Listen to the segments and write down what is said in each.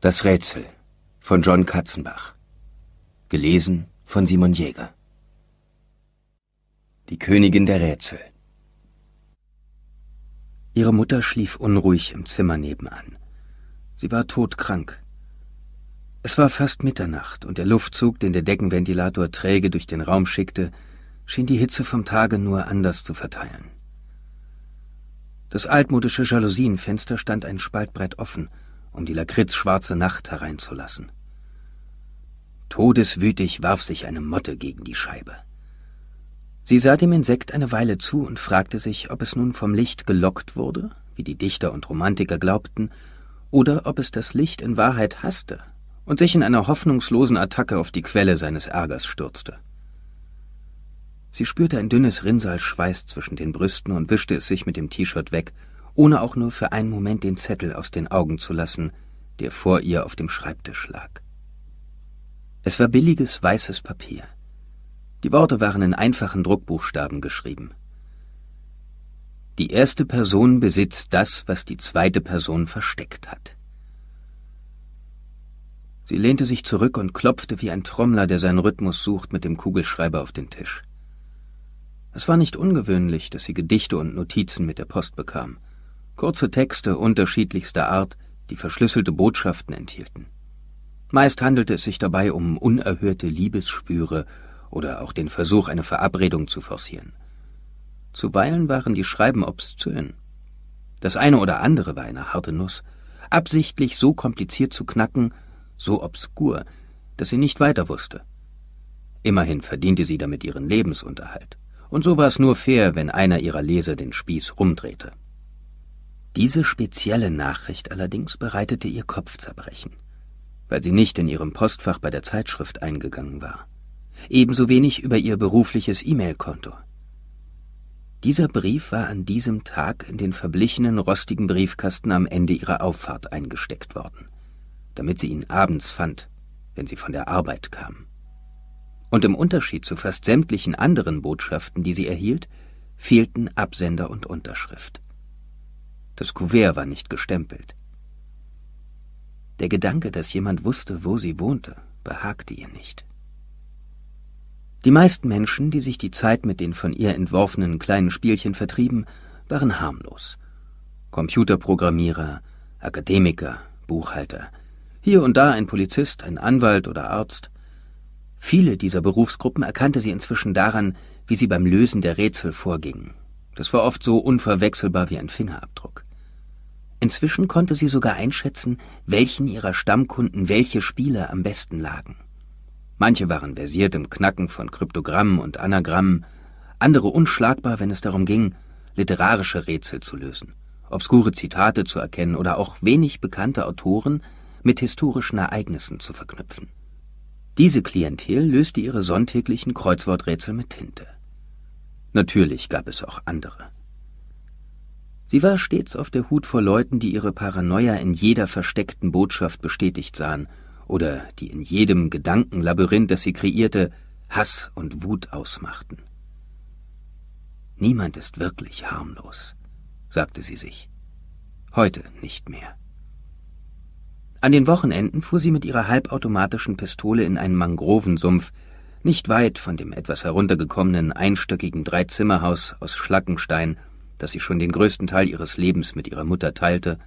Das Rätsel von John Katzenbach. Gelesen von Simon Jäger. Die Königin der Rätsel. Ihre Mutter schlief unruhig im Zimmer nebenan. Sie war todkrank. Es war fast Mitternacht und der Luftzug, den der Deckenventilator träge durch den Raum schickte, schien die Hitze vom Tage nur anders zu verteilen. Das altmodische Jalousienfenster stand ein Spaltbrett offen – um die lakritzschwarze Nacht hereinzulassen. Todeswütig warf sich eine Motte gegen die Scheibe. Sie sah dem Insekt eine Weile zu und fragte sich, ob es nun vom Licht gelockt wurde, wie die Dichter und Romantiker glaubten, oder ob es das Licht in Wahrheit hasste und sich in einer hoffnungslosen Attacke auf die Quelle seines Ärgers stürzte. Sie spürte ein dünnes Rinnsal Schweiß zwischen den Brüsten und wischte es sich mit dem T-Shirt weg, ohne auch nur für einen Moment den Zettel aus den Augen zu lassen, der vor ihr auf dem Schreibtisch lag. Es war billiges weißes Papier. Die Worte waren in einfachen Druckbuchstaben geschrieben. Die erste Person besitzt das, was die zweite Person versteckt hat. Sie lehnte sich zurück und klopfte wie ein Trommler, der seinen Rhythmus sucht, mit dem Kugelschreiber auf den Tisch. Es war nicht ungewöhnlich, dass sie Gedichte und Notizen mit der Post bekam. Kurze Texte unterschiedlichster Art, die verschlüsselte Botschaften enthielten. Meist handelte es sich dabei um unerhörte Liebesschwüre oder auch den Versuch, eine Verabredung zu forcieren. Zuweilen waren die Schreiben obszön. Das eine oder andere war eine harte Nuss, absichtlich so kompliziert zu knacken, so obskur, dass sie nicht weiter wusste. Immerhin verdiente sie damit ihren Lebensunterhalt, und so war es nur fair, wenn einer ihrer Leser den Spieß rumdrehte. Diese spezielle Nachricht allerdings bereitete ihr Kopfzerbrechen, weil sie nicht in ihrem Postfach bei der Zeitschrift eingegangen war, ebenso wenig über ihr berufliches E-Mail-Konto. Dieser Brief war an diesem Tag in den verblichenen, rostigen Briefkasten am Ende ihrer Auffahrt eingesteckt worden, damit sie ihn abends fand, wenn sie von der Arbeit kam. Und im Unterschied zu fast sämtlichen anderen Botschaften, die sie erhielt, fehlten Absender und Unterschrift. Das Kuvert war nicht gestempelt. Der Gedanke, dass jemand wusste, wo sie wohnte, behagte ihr nicht. Die meisten Menschen, die sich die Zeit mit den von ihr entworfenen kleinen Spielchen vertrieben, waren harmlos. Computerprogrammierer, Akademiker, Buchhalter, hier und da ein Polizist, ein Anwalt oder Arzt. Viele dieser Berufsgruppen erkannte sie inzwischen daran, wie sie beim Lösen der Rätsel vorgingen. Das war oft so unverwechselbar wie ein Fingerabdruck. Inzwischen konnte sie sogar einschätzen, welchen ihrer Stammkunden welche Spiele am besten lagen. Manche waren versiert im Knacken von Kryptogrammen und Anagrammen, andere unschlagbar, wenn es darum ging, literarische Rätsel zu lösen, obskure Zitate zu erkennen oder auch wenig bekannte Autoren mit historischen Ereignissen zu verknüpfen. Diese Klientel löste ihre sonntäglichen Kreuzworträtsel mit Tinte. Natürlich gab es auch andere. Sie war stets auf der Hut vor Leuten, die ihre Paranoia in jeder versteckten Botschaft bestätigt sahen oder die in jedem Gedankenlabyrinth, das sie kreierte, Hass und Wut ausmachten. Niemand ist wirklich harmlos, sagte sie sich. Heute nicht mehr. An den Wochenenden fuhr sie mit ihrer halbautomatischen Pistole in einen Mangrovensumpf, nicht weit von dem etwas heruntergekommenen einstöckigen Dreizimmerhaus aus Schlackenstein, das sie schon den größten Teil ihres Lebens mit ihrer Mutter teilte,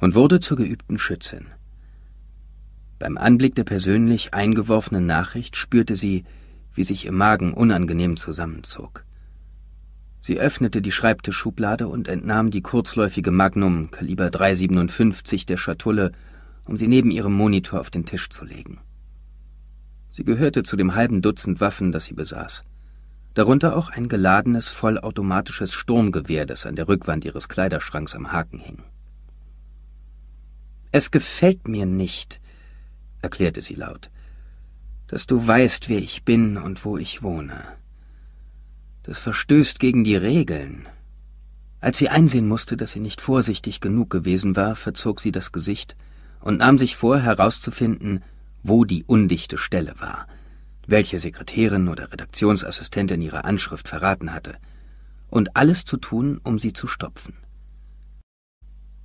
und wurde zur geübten Schützin. Beim Anblick der persönlich eingeworfenen Nachricht spürte sie, wie sich ihr Magen unangenehm zusammenzog. Sie öffnete die Schreibtischschublade und entnahm die kurzläufige Magnum Kaliber 357 der Schatulle, um sie neben ihrem Monitor auf den Tisch zu legen. Sie gehörte zu dem halben Dutzend Waffen, das sie besaß darunter auch ein geladenes vollautomatisches Sturmgewehr, das an der Rückwand ihres Kleiderschranks am Haken hing. Es gefällt mir nicht, erklärte sie laut, dass du weißt, wer ich bin und wo ich wohne. Das verstößt gegen die Regeln. Als sie einsehen musste, dass sie nicht vorsichtig genug gewesen war, verzog sie das Gesicht und nahm sich vor, herauszufinden, wo die undichte Stelle war – welche Sekretärin oder Redaktionsassistentin ihre Anschrift verraten hatte, und alles zu tun, um sie zu stopfen.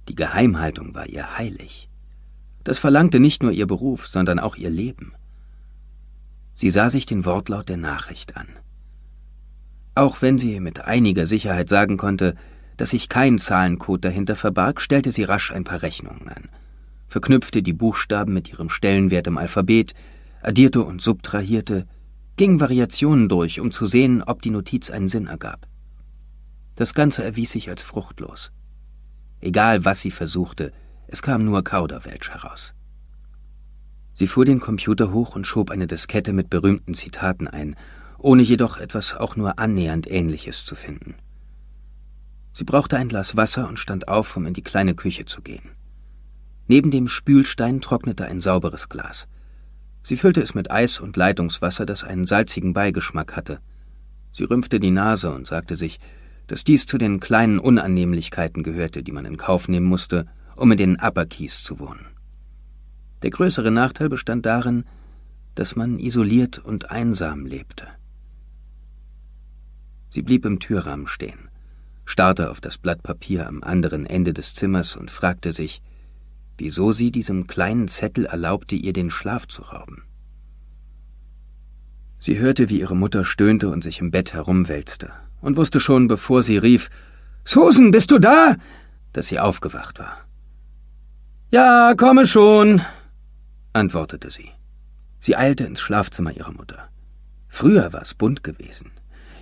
Die Geheimhaltung war ihr heilig. Das verlangte nicht nur ihr Beruf, sondern auch ihr Leben. Sie sah sich den Wortlaut der Nachricht an. Auch wenn sie mit einiger Sicherheit sagen konnte, dass sich kein Zahlencode dahinter verbarg, stellte sie rasch ein paar Rechnungen an, verknüpfte die Buchstaben mit ihrem Stellenwert im Alphabet, addierte und subtrahierte, ging Variationen durch, um zu sehen, ob die Notiz einen Sinn ergab. Das Ganze erwies sich als fruchtlos. Egal, was sie versuchte, es kam nur Kauderwelsch heraus. Sie fuhr den Computer hoch und schob eine Diskette mit berühmten Zitaten ein, ohne jedoch etwas auch nur annähernd Ähnliches zu finden. Sie brauchte ein Glas Wasser und stand auf, um in die kleine Küche zu gehen. Neben dem Spülstein trocknete ein sauberes Glas. Sie füllte es mit Eis und Leitungswasser, das einen salzigen Beigeschmack hatte. Sie rümpfte die Nase und sagte sich, dass dies zu den kleinen Unannehmlichkeiten gehörte, die man in Kauf nehmen musste, um in den Upper Keys zu wohnen. Der größere Nachteil bestand darin, dass man isoliert und einsam lebte. Sie blieb im Türrahmen stehen, starrte auf das Blatt Papier am anderen Ende des Zimmers und fragte sich, wieso sie diesem kleinen Zettel erlaubte, ihr den Schlaf zu rauben. Sie hörte, wie ihre Mutter stöhnte und sich im Bett herumwälzte, und wusste schon, bevor sie rief Susan, bist du da? dass sie aufgewacht war. Ja, komme schon, antwortete sie. Sie eilte ins Schlafzimmer ihrer Mutter. Früher war es bunt gewesen.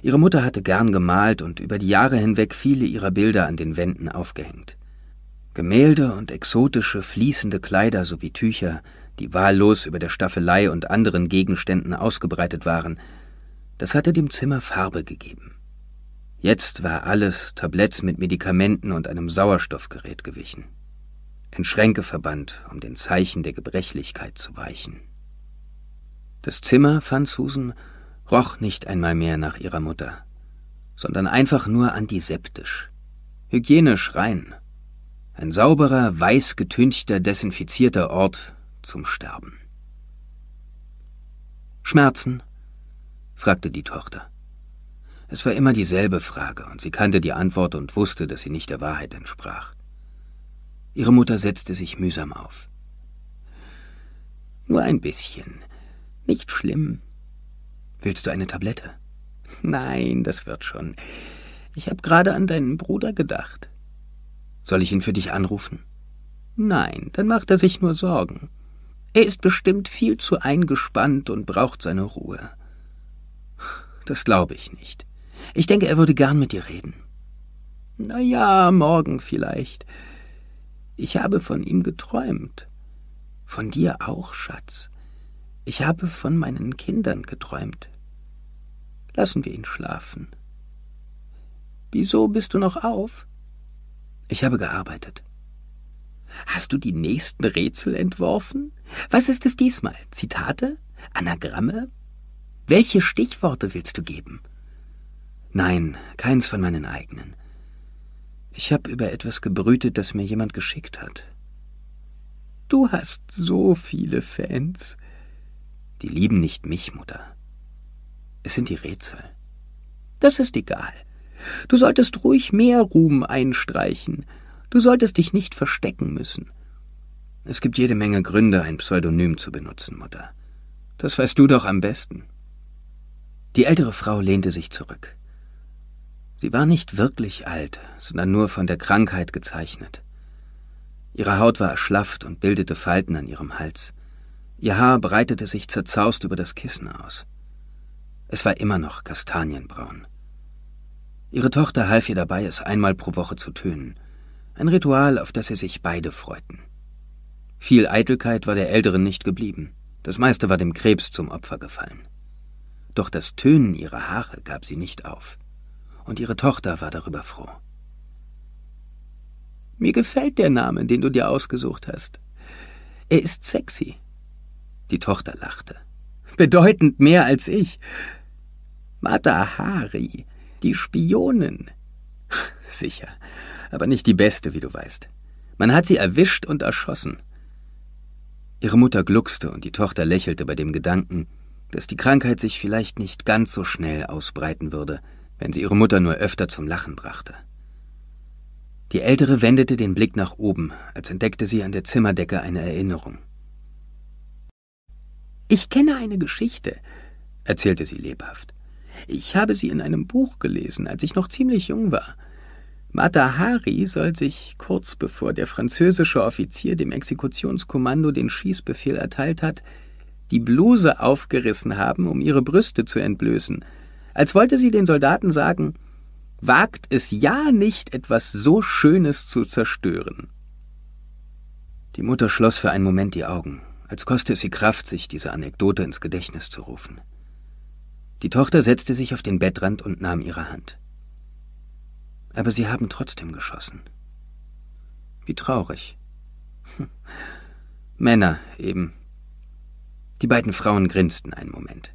Ihre Mutter hatte gern gemalt und über die Jahre hinweg viele ihrer Bilder an den Wänden aufgehängt. Gemälde und exotische, fließende Kleider sowie Tücher, die wahllos über der Staffelei und anderen Gegenständen ausgebreitet waren, das hatte dem Zimmer Farbe gegeben. Jetzt war alles Tabletts mit Medikamenten und einem Sauerstoffgerät gewichen, in Schränke verbannt, um den Zeichen der Gebrechlichkeit zu weichen. Das Zimmer, fand Susan, roch nicht einmal mehr nach ihrer Mutter, sondern einfach nur antiseptisch, hygienisch rein ein sauberer, weiß getünchter, desinfizierter Ort zum Sterben. Schmerzen? fragte die Tochter. Es war immer dieselbe Frage, und sie kannte die Antwort und wusste, dass sie nicht der Wahrheit entsprach. Ihre Mutter setzte sich mühsam auf. Nur ein bisschen. Nicht schlimm. Willst du eine Tablette? Nein, das wird schon. Ich habe gerade an deinen Bruder gedacht. Soll ich ihn für dich anrufen? Nein, dann macht er sich nur Sorgen. Er ist bestimmt viel zu eingespannt und braucht seine Ruhe. Das glaube ich nicht. Ich denke, er würde gern mit dir reden. Na ja, morgen vielleicht. Ich habe von ihm geträumt. Von dir auch, Schatz. Ich habe von meinen Kindern geträumt. Lassen wir ihn schlafen. Wieso bist du noch auf? Ich habe gearbeitet. Hast du die nächsten Rätsel entworfen? Was ist es diesmal? Zitate? Anagramme? Welche Stichworte willst du geben? Nein, keins von meinen eigenen. Ich habe über etwas gebrütet, das mir jemand geschickt hat. Du hast so viele Fans. Die lieben nicht mich, Mutter. Es sind die Rätsel. Das ist egal. Du solltest ruhig mehr Ruhm einstreichen. Du solltest dich nicht verstecken müssen. Es gibt jede Menge Gründe, ein Pseudonym zu benutzen, Mutter. Das weißt du doch am besten. Die ältere Frau lehnte sich zurück. Sie war nicht wirklich alt, sondern nur von der Krankheit gezeichnet. Ihre Haut war erschlafft und bildete Falten an ihrem Hals. Ihr Haar breitete sich zerzaust über das Kissen aus. Es war immer noch kastanienbraun. Ihre Tochter half ihr dabei, es einmal pro Woche zu tönen. Ein Ritual, auf das sie sich beide freuten. Viel Eitelkeit war der Älteren nicht geblieben. Das meiste war dem Krebs zum Opfer gefallen. Doch das Tönen ihrer Haare gab sie nicht auf. Und ihre Tochter war darüber froh. Mir gefällt der Name, den du dir ausgesucht hast. Er ist sexy. Die Tochter lachte. Bedeutend mehr als ich. Mata Hari die Spionin. Sicher, aber nicht die beste, wie du weißt. Man hat sie erwischt und erschossen. Ihre Mutter gluckste und die Tochter lächelte bei dem Gedanken, dass die Krankheit sich vielleicht nicht ganz so schnell ausbreiten würde, wenn sie ihre Mutter nur öfter zum Lachen brachte. Die Ältere wendete den Blick nach oben, als entdeckte sie an der Zimmerdecke eine Erinnerung. Ich kenne eine Geschichte, erzählte sie lebhaft. Ich habe sie in einem Buch gelesen, als ich noch ziemlich jung war. Mata Hari soll sich kurz bevor der französische Offizier dem Exekutionskommando den Schießbefehl erteilt hat, die Bluse aufgerissen haben, um ihre Brüste zu entblößen, als wollte sie den Soldaten sagen, wagt es ja nicht, etwas so Schönes zu zerstören. Die Mutter schloss für einen Moment die Augen, als koste es sie Kraft, sich diese Anekdote ins Gedächtnis zu rufen. Die Tochter setzte sich auf den Bettrand und nahm ihre Hand. Aber sie haben trotzdem geschossen. Wie traurig. Männer eben. Die beiden Frauen grinsten einen Moment.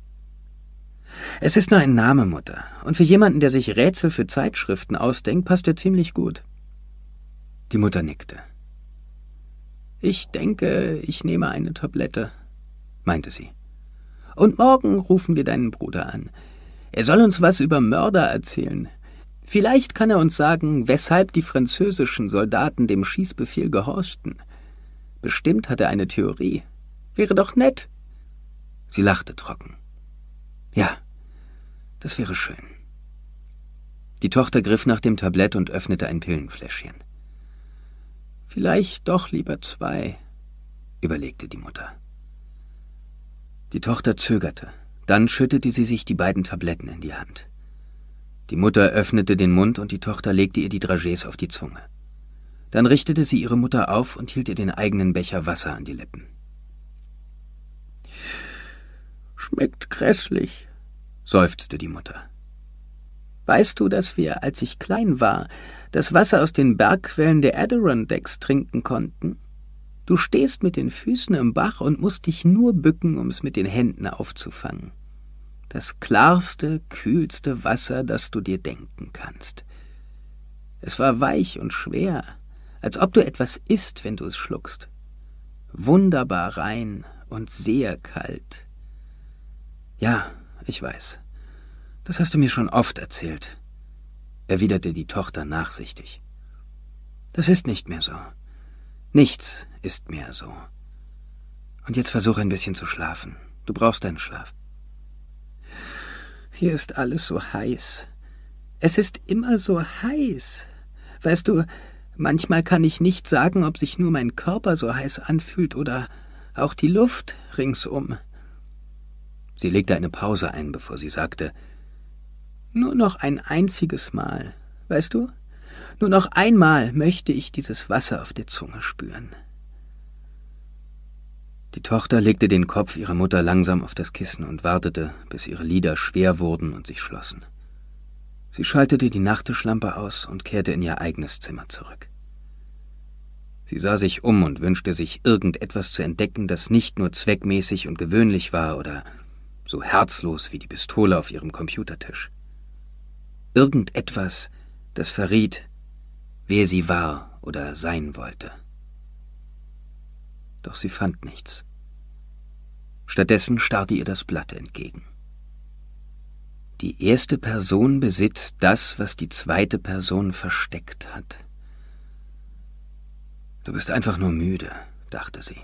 Es ist nur ein Name, Mutter, und für jemanden, der sich Rätsel für Zeitschriften ausdenkt, passt er ziemlich gut. Die Mutter nickte. Ich denke, ich nehme eine Tablette, meinte sie. Und morgen rufen wir deinen Bruder an. Er soll uns was über Mörder erzählen. Vielleicht kann er uns sagen, weshalb die französischen Soldaten dem Schießbefehl gehorchten. Bestimmt hat er eine Theorie. Wäre doch nett. Sie lachte trocken. Ja, das wäre schön. Die Tochter griff nach dem Tablett und öffnete ein Pillenfläschchen. Vielleicht doch lieber zwei, überlegte die Mutter. Die Tochter zögerte. Dann schüttete sie sich die beiden Tabletten in die Hand. Die Mutter öffnete den Mund und die Tochter legte ihr die Dragés auf die Zunge. Dann richtete sie ihre Mutter auf und hielt ihr den eigenen Becher Wasser an die Lippen. Schmeckt grässlich, seufzte die Mutter. Weißt du, dass wir, als ich klein war, das Wasser aus den Bergquellen der Adirondacks trinken konnten? Du stehst mit den Füßen im Bach und musst dich nur bücken, um es mit den Händen aufzufangen. Das klarste, kühlste Wasser, das du dir denken kannst. Es war weich und schwer, als ob du etwas isst, wenn du es schluckst. Wunderbar rein und sehr kalt. Ja, ich weiß. Das hast du mir schon oft erzählt, erwiderte die Tochter nachsichtig. Das ist nicht mehr so. Nichts ist mir so. Und jetzt versuche ein bisschen zu schlafen. Du brauchst deinen Schlaf. Hier ist alles so heiß. Es ist immer so heiß. Weißt du, manchmal kann ich nicht sagen, ob sich nur mein Körper so heiß anfühlt oder auch die Luft ringsum. Sie legte eine Pause ein, bevor sie sagte Nur noch ein einziges Mal, weißt du? Nur noch einmal möchte ich dieses Wasser auf der Zunge spüren. Die Tochter legte den Kopf ihrer Mutter langsam auf das Kissen und wartete, bis ihre Lider schwer wurden und sich schlossen. Sie schaltete die Nachttischlampe aus und kehrte in ihr eigenes Zimmer zurück. Sie sah sich um und wünschte sich, irgendetwas zu entdecken, das nicht nur zweckmäßig und gewöhnlich war oder so herzlos wie die Pistole auf ihrem Computertisch. Irgendetwas, das verriet, wer sie war oder sein wollte. Doch sie fand nichts. Stattdessen starrte ihr das Blatt entgegen. Die erste Person besitzt das, was die zweite Person versteckt hat. Du bist einfach nur müde, dachte sie.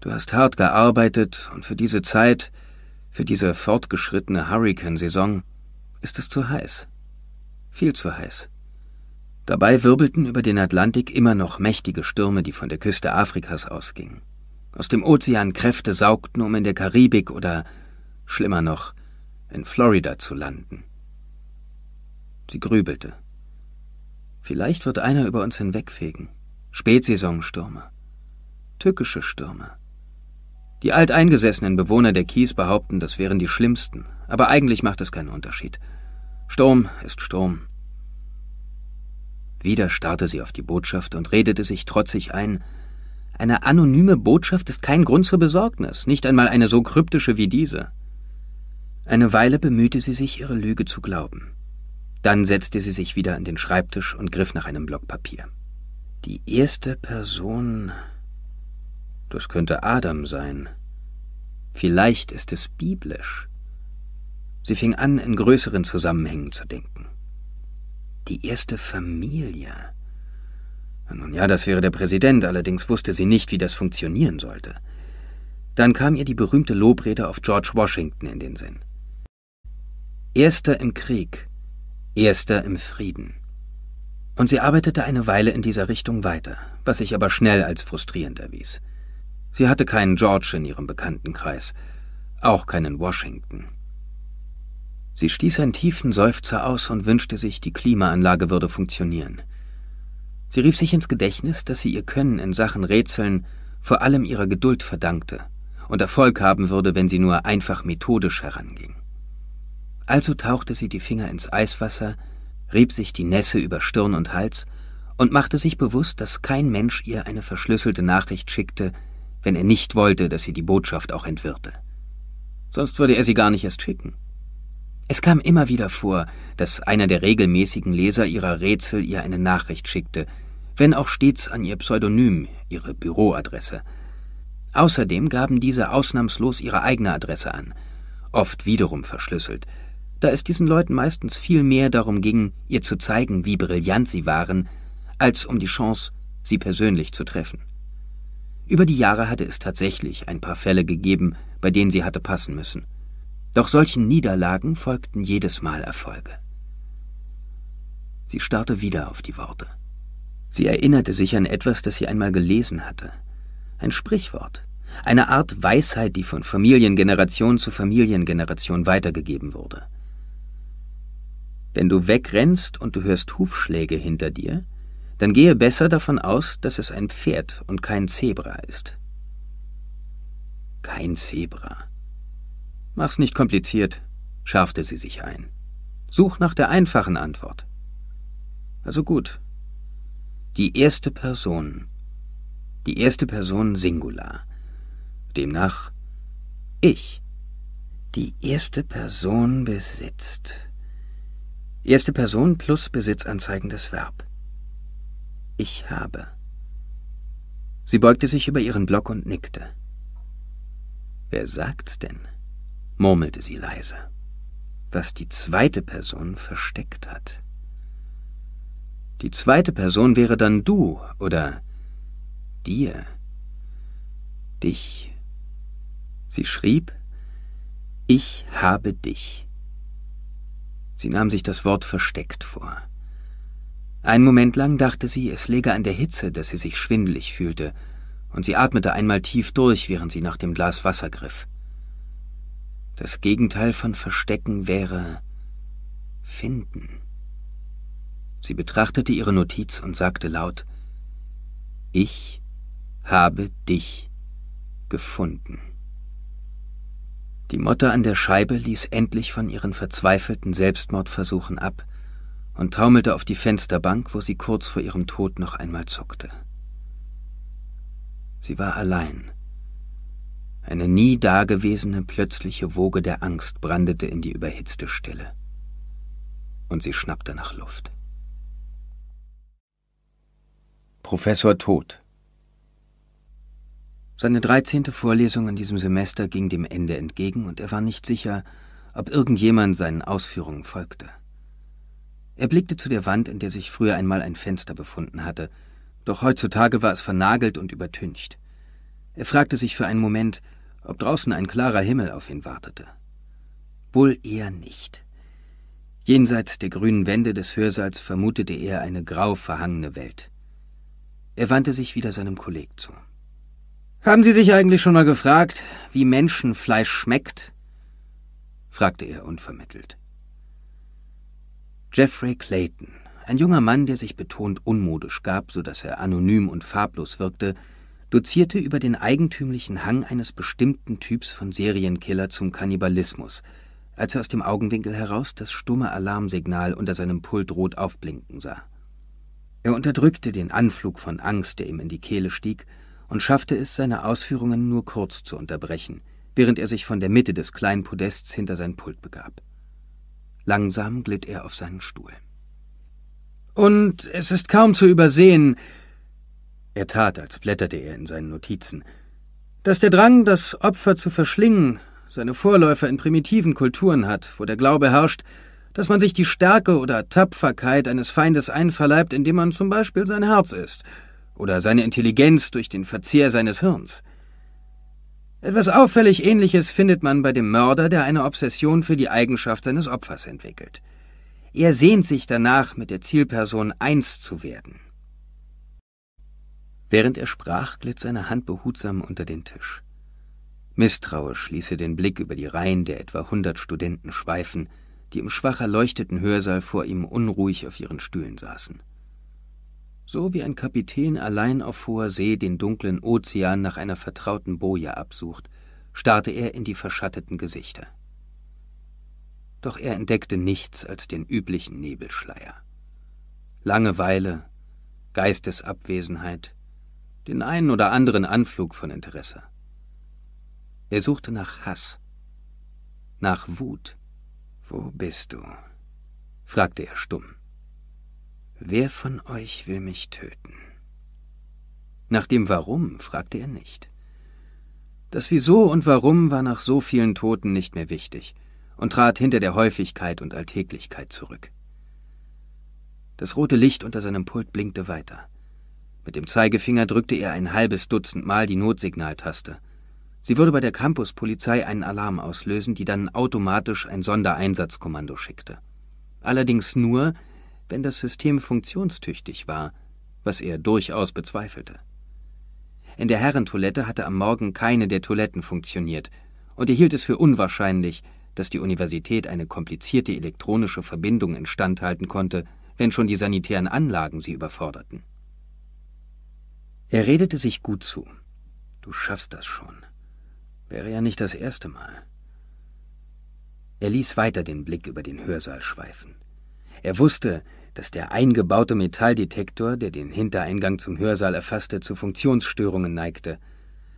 Du hast hart gearbeitet und für diese Zeit, für diese fortgeschrittene Hurrikansaison, ist es zu heiß. Viel zu heiß. Dabei wirbelten über den Atlantik immer noch mächtige Stürme, die von der Küste Afrikas ausgingen aus dem Ozean Kräfte saugten, um in der Karibik oder, schlimmer noch, in Florida zu landen. Sie grübelte. Vielleicht wird einer über uns hinwegfegen. Spätsaisonstürme. Tückische Stürme. Die alteingesessenen Bewohner der Kies behaupten, das wären die schlimmsten, aber eigentlich macht es keinen Unterschied. Sturm ist Sturm. Wieder starrte sie auf die Botschaft und redete sich trotzig ein, eine anonyme Botschaft ist kein Grund zur Besorgnis, nicht einmal eine so kryptische wie diese. Eine Weile bemühte sie sich, ihre Lüge zu glauben. Dann setzte sie sich wieder an den Schreibtisch und griff nach einem Block Papier. Die erste Person. Das könnte Adam sein. Vielleicht ist es biblisch. Sie fing an, in größeren Zusammenhängen zu denken. Die erste Familie. Nun ja, das wäre der Präsident, allerdings wusste sie nicht, wie das funktionieren sollte. Dann kam ihr die berühmte Lobrede auf George Washington in den Sinn. Erster im Krieg, erster im Frieden. Und sie arbeitete eine Weile in dieser Richtung weiter, was sich aber schnell als frustrierend erwies. Sie hatte keinen George in ihrem Bekanntenkreis, auch keinen Washington. Sie stieß einen tiefen Seufzer aus und wünschte sich, die Klimaanlage würde funktionieren – Sie rief sich ins Gedächtnis, dass sie ihr Können in Sachen Rätseln vor allem ihrer Geduld verdankte und Erfolg haben würde, wenn sie nur einfach methodisch heranging. Also tauchte sie die Finger ins Eiswasser, rieb sich die Nässe über Stirn und Hals und machte sich bewusst, dass kein Mensch ihr eine verschlüsselte Nachricht schickte, wenn er nicht wollte, dass sie die Botschaft auch entwirrte. Sonst würde er sie gar nicht erst schicken. Es kam immer wieder vor, dass einer der regelmäßigen Leser ihrer Rätsel ihr eine Nachricht schickte, wenn auch stets an ihr Pseudonym, ihre Büroadresse. Außerdem gaben diese ausnahmslos ihre eigene Adresse an, oft wiederum verschlüsselt, da es diesen Leuten meistens viel mehr darum ging, ihr zu zeigen, wie brillant sie waren, als um die Chance, sie persönlich zu treffen. Über die Jahre hatte es tatsächlich ein paar Fälle gegeben, bei denen sie hatte passen müssen – doch solchen Niederlagen folgten jedes Mal Erfolge. Sie starrte wieder auf die Worte. Sie erinnerte sich an etwas, das sie einmal gelesen hatte. Ein Sprichwort, eine Art Weisheit, die von Familiengeneration zu Familiengeneration weitergegeben wurde. Wenn du wegrennst und du hörst Hufschläge hinter dir, dann gehe besser davon aus, dass es ein Pferd und kein Zebra ist. Kein Zebra. Mach's nicht kompliziert, schärfte sie sich ein. Such nach der einfachen Antwort. Also gut. Die erste Person. Die erste Person Singular. Demnach ich. Die erste Person besitzt. Erste Person plus besitzanzeigendes Verb. Ich habe. Sie beugte sich über ihren Block und nickte. Wer sagt's denn? murmelte sie leise, was die zweite Person versteckt hat. Die zweite Person wäre dann du oder dir, dich. Sie schrieb, ich habe dich. Sie nahm sich das Wort versteckt vor. Einen Moment lang dachte sie, es läge an der Hitze, dass sie sich schwindlig fühlte, und sie atmete einmal tief durch, während sie nach dem Glas Wasser griff. Das Gegenteil von Verstecken wäre finden. Sie betrachtete ihre Notiz und sagte laut, Ich habe dich gefunden. Die Motte an der Scheibe ließ endlich von ihren verzweifelten Selbstmordversuchen ab und taumelte auf die Fensterbank, wo sie kurz vor ihrem Tod noch einmal zuckte. Sie war allein. Eine nie dagewesene plötzliche Woge der Angst brandete in die überhitzte Stille. Und sie schnappte nach Luft. Professor Tod. Seine dreizehnte Vorlesung in diesem Semester ging dem Ende entgegen und er war nicht sicher, ob irgendjemand seinen Ausführungen folgte. Er blickte zu der Wand, in der sich früher einmal ein Fenster befunden hatte, doch heutzutage war es vernagelt und übertüncht. Er fragte sich für einen Moment, ob draußen ein klarer Himmel auf ihn wartete. Wohl eher nicht. Jenseits der grünen Wände des Hörsaals vermutete er eine grau verhangene Welt. Er wandte sich wieder seinem Kolleg zu. Haben Sie sich eigentlich schon mal gefragt, wie Menschenfleisch schmeckt? fragte er unvermittelt. Jeffrey Clayton, ein junger Mann, der sich betont unmodisch gab, so dass er anonym und farblos wirkte, dozierte über den eigentümlichen Hang eines bestimmten Typs von Serienkiller zum Kannibalismus, als er aus dem Augenwinkel heraus das stumme Alarmsignal unter seinem Pult rot aufblinken sah. Er unterdrückte den Anflug von Angst, der ihm in die Kehle stieg, und schaffte es, seine Ausführungen nur kurz zu unterbrechen, während er sich von der Mitte des kleinen Podests hinter sein Pult begab. Langsam glitt er auf seinen Stuhl. Und es ist kaum zu übersehen, er tat, als blätterte er in seinen Notizen. Dass der Drang, das Opfer zu verschlingen, seine Vorläufer in primitiven Kulturen hat, wo der Glaube herrscht, dass man sich die Stärke oder Tapferkeit eines Feindes einverleibt, indem man zum Beispiel sein Herz isst oder seine Intelligenz durch den Verzehr seines Hirns. Etwas auffällig Ähnliches findet man bei dem Mörder, der eine Obsession für die Eigenschaft seines Opfers entwickelt. Er sehnt sich danach, mit der Zielperson eins zu werden. Während er sprach, glitt seine Hand behutsam unter den Tisch. Misstrauisch ließ er den Blick über die Reihen der etwa hundert Studenten schweifen, die im schwach erleuchteten Hörsaal vor ihm unruhig auf ihren Stühlen saßen. So wie ein Kapitän allein auf hoher See den dunklen Ozean nach einer vertrauten Boje absucht, starrte er in die verschatteten Gesichter. Doch er entdeckte nichts als den üblichen Nebelschleier. Langeweile, Geistesabwesenheit, den einen oder anderen Anflug von Interesse. Er suchte nach Hass, nach Wut. Wo bist du? fragte er stumm. Wer von euch will mich töten? Nach dem Warum fragte er nicht. Das Wieso und Warum war nach so vielen Toten nicht mehr wichtig und trat hinter der Häufigkeit und Alltäglichkeit zurück. Das rote Licht unter seinem Pult blinkte weiter. Mit dem Zeigefinger drückte er ein halbes Dutzend Mal die Notsignaltaste. Sie würde bei der Campuspolizei einen Alarm auslösen, die dann automatisch ein Sondereinsatzkommando schickte. Allerdings nur, wenn das System funktionstüchtig war, was er durchaus bezweifelte. In der Herrentoilette hatte am Morgen keine der Toiletten funktioniert, und er hielt es für unwahrscheinlich, dass die Universität eine komplizierte elektronische Verbindung instandhalten konnte, wenn schon die sanitären Anlagen sie überforderten. Er redete sich gut zu. Du schaffst das schon. Wäre ja nicht das erste Mal. Er ließ weiter den Blick über den Hörsaal schweifen. Er wusste, dass der eingebaute Metalldetektor, der den Hintereingang zum Hörsaal erfasste, zu Funktionsstörungen neigte.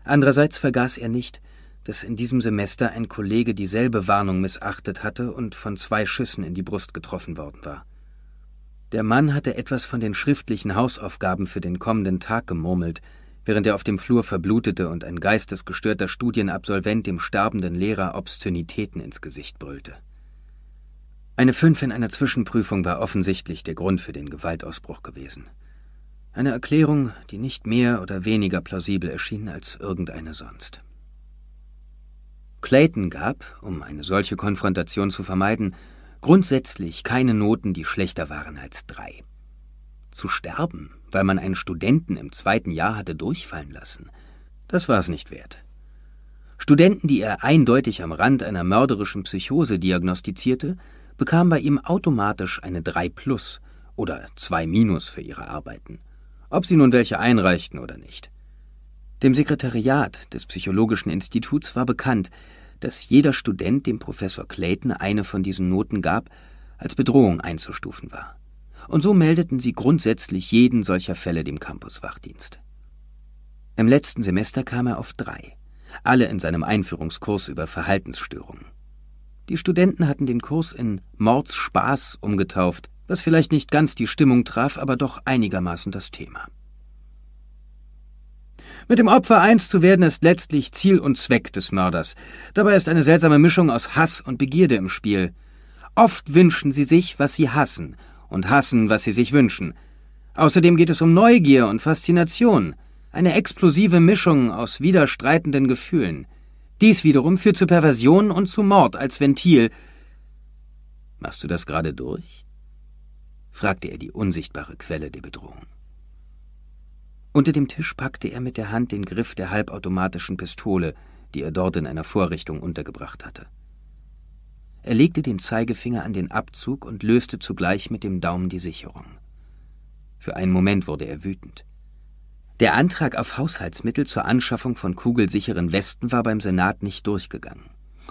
Andererseits vergaß er nicht, dass in diesem Semester ein Kollege dieselbe Warnung missachtet hatte und von zwei Schüssen in die Brust getroffen worden war. Der Mann hatte etwas von den schriftlichen Hausaufgaben für den kommenden Tag gemurmelt, während er auf dem Flur verblutete und ein geistesgestörter Studienabsolvent dem sterbenden Lehrer Obszönitäten ins Gesicht brüllte. Eine Fünf in einer Zwischenprüfung war offensichtlich der Grund für den Gewaltausbruch gewesen. Eine Erklärung, die nicht mehr oder weniger plausibel erschien als irgendeine sonst. Clayton gab, um eine solche Konfrontation zu vermeiden, Grundsätzlich keine Noten, die schlechter waren als drei. Zu sterben, weil man einen Studenten im zweiten Jahr hatte durchfallen lassen, das war es nicht wert. Studenten, die er eindeutig am Rand einer mörderischen Psychose diagnostizierte, bekamen bei ihm automatisch eine 3 plus oder 2 minus für ihre Arbeiten, ob sie nun welche einreichten oder nicht. Dem Sekretariat des Psychologischen Instituts war bekannt, dass jeder Student dem Professor Clayton eine von diesen Noten gab, als Bedrohung einzustufen war. Und so meldeten sie grundsätzlich jeden solcher Fälle dem Campuswachdienst. Im letzten Semester kam er auf drei, alle in seinem Einführungskurs über Verhaltensstörungen. Die Studenten hatten den Kurs in Mords Spaß umgetauft, was vielleicht nicht ganz die Stimmung traf, aber doch einigermaßen das Thema. Mit dem Opfer eins zu werden ist letztlich Ziel und Zweck des Mörders. Dabei ist eine seltsame Mischung aus Hass und Begierde im Spiel. Oft wünschen sie sich, was sie hassen, und hassen, was sie sich wünschen. Außerdem geht es um Neugier und Faszination, eine explosive Mischung aus widerstreitenden Gefühlen. Dies wiederum führt zu Perversion und zu Mord als Ventil. Machst du das gerade durch? fragte er die unsichtbare Quelle der Bedrohung. Unter dem Tisch packte er mit der Hand den Griff der halbautomatischen Pistole, die er dort in einer Vorrichtung untergebracht hatte. Er legte den Zeigefinger an den Abzug und löste zugleich mit dem Daumen die Sicherung. Für einen Moment wurde er wütend. Der Antrag auf Haushaltsmittel zur Anschaffung von kugelsicheren Westen war beim Senat nicht durchgegangen.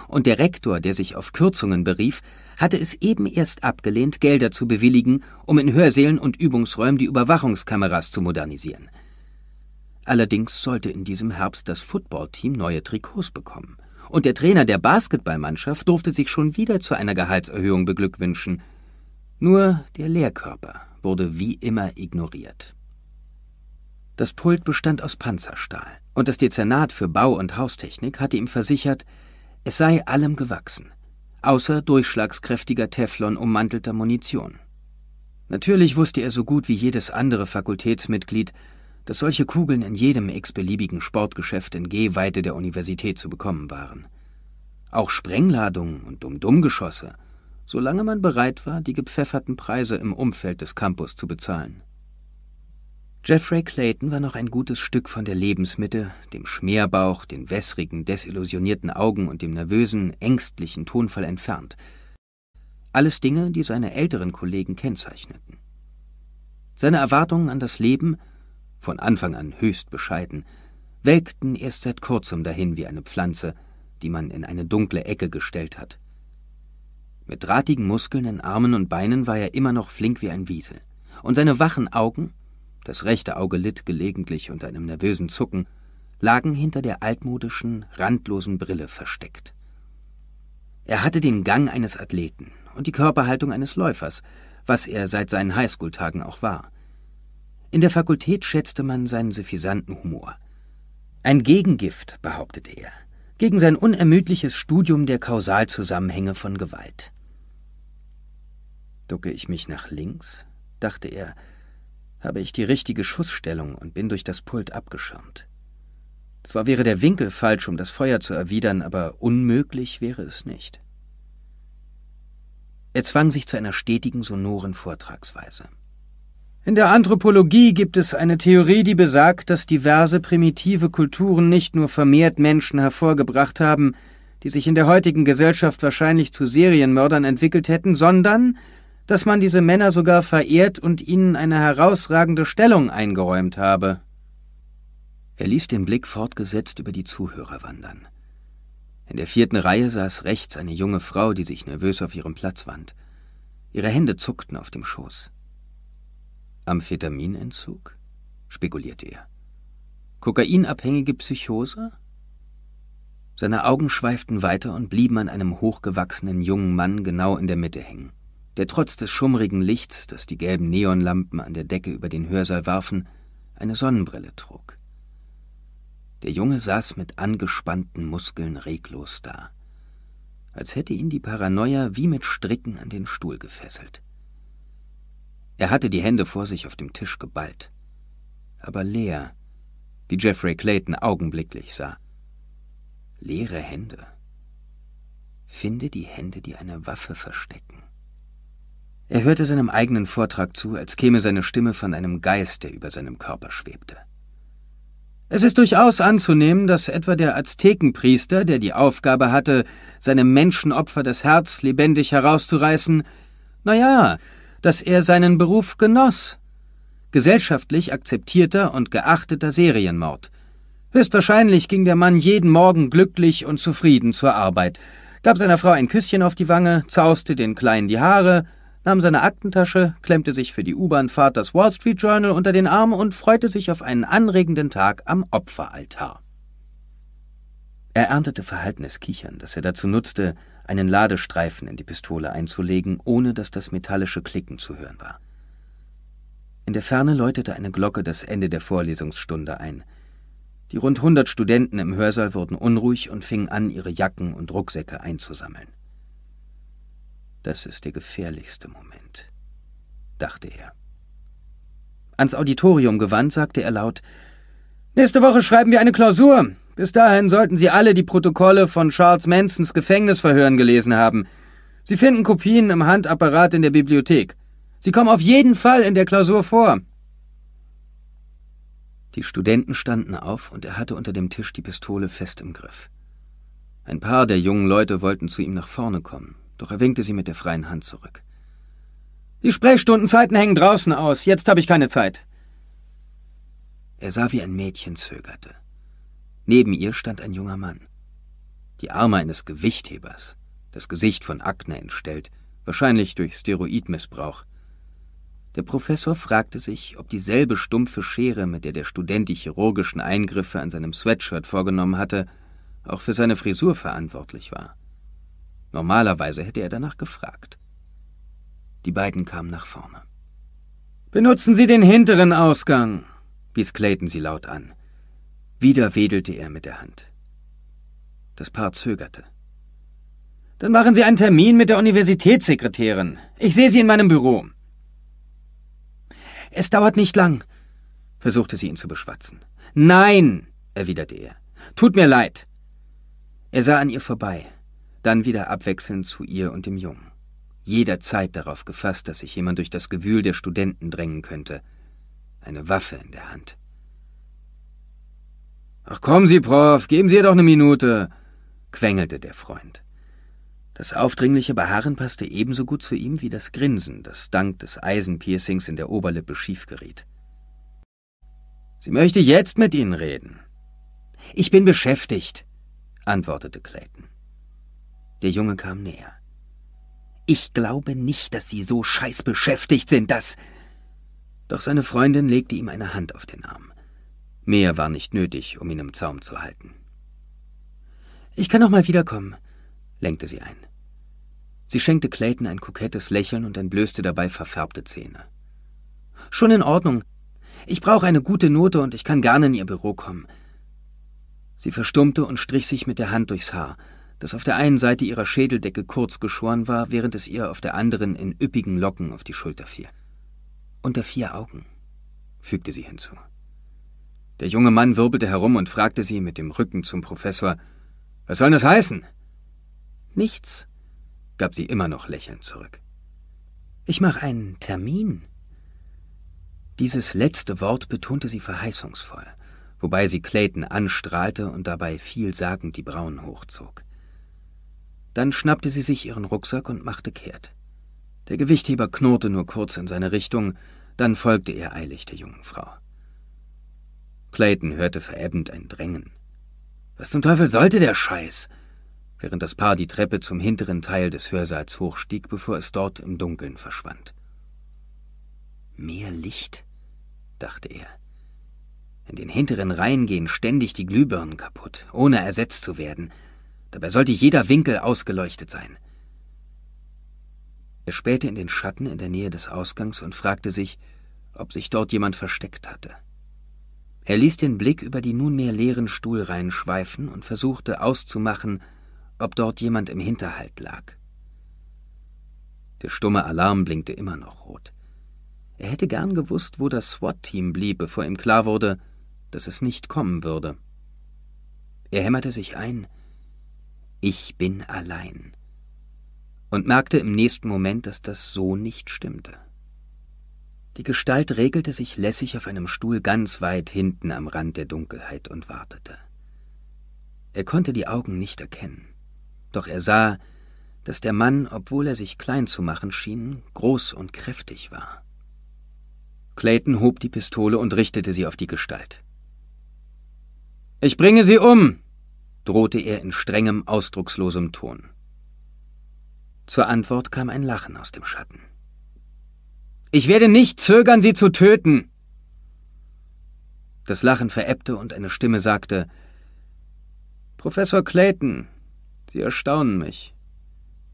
Und der Rektor, der sich auf Kürzungen berief, hatte es eben erst abgelehnt, Gelder zu bewilligen, um in Hörsälen und Übungsräumen die Überwachungskameras zu modernisieren. Allerdings sollte in diesem Herbst das Footballteam neue Trikots bekommen. Und der Trainer der Basketballmannschaft durfte sich schon wieder zu einer Gehaltserhöhung beglückwünschen. Nur der Lehrkörper wurde wie immer ignoriert. Das Pult bestand aus Panzerstahl und das Dezernat für Bau- und Haustechnik hatte ihm versichert, es sei allem gewachsen, außer durchschlagskräftiger Teflon ummantelter Munition. Natürlich wusste er so gut wie jedes andere Fakultätsmitglied, dass solche Kugeln in jedem x-beliebigen Sportgeschäft in Gehweite der Universität zu bekommen waren. Auch Sprengladungen und Dum-Dum-Geschosse, solange man bereit war, die gepfefferten Preise im Umfeld des Campus zu bezahlen. Jeffrey Clayton war noch ein gutes Stück von der Lebensmitte, dem Schmerbauch, den wässrigen, desillusionierten Augen und dem nervösen, ängstlichen Tonfall entfernt. Alles Dinge, die seine älteren Kollegen kennzeichneten. Seine Erwartungen an das Leben von Anfang an höchst bescheiden, welkten erst seit kurzem dahin wie eine Pflanze, die man in eine dunkle Ecke gestellt hat. Mit drahtigen Muskeln in Armen und Beinen war er immer noch flink wie ein Wiesel, und seine wachen Augen, das rechte Auge litt gelegentlich unter einem nervösen Zucken, lagen hinter der altmodischen, randlosen Brille versteckt. Er hatte den Gang eines Athleten und die Körperhaltung eines Läufers, was er seit seinen Highschool-Tagen auch war. In der Fakultät schätzte man seinen suffisanten Humor. Ein Gegengift, behauptete er, gegen sein unermüdliches Studium der Kausalzusammenhänge von Gewalt. Ducke ich mich nach links, dachte er, habe ich die richtige Schussstellung und bin durch das Pult abgeschirmt. Zwar wäre der Winkel falsch, um das Feuer zu erwidern, aber unmöglich wäre es nicht. Er zwang sich zu einer stetigen, sonoren Vortragsweise. In der Anthropologie gibt es eine Theorie, die besagt, dass diverse primitive Kulturen nicht nur vermehrt Menschen hervorgebracht haben, die sich in der heutigen Gesellschaft wahrscheinlich zu Serienmördern entwickelt hätten, sondern dass man diese Männer sogar verehrt und ihnen eine herausragende Stellung eingeräumt habe. Er ließ den Blick fortgesetzt über die Zuhörer wandern. In der vierten Reihe saß rechts eine junge Frau, die sich nervös auf ihrem Platz wand. Ihre Hände zuckten auf dem Schoß. Amphetaminentzug? spekulierte er. Kokainabhängige Psychose? Seine Augen schweiften weiter und blieben an einem hochgewachsenen jungen Mann genau in der Mitte hängen, der trotz des schummrigen Lichts, das die gelben Neonlampen an der Decke über den Hörsaal warfen, eine Sonnenbrille trug. Der Junge saß mit angespannten Muskeln reglos da, als hätte ihn die Paranoia wie mit Stricken an den Stuhl gefesselt. Er hatte die Hände vor sich auf dem Tisch geballt, aber leer, wie Jeffrey Clayton augenblicklich sah. Leere Hände. Finde die Hände, die eine Waffe verstecken. Er hörte seinem eigenen Vortrag zu, als käme seine Stimme von einem Geist, der über seinem Körper schwebte. Es ist durchaus anzunehmen, dass etwa der Aztekenpriester, der die Aufgabe hatte, seinem Menschenopfer das Herz lebendig herauszureißen, na ja, dass er seinen Beruf genoss. Gesellschaftlich akzeptierter und geachteter Serienmord. Höchstwahrscheinlich ging der Mann jeden Morgen glücklich und zufrieden zur Arbeit, gab seiner Frau ein Küsschen auf die Wange, zauste den Kleinen die Haare, nahm seine Aktentasche, klemmte sich für die U-Bahn-Fahrt das Wall Street Journal unter den Arm und freute sich auf einen anregenden Tag am Opferaltar. Er erntete verhaltenes Kichern, das er dazu nutzte, einen Ladestreifen in die Pistole einzulegen, ohne dass das metallische Klicken zu hören war. In der Ferne läutete eine Glocke das Ende der Vorlesungsstunde ein. Die rund hundert Studenten im Hörsaal wurden unruhig und fingen an, ihre Jacken und Rucksäcke einzusammeln. Das ist der gefährlichste Moment, dachte er. Ans Auditorium gewandt, sagte er laut Nächste Woche schreiben wir eine Klausur. Bis dahin sollten Sie alle die Protokolle von Charles Mansons Gefängnisverhören gelesen haben. Sie finden Kopien im Handapparat in der Bibliothek. Sie kommen auf jeden Fall in der Klausur vor. Die Studenten standen auf und er hatte unter dem Tisch die Pistole fest im Griff. Ein paar der jungen Leute wollten zu ihm nach vorne kommen, doch er winkte sie mit der freien Hand zurück. Die Sprechstundenzeiten hängen draußen aus, jetzt habe ich keine Zeit. Er sah, wie ein Mädchen zögerte. Neben ihr stand ein junger Mann. Die Arme eines Gewichthebers, das Gesicht von Akne entstellt, wahrscheinlich durch Steroidmissbrauch. Der Professor fragte sich, ob dieselbe stumpfe Schere, mit der der Student die chirurgischen Eingriffe an seinem Sweatshirt vorgenommen hatte, auch für seine Frisur verantwortlich war. Normalerweise hätte er danach gefragt. Die beiden kamen nach vorne. Benutzen Sie den hinteren Ausgang, wies Clayton sie laut an. Wieder wedelte er mit der Hand. Das Paar zögerte. Dann machen Sie einen Termin mit der Universitätssekretärin. Ich sehe Sie in meinem Büro. Es dauert nicht lang, versuchte sie ihn zu beschwatzen. Nein, erwiderte er. Tut mir leid. Er sah an ihr vorbei, dann wieder abwechselnd zu ihr und dem Jungen. Jederzeit darauf gefasst, dass sich jemand durch das Gewühl der Studenten drängen könnte. Eine Waffe in der Hand. Ach kommen Sie, Prof, geben Sie ihr doch eine Minute, quengelte der Freund. Das aufdringliche Beharren passte ebenso gut zu ihm wie das Grinsen, das dank des Eisenpiercings in der Oberlippe schief geriet. Sie möchte jetzt mit Ihnen reden. Ich bin beschäftigt, antwortete Clayton. Der Junge kam näher. Ich glaube nicht, dass Sie so scheiß beschäftigt sind, dass. Doch seine Freundin legte ihm eine Hand auf den Arm. Mehr war nicht nötig, um ihn im Zaum zu halten. Ich kann noch mal wiederkommen, lenkte sie ein. Sie schenkte Clayton ein kokettes Lächeln und entblößte dabei verfärbte Zähne. Schon in Ordnung. Ich brauche eine gute Note und ich kann gerne in ihr Büro kommen. Sie verstummte und strich sich mit der Hand durchs Haar, das auf der einen Seite ihrer Schädeldecke kurz geschoren war, während es ihr auf der anderen in üppigen Locken auf die Schulter fiel. Unter vier Augen, fügte sie hinzu. Der junge Mann wirbelte herum und fragte sie mit dem Rücken zum Professor Was soll das heißen? Nichts, gab sie immer noch lächelnd zurück. Ich mache einen Termin. Dieses letzte Wort betonte sie verheißungsvoll, wobei sie Clayton anstrahlte und dabei vielsagend die Brauen hochzog. Dann schnappte sie sich ihren Rucksack und machte kehrt. Der Gewichtheber knurrte nur kurz in seine Richtung, dann folgte ihr eilig der jungen Frau. Clayton hörte verebbend ein Drängen. Was zum Teufel sollte der Scheiß? während das Paar die Treppe zum hinteren Teil des Hörsaals hochstieg, bevor es dort im Dunkeln verschwand. Mehr Licht, dachte er. In den hinteren Reihen gehen ständig die Glühbirnen kaputt, ohne ersetzt zu werden. Dabei sollte jeder Winkel ausgeleuchtet sein. Er spähte in den Schatten in der Nähe des Ausgangs und fragte sich, ob sich dort jemand versteckt hatte. Er ließ den Blick über die nunmehr leeren Stuhlreihen schweifen und versuchte auszumachen, ob dort jemand im Hinterhalt lag. Der stumme Alarm blinkte immer noch rot. Er hätte gern gewusst, wo das SWAT-Team blieb, bevor ihm klar wurde, dass es nicht kommen würde. Er hämmerte sich ein, ich bin allein, und merkte im nächsten Moment, dass das so nicht stimmte. Die Gestalt regelte sich lässig auf einem Stuhl ganz weit hinten am Rand der Dunkelheit und wartete. Er konnte die Augen nicht erkennen, doch er sah, dass der Mann, obwohl er sich klein zu machen schien, groß und kräftig war. Clayton hob die Pistole und richtete sie auf die Gestalt. Ich bringe sie um, drohte er in strengem, ausdruckslosem Ton. Zur Antwort kam ein Lachen aus dem Schatten. Ich werde nicht zögern, sie zu töten. Das Lachen verebbte und eine Stimme sagte Professor Clayton, Sie erstaunen mich.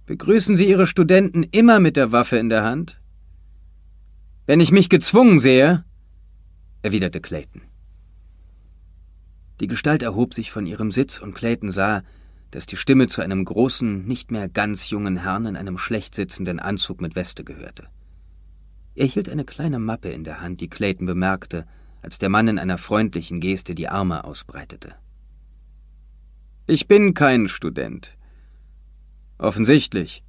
Begrüßen Sie Ihre Studenten immer mit der Waffe in der Hand? Wenn ich mich gezwungen sehe, erwiderte Clayton. Die Gestalt erhob sich von ihrem Sitz und Clayton sah, dass die Stimme zu einem großen, nicht mehr ganz jungen Herrn in einem schlecht sitzenden Anzug mit Weste gehörte. Er hielt eine kleine Mappe in der Hand, die Clayton bemerkte, als der Mann in einer freundlichen Geste die Arme ausbreitete. Ich bin kein Student. Offensichtlich.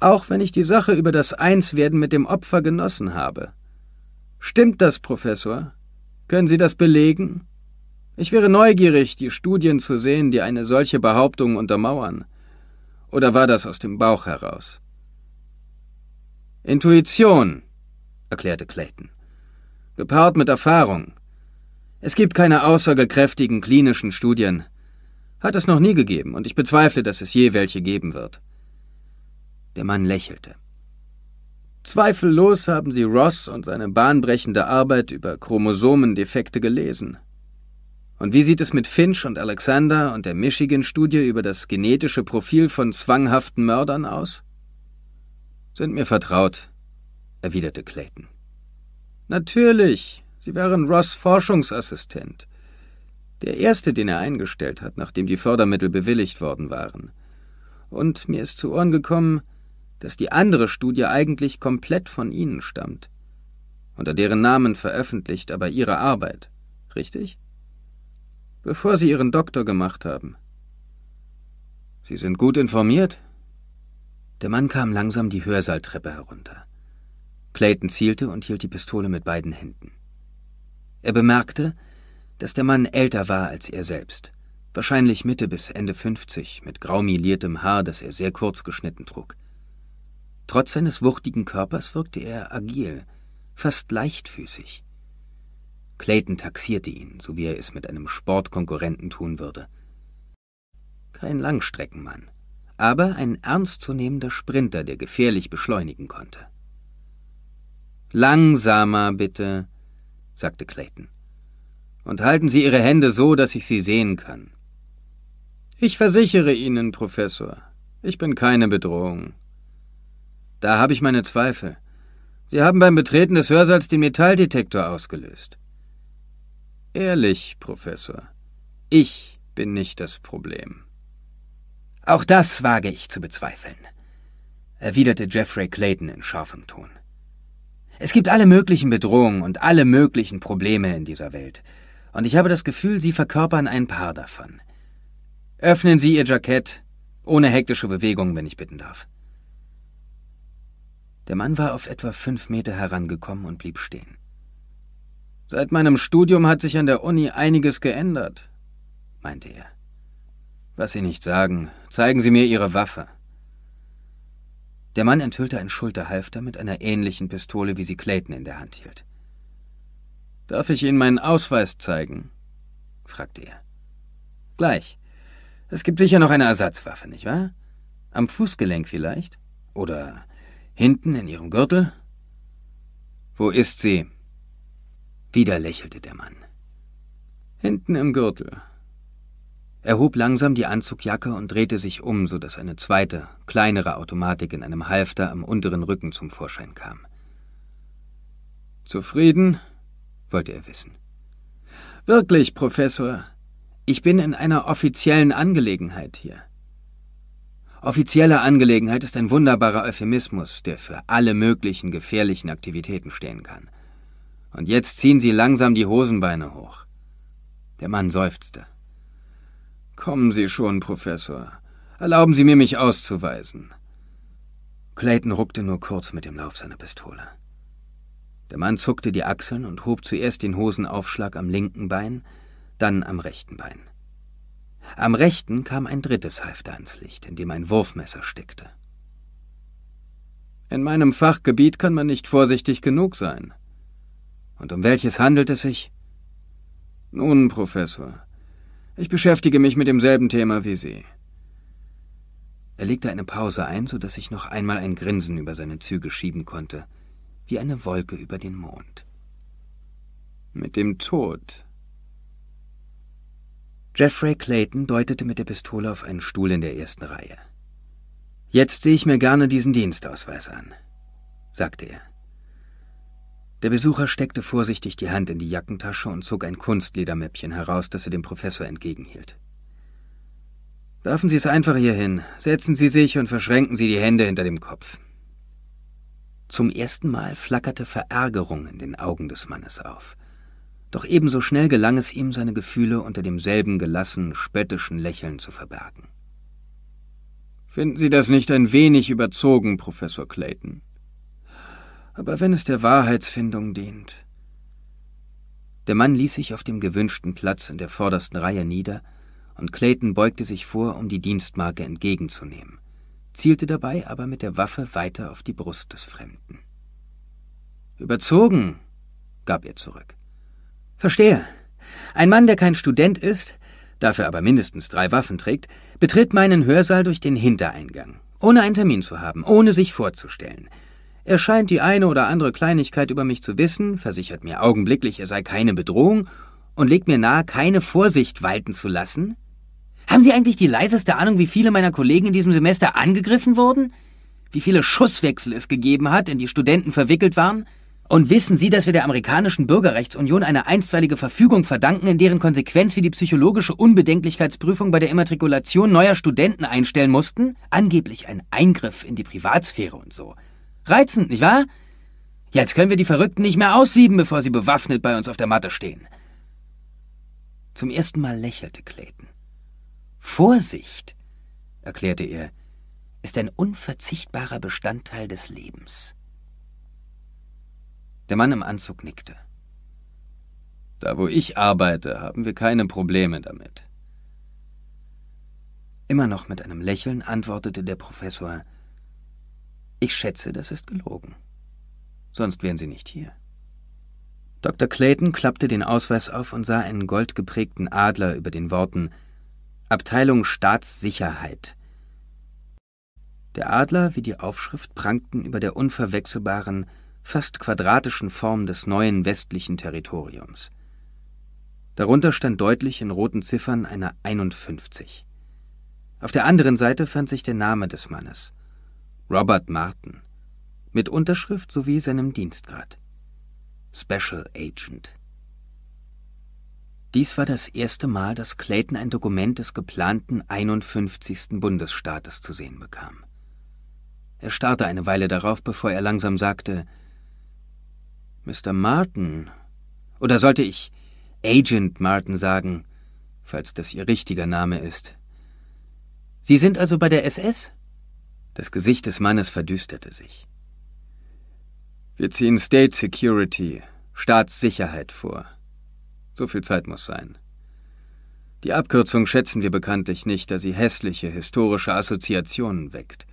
Auch wenn ich die Sache über das Einswerden mit dem Opfer genossen habe. Stimmt das, Professor? Können Sie das belegen? Ich wäre neugierig, die Studien zu sehen, die eine solche Behauptung untermauern. Oder war das aus dem Bauch heraus? Intuition, erklärte Clayton. Gepaart mit Erfahrung. Es gibt keine aussagekräftigen klinischen Studien. Hat es noch nie gegeben, und ich bezweifle, dass es je welche geben wird. Der Mann lächelte. Zweifellos haben Sie Ross und seine bahnbrechende Arbeit über Chromosomendefekte gelesen. Und wie sieht es mit Finch und Alexander und der Michigan-Studie über das genetische Profil von zwanghaften Mördern aus? Sind mir vertraut, erwiderte Clayton. Natürlich, Sie wären Ross Forschungsassistent. Der erste, den er eingestellt hat, nachdem die Fördermittel bewilligt worden waren. Und mir ist zu Ohren gekommen, dass die andere Studie eigentlich komplett von Ihnen stammt. Unter deren Namen veröffentlicht aber Ihre Arbeit, richtig? Bevor Sie Ihren Doktor gemacht haben. Sie sind gut informiert? Der Mann kam langsam die Hörsaaltreppe herunter. Clayton zielte und hielt die Pistole mit beiden Händen. Er bemerkte, dass der Mann älter war als er selbst, wahrscheinlich Mitte bis Ende 50, mit graumiliertem Haar, das er sehr kurz geschnitten trug. Trotz seines wuchtigen Körpers wirkte er agil, fast leichtfüßig. Clayton taxierte ihn, so wie er es mit einem Sportkonkurrenten tun würde. Kein Langstreckenmann, aber ein ernstzunehmender Sprinter, der gefährlich beschleunigen konnte. Langsamer bitte, sagte Clayton. Und halten Sie Ihre Hände so, dass ich sie sehen kann. Ich versichere Ihnen, Professor, ich bin keine Bedrohung. Da habe ich meine Zweifel. Sie haben beim Betreten des Hörsaals den Metalldetektor ausgelöst. Ehrlich, Professor, ich bin nicht das Problem. Auch das wage ich zu bezweifeln, erwiderte Jeffrey Clayton in scharfem Ton. Es gibt alle möglichen Bedrohungen und alle möglichen Probleme in dieser Welt. Und ich habe das Gefühl, Sie verkörpern ein paar davon. Öffnen Sie Ihr Jackett, ohne hektische Bewegungen, wenn ich bitten darf. Der Mann war auf etwa fünf Meter herangekommen und blieb stehen. Seit meinem Studium hat sich an der Uni einiges geändert, meinte er. Was Sie nicht sagen, zeigen Sie mir Ihre Waffe. Der Mann enthüllte ein Schulterhalfter mit einer ähnlichen Pistole, wie sie Clayton in der Hand hielt. Darf ich Ihnen meinen Ausweis zeigen? fragte er. Gleich. Es gibt sicher noch eine Ersatzwaffe, nicht wahr? Am Fußgelenk vielleicht? Oder hinten in Ihrem Gürtel? Wo ist sie? Wieder lächelte der Mann. Hinten im Gürtel, er hob langsam die Anzugjacke und drehte sich um, so dass eine zweite, kleinere Automatik in einem Halfter am unteren Rücken zum Vorschein kam. Zufrieden? wollte er wissen. Wirklich, Professor. Ich bin in einer offiziellen Angelegenheit hier. Offizielle Angelegenheit ist ein wunderbarer Euphemismus, der für alle möglichen gefährlichen Aktivitäten stehen kann. Und jetzt ziehen Sie langsam die Hosenbeine hoch. Der Mann seufzte. Kommen Sie schon, Professor. Erlauben Sie mir, mich auszuweisen. Clayton ruckte nur kurz mit dem Lauf seiner Pistole. Der Mann zuckte die Achseln und hob zuerst den Hosenaufschlag am linken Bein, dann am rechten Bein. Am rechten kam ein drittes Halfter ans Licht, in dem ein Wurfmesser steckte. In meinem Fachgebiet kann man nicht vorsichtig genug sein. Und um welches handelt es sich? Nun, Professor, ich beschäftige mich mit demselben Thema wie Sie. Er legte eine Pause ein, so dass ich noch einmal ein Grinsen über seine Züge schieben konnte, wie eine Wolke über den Mond. Mit dem Tod. Jeffrey Clayton deutete mit der Pistole auf einen Stuhl in der ersten Reihe. Jetzt sehe ich mir gerne diesen Dienstausweis an, sagte er. Der Besucher steckte vorsichtig die Hand in die Jackentasche und zog ein Kunstledermäppchen heraus, das er dem Professor entgegenhielt. Werfen Sie es einfach hier hin, setzen Sie sich und verschränken Sie die Hände hinter dem Kopf. Zum ersten Mal flackerte Verärgerung in den Augen des Mannes auf. Doch ebenso schnell gelang es ihm, seine Gefühle unter demselben gelassenen, spöttischen Lächeln zu verbergen. Finden Sie das nicht ein wenig überzogen, Professor Clayton? aber wenn es der Wahrheitsfindung dient. Der Mann ließ sich auf dem gewünschten Platz in der vordersten Reihe nieder, und Clayton beugte sich vor, um die Dienstmarke entgegenzunehmen, zielte dabei aber mit der Waffe weiter auf die Brust des Fremden. Überzogen, gab er zurück. Verstehe. Ein Mann, der kein Student ist, dafür aber mindestens drei Waffen trägt, betritt meinen Hörsaal durch den Hintereingang, ohne einen Termin zu haben, ohne sich vorzustellen. Er scheint die eine oder andere Kleinigkeit über mich zu wissen, versichert mir augenblicklich, er sei keine Bedrohung und legt mir nahe, keine Vorsicht walten zu lassen? Haben Sie eigentlich die leiseste Ahnung, wie viele meiner Kollegen in diesem Semester angegriffen wurden? Wie viele Schusswechsel es gegeben hat, in die Studenten verwickelt waren? Und wissen Sie, dass wir der amerikanischen Bürgerrechtsunion eine einstweilige Verfügung verdanken, in deren Konsequenz wir die psychologische Unbedenklichkeitsprüfung bei der Immatrikulation neuer Studenten einstellen mussten? Angeblich ein Eingriff in die Privatsphäre und so. Reizend, nicht wahr? Jetzt können wir die Verrückten nicht mehr aussieben, bevor sie bewaffnet bei uns auf der Matte stehen. Zum ersten Mal lächelte Clayton. Vorsicht, erklärte er, ist ein unverzichtbarer Bestandteil des Lebens. Der Mann im Anzug nickte. Da wo ich arbeite, haben wir keine Probleme damit. Immer noch mit einem Lächeln antwortete der Professor, ich schätze, das ist gelogen. Sonst wären Sie nicht hier. Dr. Clayton klappte den Ausweis auf und sah einen goldgeprägten Adler über den Worten Abteilung Staatssicherheit. Der Adler wie die Aufschrift prangten über der unverwechselbaren, fast quadratischen Form des neuen westlichen Territoriums. Darunter stand deutlich in roten Ziffern eine 51. Auf der anderen Seite fand sich der Name des Mannes. Robert Martin, mit Unterschrift sowie seinem Dienstgrad. Special Agent. Dies war das erste Mal, dass Clayton ein Dokument des geplanten 51. Bundesstaates zu sehen bekam. Er starrte eine Weile darauf, bevor er langsam sagte, Mr. Martin, oder sollte ich Agent Martin sagen, falls das Ihr richtiger Name ist. Sie sind also bei der SS? Das Gesicht des Mannes verdüsterte sich. Wir ziehen State Security, Staatssicherheit vor. So viel Zeit muss sein. Die Abkürzung schätzen wir bekanntlich nicht, da sie hässliche historische Assoziationen weckt.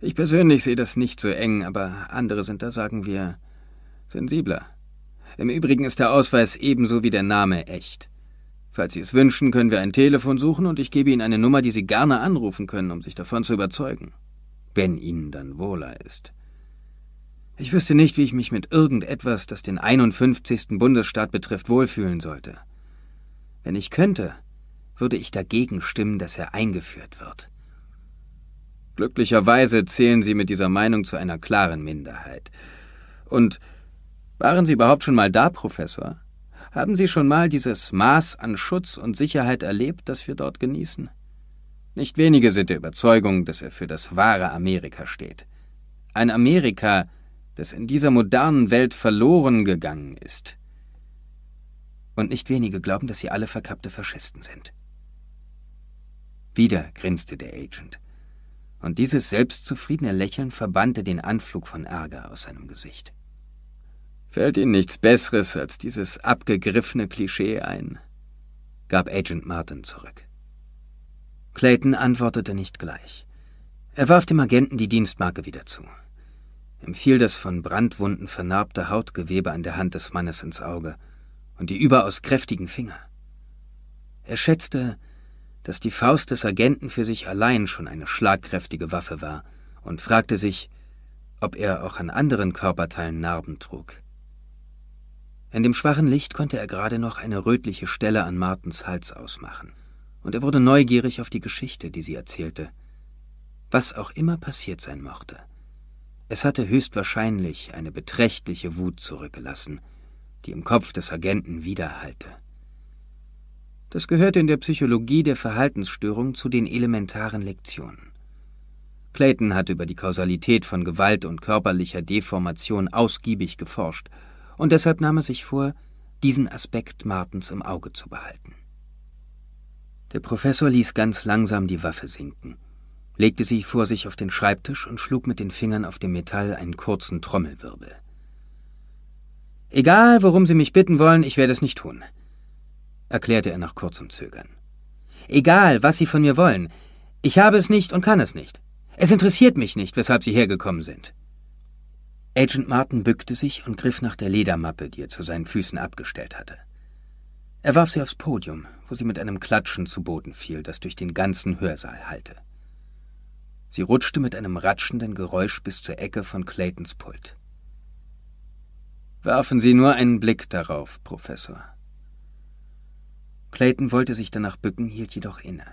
Ich persönlich sehe das nicht so eng, aber andere sind da, sagen wir, sensibler. Im Übrigen ist der Ausweis ebenso wie der Name echt. Falls Sie es wünschen, können wir ein Telefon suchen und ich gebe Ihnen eine Nummer, die Sie gerne anrufen können, um sich davon zu überzeugen wenn ihnen dann wohler ist. Ich wüsste nicht, wie ich mich mit irgendetwas, das den 51. Bundesstaat betrifft, wohlfühlen sollte. Wenn ich könnte, würde ich dagegen stimmen, dass er eingeführt wird. Glücklicherweise zählen Sie mit dieser Meinung zu einer klaren Minderheit. Und waren Sie überhaupt schon mal da, Professor? Haben Sie schon mal dieses Maß an Schutz und Sicherheit erlebt, das wir dort genießen? Nicht wenige sind der Überzeugung, dass er für das wahre Amerika steht. Ein Amerika, das in dieser modernen Welt verloren gegangen ist. Und nicht wenige glauben, dass sie alle verkappte Faschisten sind. Wieder grinste der Agent, und dieses selbstzufriedene Lächeln verbannte den Anflug von Ärger aus seinem Gesicht. Fällt Ihnen nichts Besseres als dieses abgegriffene Klischee ein? gab Agent Martin zurück. Clayton antwortete nicht gleich. Er warf dem Agenten die Dienstmarke wieder zu. Ihm fiel das von Brandwunden vernarbte Hautgewebe an der Hand des Mannes ins Auge und die überaus kräftigen Finger. Er schätzte, dass die Faust des Agenten für sich allein schon eine schlagkräftige Waffe war und fragte sich, ob er auch an anderen Körperteilen Narben trug. In dem schwachen Licht konnte er gerade noch eine rötliche Stelle an Martens Hals ausmachen – und er wurde neugierig auf die Geschichte, die sie erzählte. Was auch immer passiert sein mochte. Es hatte höchstwahrscheinlich eine beträchtliche Wut zurückgelassen, die im Kopf des Agenten widerhallte. Das gehörte in der Psychologie der Verhaltensstörung zu den elementaren Lektionen. Clayton hat über die Kausalität von Gewalt und körperlicher Deformation ausgiebig geforscht, und deshalb nahm er sich vor, diesen Aspekt Martens im Auge zu behalten. Der Professor ließ ganz langsam die Waffe sinken, legte sie vor sich auf den Schreibtisch und schlug mit den Fingern auf dem Metall einen kurzen Trommelwirbel. Egal, worum Sie mich bitten wollen, ich werde es nicht tun, erklärte er nach kurzem Zögern. Egal, was Sie von mir wollen, ich habe es nicht und kann es nicht. Es interessiert mich nicht, weshalb Sie hergekommen sind. Agent Martin bückte sich und griff nach der Ledermappe, die er zu seinen Füßen abgestellt hatte. Er warf sie aufs Podium, wo sie mit einem Klatschen zu Boden fiel, das durch den ganzen Hörsaal hallte. Sie rutschte mit einem ratschenden Geräusch bis zur Ecke von Claytons Pult. Werfen Sie nur einen Blick darauf, Professor. Clayton wollte sich danach bücken, hielt jedoch inne.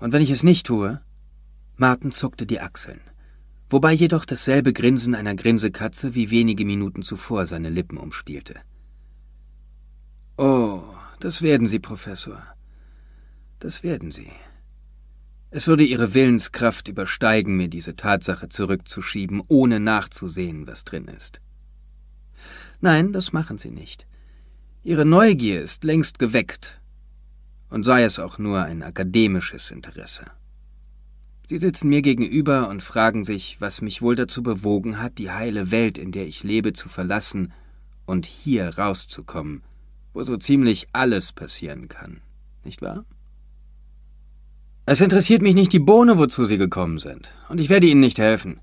Und wenn ich es nicht tue? Martin zuckte die Achseln, wobei jedoch dasselbe Grinsen einer Grinsekatze wie wenige Minuten zuvor seine Lippen umspielte. Oh, das werden Sie, Professor. Das werden Sie. Es würde Ihre Willenskraft übersteigen, mir diese Tatsache zurückzuschieben, ohne nachzusehen, was drin ist. Nein, das machen Sie nicht. Ihre Neugier ist längst geweckt, und sei es auch nur ein akademisches Interesse. Sie sitzen mir gegenüber und fragen sich, was mich wohl dazu bewogen hat, die heile Welt, in der ich lebe, zu verlassen und hier rauszukommen, wo so ziemlich alles passieren kann, nicht wahr? Es interessiert mich nicht die Bohne, wozu Sie gekommen sind, und ich werde Ihnen nicht helfen.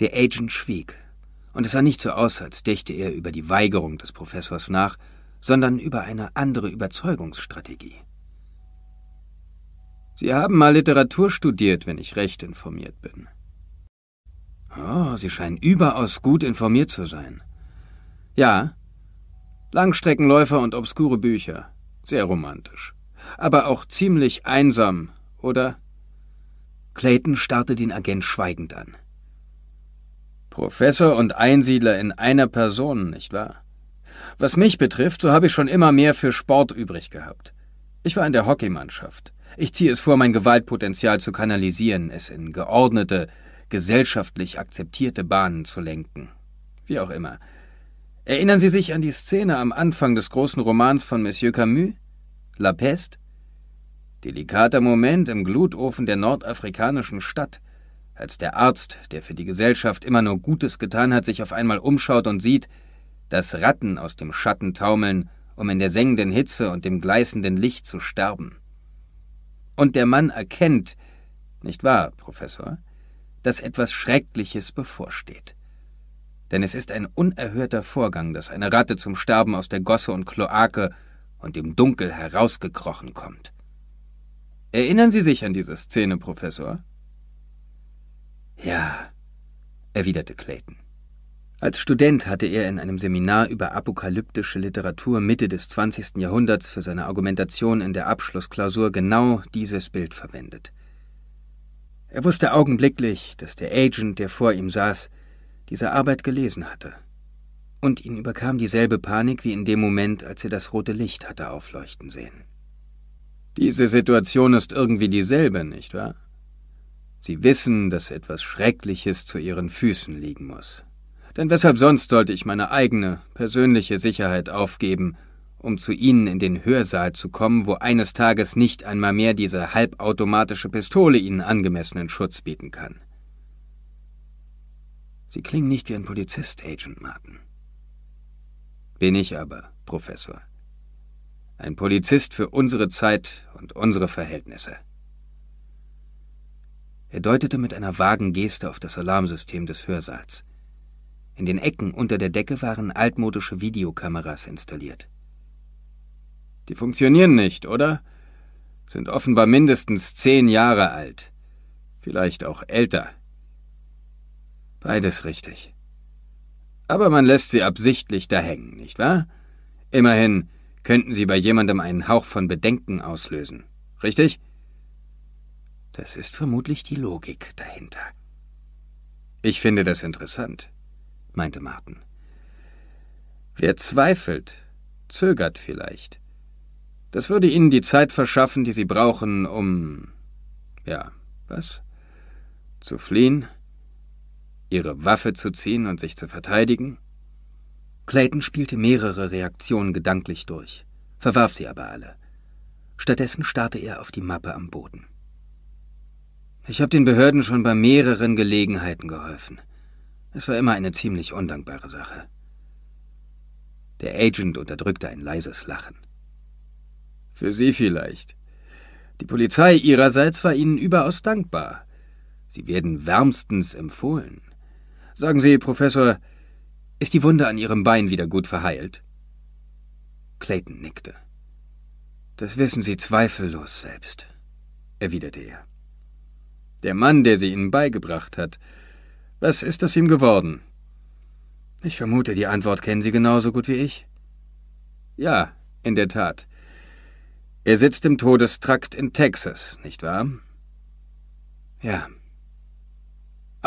Der Agent schwieg, und es sah nicht so aus, als dächte er über die Weigerung des Professors nach, sondern über eine andere Überzeugungsstrategie. Sie haben mal Literatur studiert, wenn ich recht informiert bin. Oh, Sie scheinen überaus gut informiert zu sein. Ja, Langstreckenläufer und obskure Bücher. Sehr romantisch. Aber auch ziemlich einsam, oder? Clayton starrte den Agent schweigend an. Professor und Einsiedler in einer Person, nicht wahr? Was mich betrifft, so habe ich schon immer mehr für Sport übrig gehabt. Ich war in der Hockeymannschaft. Ich ziehe es vor, mein Gewaltpotenzial zu kanalisieren, es in geordnete, gesellschaftlich akzeptierte Bahnen zu lenken. Wie auch immer. Erinnern Sie sich an die Szene am Anfang des großen Romans von Monsieur Camus? La Peste? Delikater Moment im Glutofen der nordafrikanischen Stadt, als der Arzt, der für die Gesellschaft immer nur Gutes getan hat, sich auf einmal umschaut und sieht, dass Ratten aus dem Schatten taumeln, um in der sengenden Hitze und dem gleißenden Licht zu sterben. Und der Mann erkennt, nicht wahr, Professor, dass etwas Schreckliches bevorsteht. Denn es ist ein unerhörter Vorgang, dass eine Ratte zum Sterben aus der Gosse und Kloake und dem Dunkel herausgekrochen kommt. Erinnern Sie sich an diese Szene, Professor? Ja, erwiderte Clayton. Als Student hatte er in einem Seminar über apokalyptische Literatur Mitte des 20. Jahrhunderts für seine Argumentation in der Abschlussklausur genau dieses Bild verwendet. Er wusste augenblicklich, dass der Agent, der vor ihm saß, diese Arbeit gelesen hatte. Und ihn überkam dieselbe Panik wie in dem Moment, als er das rote Licht hatte aufleuchten sehen. Diese Situation ist irgendwie dieselbe, nicht wahr? Sie wissen, dass etwas Schreckliches zu Ihren Füßen liegen muss. Denn weshalb sonst sollte ich meine eigene, persönliche Sicherheit aufgeben, um zu Ihnen in den Hörsaal zu kommen, wo eines Tages nicht einmal mehr diese halbautomatische Pistole Ihnen angemessenen Schutz bieten kann. Sie klingen nicht wie ein Polizist, Agent Martin. Bin ich aber, Professor. Ein Polizist für unsere Zeit und unsere Verhältnisse. Er deutete mit einer vagen Geste auf das Alarmsystem des Hörsaals. In den Ecken unter der Decke waren altmodische Videokameras installiert. Die funktionieren nicht, oder? Sind offenbar mindestens zehn Jahre alt. Vielleicht auch älter. Beides richtig. Aber man lässt sie absichtlich da hängen, nicht wahr? Immerhin könnten sie bei jemandem einen Hauch von Bedenken auslösen, richtig? Das ist vermutlich die Logik dahinter. Ich finde das interessant, meinte Martin. Wer zweifelt, zögert vielleicht. Das würde ihnen die Zeit verschaffen, die sie brauchen, um. ja, was? Zu fliehen? ihre Waffe zu ziehen und sich zu verteidigen? Clayton spielte mehrere Reaktionen gedanklich durch, verwarf sie aber alle. Stattdessen starrte er auf die Mappe am Boden. Ich habe den Behörden schon bei mehreren Gelegenheiten geholfen. Es war immer eine ziemlich undankbare Sache. Der Agent unterdrückte ein leises Lachen. Für Sie vielleicht. Die Polizei ihrerseits war Ihnen überaus dankbar. Sie werden wärmstens empfohlen. Sagen Sie, Professor, ist die Wunde an Ihrem Bein wieder gut verheilt? Clayton nickte. Das wissen Sie zweifellos selbst, erwiderte er. Der Mann, der sie Ihnen beigebracht hat, was ist aus ihm geworden? Ich vermute, die Antwort kennen Sie genauso gut wie ich. Ja, in der Tat. Er sitzt im Todestrakt in Texas, nicht wahr? Ja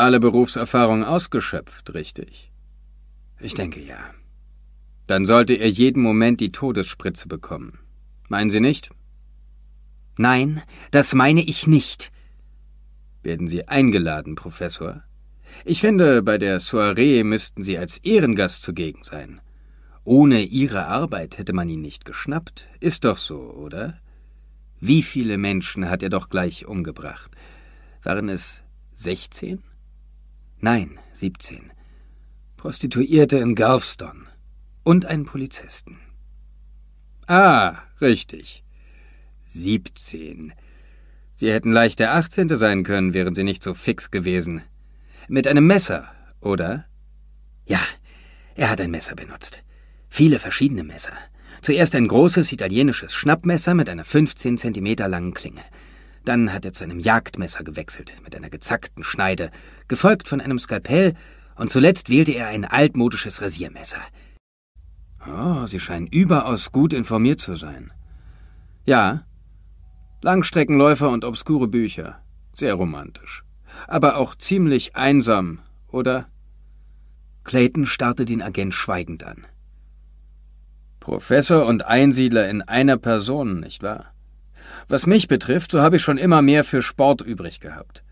alle Berufserfahrung ausgeschöpft, richtig? Ich denke ja. Dann sollte er jeden Moment die Todesspritze bekommen. Meinen Sie nicht? Nein, das meine ich nicht. Werden Sie eingeladen, Professor? Ich finde, bei der Soiree müssten Sie als Ehrengast zugegen sein. Ohne Ihre Arbeit hätte man ihn nicht geschnappt. Ist doch so, oder? Wie viele Menschen hat er doch gleich umgebracht? Waren es sechzehn? Nein, 17. Prostituierte in Garveston. Und einen Polizisten. Ah, richtig. 17. Sie hätten leicht der 18. sein können, wären Sie nicht so fix gewesen. Mit einem Messer, oder? Ja, er hat ein Messer benutzt. Viele verschiedene Messer. Zuerst ein großes italienisches Schnappmesser mit einer 15 Zentimeter langen Klinge. Dann hat er zu einem Jagdmesser gewechselt, mit einer gezackten Schneide, gefolgt von einem Skalpell, und zuletzt wählte er ein altmodisches Rasiermesser. Oh, Sie scheinen überaus gut informiert zu sein. Ja. Langstreckenläufer und obskure Bücher. Sehr romantisch. Aber auch ziemlich einsam, oder? Clayton starrte den Agent schweigend an. Professor und Einsiedler in einer Person, nicht wahr? Was mich betrifft, so habe ich schon immer mehr für Sport übrig gehabt.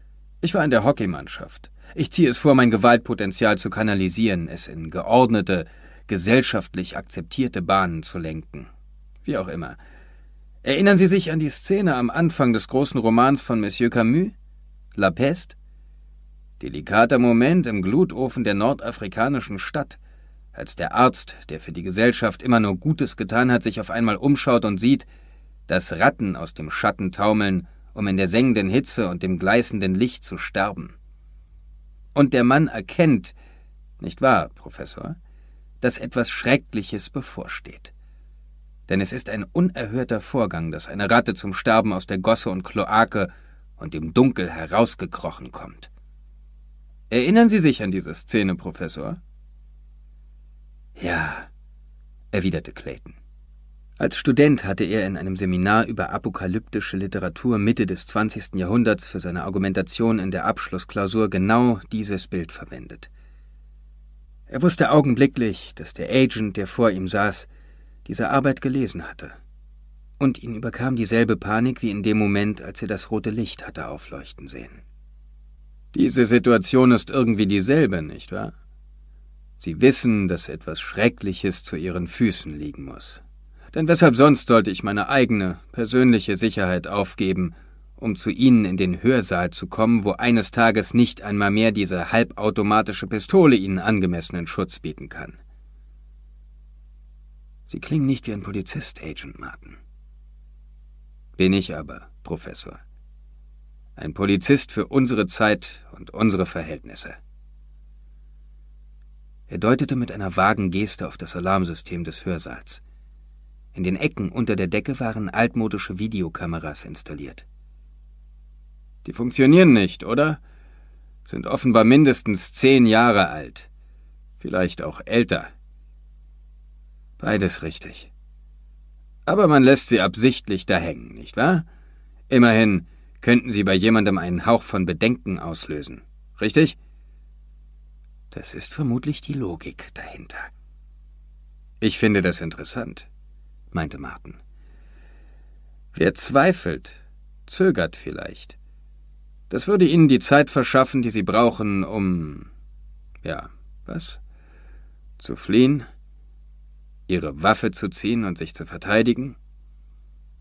Ich war in der Hockeymannschaft. Ich ziehe es vor, mein Gewaltpotenzial zu kanalisieren, es in geordnete, gesellschaftlich akzeptierte Bahnen zu lenken. Wie auch immer. Erinnern Sie sich an die Szene am Anfang des großen Romans von Monsieur Camus? La Peste? Delikater Moment im Glutofen der nordafrikanischen Stadt, als der Arzt, der für die Gesellschaft immer nur Gutes getan hat, sich auf einmal umschaut und sieht, dass Ratten aus dem Schatten taumeln, um in der sengenden Hitze und dem gleißenden Licht zu sterben. Und der Mann erkennt, nicht wahr, Professor, dass etwas Schreckliches bevorsteht. Denn es ist ein unerhörter Vorgang, dass eine Ratte zum Sterben aus der Gosse und Kloake und im Dunkel herausgekrochen kommt. Erinnern Sie sich an diese Szene, Professor? Ja, erwiderte Clayton. Als Student hatte er in einem Seminar über apokalyptische Literatur Mitte des 20. Jahrhunderts für seine Argumentation in der Abschlussklausur genau dieses Bild verwendet. Er wusste augenblicklich, dass der Agent, der vor ihm saß, diese Arbeit gelesen hatte. Und ihn überkam dieselbe Panik wie in dem Moment, als er das rote Licht hatte aufleuchten sehen. Diese Situation ist irgendwie dieselbe, nicht wahr? Sie wissen, dass etwas Schreckliches zu ihren Füßen liegen muss. Denn weshalb sonst sollte ich meine eigene, persönliche Sicherheit aufgeben, um zu Ihnen in den Hörsaal zu kommen, wo eines Tages nicht einmal mehr diese halbautomatische Pistole Ihnen angemessenen Schutz bieten kann. Sie klingen nicht wie ein Polizist, Agent Martin. Bin ich aber, Professor. Ein Polizist für unsere Zeit und unsere Verhältnisse. Er deutete mit einer vagen Geste auf das Alarmsystem des Hörsaals. In den Ecken unter der Decke waren altmodische Videokameras installiert. Die funktionieren nicht, oder? Sind offenbar mindestens zehn Jahre alt. Vielleicht auch älter. Beides richtig. Aber man lässt sie absichtlich da hängen, nicht wahr? Immerhin könnten sie bei jemandem einen Hauch von Bedenken auslösen, richtig? Das ist vermutlich die Logik dahinter. Ich finde das interessant meinte Martin. Wer zweifelt, zögert vielleicht. Das würde Ihnen die Zeit verschaffen, die Sie brauchen, um. ja, was? Zu fliehen? Ihre Waffe zu ziehen und sich zu verteidigen?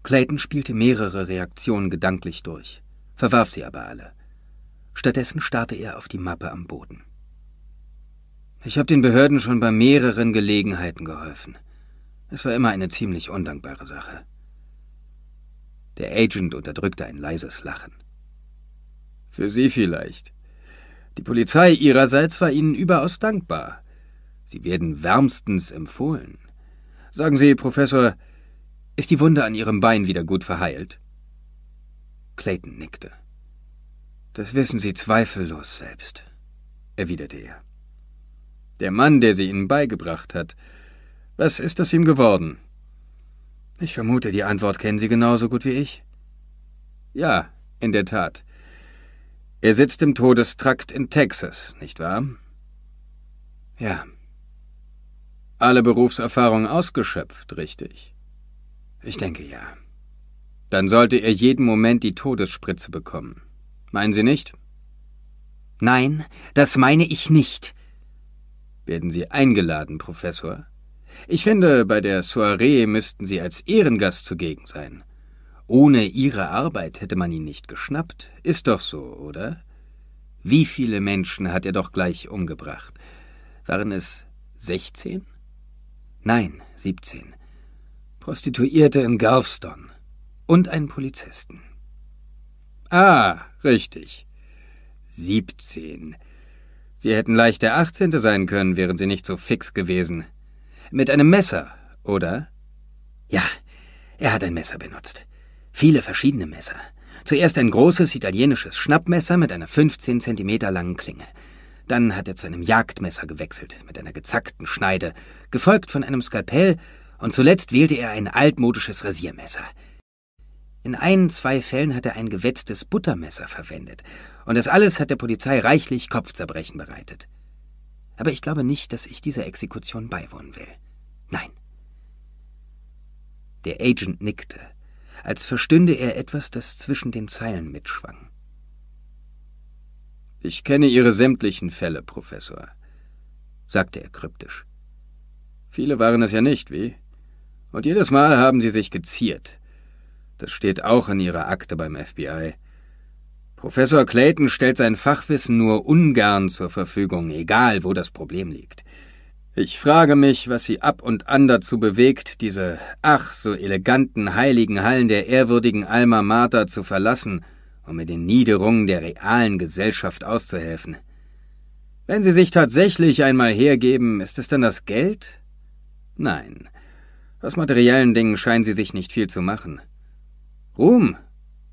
Clayton spielte mehrere Reaktionen gedanklich durch, verwarf sie aber alle. Stattdessen starrte er auf die Mappe am Boden. Ich habe den Behörden schon bei mehreren Gelegenheiten geholfen. Es war immer eine ziemlich undankbare Sache. Der Agent unterdrückte ein leises Lachen. Für Sie vielleicht. Die Polizei ihrerseits war Ihnen überaus dankbar. Sie werden wärmstens empfohlen. Sagen Sie, Professor, ist die Wunde an Ihrem Bein wieder gut verheilt? Clayton nickte. Das wissen Sie zweifellos selbst, erwiderte er. Der Mann, der sie Ihnen beigebracht hat, was ist aus ihm geworden? Ich vermute, die Antwort kennen Sie genauso gut wie ich. Ja, in der Tat. Er sitzt im Todestrakt in Texas, nicht wahr? Ja. Alle Berufserfahrung ausgeschöpft, richtig? Ich denke ja. Dann sollte er jeden Moment die Todesspritze bekommen. Meinen Sie nicht? Nein, das meine ich nicht. Werden Sie eingeladen, Professor? Ich finde, bei der Soiree müssten Sie als Ehrengast zugegen sein. Ohne Ihre Arbeit hätte man ihn nicht geschnappt. Ist doch so, oder? Wie viele Menschen hat er doch gleich umgebracht? Waren es sechzehn? Nein, siebzehn. Prostituierte in Galveston und einen Polizisten. Ah, richtig. Siebzehn. Sie hätten leicht der Achtzehnte sein können, wären Sie nicht so fix gewesen. Mit einem Messer, oder? Ja, er hat ein Messer benutzt. Viele verschiedene Messer. Zuerst ein großes italienisches Schnappmesser mit einer 15 cm langen Klinge. Dann hat er zu einem Jagdmesser gewechselt, mit einer gezackten Schneide, gefolgt von einem Skalpell und zuletzt wählte er ein altmodisches Rasiermesser. In ein, zwei Fällen hat er ein gewetztes Buttermesser verwendet. Und das alles hat der Polizei reichlich Kopfzerbrechen bereitet aber ich glaube nicht, dass ich dieser Exekution beiwohnen will. Nein. Der Agent nickte, als verstünde er etwas, das zwischen den Zeilen mitschwang. Ich kenne Ihre sämtlichen Fälle, Professor, sagte er kryptisch. Viele waren es ja nicht, wie? Und jedes Mal haben Sie sich geziert. Das steht auch in Ihrer Akte beim FBI. Professor Clayton stellt sein Fachwissen nur ungern zur Verfügung, egal wo das Problem liegt. Ich frage mich, was sie ab und an dazu bewegt, diese ach so eleganten heiligen Hallen der ehrwürdigen Alma Mater zu verlassen, um mit den Niederungen der realen Gesellschaft auszuhelfen. Wenn sie sich tatsächlich einmal hergeben, ist es dann das Geld? Nein. Aus materiellen Dingen scheinen sie sich nicht viel zu machen. Ruhm?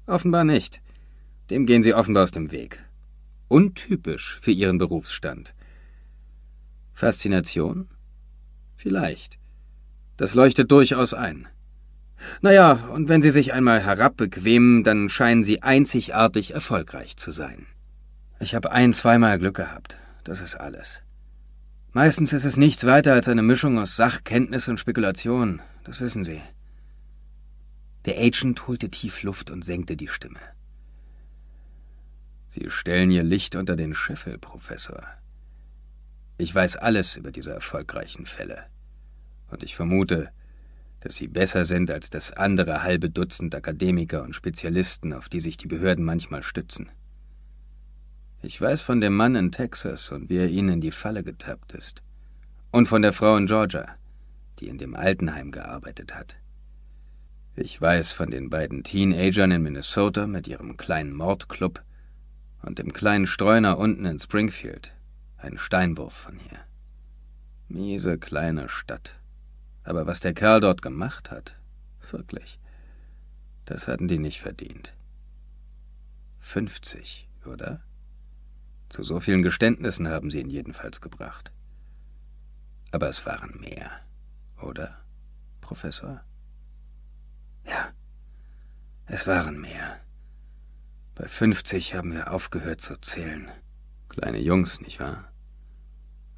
Offenbar nicht. Dem gehen Sie offenbar aus dem Weg. Untypisch für Ihren Berufsstand. Faszination? Vielleicht. Das leuchtet durchaus ein. Naja, und wenn Sie sich einmal herabbequemen, dann scheinen Sie einzigartig erfolgreich zu sein. Ich habe ein, zweimal Glück gehabt. Das ist alles. Meistens ist es nichts weiter als eine Mischung aus Sachkenntnis und Spekulation. Das wissen Sie. Der Agent holte tief Luft und senkte die Stimme. Sie stellen Ihr Licht unter den Scheffel, Professor. Ich weiß alles über diese erfolgreichen Fälle. Und ich vermute, dass sie besser sind als das andere halbe Dutzend Akademiker und Spezialisten, auf die sich die Behörden manchmal stützen. Ich weiß von dem Mann in Texas und wie er ihnen in die Falle getappt ist. Und von der Frau in Georgia, die in dem Altenheim gearbeitet hat. Ich weiß von den beiden Teenagern in Minnesota mit ihrem kleinen Mordclub und dem kleinen Streuner unten in Springfield, ein Steinwurf von hier. Miese kleine Stadt. Aber was der Kerl dort gemacht hat, wirklich, das hatten die nicht verdient. Fünfzig, oder? Zu so vielen Geständnissen haben sie ihn jedenfalls gebracht. Aber es waren mehr, oder, Professor? Ja, es waren mehr. Bei 50 haben wir aufgehört zu zählen. Kleine Jungs, nicht wahr?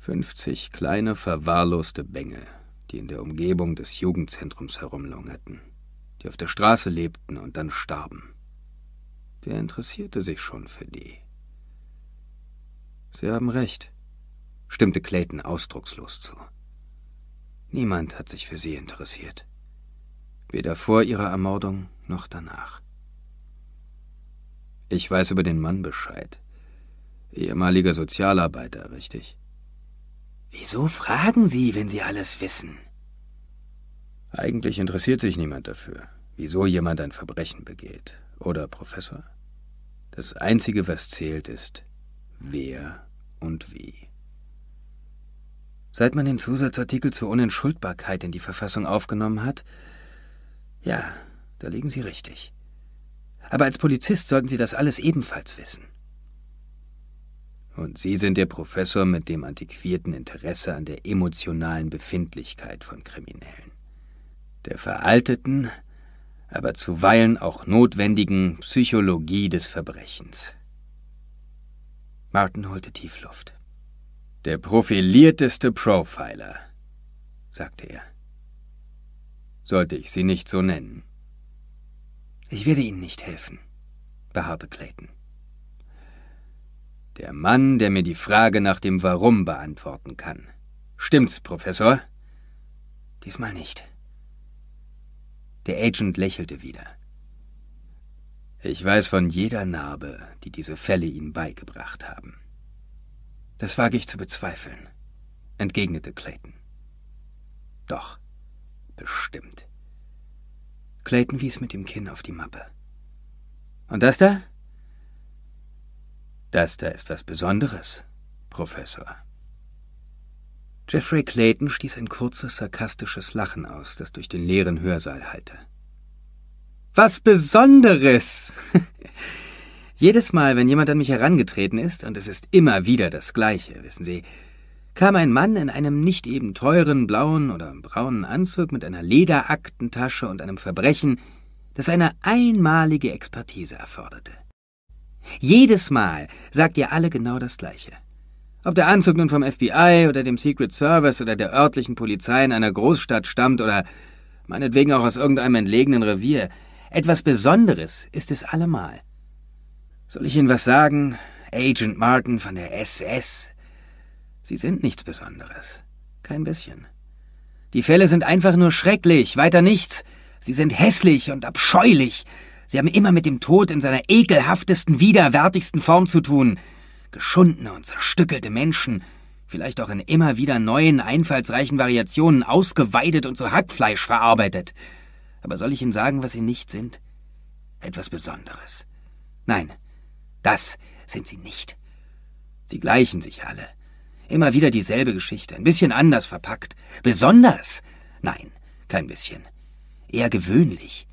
50 kleine, verwahrloste Bengel, die in der Umgebung des Jugendzentrums herumlungerten, die auf der Straße lebten und dann starben. Wer interessierte sich schon für die? Sie haben recht, stimmte Clayton ausdruckslos zu. Niemand hat sich für sie interessiert. Weder vor ihrer Ermordung noch danach. Ich weiß über den Mann Bescheid. Ehemaliger Sozialarbeiter, richtig? Wieso fragen Sie, wenn Sie alles wissen? Eigentlich interessiert sich niemand dafür, wieso jemand ein Verbrechen begeht. Oder, Professor? Das Einzige, was zählt, ist wer und wie. Seit man den Zusatzartikel zur Unentschuldbarkeit in die Verfassung aufgenommen hat, ja, da liegen Sie richtig. Aber als Polizist sollten Sie das alles ebenfalls wissen. Und Sie sind der Professor mit dem antiquierten Interesse an der emotionalen Befindlichkeit von Kriminellen. Der veralteten, aber zuweilen auch notwendigen Psychologie des Verbrechens. Martin holte tief Luft. Der profilierteste Profiler, sagte er. Sollte ich Sie nicht so nennen? Ich werde Ihnen nicht helfen, beharrte Clayton. Der Mann, der mir die Frage nach dem Warum beantworten kann. Stimmt's, Professor? Diesmal nicht. Der Agent lächelte wieder. Ich weiß von jeder Narbe, die diese Fälle Ihnen beigebracht haben. Das wage ich zu bezweifeln, entgegnete Clayton. Doch, bestimmt. Clayton wies mit dem Kinn auf die Mappe. Und das da? Das da ist was Besonderes, Professor. Jeffrey Clayton stieß ein kurzes, sarkastisches Lachen aus, das durch den leeren Hörsaal hallte. Was Besonderes! Jedes Mal, wenn jemand an mich herangetreten ist, und es ist immer wieder das Gleiche, wissen Sie, kam ein Mann in einem nicht eben teuren blauen oder braunen Anzug mit einer Lederaktentasche und einem Verbrechen, das eine einmalige Expertise erforderte. Jedes Mal sagt ihr alle genau das Gleiche. Ob der Anzug nun vom FBI oder dem Secret Service oder der örtlichen Polizei in einer Großstadt stammt oder meinetwegen auch aus irgendeinem entlegenen Revier, etwas Besonderes ist es allemal. Soll ich Ihnen was sagen, Agent Martin von der SS? Sie sind nichts Besonderes. Kein bisschen. Die Fälle sind einfach nur schrecklich, weiter nichts. Sie sind hässlich und abscheulich. Sie haben immer mit dem Tod in seiner ekelhaftesten, widerwärtigsten Form zu tun. Geschundene und zerstückelte Menschen, vielleicht auch in immer wieder neuen, einfallsreichen Variationen ausgeweidet und zu Hackfleisch verarbeitet. Aber soll ich Ihnen sagen, was Sie nicht sind? Etwas Besonderes. Nein, das sind Sie nicht. Sie gleichen sich alle. Immer wieder dieselbe Geschichte, ein bisschen anders verpackt. Besonders? Nein, kein bisschen. Eher gewöhnlich.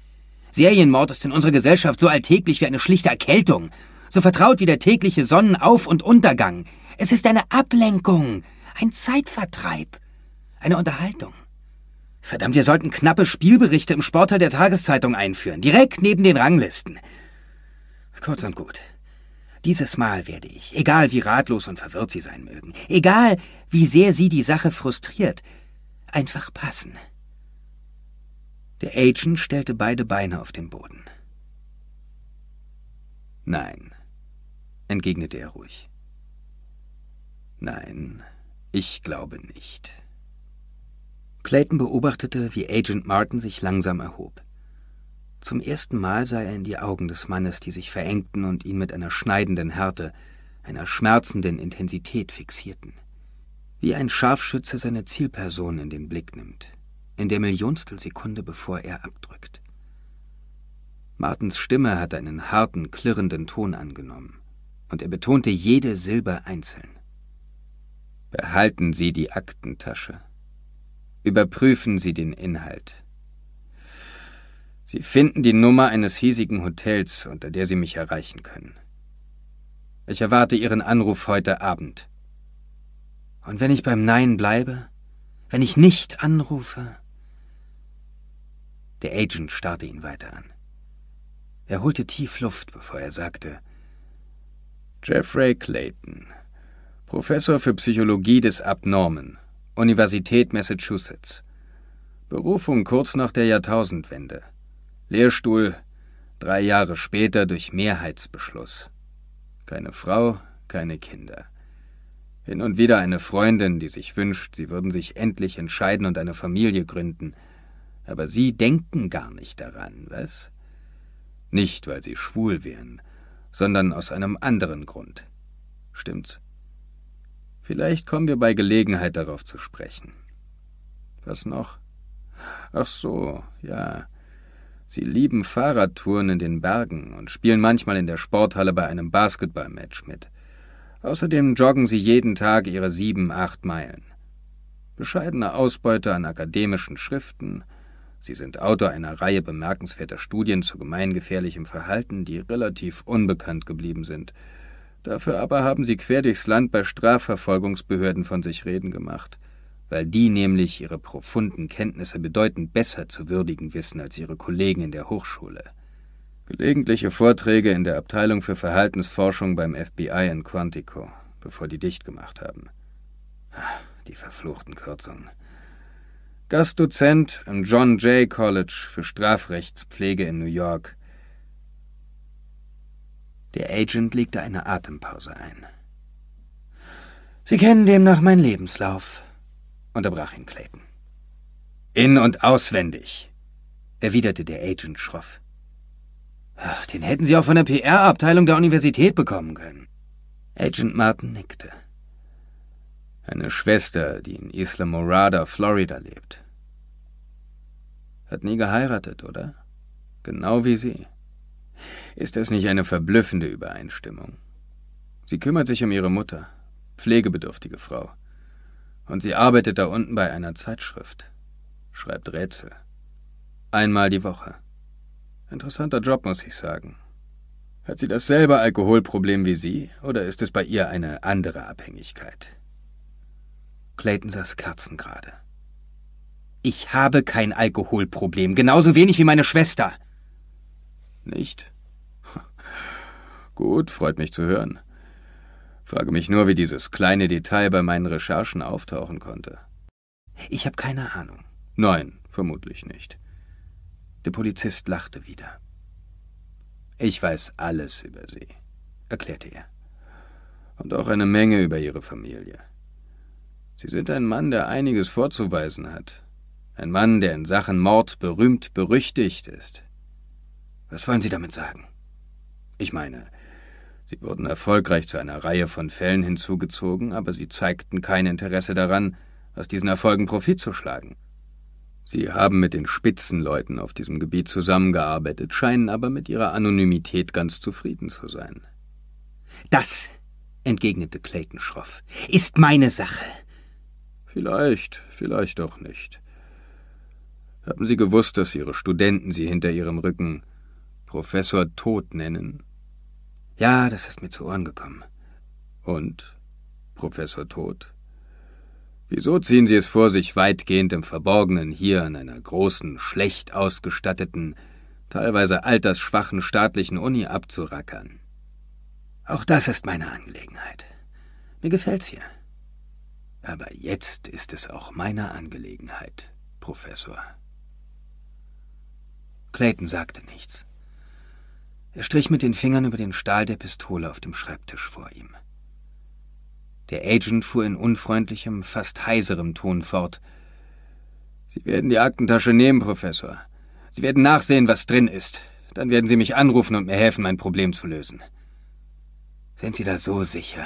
Serienmord ist in unserer Gesellschaft so alltäglich wie eine schlichte Erkältung, so vertraut wie der tägliche Sonnenauf- und Untergang. Es ist eine Ablenkung, ein Zeitvertreib, eine Unterhaltung. Verdammt, wir sollten knappe Spielberichte im Sportteil der Tageszeitung einführen, direkt neben den Ranglisten. Kurz und gut. Dieses Mal werde ich, egal wie ratlos und verwirrt Sie sein mögen, egal wie sehr Sie die Sache frustriert, einfach passen. Der Agent stellte beide Beine auf den Boden. Nein, entgegnete er ruhig. Nein, ich glaube nicht. Clayton beobachtete, wie Agent Martin sich langsam erhob. Zum ersten Mal sah er in die Augen des Mannes, die sich verengten und ihn mit einer schneidenden Härte, einer schmerzenden Intensität fixierten. Wie ein Scharfschütze seine Zielperson in den Blick nimmt, in der Millionstelsekunde, bevor er abdrückt. Martens Stimme hatte einen harten, klirrenden Ton angenommen, und er betonte jede Silbe einzeln. Behalten Sie die Aktentasche. Überprüfen Sie den Inhalt. Sie finden die Nummer eines hiesigen Hotels, unter der Sie mich erreichen können. Ich erwarte Ihren Anruf heute Abend. Und wenn ich beim Nein bleibe? Wenn ich nicht anrufe? Der Agent starrte ihn weiter an. Er holte tief Luft, bevor er sagte, Jeffrey Clayton, Professor für Psychologie des Abnormen, Universität Massachusetts. Berufung kurz nach der Jahrtausendwende. Lehrstuhl drei Jahre später durch Mehrheitsbeschluss. Keine Frau, keine Kinder. Hin und wieder eine Freundin, die sich wünscht, sie würden sich endlich entscheiden und eine Familie gründen. Aber sie denken gar nicht daran, was? Nicht, weil sie schwul wären, sondern aus einem anderen Grund. Stimmt's? Vielleicht kommen wir bei Gelegenheit darauf zu sprechen. Was noch? Ach so, ja. Sie lieben Fahrradtouren in den Bergen und spielen manchmal in der Sporthalle bei einem Basketballmatch mit. Außerdem joggen sie jeden Tag ihre sieben, acht Meilen. Bescheidene Ausbeute an akademischen Schriften. Sie sind Autor einer Reihe bemerkenswerter Studien zu gemeingefährlichem Verhalten, die relativ unbekannt geblieben sind. Dafür aber haben sie quer durchs Land bei Strafverfolgungsbehörden von sich reden gemacht – weil die nämlich ihre profunden Kenntnisse bedeutend besser zu würdigen wissen als ihre Kollegen in der Hochschule. Gelegentliche Vorträge in der Abteilung für Verhaltensforschung beim FBI in Quantico, bevor die dicht gemacht haben. Die verfluchten Kürzungen. Gastdozent am John Jay College für Strafrechtspflege in New York. Der Agent legte eine Atempause ein. Sie kennen demnach meinen Lebenslauf unterbrach ihn Clayton. In und auswendig, erwiderte der Agent schroff. Ach, den hätten Sie auch von der PR-Abteilung der Universität bekommen können. Agent Martin nickte. Eine Schwester, die in Isla Morada, Florida lebt. Hat nie geheiratet, oder? Genau wie Sie. Ist das nicht eine verblüffende Übereinstimmung? Sie kümmert sich um ihre Mutter, pflegebedürftige Frau. Und sie arbeitet da unten bei einer Zeitschrift. Schreibt Rätsel. Einmal die Woche. Interessanter Job, muss ich sagen. Hat sie dasselbe Alkoholproblem wie Sie oder ist es bei ihr eine andere Abhängigkeit? Clayton saß kerzengerade. Ich habe kein Alkoholproblem, genauso wenig wie meine Schwester. Nicht? Gut, freut mich zu hören. Frage mich nur, wie dieses kleine Detail bei meinen Recherchen auftauchen konnte. Ich habe keine Ahnung. Nein, vermutlich nicht. Der Polizist lachte wieder. Ich weiß alles über sie, erklärte er. Und auch eine Menge über ihre Familie. Sie sind ein Mann, der einiges vorzuweisen hat. Ein Mann, der in Sachen Mord berühmt berüchtigt ist. Was wollen Sie damit sagen? Ich meine, Sie wurden erfolgreich zu einer Reihe von Fällen hinzugezogen, aber sie zeigten kein Interesse daran, aus diesen Erfolgen Profit zu schlagen. Sie haben mit den Spitzenleuten auf diesem Gebiet zusammengearbeitet, scheinen aber mit ihrer Anonymität ganz zufrieden zu sein. Das, entgegnete Clayton schroff, ist meine Sache. Vielleicht, vielleicht auch nicht. Haben Sie gewusst, dass Ihre Studenten Sie hinter Ihrem Rücken Professor Tod nennen? Ja, das ist mir zu Ohren gekommen. Und? Professor Tod. Wieso ziehen Sie es vor, sich weitgehend im Verborgenen hier an einer großen, schlecht ausgestatteten, teilweise altersschwachen staatlichen Uni abzurackern? Auch das ist meine Angelegenheit. Mir gefällt's hier. Aber jetzt ist es auch meine Angelegenheit, Professor. Clayton sagte nichts. Er strich mit den Fingern über den Stahl der Pistole auf dem Schreibtisch vor ihm. Der Agent fuhr in unfreundlichem, fast heiserem Ton fort. Sie werden die Aktentasche nehmen, Professor. Sie werden nachsehen, was drin ist. Dann werden Sie mich anrufen und mir helfen, mein Problem zu lösen. Sind Sie da so sicher?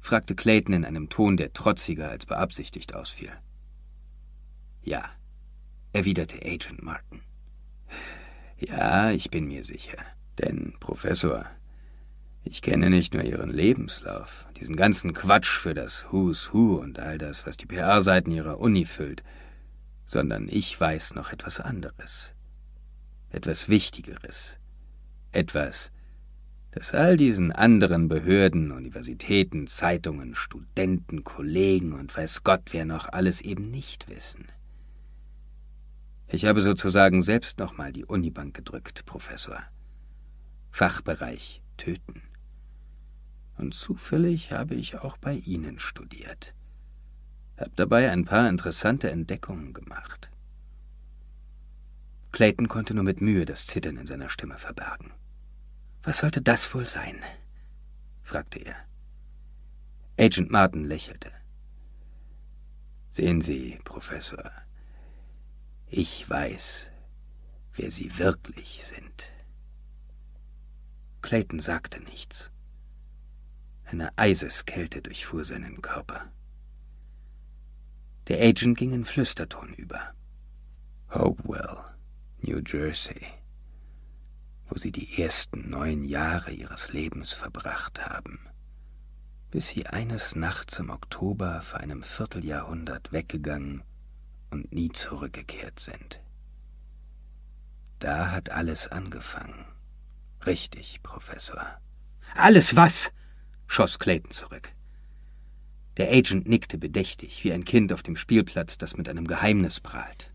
fragte Clayton in einem Ton, der trotziger als beabsichtigt ausfiel. Ja, erwiderte Agent Martin. Ja, ich bin mir sicher. Denn, Professor, ich kenne nicht nur Ihren Lebenslauf, diesen ganzen Quatsch für das Who's Who und all das, was die PR-Seiten Ihrer Uni füllt, sondern ich weiß noch etwas anderes. Etwas Wichtigeres. Etwas, das all diesen anderen Behörden, Universitäten, Zeitungen, Studenten, Kollegen und weiß Gott wer noch alles eben nicht wissen. Ich habe sozusagen selbst nochmal die Unibank gedrückt, Professor. Fachbereich Töten. Und zufällig habe ich auch bei Ihnen studiert. Hab dabei ein paar interessante Entdeckungen gemacht. Clayton konnte nur mit Mühe das Zittern in seiner Stimme verbergen. Was sollte das wohl sein? fragte er. Agent Martin lächelte. Sehen Sie, Professor, ich weiß, wer sie wirklich sind. Clayton sagte nichts. Eine Eiseskälte durchfuhr seinen Körper. Der Agent ging in Flüsterton über. Hopewell, New Jersey, wo sie die ersten neun Jahre ihres Lebens verbracht haben, bis sie eines Nachts im Oktober vor einem Vierteljahrhundert weggegangen und nie zurückgekehrt sind. Da hat alles angefangen. Richtig, Professor. Alles was? schoss Clayton zurück. Der Agent nickte bedächtig, wie ein Kind auf dem Spielplatz, das mit einem Geheimnis prahlt.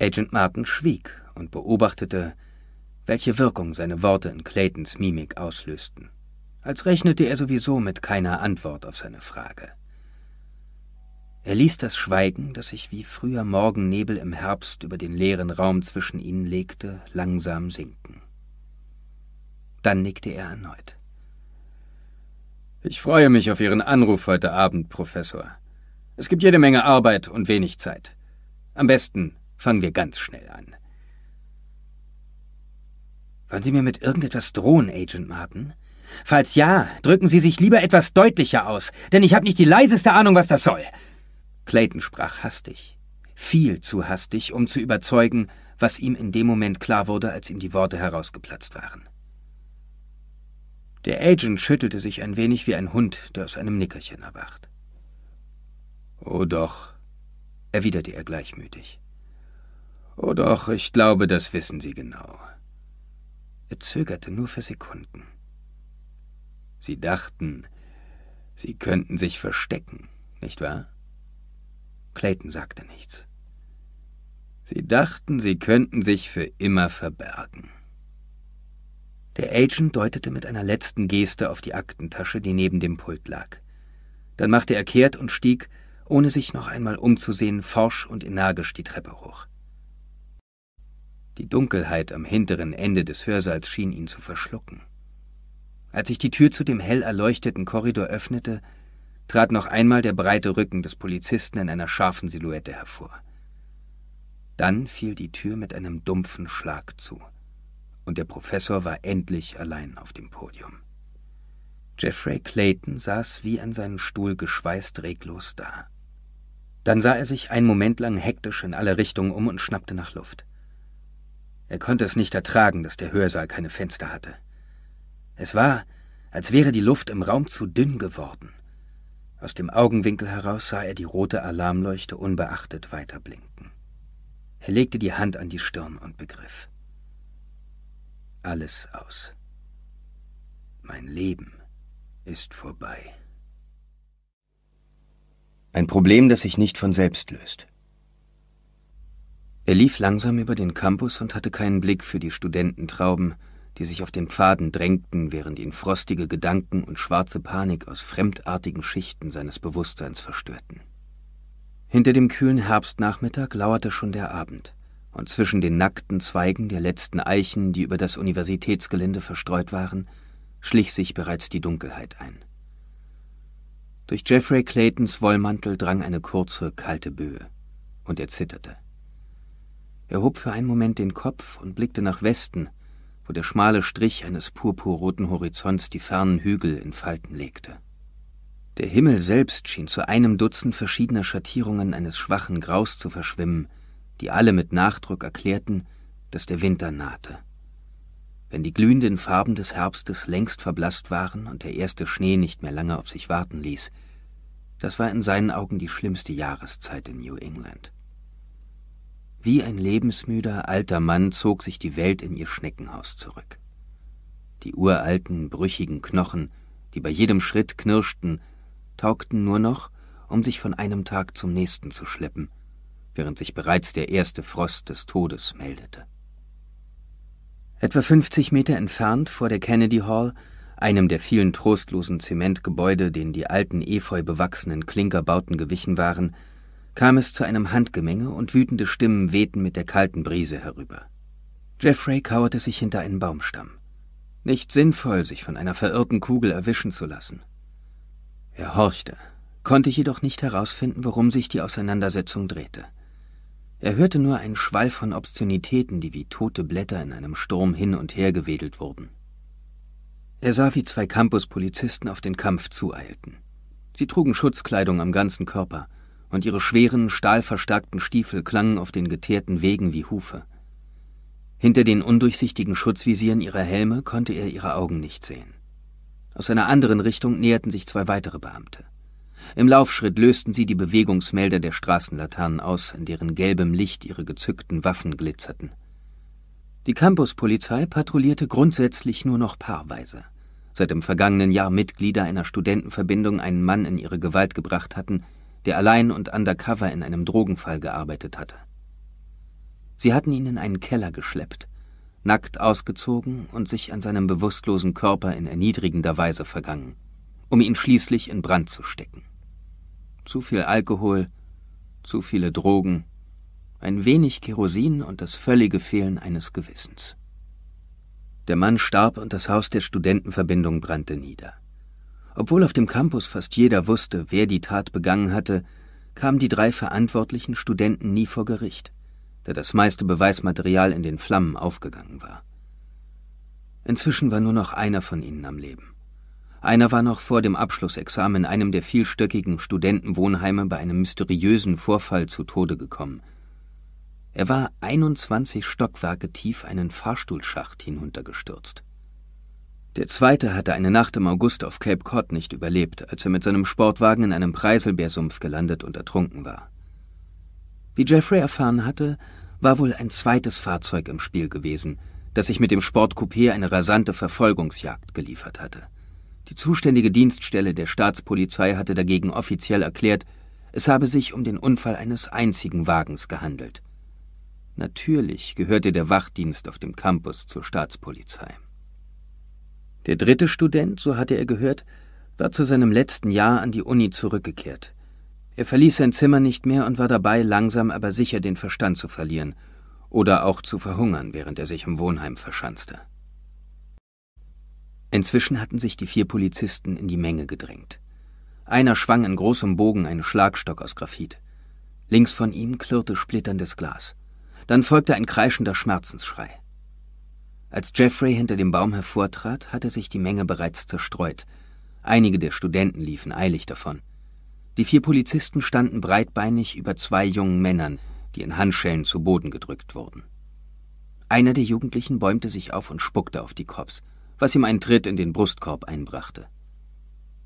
Agent Martin schwieg und beobachtete, welche Wirkung seine Worte in Claytons Mimik auslösten, als rechnete er sowieso mit keiner Antwort auf seine Frage. Er ließ das Schweigen, das sich wie früher Morgennebel im Herbst über den leeren Raum zwischen ihnen legte, langsam sinken. Dann nickte er erneut. Ich freue mich auf Ihren Anruf heute Abend, Professor. Es gibt jede Menge Arbeit und wenig Zeit. Am besten fangen wir ganz schnell an. Wollen Sie mir mit irgendetwas drohen, Agent Martin? Falls ja, drücken Sie sich lieber etwas deutlicher aus, denn ich habe nicht die leiseste Ahnung, was das soll. Clayton sprach hastig, viel zu hastig, um zu überzeugen, was ihm in dem Moment klar wurde, als ihm die Worte herausgeplatzt waren. Der Agent schüttelte sich ein wenig wie ein Hund, der aus einem Nickerchen erwacht. Oh doch, erwiderte er gleichmütig. Oh doch, ich glaube, das wissen Sie genau. Er zögerte nur für Sekunden. Sie dachten, Sie könnten sich verstecken, nicht wahr? Clayton sagte nichts. Sie dachten, sie könnten sich für immer verbergen. Der Agent deutete mit einer letzten Geste auf die Aktentasche, die neben dem Pult lag. Dann machte er kehrt und stieg, ohne sich noch einmal umzusehen, forsch und energisch die Treppe hoch. Die Dunkelheit am hinteren Ende des Hörsaals schien ihn zu verschlucken. Als sich die Tür zu dem hell erleuchteten Korridor öffnete, trat noch einmal der breite Rücken des Polizisten in einer scharfen Silhouette hervor. Dann fiel die Tür mit einem dumpfen Schlag zu, und der Professor war endlich allein auf dem Podium. Jeffrey Clayton saß wie an seinen Stuhl geschweißt reglos da. Dann sah er sich einen Moment lang hektisch in alle Richtungen um und schnappte nach Luft. Er konnte es nicht ertragen, dass der Hörsaal keine Fenster hatte. Es war, als wäre die Luft im Raum zu dünn geworden. Aus dem Augenwinkel heraus sah er die rote Alarmleuchte unbeachtet weiterblinken. Er legte die Hand an die Stirn und begriff. Alles aus. Mein Leben ist vorbei. Ein Problem, das sich nicht von selbst löst. Er lief langsam über den Campus und hatte keinen Blick für die Studententrauben, die sich auf den Pfaden drängten, während ihn frostige Gedanken und schwarze Panik aus fremdartigen Schichten seines Bewusstseins verstörten. Hinter dem kühlen Herbstnachmittag lauerte schon der Abend, und zwischen den nackten Zweigen der letzten Eichen, die über das Universitätsgelände verstreut waren, schlich sich bereits die Dunkelheit ein. Durch Jeffrey Claytons Wollmantel drang eine kurze, kalte Böe, und er zitterte. Er hob für einen Moment den Kopf und blickte nach Westen, wo der schmale Strich eines purpurroten Horizonts die fernen Hügel in Falten legte. Der Himmel selbst schien zu einem Dutzend verschiedener Schattierungen eines schwachen Graus zu verschwimmen, die alle mit Nachdruck erklärten, dass der Winter nahte. Wenn die glühenden Farben des Herbstes längst verblasst waren und der erste Schnee nicht mehr lange auf sich warten ließ, das war in seinen Augen die schlimmste Jahreszeit in New England. Wie ein lebensmüder alter Mann zog sich die Welt in ihr Schneckenhaus zurück. Die uralten, brüchigen Knochen, die bei jedem Schritt knirschten, taugten nur noch, um sich von einem Tag zum nächsten zu schleppen, während sich bereits der erste Frost des Todes meldete. Etwa 50 Meter entfernt vor der Kennedy Hall, einem der vielen trostlosen Zementgebäude, denen die alten efeu bewachsenen Klinkerbauten gewichen waren, kam es zu einem Handgemenge und wütende Stimmen wehten mit der kalten Brise herüber. Jeffrey kauerte sich hinter einen Baumstamm. Nicht sinnvoll, sich von einer verirrten Kugel erwischen zu lassen. Er horchte, konnte jedoch nicht herausfinden, worum sich die Auseinandersetzung drehte. Er hörte nur einen Schwall von Obszönitäten, die wie tote Blätter in einem Sturm hin und her gewedelt wurden. Er sah, wie zwei Campuspolizisten auf den Kampf zueilten. Sie trugen Schutzkleidung am ganzen Körper, und ihre schweren, stahlverstärkten Stiefel klangen auf den geteerten Wegen wie Hufe. Hinter den undurchsichtigen Schutzvisieren ihrer Helme konnte er ihre Augen nicht sehen. Aus einer anderen Richtung näherten sich zwei weitere Beamte. Im Laufschritt lösten sie die Bewegungsmelder der Straßenlaternen aus, in deren gelbem Licht ihre gezückten Waffen glitzerten. Die Campuspolizei patrouillierte grundsätzlich nur noch paarweise. Seit im vergangenen Jahr Mitglieder einer Studentenverbindung einen Mann in ihre Gewalt gebracht hatten, der allein und undercover in einem Drogenfall gearbeitet hatte. Sie hatten ihn in einen Keller geschleppt, nackt ausgezogen und sich an seinem bewusstlosen Körper in erniedrigender Weise vergangen, um ihn schließlich in Brand zu stecken. Zu viel Alkohol, zu viele Drogen, ein wenig Kerosin und das völlige Fehlen eines Gewissens. Der Mann starb und das Haus der Studentenverbindung brannte nieder. Obwohl auf dem Campus fast jeder wusste, wer die Tat begangen hatte, kamen die drei verantwortlichen Studenten nie vor Gericht, da das meiste Beweismaterial in den Flammen aufgegangen war. Inzwischen war nur noch einer von ihnen am Leben. Einer war noch vor dem Abschlussexamen in einem der vielstöckigen Studentenwohnheime bei einem mysteriösen Vorfall zu Tode gekommen. Er war 21 Stockwerke tief einen Fahrstuhlschacht hinuntergestürzt. Der zweite hatte eine Nacht im August auf Cape Cod nicht überlebt, als er mit seinem Sportwagen in einem Preiselbeersumpf gelandet und ertrunken war. Wie Jeffrey erfahren hatte, war wohl ein zweites Fahrzeug im Spiel gewesen, das sich mit dem Sportcoupé eine rasante Verfolgungsjagd geliefert hatte. Die zuständige Dienststelle der Staatspolizei hatte dagegen offiziell erklärt, es habe sich um den Unfall eines einzigen Wagens gehandelt. Natürlich gehörte der Wachdienst auf dem Campus zur Staatspolizei. Der dritte Student, so hatte er gehört, war zu seinem letzten Jahr an die Uni zurückgekehrt. Er verließ sein Zimmer nicht mehr und war dabei, langsam aber sicher den Verstand zu verlieren oder auch zu verhungern, während er sich im Wohnheim verschanzte. Inzwischen hatten sich die vier Polizisten in die Menge gedrängt. Einer schwang in großem Bogen einen Schlagstock aus Graphit. Links von ihm klirrte splitterndes Glas. Dann folgte ein kreischender Schmerzensschrei. Als Jeffrey hinter dem Baum hervortrat, hatte sich die Menge bereits zerstreut. Einige der Studenten liefen eilig davon. Die vier Polizisten standen breitbeinig über zwei jungen Männern, die in Handschellen zu Boden gedrückt wurden. Einer der Jugendlichen bäumte sich auf und spuckte auf die Cops, was ihm einen Tritt in den Brustkorb einbrachte.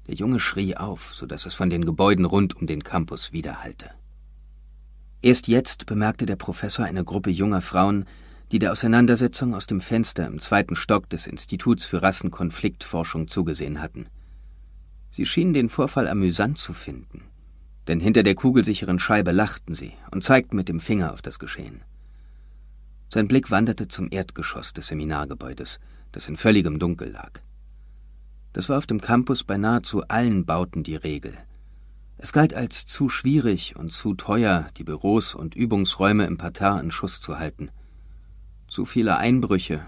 Der Junge schrie auf, so dass es von den Gebäuden rund um den Campus widerhallte. Erst jetzt bemerkte der Professor eine Gruppe junger Frauen, die der Auseinandersetzung aus dem Fenster im zweiten Stock des Instituts für Rassenkonfliktforschung zugesehen hatten. Sie schienen den Vorfall amüsant zu finden, denn hinter der kugelsicheren Scheibe lachten sie und zeigten mit dem Finger auf das Geschehen. Sein Blick wanderte zum Erdgeschoss des Seminargebäudes, das in völligem Dunkel lag. Das war auf dem Campus bei nahezu allen Bauten die Regel. Es galt als zu schwierig und zu teuer, die Büros und Übungsräume im Parterre in Schuss zu halten zu viele Einbrüche,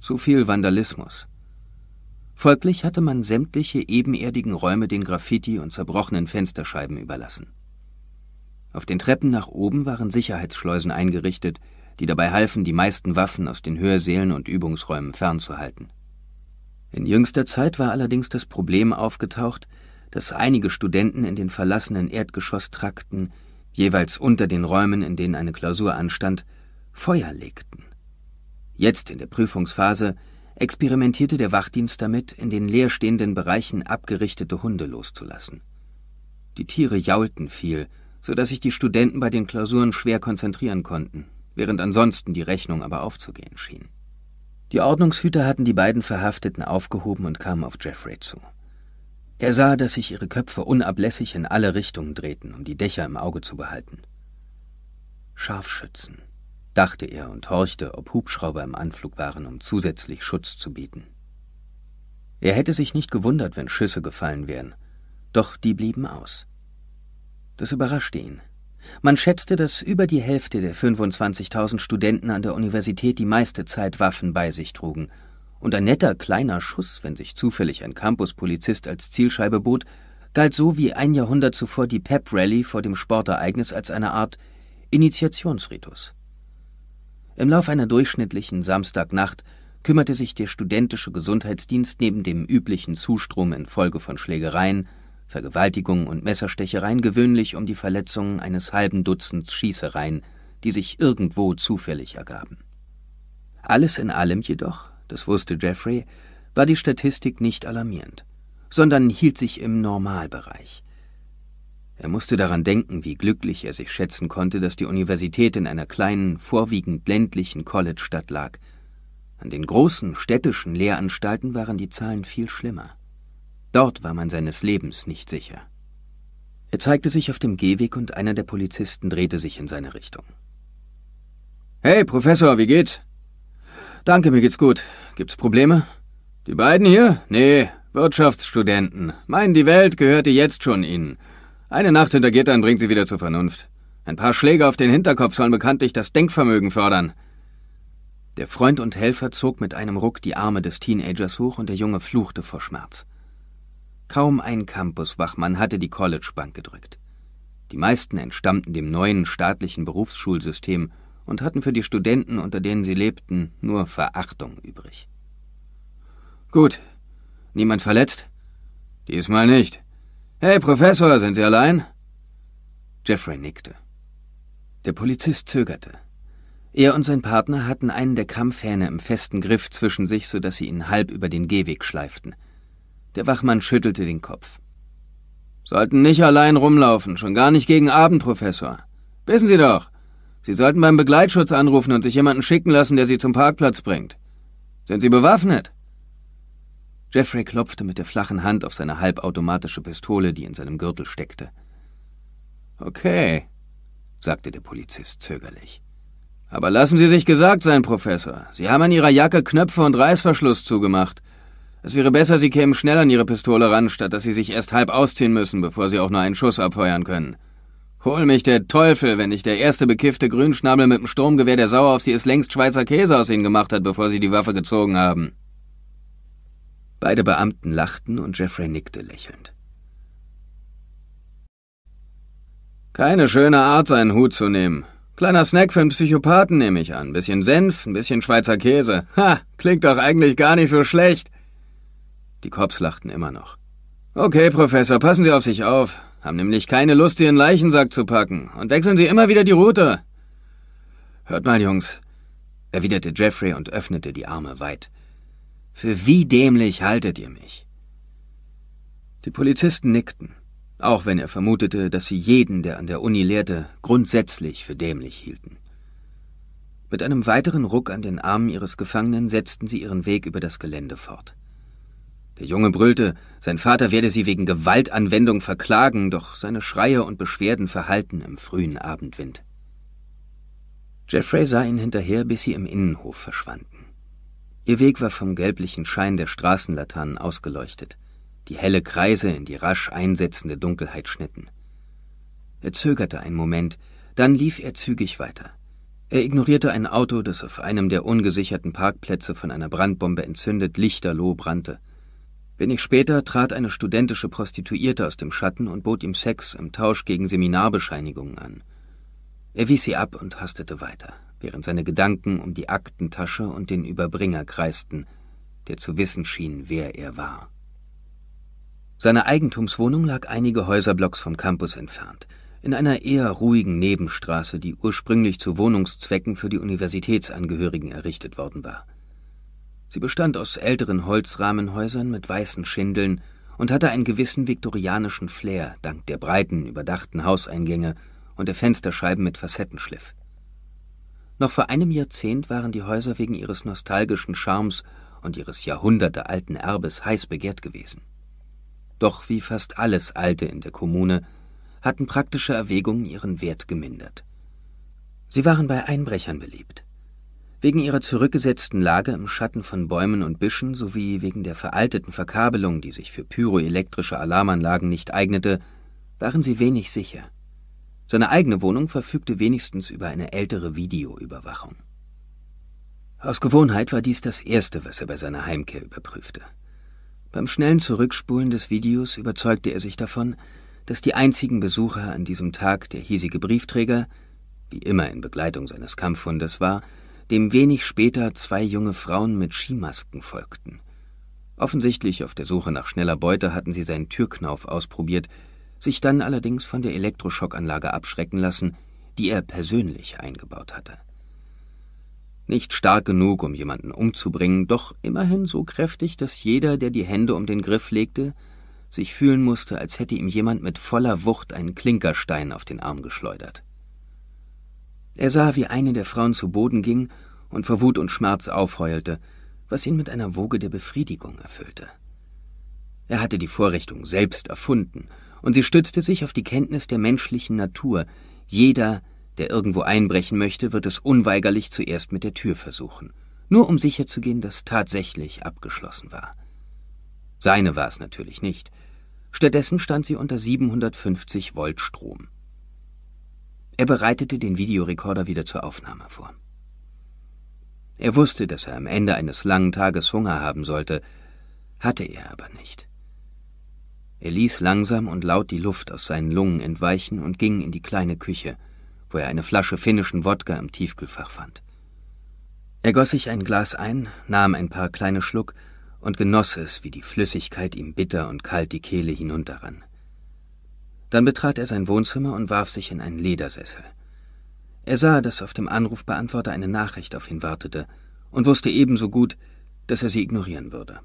zu viel Vandalismus. Folglich hatte man sämtliche ebenerdigen Räume den Graffiti und zerbrochenen Fensterscheiben überlassen. Auf den Treppen nach oben waren Sicherheitsschleusen eingerichtet, die dabei halfen, die meisten Waffen aus den Hörsälen und Übungsräumen fernzuhalten. In jüngster Zeit war allerdings das Problem aufgetaucht, dass einige Studenten in den verlassenen Erdgeschosstrakten, jeweils unter den Räumen, in denen eine Klausur anstand, Feuer legten. Jetzt in der Prüfungsphase experimentierte der Wachdienst damit, in den leerstehenden Bereichen abgerichtete Hunde loszulassen. Die Tiere jaulten viel, so dass sich die Studenten bei den Klausuren schwer konzentrieren konnten, während ansonsten die Rechnung aber aufzugehen schien. Die Ordnungshüter hatten die beiden Verhafteten aufgehoben und kamen auf Jeffrey zu. Er sah, dass sich ihre Köpfe unablässig in alle Richtungen drehten, um die Dächer im Auge zu behalten. Scharfschützen, dachte er und horchte, ob Hubschrauber im Anflug waren, um zusätzlich Schutz zu bieten. Er hätte sich nicht gewundert, wenn Schüsse gefallen wären, doch die blieben aus. Das überraschte ihn. Man schätzte, dass über die Hälfte der 25.000 Studenten an der Universität die meiste Zeit Waffen bei sich trugen, und ein netter kleiner Schuss, wenn sich zufällig ein Campuspolizist als Zielscheibe bot, galt so wie ein Jahrhundert zuvor die Pep Rally vor dem Sportereignis als eine Art Initiationsritus. Im Lauf einer durchschnittlichen Samstagnacht kümmerte sich der studentische Gesundheitsdienst neben dem üblichen Zustrom infolge von Schlägereien, Vergewaltigungen und Messerstechereien gewöhnlich um die Verletzungen eines halben Dutzends Schießereien, die sich irgendwo zufällig ergaben. Alles in allem jedoch, das wusste Jeffrey, war die Statistik nicht alarmierend, sondern hielt sich im Normalbereich. Er musste daran denken, wie glücklich er sich schätzen konnte, dass die Universität in einer kleinen, vorwiegend ländlichen College-Stadt lag. An den großen städtischen Lehranstalten waren die Zahlen viel schlimmer. Dort war man seines Lebens nicht sicher. Er zeigte sich auf dem Gehweg und einer der Polizisten drehte sich in seine Richtung. Hey, Professor, wie geht's? Danke, mir geht's gut. Gibt's Probleme? Die beiden hier? Nee, Wirtschaftsstudenten. Meinen, die Welt gehörte jetzt schon ihnen. Eine Nacht hinter Gittern bringt sie wieder zur Vernunft. Ein paar Schläge auf den Hinterkopf sollen bekanntlich das Denkvermögen fördern. Der Freund und Helfer zog mit einem Ruck die Arme des Teenagers hoch und der Junge fluchte vor Schmerz. Kaum ein Campuswachmann hatte die College-Bank gedrückt. Die meisten entstammten dem neuen staatlichen Berufsschulsystem und hatten für die Studenten, unter denen sie lebten, nur Verachtung übrig. Gut. Niemand verletzt? Diesmal nicht. Hey, Professor, sind Sie allein? Jeffrey nickte. Der Polizist zögerte. Er und sein Partner hatten einen der Kampfhähne im festen Griff zwischen sich, sodass sie ihn halb über den Gehweg schleiften. Der Wachmann schüttelte den Kopf. Sollten nicht allein rumlaufen, schon gar nicht gegen Abend, Professor. Wissen Sie doch, Sie sollten beim Begleitschutz anrufen und sich jemanden schicken lassen, der Sie zum Parkplatz bringt. Sind Sie bewaffnet? Jeffrey klopfte mit der flachen Hand auf seine halbautomatische Pistole, die in seinem Gürtel steckte. Okay, sagte der Polizist zögerlich. Aber lassen Sie sich gesagt sein, Professor. Sie haben an Ihrer Jacke Knöpfe und Reißverschluss zugemacht. Es wäre besser, Sie kämen schnell an Ihre Pistole ran, statt dass Sie sich erst halb ausziehen müssen, bevor Sie auch nur einen Schuss abfeuern können. Hol mich der Teufel, wenn nicht der erste bekiffte Grünschnabel mit dem Sturmgewehr, der sauer auf Sie ist, längst Schweizer Käse aus Ihnen gemacht hat, bevor Sie die Waffe gezogen haben. Beide Beamten lachten und Jeffrey nickte lächelnd. Keine schöne Art, seinen Hut zu nehmen. Kleiner Snack für einen Psychopathen nehme ich an. Bisschen Senf, ein bisschen Schweizer Käse. Ha, klingt doch eigentlich gar nicht so schlecht. Die Cops lachten immer noch. Okay, Professor, passen Sie auf sich auf. Haben nämlich keine Lust, Ihren Leichensack zu packen. Und wechseln Sie immer wieder die Route. Hört mal, Jungs, erwiderte Jeffrey und öffnete die Arme weit. Für wie dämlich haltet ihr mich? Die Polizisten nickten, auch wenn er vermutete, dass sie jeden, der an der Uni lehrte, grundsätzlich für dämlich hielten. Mit einem weiteren Ruck an den Armen ihres Gefangenen setzten sie ihren Weg über das Gelände fort. Der Junge brüllte, sein Vater werde sie wegen Gewaltanwendung verklagen, doch seine Schreie und Beschwerden verhalten im frühen Abendwind. Jeffrey sah ihn hinterher, bis sie im Innenhof verschwanden. Ihr Weg war vom gelblichen Schein der Straßenlaternen ausgeleuchtet, die helle Kreise in die rasch einsetzende Dunkelheit schnitten. Er zögerte einen Moment, dann lief er zügig weiter. Er ignorierte ein Auto, das auf einem der ungesicherten Parkplätze von einer Brandbombe entzündet lichterloh brannte. Wenig später trat eine studentische Prostituierte aus dem Schatten und bot ihm Sex im Tausch gegen Seminarbescheinigungen an. Er wies sie ab und hastete weiter während seine Gedanken um die Aktentasche und den Überbringer kreisten, der zu wissen schien, wer er war. Seine Eigentumswohnung lag einige Häuserblocks vom Campus entfernt, in einer eher ruhigen Nebenstraße, die ursprünglich zu Wohnungszwecken für die Universitätsangehörigen errichtet worden war. Sie bestand aus älteren Holzrahmenhäusern mit weißen Schindeln und hatte einen gewissen viktorianischen Flair dank der breiten, überdachten Hauseingänge und der Fensterscheiben mit Facettenschliff. Noch vor einem Jahrzehnt waren die Häuser wegen ihres nostalgischen Charmes und ihres jahrhundertealten Erbes heiß begehrt gewesen. Doch wie fast alles Alte in der Kommune hatten praktische Erwägungen ihren Wert gemindert. Sie waren bei Einbrechern beliebt. Wegen ihrer zurückgesetzten Lage im Schatten von Bäumen und Büschen sowie wegen der veralteten Verkabelung, die sich für pyroelektrische Alarmanlagen nicht eignete, waren sie wenig sicher. Seine eigene Wohnung verfügte wenigstens über eine ältere Videoüberwachung. Aus Gewohnheit war dies das Erste, was er bei seiner Heimkehr überprüfte. Beim schnellen Zurückspulen des Videos überzeugte er sich davon, dass die einzigen Besucher an diesem Tag der hiesige Briefträger, wie immer in Begleitung seines Kampfhundes war, dem wenig später zwei junge Frauen mit Skimasken folgten. Offensichtlich auf der Suche nach schneller Beute hatten sie seinen Türknauf ausprobiert, sich dann allerdings von der Elektroschockanlage abschrecken lassen, die er persönlich eingebaut hatte. Nicht stark genug, um jemanden umzubringen, doch immerhin so kräftig, dass jeder, der die Hände um den Griff legte, sich fühlen musste, als hätte ihm jemand mit voller Wucht einen Klinkerstein auf den Arm geschleudert. Er sah, wie eine der Frauen zu Boden ging und vor Wut und Schmerz aufheulte, was ihn mit einer Woge der Befriedigung erfüllte. Er hatte die Vorrichtung selbst erfunden und sie stützte sich auf die Kenntnis der menschlichen Natur. Jeder, der irgendwo einbrechen möchte, wird es unweigerlich zuerst mit der Tür versuchen, nur um sicherzugehen, dass tatsächlich abgeschlossen war. Seine war es natürlich nicht. Stattdessen stand sie unter 750 Volt Strom. Er bereitete den Videorekorder wieder zur Aufnahme vor. Er wusste, dass er am Ende eines langen Tages Hunger haben sollte, hatte er aber nicht. Er ließ langsam und laut die Luft aus seinen Lungen entweichen und ging in die kleine Küche, wo er eine Flasche finnischen Wodka im Tiefkühlfach fand. Er goss sich ein Glas ein, nahm ein paar kleine Schluck und genoss es, wie die Flüssigkeit ihm bitter und kalt die Kehle hinunterrann. Dann betrat er sein Wohnzimmer und warf sich in einen Ledersessel. Er sah, dass auf dem Anrufbeantworter eine Nachricht auf ihn wartete und wusste ebenso gut, dass er sie ignorieren würde.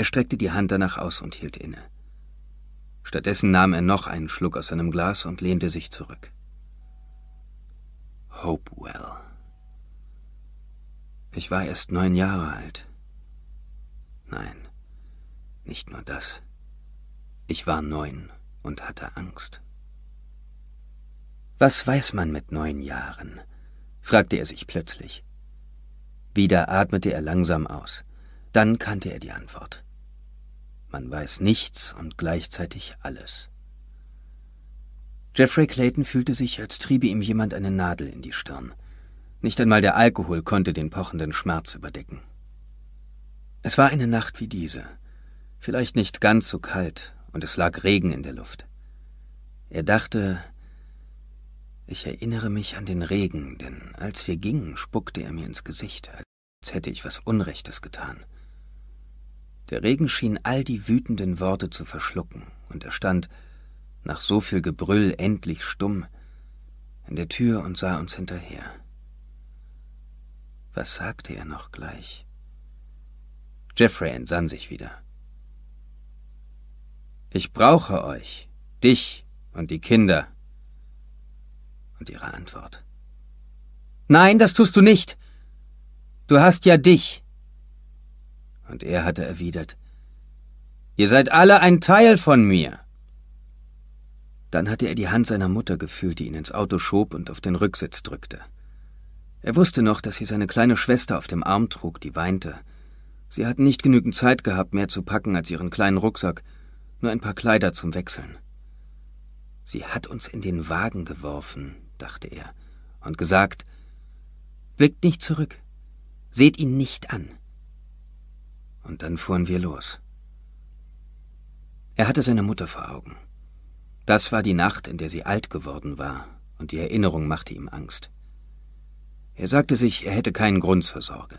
Er streckte die Hand danach aus und hielt inne. Stattdessen nahm er noch einen Schluck aus seinem Glas und lehnte sich zurück. Hopewell. Ich war erst neun Jahre alt. Nein, nicht nur das. Ich war neun und hatte Angst. Was weiß man mit neun Jahren? fragte er sich plötzlich. Wieder atmete er langsam aus. Dann kannte er die Antwort. Man weiß nichts und gleichzeitig alles. Jeffrey Clayton fühlte sich, als triebe ihm jemand eine Nadel in die Stirn. Nicht einmal der Alkohol konnte den pochenden Schmerz überdecken. Es war eine Nacht wie diese, vielleicht nicht ganz so kalt, und es lag Regen in der Luft. Er dachte, ich erinnere mich an den Regen, denn als wir gingen, spuckte er mir ins Gesicht, als hätte ich was Unrechtes getan. Der Regen schien all die wütenden Worte zu verschlucken, und er stand, nach so viel Gebrüll endlich stumm, in der Tür und sah uns hinterher. Was sagte er noch gleich? Jeffrey entsann sich wieder. Ich brauche euch, dich und die Kinder. Und ihre Antwort. Nein, das tust du nicht. Du hast ja dich. Und er hatte erwidert, Ihr seid alle ein Teil von mir. Dann hatte er die Hand seiner Mutter gefühlt, die ihn ins Auto schob und auf den Rücksitz drückte. Er wusste noch, dass sie seine kleine Schwester auf dem Arm trug, die weinte. Sie hatten nicht genügend Zeit gehabt, mehr zu packen als ihren kleinen Rucksack, nur ein paar Kleider zum Wechseln. Sie hat uns in den Wagen geworfen, dachte er, und gesagt, Blickt nicht zurück, seht ihn nicht an und dann fuhren wir los. Er hatte seine Mutter vor Augen. Das war die Nacht, in der sie alt geworden war, und die Erinnerung machte ihm Angst. Er sagte sich, er hätte keinen Grund zur Sorge.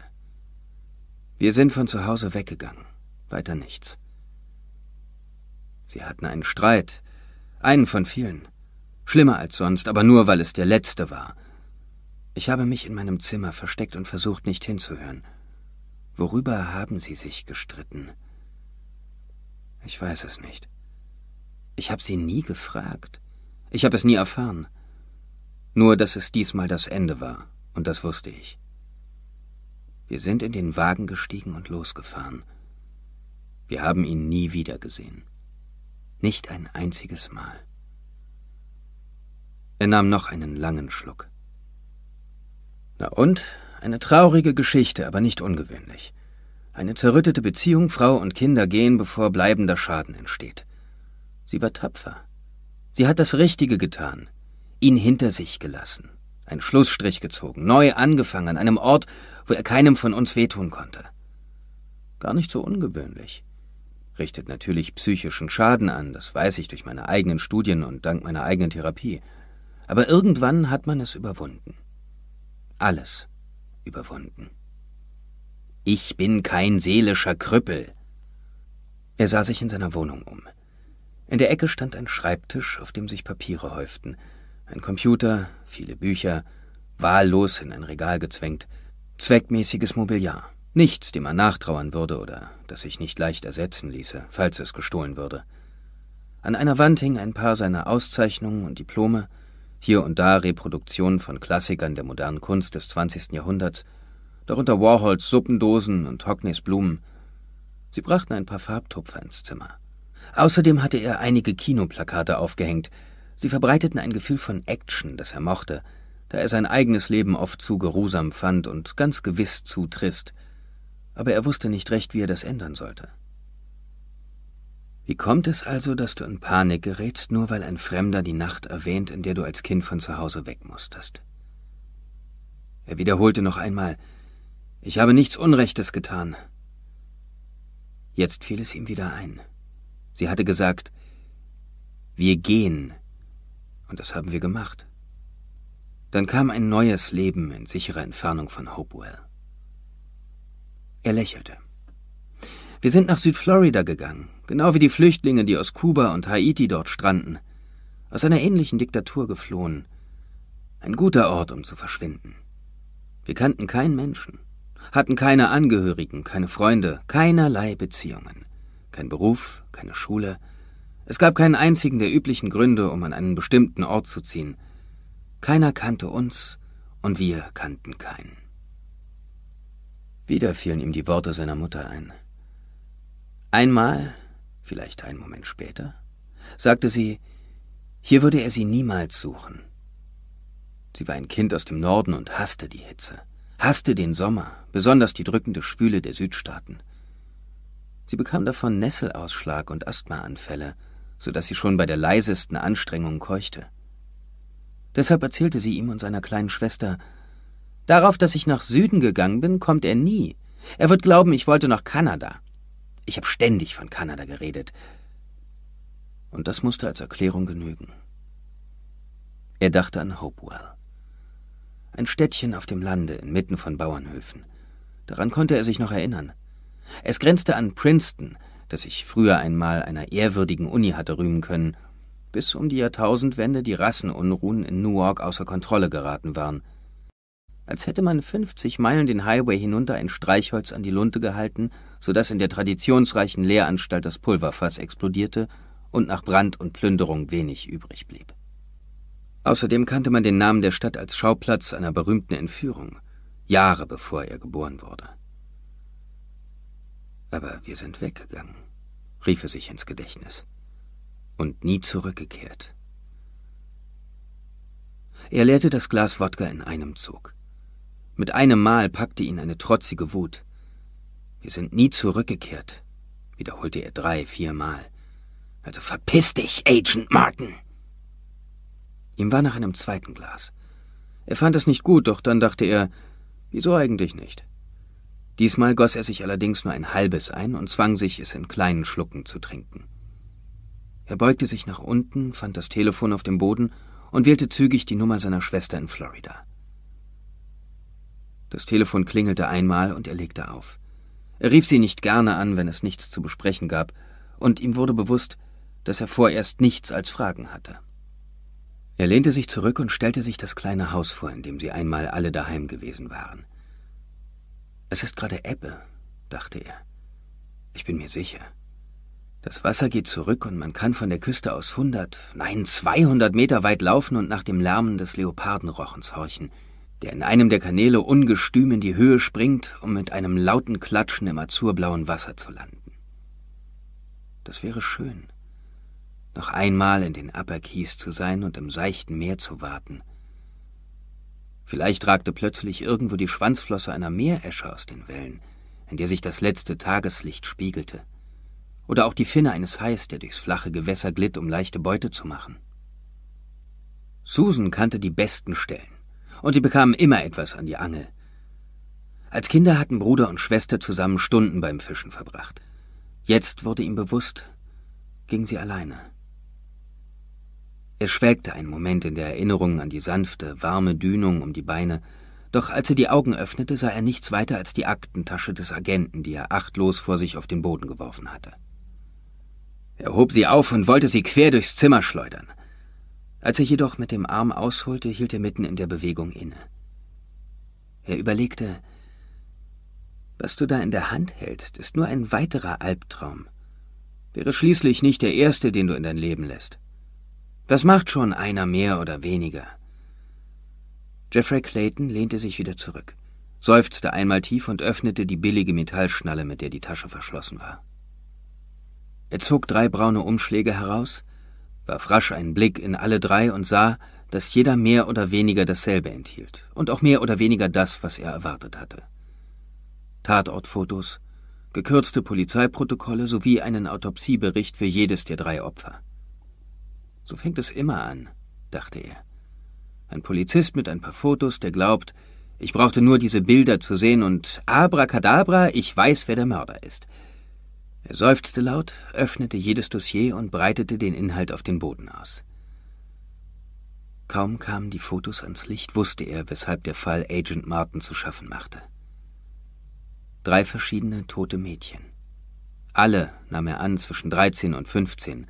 Wir sind von zu Hause weggegangen, weiter nichts. Sie hatten einen Streit, einen von vielen, schlimmer als sonst, aber nur weil es der letzte war. Ich habe mich in meinem Zimmer versteckt und versucht, nicht hinzuhören. Worüber haben Sie sich gestritten? Ich weiß es nicht. Ich habe Sie nie gefragt. Ich habe es nie erfahren. Nur, dass es diesmal das Ende war, und das wusste ich. Wir sind in den Wagen gestiegen und losgefahren. Wir haben ihn nie wieder gesehen. Nicht ein einziges Mal. Er nahm noch einen langen Schluck. Na und? Eine traurige Geschichte, aber nicht ungewöhnlich. Eine zerrüttete Beziehung, Frau und Kinder gehen, bevor bleibender Schaden entsteht. Sie war tapfer. Sie hat das Richtige getan, ihn hinter sich gelassen, einen Schlussstrich gezogen, neu angefangen, an einem Ort, wo er keinem von uns wehtun konnte. Gar nicht so ungewöhnlich. Richtet natürlich psychischen Schaden an, das weiß ich durch meine eigenen Studien und dank meiner eigenen Therapie. Aber irgendwann hat man es überwunden. Alles überwunden. Ich bin kein seelischer Krüppel. Er sah sich in seiner Wohnung um. In der Ecke stand ein Schreibtisch, auf dem sich Papiere häuften, ein Computer, viele Bücher, wahllos in ein Regal gezwängt, zweckmäßiges Mobiliar. Nichts, dem er nachtrauern würde oder das sich nicht leicht ersetzen ließe, falls es gestohlen würde. An einer Wand hingen ein paar seiner Auszeichnungen und Diplome, hier und da Reproduktionen von Klassikern der modernen Kunst des 20. Jahrhunderts, darunter Warhols Suppendosen und Hockneys Blumen. Sie brachten ein paar Farbtupfer ins Zimmer. Außerdem hatte er einige Kinoplakate aufgehängt. Sie verbreiteten ein Gefühl von Action, das er mochte, da er sein eigenes Leben oft zu geruhsam fand und ganz gewiss zu trist. Aber er wusste nicht recht, wie er das ändern sollte. Wie kommt es also, dass du in Panik gerätst, nur weil ein Fremder die Nacht erwähnt, in der du als Kind von zu Hause weg musstest? Er wiederholte noch einmal, ich habe nichts Unrechtes getan. Jetzt fiel es ihm wieder ein. Sie hatte gesagt, wir gehen. Und das haben wir gemacht. Dann kam ein neues Leben in sicherer Entfernung von Hopewell. Er lächelte. Wir sind nach Südflorida gegangen, genau wie die Flüchtlinge, die aus Kuba und Haiti dort stranden, aus einer ähnlichen Diktatur geflohen. Ein guter Ort, um zu verschwinden. Wir kannten keinen Menschen, hatten keine Angehörigen, keine Freunde, keinerlei Beziehungen, kein Beruf, keine Schule. Es gab keinen einzigen der üblichen Gründe, um an einen bestimmten Ort zu ziehen. Keiner kannte uns und wir kannten keinen. Wieder fielen ihm die Worte seiner Mutter ein. Einmal, vielleicht einen Moment später, sagte sie, hier würde er sie niemals suchen. Sie war ein Kind aus dem Norden und hasste die Hitze, hasste den Sommer, besonders die drückende Schwüle der Südstaaten. Sie bekam davon Nesselausschlag und Asthmaanfälle, so dass sie schon bei der leisesten Anstrengung keuchte. Deshalb erzählte sie ihm und seiner kleinen Schwester, darauf, dass ich nach Süden gegangen bin, kommt er nie. Er wird glauben, ich wollte nach Kanada. Ich habe ständig von Kanada geredet. Und das musste als Erklärung genügen. Er dachte an Hopewell. Ein Städtchen auf dem Lande, inmitten von Bauernhöfen. Daran konnte er sich noch erinnern. Es grenzte an Princeton, das sich früher einmal einer ehrwürdigen Uni hatte rühmen können, bis um die Jahrtausendwende die Rassenunruhen in Newark außer Kontrolle geraten waren. Als hätte man 50 Meilen den Highway hinunter ein Streichholz an die Lunte gehalten sodass in der traditionsreichen Lehranstalt das Pulverfass explodierte und nach Brand und Plünderung wenig übrig blieb. Außerdem kannte man den Namen der Stadt als Schauplatz einer berühmten Entführung, Jahre bevor er geboren wurde. Aber wir sind weggegangen, rief er sich ins Gedächtnis, und nie zurückgekehrt. Er leerte das Glas Wodka in einem Zug. Mit einem Mal packte ihn eine trotzige Wut. Wir sind nie zurückgekehrt, wiederholte er drei, viermal. Also verpiss dich, Agent Martin! Ihm war nach einem zweiten Glas. Er fand es nicht gut, doch dann dachte er, wieso eigentlich nicht? Diesmal goss er sich allerdings nur ein halbes ein und zwang sich, es in kleinen Schlucken zu trinken. Er beugte sich nach unten, fand das Telefon auf dem Boden und wählte zügig die Nummer seiner Schwester in Florida. Das Telefon klingelte einmal und er legte auf. Er rief sie nicht gerne an, wenn es nichts zu besprechen gab, und ihm wurde bewusst, dass er vorerst nichts als Fragen hatte. Er lehnte sich zurück und stellte sich das kleine Haus vor, in dem sie einmal alle daheim gewesen waren. Es ist gerade Ebbe, dachte er. Ich bin mir sicher. Das Wasser geht zurück und man kann von der Küste aus hundert, nein, zweihundert Meter weit laufen und nach dem Lärmen des Leopardenrochens horchen, der in einem der Kanäle ungestüm in die Höhe springt, um mit einem lauten Klatschen im azurblauen Wasser zu landen. Das wäre schön, noch einmal in den Upper Keys zu sein und im seichten Meer zu warten. Vielleicht ragte plötzlich irgendwo die Schwanzflosse einer Meeresche aus den Wellen, in der sich das letzte Tageslicht spiegelte. Oder auch die Finne eines Hais, der durchs flache Gewässer glitt, um leichte Beute zu machen. Susan kannte die besten Stellen und sie bekamen immer etwas an die Angel. Als Kinder hatten Bruder und Schwester zusammen Stunden beim Fischen verbracht. Jetzt wurde ihm bewusst, ging sie alleine. Er schwelgte einen Moment in der Erinnerung an die sanfte, warme Dünung um die Beine, doch als er die Augen öffnete, sah er nichts weiter als die Aktentasche des Agenten, die er achtlos vor sich auf den Boden geworfen hatte. Er hob sie auf und wollte sie quer durchs Zimmer schleudern. Als er jedoch mit dem Arm ausholte, hielt er mitten in der Bewegung inne. Er überlegte, was du da in der Hand hältst, ist nur ein weiterer Albtraum. Wäre schließlich nicht der erste, den du in dein Leben lässt. Das macht schon einer mehr oder weniger. Jeffrey Clayton lehnte sich wieder zurück, seufzte einmal tief und öffnete die billige Metallschnalle, mit der die Tasche verschlossen war. Er zog drei braune Umschläge heraus, warf rasch einen Blick in alle drei und sah, dass jeder mehr oder weniger dasselbe enthielt und auch mehr oder weniger das, was er erwartet hatte. Tatortfotos, gekürzte Polizeiprotokolle sowie einen Autopsiebericht für jedes der drei Opfer. So fängt es immer an, dachte er. Ein Polizist mit ein paar Fotos, der glaubt, ich brauchte nur diese Bilder zu sehen und abracadabra, ich weiß, wer der Mörder ist. Er seufzte laut, öffnete jedes Dossier und breitete den Inhalt auf den Boden aus. Kaum kamen die Fotos ans Licht, wusste er, weshalb der Fall Agent Martin zu schaffen machte. Drei verschiedene tote Mädchen. Alle, nahm er an, zwischen 13 und 15,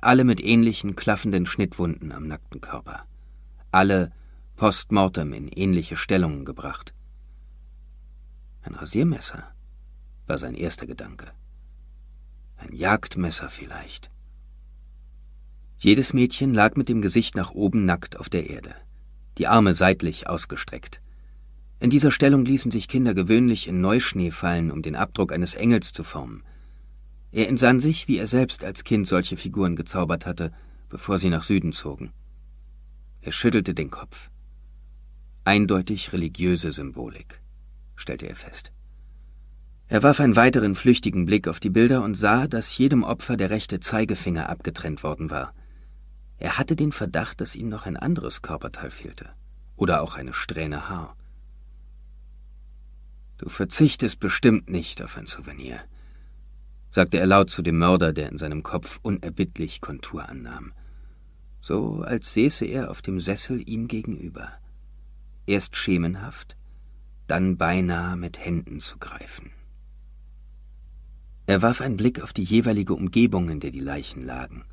alle mit ähnlichen klaffenden Schnittwunden am nackten Körper. Alle postmortem in ähnliche Stellungen gebracht. Ein Rasiermesser war sein erster Gedanke ein Jagdmesser vielleicht. Jedes Mädchen lag mit dem Gesicht nach oben nackt auf der Erde, die Arme seitlich ausgestreckt. In dieser Stellung ließen sich Kinder gewöhnlich in Neuschnee fallen, um den Abdruck eines Engels zu formen. Er entsann sich, wie er selbst als Kind solche Figuren gezaubert hatte, bevor sie nach Süden zogen. Er schüttelte den Kopf. Eindeutig religiöse Symbolik, stellte er fest. Er warf einen weiteren flüchtigen Blick auf die Bilder und sah, dass jedem Opfer der rechte Zeigefinger abgetrennt worden war. Er hatte den Verdacht, dass ihm noch ein anderes Körperteil fehlte. Oder auch eine Strähne Haar. Du verzichtest bestimmt nicht auf ein Souvenir, sagte er laut zu dem Mörder, der in seinem Kopf unerbittlich Kontur annahm. So als säße er auf dem Sessel ihm gegenüber. Erst schemenhaft, dann beinahe mit Händen zu greifen. Er warf einen Blick auf die jeweilige Umgebung, in der die Leichen lagen.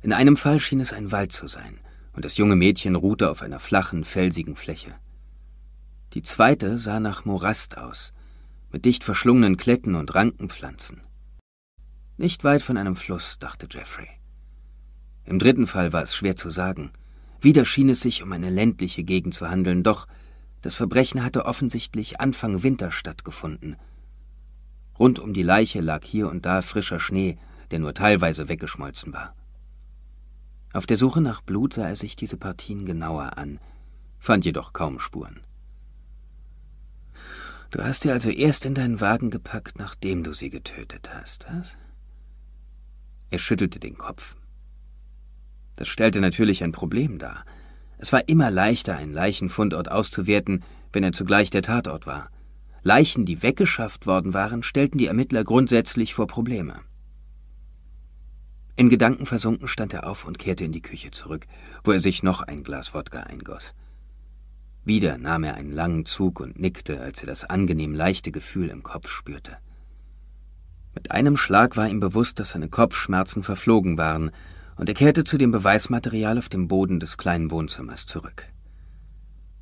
In einem Fall schien es ein Wald zu sein, und das junge Mädchen ruhte auf einer flachen, felsigen Fläche. Die zweite sah nach Morast aus, mit dicht verschlungenen Kletten und Rankenpflanzen. Nicht weit von einem Fluss, dachte Jeffrey. Im dritten Fall war es schwer zu sagen. Wieder schien es sich um eine ländliche Gegend zu handeln, doch das Verbrechen hatte offensichtlich Anfang Winter stattgefunden, Rund um die Leiche lag hier und da frischer Schnee, der nur teilweise weggeschmolzen war. Auf der Suche nach Blut sah er sich diese Partien genauer an, fand jedoch kaum Spuren. Du hast sie also erst in deinen Wagen gepackt, nachdem du sie getötet hast, was? Er schüttelte den Kopf. Das stellte natürlich ein Problem dar. Es war immer leichter, einen Leichenfundort auszuwerten, wenn er zugleich der Tatort war. Leichen, die weggeschafft worden waren, stellten die Ermittler grundsätzlich vor Probleme. In Gedanken versunken stand er auf und kehrte in die Küche zurück, wo er sich noch ein Glas Wodka eingoss. Wieder nahm er einen langen Zug und nickte, als er das angenehm leichte Gefühl im Kopf spürte. Mit einem Schlag war ihm bewusst, dass seine Kopfschmerzen verflogen waren, und er kehrte zu dem Beweismaterial auf dem Boden des kleinen Wohnzimmers zurück.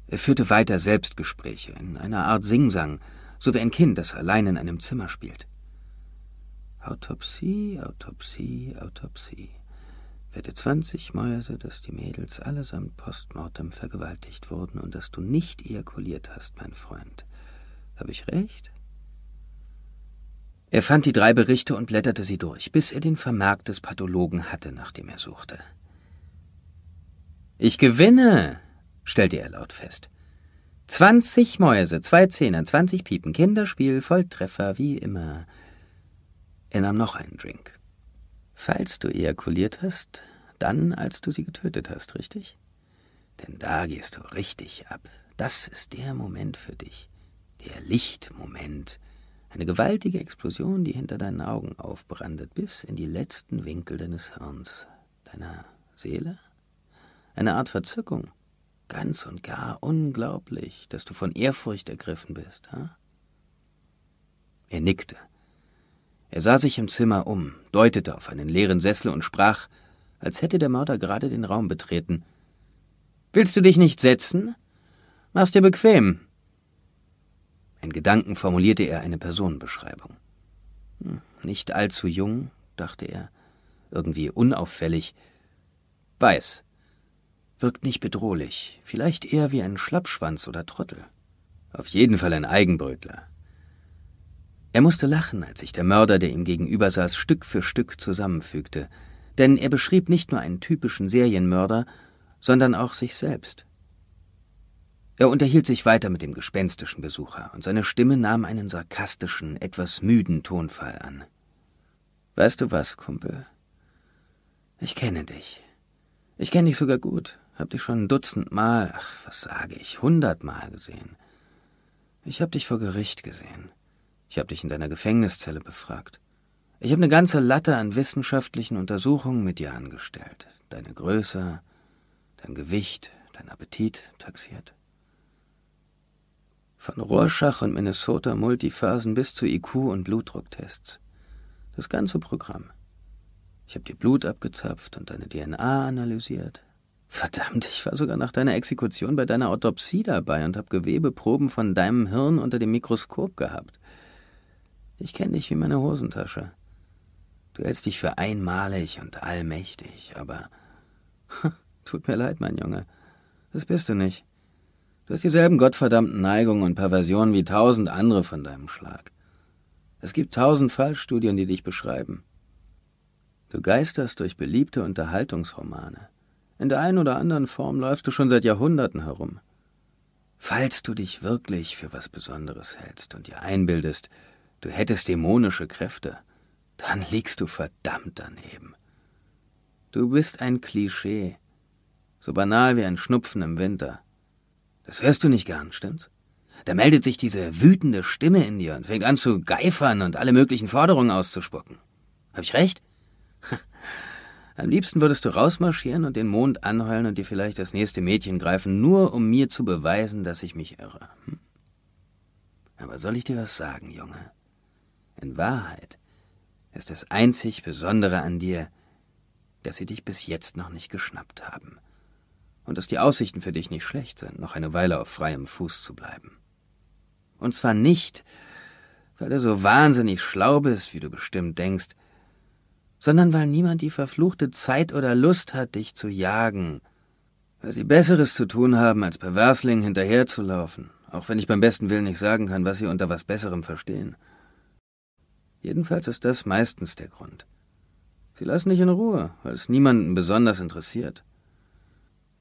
Er führte weiter Selbstgespräche, in einer Art Singsang, so wie ein Kind, das allein in einem Zimmer spielt. Autopsie, Autopsie, Autopsie. Wette 20 Mäuse, dass die Mädels allesamt postmortem vergewaltigt wurden und dass du nicht ejakuliert hast, mein Freund. Habe ich recht? Er fand die drei Berichte und blätterte sie durch, bis er den Vermerk des Pathologen hatte, nach dem er suchte. Ich gewinne, stellte er laut fest. Zwanzig Mäuse, zwei Zehner, zwanzig Piepen, Kinderspiel, Volltreffer, wie immer. Er nahm noch einen Drink. Falls du ejakuliert hast, dann, als du sie getötet hast, richtig? Denn da gehst du richtig ab. Das ist der Moment für dich. Der Lichtmoment. Eine gewaltige Explosion, die hinter deinen Augen aufbrandet, bis in die letzten Winkel deines Hirns, deiner Seele. Eine Art Verzückung, Ganz und gar unglaublich, dass du von Ehrfurcht ergriffen bist. Ha? Er nickte. Er sah sich im Zimmer um, deutete auf einen leeren Sessel und sprach, als hätte der Mörder gerade den Raum betreten. Willst du dich nicht setzen? Mach's dir bequem. In Gedanken formulierte er eine Personenbeschreibung. Hm, nicht allzu jung, dachte er, irgendwie unauffällig. Weiß, Wirkt nicht bedrohlich, vielleicht eher wie ein Schlappschwanz oder Trottel. Auf jeden Fall ein Eigenbrötler. Er musste lachen, als sich der Mörder, der ihm gegenüber saß, Stück für Stück zusammenfügte, denn er beschrieb nicht nur einen typischen Serienmörder, sondern auch sich selbst. Er unterhielt sich weiter mit dem gespenstischen Besucher, und seine Stimme nahm einen sarkastischen, etwas müden Tonfall an. Weißt du was, Kumpel? Ich kenne dich. Ich kenne dich sogar gut. Hab dich schon ein Dutzend Mal, ach, was sage ich, hundertmal gesehen. Ich hab dich vor Gericht gesehen. Ich hab dich in deiner Gefängniszelle befragt. Ich hab eine ganze Latte an wissenschaftlichen Untersuchungen mit dir angestellt. Deine Größe, dein Gewicht, dein Appetit taxiert. Von Rorschach und Minnesota Multiphasen bis zu IQ und Blutdrucktests. Das ganze Programm. Ich hab dir Blut abgezapft und deine DNA analysiert. Verdammt, ich war sogar nach deiner Exekution bei deiner Autopsie dabei und habe Gewebeproben von deinem Hirn unter dem Mikroskop gehabt. Ich kenne dich wie meine Hosentasche. Du hältst dich für einmalig und allmächtig, aber tut mir leid, mein Junge. Das bist du nicht. Du hast dieselben gottverdammten Neigungen und Perversionen wie tausend andere von deinem Schlag. Es gibt tausend Fallstudien, die dich beschreiben. Du geisterst durch beliebte Unterhaltungsromane. In der einen oder anderen Form läufst du schon seit Jahrhunderten herum. Falls du dich wirklich für was Besonderes hältst und dir einbildest, du hättest dämonische Kräfte, dann liegst du verdammt daneben. Du bist ein Klischee, so banal wie ein Schnupfen im Winter. Das hörst du nicht gern, stimmt's? Da meldet sich diese wütende Stimme in dir und fängt an zu geifern und alle möglichen Forderungen auszuspucken. Hab ich recht? Am liebsten würdest du rausmarschieren und den Mond anheulen und dir vielleicht das nächste Mädchen greifen, nur um mir zu beweisen, dass ich mich irre. Hm? Aber soll ich dir was sagen, Junge? In Wahrheit ist das einzig Besondere an dir, dass sie dich bis jetzt noch nicht geschnappt haben und dass die Aussichten für dich nicht schlecht sind, noch eine Weile auf freiem Fuß zu bleiben. Und zwar nicht, weil du so wahnsinnig schlau bist, wie du bestimmt denkst, sondern weil niemand die verfluchte Zeit oder Lust hat, dich zu jagen. Weil sie Besseres zu tun haben, als Perverslingen hinterherzulaufen, auch wenn ich beim besten Willen nicht sagen kann, was sie unter was Besserem verstehen. Jedenfalls ist das meistens der Grund. Sie lassen dich in Ruhe, weil es niemanden besonders interessiert.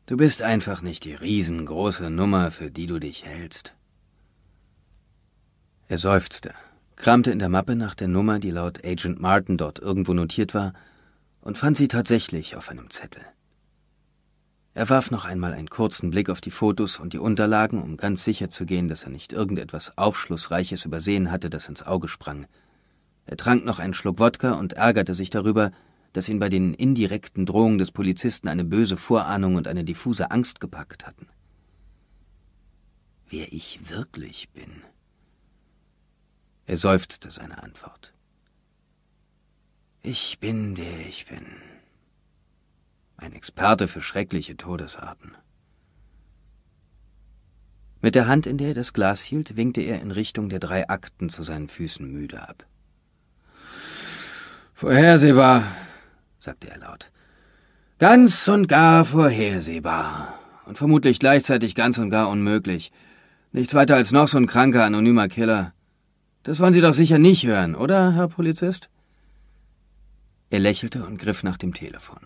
Du bist einfach nicht die riesengroße Nummer, für die du dich hältst. Er seufzte kramte in der Mappe nach der Nummer, die laut Agent Martin dort irgendwo notiert war, und fand sie tatsächlich auf einem Zettel. Er warf noch einmal einen kurzen Blick auf die Fotos und die Unterlagen, um ganz sicher zu gehen, dass er nicht irgendetwas Aufschlussreiches übersehen hatte, das ins Auge sprang. Er trank noch einen Schluck Wodka und ärgerte sich darüber, dass ihn bei den indirekten Drohungen des Polizisten eine böse Vorahnung und eine diffuse Angst gepackt hatten. Wer ich wirklich bin. Er seufzte seine Antwort. Ich bin der ich bin. Ein Experte für schreckliche Todesarten. Mit der Hand, in der er das Glas hielt, winkte er in Richtung der drei Akten zu seinen Füßen müde ab. Vorhersehbar, sagte er laut. Ganz und gar vorhersehbar. Und vermutlich gleichzeitig ganz und gar unmöglich. Nichts weiter als noch so ein kranker, anonymer Killer. Das wollen Sie doch sicher nicht hören, oder, Herr Polizist? Er lächelte und griff nach dem Telefon.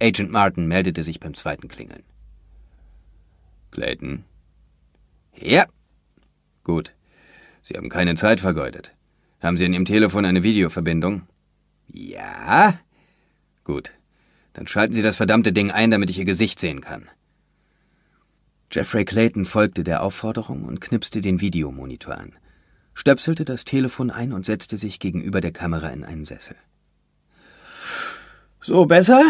Agent Martin meldete sich beim zweiten Klingeln. Clayton? Ja. Gut. Sie haben keine Zeit vergeudet. Haben Sie in Ihrem Telefon eine Videoverbindung? Ja. Gut. Dann schalten Sie das verdammte Ding ein, damit ich Ihr Gesicht sehen kann. Jeffrey Clayton folgte der Aufforderung und knipste den Videomonitor an stöpselte das Telefon ein und setzte sich gegenüber der Kamera in einen Sessel. So besser?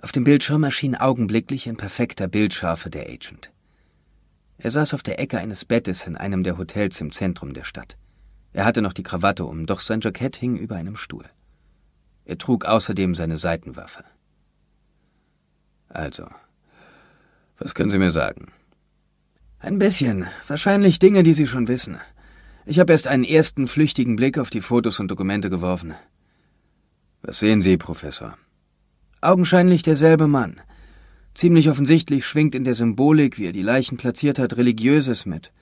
Auf dem Bildschirm erschien augenblicklich in perfekter Bildschärfe der Agent. Er saß auf der Ecke eines Bettes in einem der Hotels im Zentrum der Stadt. Er hatte noch die Krawatte um, doch sein Jackett hing über einem Stuhl. Er trug außerdem seine Seitenwaffe. Also, was können Sie mir sagen? Ein bisschen. Wahrscheinlich Dinge, die Sie schon wissen. Ich habe erst einen ersten flüchtigen Blick auf die Fotos und Dokumente geworfen. Was sehen Sie, Professor? Augenscheinlich derselbe Mann. Ziemlich offensichtlich schwingt in der Symbolik, wie er die Leichen platziert hat, Religiöses mit.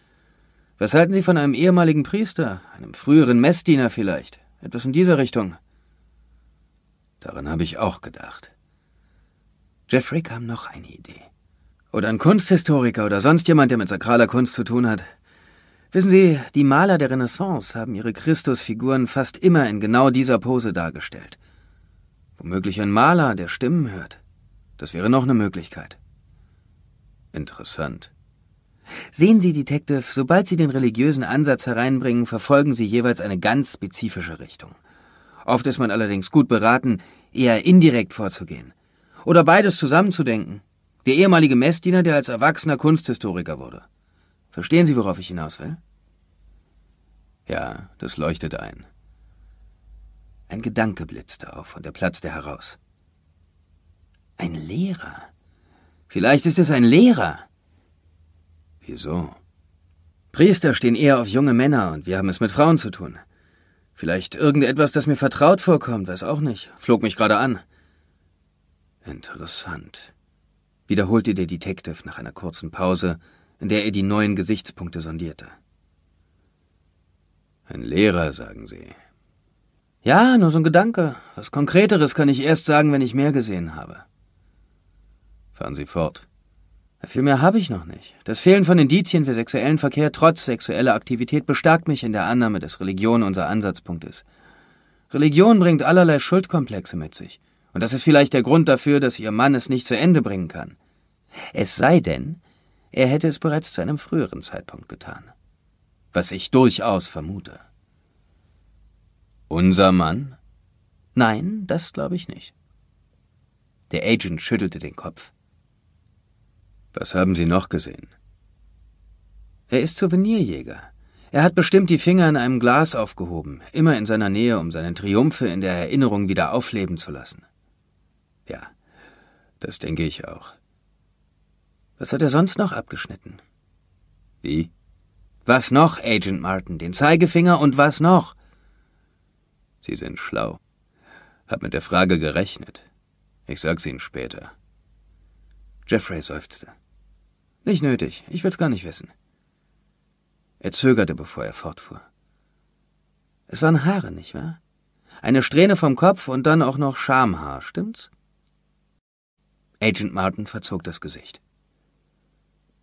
Was halten Sie von einem ehemaligen Priester, einem früheren Messdiener vielleicht? Etwas in dieser Richtung. Daran habe ich auch gedacht. Jeffrey kam noch eine Idee. Oder ein Kunsthistoriker oder sonst jemand, der mit sakraler Kunst zu tun hat. Wissen Sie, die Maler der Renaissance haben ihre Christusfiguren fast immer in genau dieser Pose dargestellt. Womöglich ein Maler, der Stimmen hört. Das wäre noch eine Möglichkeit. Interessant. Sehen Sie, Detective, sobald Sie den religiösen Ansatz hereinbringen, verfolgen Sie jeweils eine ganz spezifische Richtung. Oft ist man allerdings gut beraten, eher indirekt vorzugehen. Oder beides zusammenzudenken. Der ehemalige Messdiener, der als erwachsener Kunsthistoriker wurde. Verstehen Sie, worauf ich hinaus will? Ja, das leuchtet ein. Ein Gedanke blitzte auf und er platzte heraus. Ein Lehrer. Vielleicht ist es ein Lehrer. Wieso? Priester stehen eher auf junge Männer und wir haben es mit Frauen zu tun. Vielleicht irgendetwas, das mir vertraut vorkommt, weiß auch nicht. Flog mich gerade an. Interessant wiederholte der Detective nach einer kurzen Pause, in der er die neuen Gesichtspunkte sondierte. Ein Lehrer, sagen Sie. Ja, nur so ein Gedanke. Was Konkreteres kann ich erst sagen, wenn ich mehr gesehen habe. Fahren Sie fort. Viel mehr habe ich noch nicht. Das Fehlen von Indizien für sexuellen Verkehr trotz sexueller Aktivität bestärkt mich in der Annahme, dass Religion unser Ansatzpunkt ist. Religion bringt allerlei Schuldkomplexe mit sich. Und das ist vielleicht der Grund dafür, dass ihr Mann es nicht zu Ende bringen kann. Es sei denn, er hätte es bereits zu einem früheren Zeitpunkt getan. Was ich durchaus vermute. Unser Mann? Nein, das glaube ich nicht. Der Agent schüttelte den Kopf. Was haben Sie noch gesehen? Er ist Souvenirjäger. Er hat bestimmt die Finger in einem Glas aufgehoben, immer in seiner Nähe, um seine Triumphe in der Erinnerung wieder aufleben zu lassen. Ja, das denke ich auch. Was hat er sonst noch abgeschnitten? Wie? Was noch, Agent Martin? Den Zeigefinger und was noch? Sie sind schlau. Hab mit der Frage gerechnet. Ich sag's Ihnen später. Jeffrey seufzte. Nicht nötig, ich will's gar nicht wissen. Er zögerte, bevor er fortfuhr. Es waren Haare, nicht wahr? Eine Strähne vom Kopf und dann auch noch Schamhaar, stimmt's? Agent Martin verzog das Gesicht.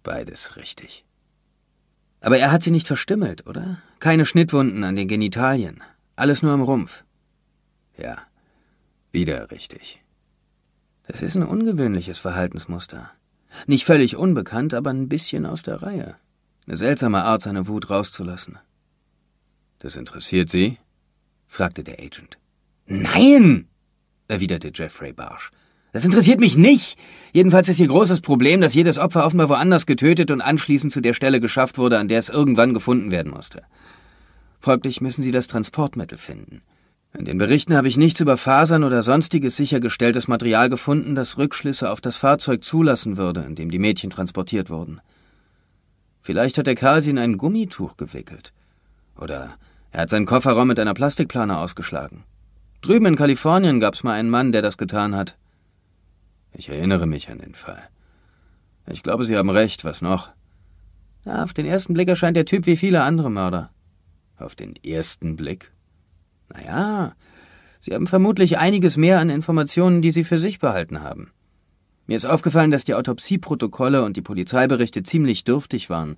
Beides richtig. Aber er hat sie nicht verstümmelt, oder? Keine Schnittwunden an den Genitalien. Alles nur im Rumpf. Ja, wieder richtig. Das ist ein ungewöhnliches Verhaltensmuster. Nicht völlig unbekannt, aber ein bisschen aus der Reihe. Eine seltsame Art, seine Wut rauszulassen. Das interessiert Sie? fragte der Agent. Nein, erwiderte Jeffrey Barsch. Das interessiert mich nicht. Jedenfalls ist ihr großes Problem, dass jedes Opfer offenbar woanders getötet und anschließend zu der Stelle geschafft wurde, an der es irgendwann gefunden werden musste. Folglich müssen sie das Transportmittel finden. In den Berichten habe ich nichts über Fasern oder sonstiges sichergestelltes Material gefunden, das Rückschlüsse auf das Fahrzeug zulassen würde, in dem die Mädchen transportiert wurden. Vielleicht hat der Kerl sie in ein Gummituch gewickelt. Oder er hat seinen Kofferraum mit einer Plastikplane ausgeschlagen. Drüben in Kalifornien gab es mal einen Mann, der das getan hat. Ich erinnere mich an den Fall. Ich glaube, Sie haben recht, was noch? Na, auf den ersten Blick erscheint der Typ wie viele andere Mörder. Auf den ersten Blick? Naja, Sie haben vermutlich einiges mehr an Informationen, die Sie für sich behalten haben. Mir ist aufgefallen, dass die Autopsieprotokolle und die Polizeiberichte ziemlich dürftig waren.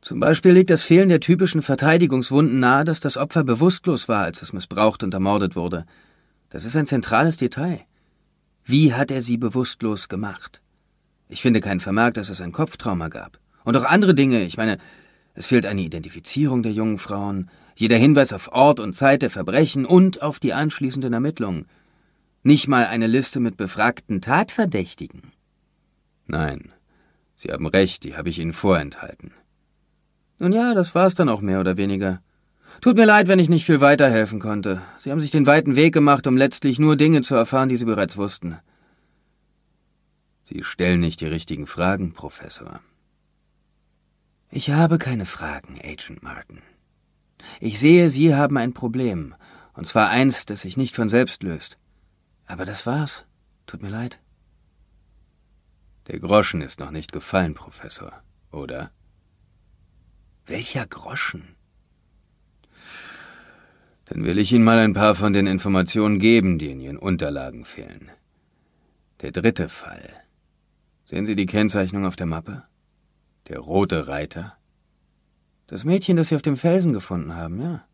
Zum Beispiel liegt das Fehlen der typischen Verteidigungswunden nahe, dass das Opfer bewusstlos war, als es missbraucht und ermordet wurde. Das ist ein zentrales Detail. Wie hat er sie bewusstlos gemacht? Ich finde keinen Vermerk, dass es ein Kopftrauma gab. Und auch andere Dinge. Ich meine, es fehlt eine Identifizierung der jungen Frauen, jeder Hinweis auf Ort und Zeit der Verbrechen und auf die anschließenden Ermittlungen. Nicht mal eine Liste mit befragten Tatverdächtigen. Nein, Sie haben recht, die habe ich Ihnen vorenthalten. Nun ja, das war's dann auch mehr oder weniger. Tut mir leid, wenn ich nicht viel weiterhelfen konnte. Sie haben sich den weiten Weg gemacht, um letztlich nur Dinge zu erfahren, die Sie bereits wussten. Sie stellen nicht die richtigen Fragen, Professor. Ich habe keine Fragen, Agent Martin. Ich sehe, Sie haben ein Problem, und zwar eins, das sich nicht von selbst löst. Aber das war's. Tut mir leid. Der Groschen ist noch nicht gefallen, Professor, oder? Welcher Groschen? Dann will ich Ihnen mal ein paar von den Informationen geben, die in Ihren Unterlagen fehlen. Der dritte Fall. Sehen Sie die Kennzeichnung auf der Mappe? Der rote Reiter? Das Mädchen, das Sie auf dem Felsen gefunden haben, ja.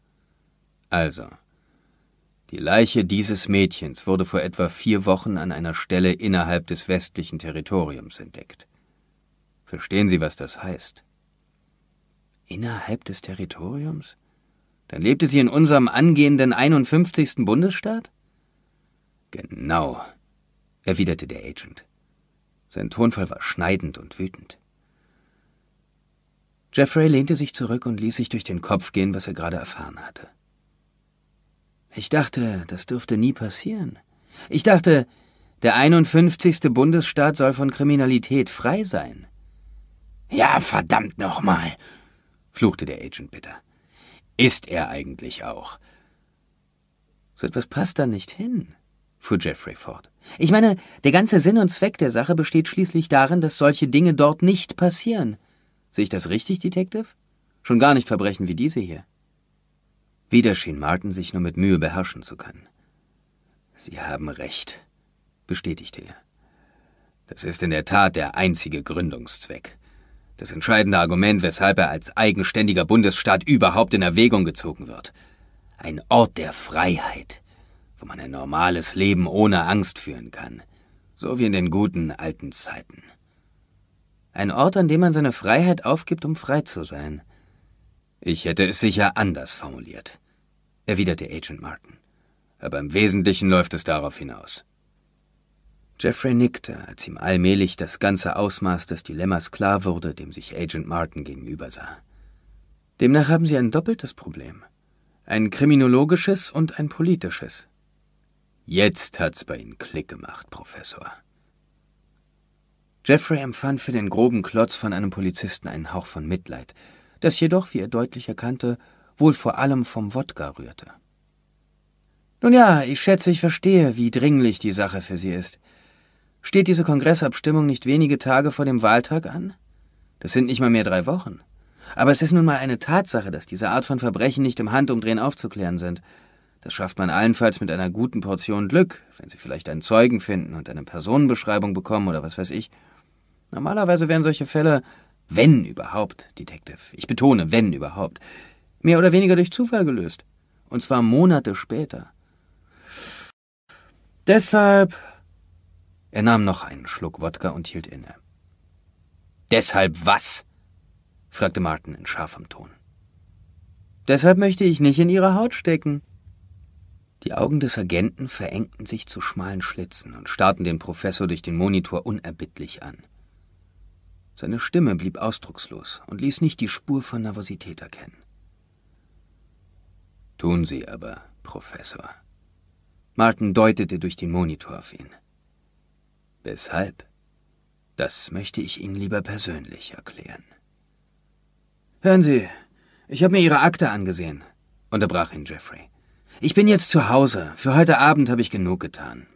Also, die Leiche dieses Mädchens wurde vor etwa vier Wochen an einer Stelle innerhalb des westlichen Territoriums entdeckt. Verstehen Sie, was das heißt? Innerhalb des Territoriums? Dann lebte sie in unserem angehenden 51. Bundesstaat? Genau, erwiderte der Agent. Sein Tonfall war schneidend und wütend. Jeffrey lehnte sich zurück und ließ sich durch den Kopf gehen, was er gerade erfahren hatte. Ich dachte, das dürfte nie passieren. Ich dachte, der 51. Bundesstaat soll von Kriminalität frei sein. Ja, verdammt nochmal, fluchte der Agent bitter. Ist er eigentlich auch? So etwas passt da nicht hin, fuhr Jeffrey fort. Ich meine, der ganze Sinn und Zweck der Sache besteht schließlich darin, dass solche Dinge dort nicht passieren. Sehe ich das richtig, Detective? Schon gar nicht Verbrechen wie diese hier. Wieder schien Martin sich nur mit Mühe beherrschen zu können. Sie haben recht, bestätigte er. Das ist in der Tat der einzige Gründungszweck. Das entscheidende Argument, weshalb er als eigenständiger Bundesstaat überhaupt in Erwägung gezogen wird. Ein Ort der Freiheit, wo man ein normales Leben ohne Angst führen kann. So wie in den guten alten Zeiten. Ein Ort, an dem man seine Freiheit aufgibt, um frei zu sein. Ich hätte es sicher anders formuliert, erwiderte Agent Martin. Aber im Wesentlichen läuft es darauf hinaus. Jeffrey nickte, als ihm allmählich das ganze Ausmaß des Dilemmas klar wurde, dem sich Agent Martin gegenüber sah. Demnach haben Sie ein doppeltes Problem. Ein kriminologisches und ein politisches. Jetzt hat's bei Ihnen Klick gemacht, Professor. Jeffrey empfand für den groben Klotz von einem Polizisten einen Hauch von Mitleid, das jedoch, wie er deutlich erkannte, wohl vor allem vom Wodka rührte. Nun ja, ich schätze, ich verstehe, wie dringlich die Sache für Sie ist. Steht diese Kongressabstimmung nicht wenige Tage vor dem Wahltag an? Das sind nicht mal mehr drei Wochen. Aber es ist nun mal eine Tatsache, dass diese Art von Verbrechen nicht im Handumdrehen aufzuklären sind. Das schafft man allenfalls mit einer guten Portion Glück, wenn Sie vielleicht einen Zeugen finden und eine Personenbeschreibung bekommen oder was weiß ich. Normalerweise wären solche Fälle, wenn überhaupt, Detective, ich betone, wenn überhaupt, mehr oder weniger durch Zufall gelöst. Und zwar Monate später. Deshalb er nahm noch einen Schluck Wodka und hielt inne. Deshalb was? fragte Martin in scharfem Ton. Deshalb möchte ich nicht in Ihre Haut stecken. Die Augen des Agenten verengten sich zu schmalen Schlitzen und starrten den Professor durch den Monitor unerbittlich an. Seine Stimme blieb ausdruckslos und ließ nicht die Spur von Nervosität erkennen. Tun Sie aber, Professor. Martin deutete durch den Monitor auf ihn. Weshalb? Das möchte ich Ihnen lieber persönlich erklären. Hören Sie, ich habe mir Ihre Akte angesehen, unterbrach ihn Jeffrey. Ich bin jetzt zu Hause. Für heute Abend habe ich genug getan.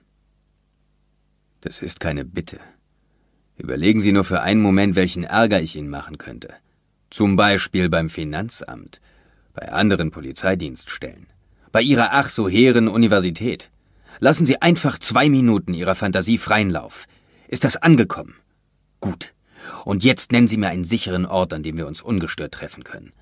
Das ist keine Bitte. Überlegen Sie nur für einen Moment, welchen Ärger ich Ihnen machen könnte. Zum Beispiel beim Finanzamt, bei anderen Polizeidienststellen, bei Ihrer ach so hehren Universität. Lassen Sie einfach zwei Minuten Ihrer Fantasie freien Lauf. Ist das angekommen? Gut. Und jetzt nennen Sie mir einen sicheren Ort, an dem wir uns ungestört treffen können.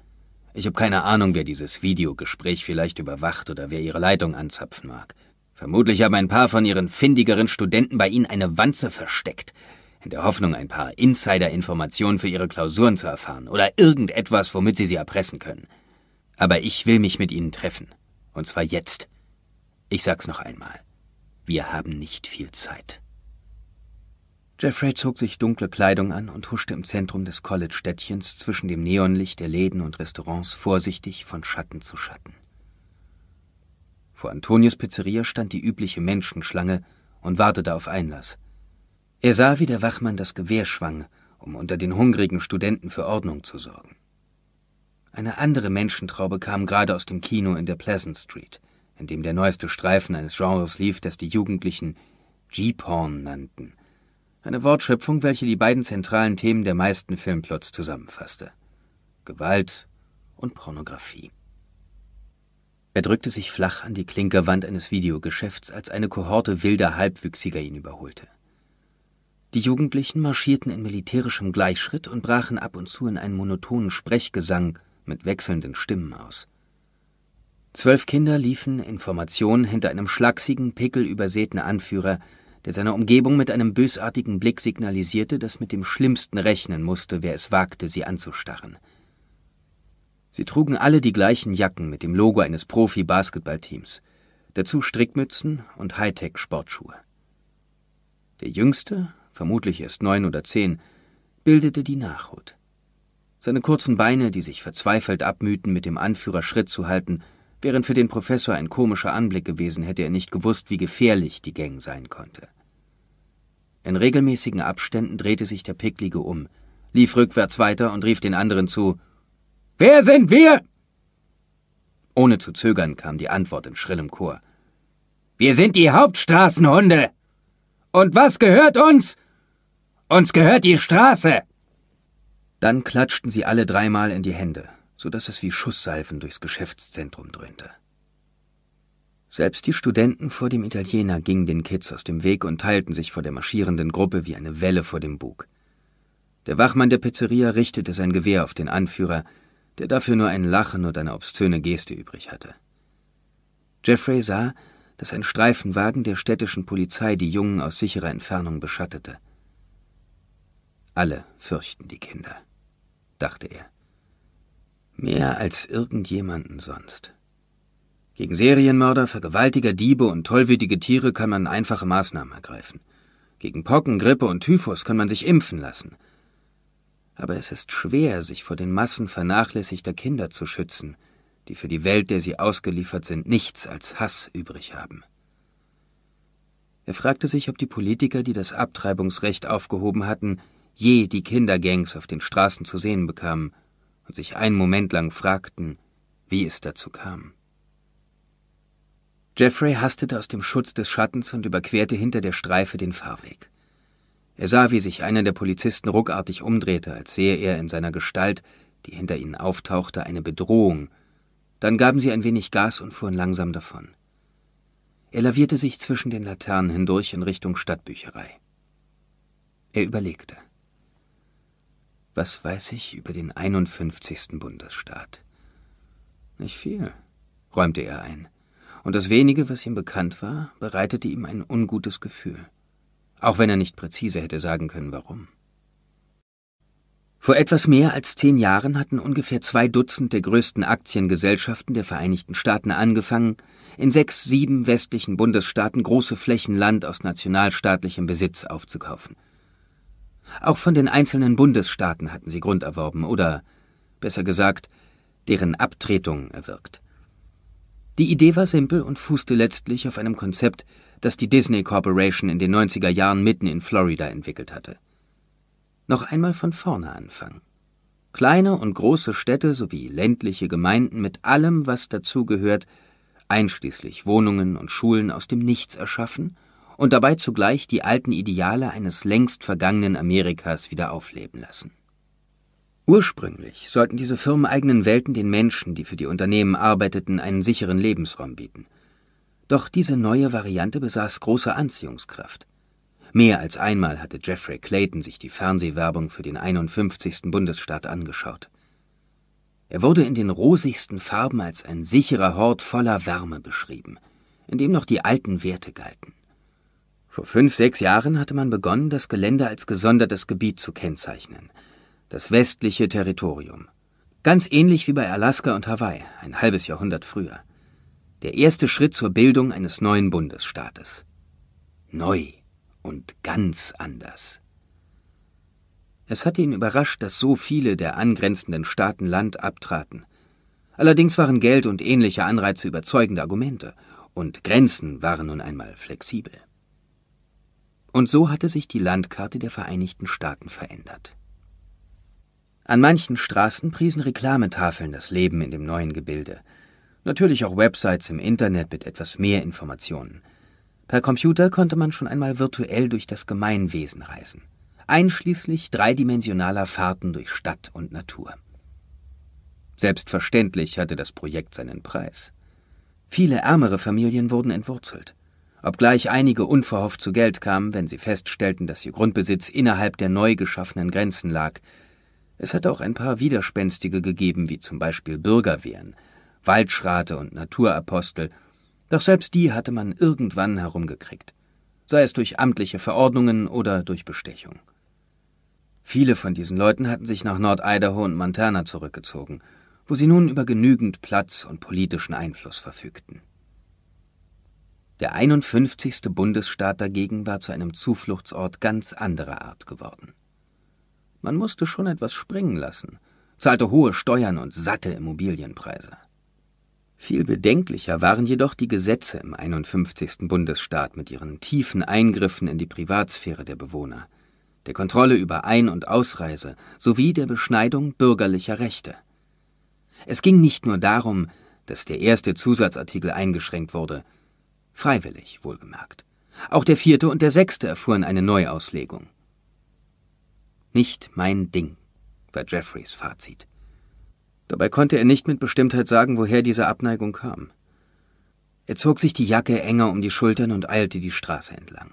Ich habe keine Ahnung, wer dieses Videogespräch vielleicht überwacht oder wer Ihre Leitung anzapfen mag. Vermutlich haben ein paar von Ihren findigeren Studenten bei Ihnen eine Wanze versteckt, in der Hoffnung, ein paar Insider-Informationen für Ihre Klausuren zu erfahren oder irgendetwas, womit Sie sie erpressen können. Aber ich will mich mit Ihnen treffen. Und zwar jetzt. Ich sag's noch einmal. Wir haben nicht viel Zeit. Jeffrey zog sich dunkle Kleidung an und huschte im Zentrum des College-Städtchens zwischen dem Neonlicht der Läden und Restaurants vorsichtig von Schatten zu Schatten. Vor Antonius Pizzeria stand die übliche Menschenschlange und wartete auf Einlass. Er sah, wie der Wachmann das Gewehr schwang, um unter den hungrigen Studenten für Ordnung zu sorgen. Eine andere Menschentraube kam gerade aus dem Kino in der Pleasant Street in dem der neueste Streifen eines Genres lief, das die Jugendlichen G-Porn nannten. Eine Wortschöpfung, welche die beiden zentralen Themen der meisten Filmplots zusammenfasste. Gewalt und Pornografie. Er drückte sich flach an die Klinkerwand eines Videogeschäfts, als eine Kohorte wilder Halbwüchsiger ihn überholte. Die Jugendlichen marschierten in militärischem Gleichschritt und brachen ab und zu in einen monotonen Sprechgesang mit wechselnden Stimmen aus. Zwölf Kinder liefen, in Formation hinter einem schlaksigen, pickelübersäten Anführer, der seiner Umgebung mit einem bösartigen Blick signalisierte, dass mit dem Schlimmsten rechnen musste, wer es wagte, sie anzustarren. Sie trugen alle die gleichen Jacken mit dem Logo eines Profi-Basketballteams, dazu Strickmützen und Hightech-Sportschuhe. Der Jüngste, vermutlich erst neun oder zehn, bildete die Nachhut. Seine kurzen Beine, die sich verzweifelt abmühten, mit dem Anführer Schritt zu halten, wären für den Professor ein komischer Anblick gewesen, hätte er nicht gewusst, wie gefährlich die Gang sein konnte. In regelmäßigen Abständen drehte sich der Picklige um, lief rückwärts weiter und rief den anderen zu Wer sind wir? Ohne zu zögern kam die Antwort in schrillem Chor. Wir sind die Hauptstraßenhunde. Und was gehört uns? Uns gehört die Straße. Dann klatschten sie alle dreimal in die Hände so dass es wie Schusssalven durchs Geschäftszentrum dröhnte. Selbst die Studenten vor dem Italiener gingen den Kids aus dem Weg und teilten sich vor der marschierenden Gruppe wie eine Welle vor dem Bug. Der Wachmann der Pizzeria richtete sein Gewehr auf den Anführer, der dafür nur ein Lachen und eine obszöne Geste übrig hatte. Jeffrey sah, dass ein Streifenwagen der städtischen Polizei die Jungen aus sicherer Entfernung beschattete. Alle fürchten die Kinder, dachte er. Mehr als irgendjemanden sonst. Gegen Serienmörder, Vergewaltiger, Diebe und tollwütige Tiere kann man einfache Maßnahmen ergreifen. Gegen Pocken, Grippe und Typhus kann man sich impfen lassen. Aber es ist schwer, sich vor den Massen vernachlässigter Kinder zu schützen, die für die Welt, der sie ausgeliefert sind, nichts als Hass übrig haben. Er fragte sich, ob die Politiker, die das Abtreibungsrecht aufgehoben hatten, je die Kindergangs auf den Straßen zu sehen bekamen und sich einen Moment lang fragten, wie es dazu kam. Jeffrey hastete aus dem Schutz des Schattens und überquerte hinter der Streife den Fahrweg. Er sah, wie sich einer der Polizisten ruckartig umdrehte, als sehe er in seiner Gestalt, die hinter ihnen auftauchte, eine Bedrohung. Dann gaben sie ein wenig Gas und fuhren langsam davon. Er lavierte sich zwischen den Laternen hindurch in Richtung Stadtbücherei. Er überlegte. Was weiß ich über den 51. Bundesstaat? Nicht viel, räumte er ein. Und das wenige, was ihm bekannt war, bereitete ihm ein ungutes Gefühl. Auch wenn er nicht präzise hätte sagen können, warum. Vor etwas mehr als zehn Jahren hatten ungefähr zwei Dutzend der größten Aktiengesellschaften der Vereinigten Staaten angefangen, in sechs, sieben westlichen Bundesstaaten große Flächen Land aus nationalstaatlichem Besitz aufzukaufen – auch von den einzelnen Bundesstaaten hatten sie Grund erworben oder, besser gesagt, deren Abtretung erwirkt. Die Idee war simpel und fußte letztlich auf einem Konzept, das die Disney Corporation in den 90er Jahren mitten in Florida entwickelt hatte. Noch einmal von vorne anfangen. Kleine und große Städte sowie ländliche Gemeinden mit allem, was dazugehört, einschließlich Wohnungen und Schulen aus dem Nichts erschaffen – und dabei zugleich die alten Ideale eines längst vergangenen Amerikas wieder aufleben lassen. Ursprünglich sollten diese firmeneigenen Welten den Menschen, die für die Unternehmen arbeiteten, einen sicheren Lebensraum bieten. Doch diese neue Variante besaß große Anziehungskraft. Mehr als einmal hatte Jeffrey Clayton sich die Fernsehwerbung für den 51. Bundesstaat angeschaut. Er wurde in den rosigsten Farben als ein sicherer Hort voller Wärme beschrieben, in dem noch die alten Werte galten. Vor fünf, sechs Jahren hatte man begonnen, das Gelände als gesondertes Gebiet zu kennzeichnen. Das westliche Territorium. Ganz ähnlich wie bei Alaska und Hawaii, ein halbes Jahrhundert früher. Der erste Schritt zur Bildung eines neuen Bundesstaates. Neu und ganz anders. Es hatte ihn überrascht, dass so viele der angrenzenden Staaten Land abtraten. Allerdings waren Geld und ähnliche Anreize überzeugende Argumente, und Grenzen waren nun einmal flexibel. Und so hatte sich die Landkarte der Vereinigten Staaten verändert. An manchen Straßen priesen Reklametafeln das Leben in dem neuen Gebilde. Natürlich auch Websites im Internet mit etwas mehr Informationen. Per Computer konnte man schon einmal virtuell durch das Gemeinwesen reisen, einschließlich dreidimensionaler Fahrten durch Stadt und Natur. Selbstverständlich hatte das Projekt seinen Preis. Viele ärmere Familien wurden entwurzelt obgleich einige unverhofft zu Geld kamen, wenn sie feststellten, dass ihr Grundbesitz innerhalb der neu geschaffenen Grenzen lag. Es hat auch ein paar Widerspenstige gegeben, wie zum Beispiel Bürgerwehren, Waldschrate und Naturapostel, doch selbst die hatte man irgendwann herumgekriegt, sei es durch amtliche Verordnungen oder durch Bestechung. Viele von diesen Leuten hatten sich nach nord und Montana zurückgezogen, wo sie nun über genügend Platz und politischen Einfluss verfügten. Der 51. Bundesstaat dagegen war zu einem Zufluchtsort ganz anderer Art geworden. Man musste schon etwas springen lassen, zahlte hohe Steuern und satte Immobilienpreise. Viel bedenklicher waren jedoch die Gesetze im 51. Bundesstaat mit ihren tiefen Eingriffen in die Privatsphäre der Bewohner, der Kontrolle über Ein- und Ausreise sowie der Beschneidung bürgerlicher Rechte. Es ging nicht nur darum, dass der erste Zusatzartikel eingeschränkt wurde, Freiwillig, wohlgemerkt. Auch der vierte und der sechste erfuhren eine Neuauslegung. Nicht mein Ding, war Jeffreys Fazit. Dabei konnte er nicht mit Bestimmtheit sagen, woher diese Abneigung kam. Er zog sich die Jacke enger um die Schultern und eilte die Straße entlang.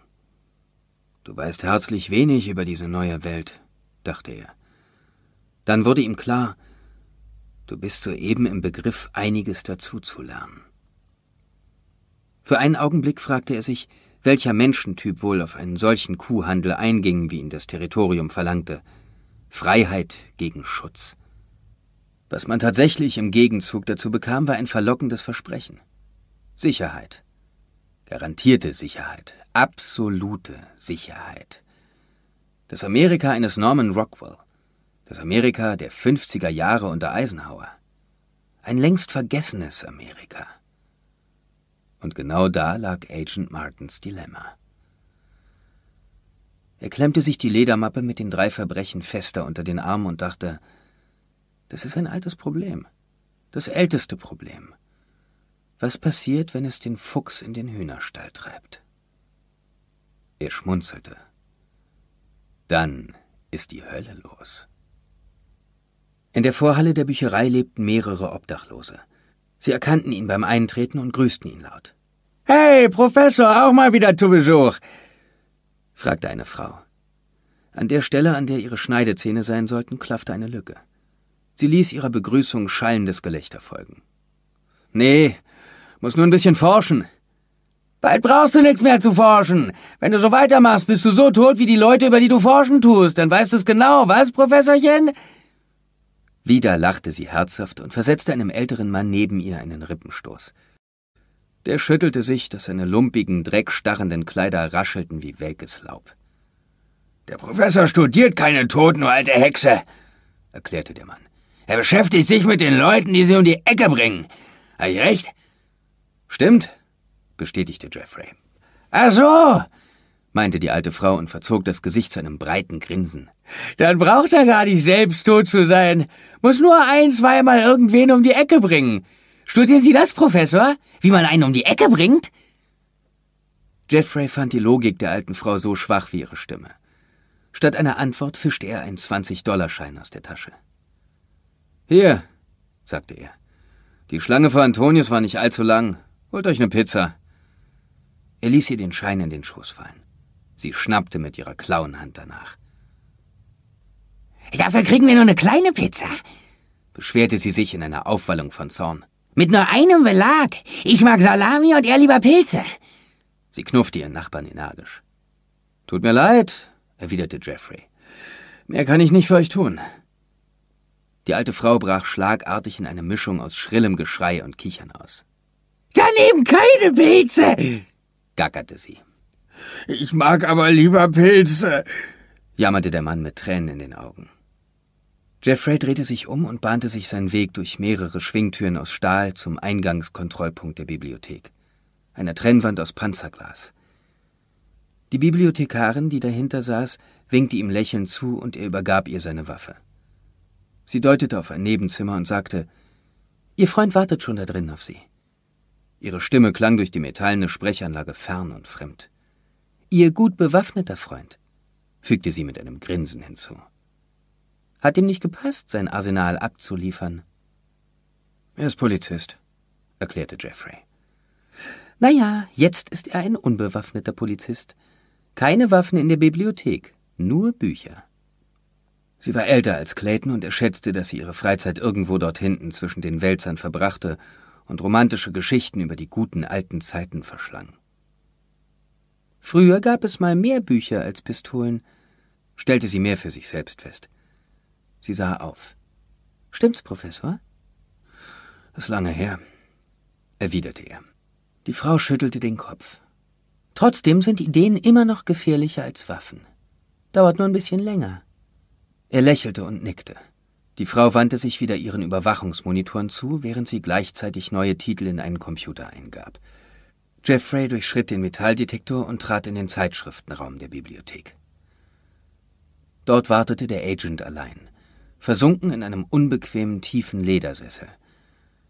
Du weißt herzlich wenig über diese neue Welt, dachte er. Dann wurde ihm klar, du bist soeben im Begriff, einiges dazuzulernen. Für einen Augenblick fragte er sich, welcher Menschentyp wohl auf einen solchen Kuhhandel einging, wie ihn das Territorium verlangte. Freiheit gegen Schutz. Was man tatsächlich im Gegenzug dazu bekam, war ein verlockendes Versprechen. Sicherheit. Garantierte Sicherheit. Absolute Sicherheit. Das Amerika eines Norman Rockwell. Das Amerika der 50er Jahre unter Eisenhower. Ein längst vergessenes Amerika. Und genau da lag Agent Martens Dilemma. Er klemmte sich die Ledermappe mit den drei Verbrechen fester unter den Arm und dachte, das ist ein altes Problem, das älteste Problem. Was passiert, wenn es den Fuchs in den Hühnerstall treibt? Er schmunzelte. Dann ist die Hölle los. In der Vorhalle der Bücherei lebten mehrere Obdachlose. Sie erkannten ihn beim Eintreten und grüßten ihn laut. Hey, Professor, auch mal wieder zu Besuch, fragte eine Frau. An der Stelle, an der ihre Schneidezähne sein sollten, klaffte eine Lücke. Sie ließ ihrer Begrüßung schallendes Gelächter folgen. Nee, muss nur ein bisschen forschen. Bald brauchst du nichts mehr zu forschen. Wenn du so weitermachst, bist du so tot wie die Leute, über die du forschen tust. Dann weißt du es genau, was, Professorchen? Wieder lachte sie herzhaft und versetzte einem älteren Mann neben ihr einen Rippenstoß. Der schüttelte sich, dass seine lumpigen, dreckstarrenden Kleider raschelten wie welkes Laub. Der Professor studiert keine Toten, nur alte Hexe, erklärte der Mann. Er beschäftigt sich mit den Leuten, die sie um die Ecke bringen. Habe ich recht? Stimmt, bestätigte Jeffrey. Ach so, meinte die alte Frau und verzog das Gesicht zu einem breiten Grinsen. Dann braucht er gar nicht selbst tot zu sein. Muss nur ein, zweimal irgendwen um die Ecke bringen. Studieren Sie das, Professor? Wie man einen um die Ecke bringt? Jeffrey fand die Logik der alten Frau so schwach wie ihre Stimme. Statt einer Antwort fischte er einen 20-Dollar-Schein aus der Tasche. Hier, sagte er. Die Schlange für Antonius war nicht allzu lang. Holt euch eine Pizza. Er ließ ihr den Schein in den Schoß fallen. Sie schnappte mit ihrer Klauenhand danach. Dafür kriegen wir nur eine kleine Pizza, beschwerte sie sich in einer Aufwallung von Zorn. Mit nur einem Belag. Ich mag Salami und er lieber Pilze. Sie knuffte ihren Nachbarn energisch. Tut mir leid, erwiderte Jeffrey. Mehr kann ich nicht für euch tun. Die alte Frau brach schlagartig in eine Mischung aus schrillem Geschrei und Kichern aus. Dann eben keine Pilze, gackerte sie. Ich mag aber lieber Pilze, jammerte der Mann mit Tränen in den Augen. Jeffrey drehte sich um und bahnte sich seinen Weg durch mehrere Schwingtüren aus Stahl zum Eingangskontrollpunkt der Bibliothek, einer Trennwand aus Panzerglas. Die Bibliothekarin, die dahinter saß, winkte ihm lächelnd zu und er übergab ihr seine Waffe. Sie deutete auf ein Nebenzimmer und sagte, Ihr Freund wartet schon da drin auf Sie. Ihre Stimme klang durch die metallene Sprechanlage fern und fremd. Ihr gut bewaffneter Freund, fügte sie mit einem Grinsen hinzu. Hat ihm nicht gepasst, sein Arsenal abzuliefern. Er ist Polizist, erklärte Jeffrey. Naja, jetzt ist er ein unbewaffneter Polizist. Keine Waffen in der Bibliothek, nur Bücher. Sie war älter als Clayton und er schätzte, dass sie ihre Freizeit irgendwo dort hinten zwischen den Wälzern verbrachte und romantische Geschichten über die guten alten Zeiten verschlang. Früher gab es mal mehr Bücher als Pistolen, stellte sie mehr für sich selbst fest. Sie sah auf. Stimmt's, Professor? Ist lange her, erwiderte er. Die Frau schüttelte den Kopf. Trotzdem sind Ideen immer noch gefährlicher als Waffen. Dauert nur ein bisschen länger. Er lächelte und nickte. Die Frau wandte sich wieder ihren Überwachungsmonitoren zu, während sie gleichzeitig neue Titel in einen Computer eingab. Jeffrey durchschritt den Metalldetektor und trat in den Zeitschriftenraum der Bibliothek. Dort wartete der Agent allein versunken in einem unbequemen, tiefen Ledersessel.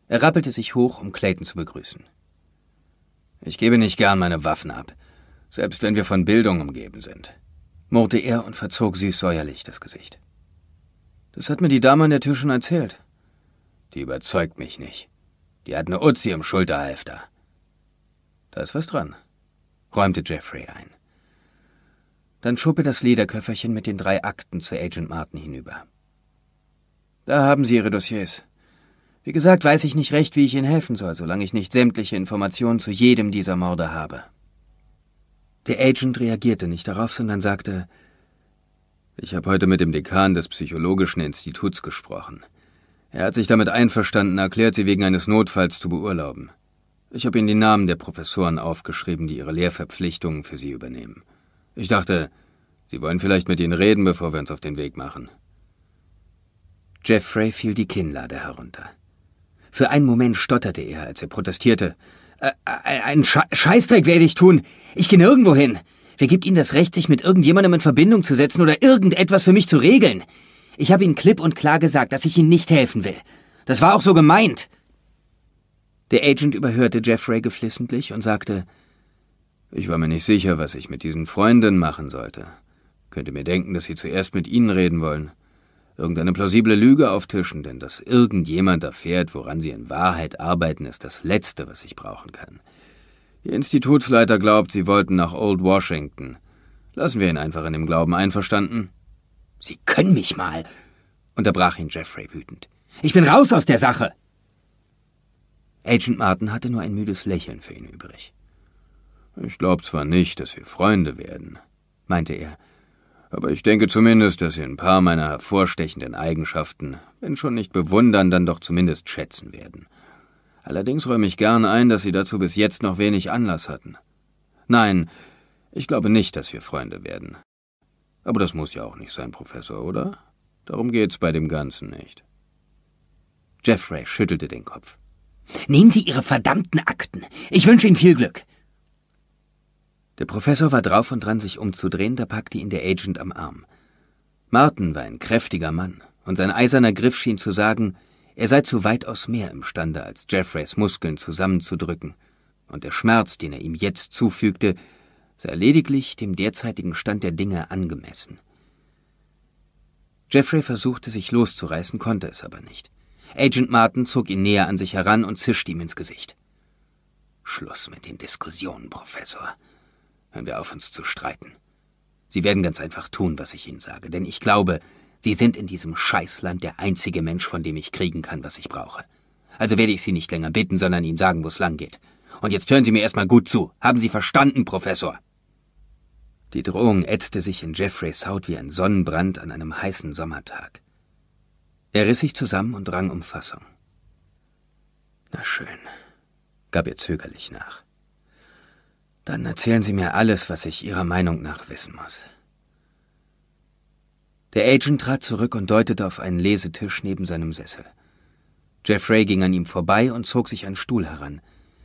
Er rappelte sich hoch, um Clayton zu begrüßen. Ich gebe nicht gern meine Waffen ab, selbst wenn wir von Bildung umgeben sind, murrte er und verzog süß-säuerlich das Gesicht. Das hat mir die Dame an der Tür schon erzählt. Die überzeugt mich nicht. Die hat eine Uzi im Schulterhalfter. Da ist was dran, räumte Jeffrey ein. Dann schob er das Lederköfferchen mit den drei Akten zu Agent Martin hinüber. Da haben Sie Ihre Dossiers. Wie gesagt, weiß ich nicht recht, wie ich Ihnen helfen soll, solange ich nicht sämtliche Informationen zu jedem dieser Morde habe. Der Agent reagierte nicht darauf, sondern sagte, ich habe heute mit dem Dekan des Psychologischen Instituts gesprochen. Er hat sich damit einverstanden erklärt, Sie wegen eines Notfalls zu beurlauben. Ich habe Ihnen die Namen der Professoren aufgeschrieben, die Ihre Lehrverpflichtungen für Sie übernehmen. Ich dachte, Sie wollen vielleicht mit Ihnen reden, bevor wir uns auf den Weg machen. Jeffrey fiel die Kinnlade herunter. Für einen Moment stotterte er, als er protestierte. Ä ein Sche Scheißdreck werde ich tun. Ich gehe nirgendwo hin. Wer gibt Ihnen das Recht, sich mit irgendjemandem in Verbindung zu setzen oder irgendetwas für mich zu regeln? Ich habe Ihnen klipp und klar gesagt, dass ich Ihnen nicht helfen will. Das war auch so gemeint. Der Agent überhörte Jeffrey geflissentlich und sagte, ich war mir nicht sicher, was ich mit diesen Freunden machen sollte. Könnte mir denken, dass sie zuerst mit Ihnen reden wollen irgendeine plausible Lüge auftischen, denn dass irgendjemand erfährt, woran sie in Wahrheit arbeiten, ist das Letzte, was ich brauchen kann. Ihr Institutsleiter glaubt, sie wollten nach Old Washington. Lassen wir ihn einfach in dem Glauben einverstanden. Sie können mich mal, unterbrach ihn Jeffrey wütend. Ich bin raus aus der Sache. Agent Martin hatte nur ein müdes Lächeln für ihn übrig. Ich glaube zwar nicht, dass wir Freunde werden, meinte er, aber ich denke zumindest, dass Sie ein paar meiner hervorstechenden Eigenschaften, wenn schon nicht bewundern, dann doch zumindest schätzen werden. Allerdings räume ich gern ein, dass Sie dazu bis jetzt noch wenig Anlass hatten. Nein, ich glaube nicht, dass wir Freunde werden. Aber das muss ja auch nicht sein, Professor, oder? Darum geht's bei dem Ganzen nicht. Jeffrey schüttelte den Kopf. Nehmen Sie Ihre verdammten Akten. Ich wünsche Ihnen viel Glück. Der Professor war drauf und dran, sich umzudrehen, da packte ihn der Agent am Arm. Martin war ein kräftiger Mann, und sein eiserner Griff schien zu sagen, er sei zu weitaus mehr imstande, als Jeffreys Muskeln zusammenzudrücken, und der Schmerz, den er ihm jetzt zufügte, sei lediglich dem derzeitigen Stand der Dinge angemessen. Jeffrey versuchte sich loszureißen, konnte es aber nicht. Agent Martin zog ihn näher an sich heran und zischte ihm ins Gesicht. Schluss mit den Diskussionen, Professor, Hören wir auf, uns zu streiten. Sie werden ganz einfach tun, was ich Ihnen sage, denn ich glaube, Sie sind in diesem Scheißland der einzige Mensch, von dem ich kriegen kann, was ich brauche. Also werde ich Sie nicht länger bitten, sondern Ihnen sagen, wo es lang geht. Und jetzt hören Sie mir erstmal gut zu. Haben Sie verstanden, Professor? Die Drohung ätzte sich in Jeffreys Haut wie ein Sonnenbrand an einem heißen Sommertag. Er riss sich zusammen und rang um Fassung. Na schön, gab er zögerlich nach. Dann erzählen Sie mir alles, was ich Ihrer Meinung nach wissen muss. Der Agent trat zurück und deutete auf einen Lesetisch neben seinem Sessel. Jeffrey ging an ihm vorbei und zog sich einen Stuhl heran.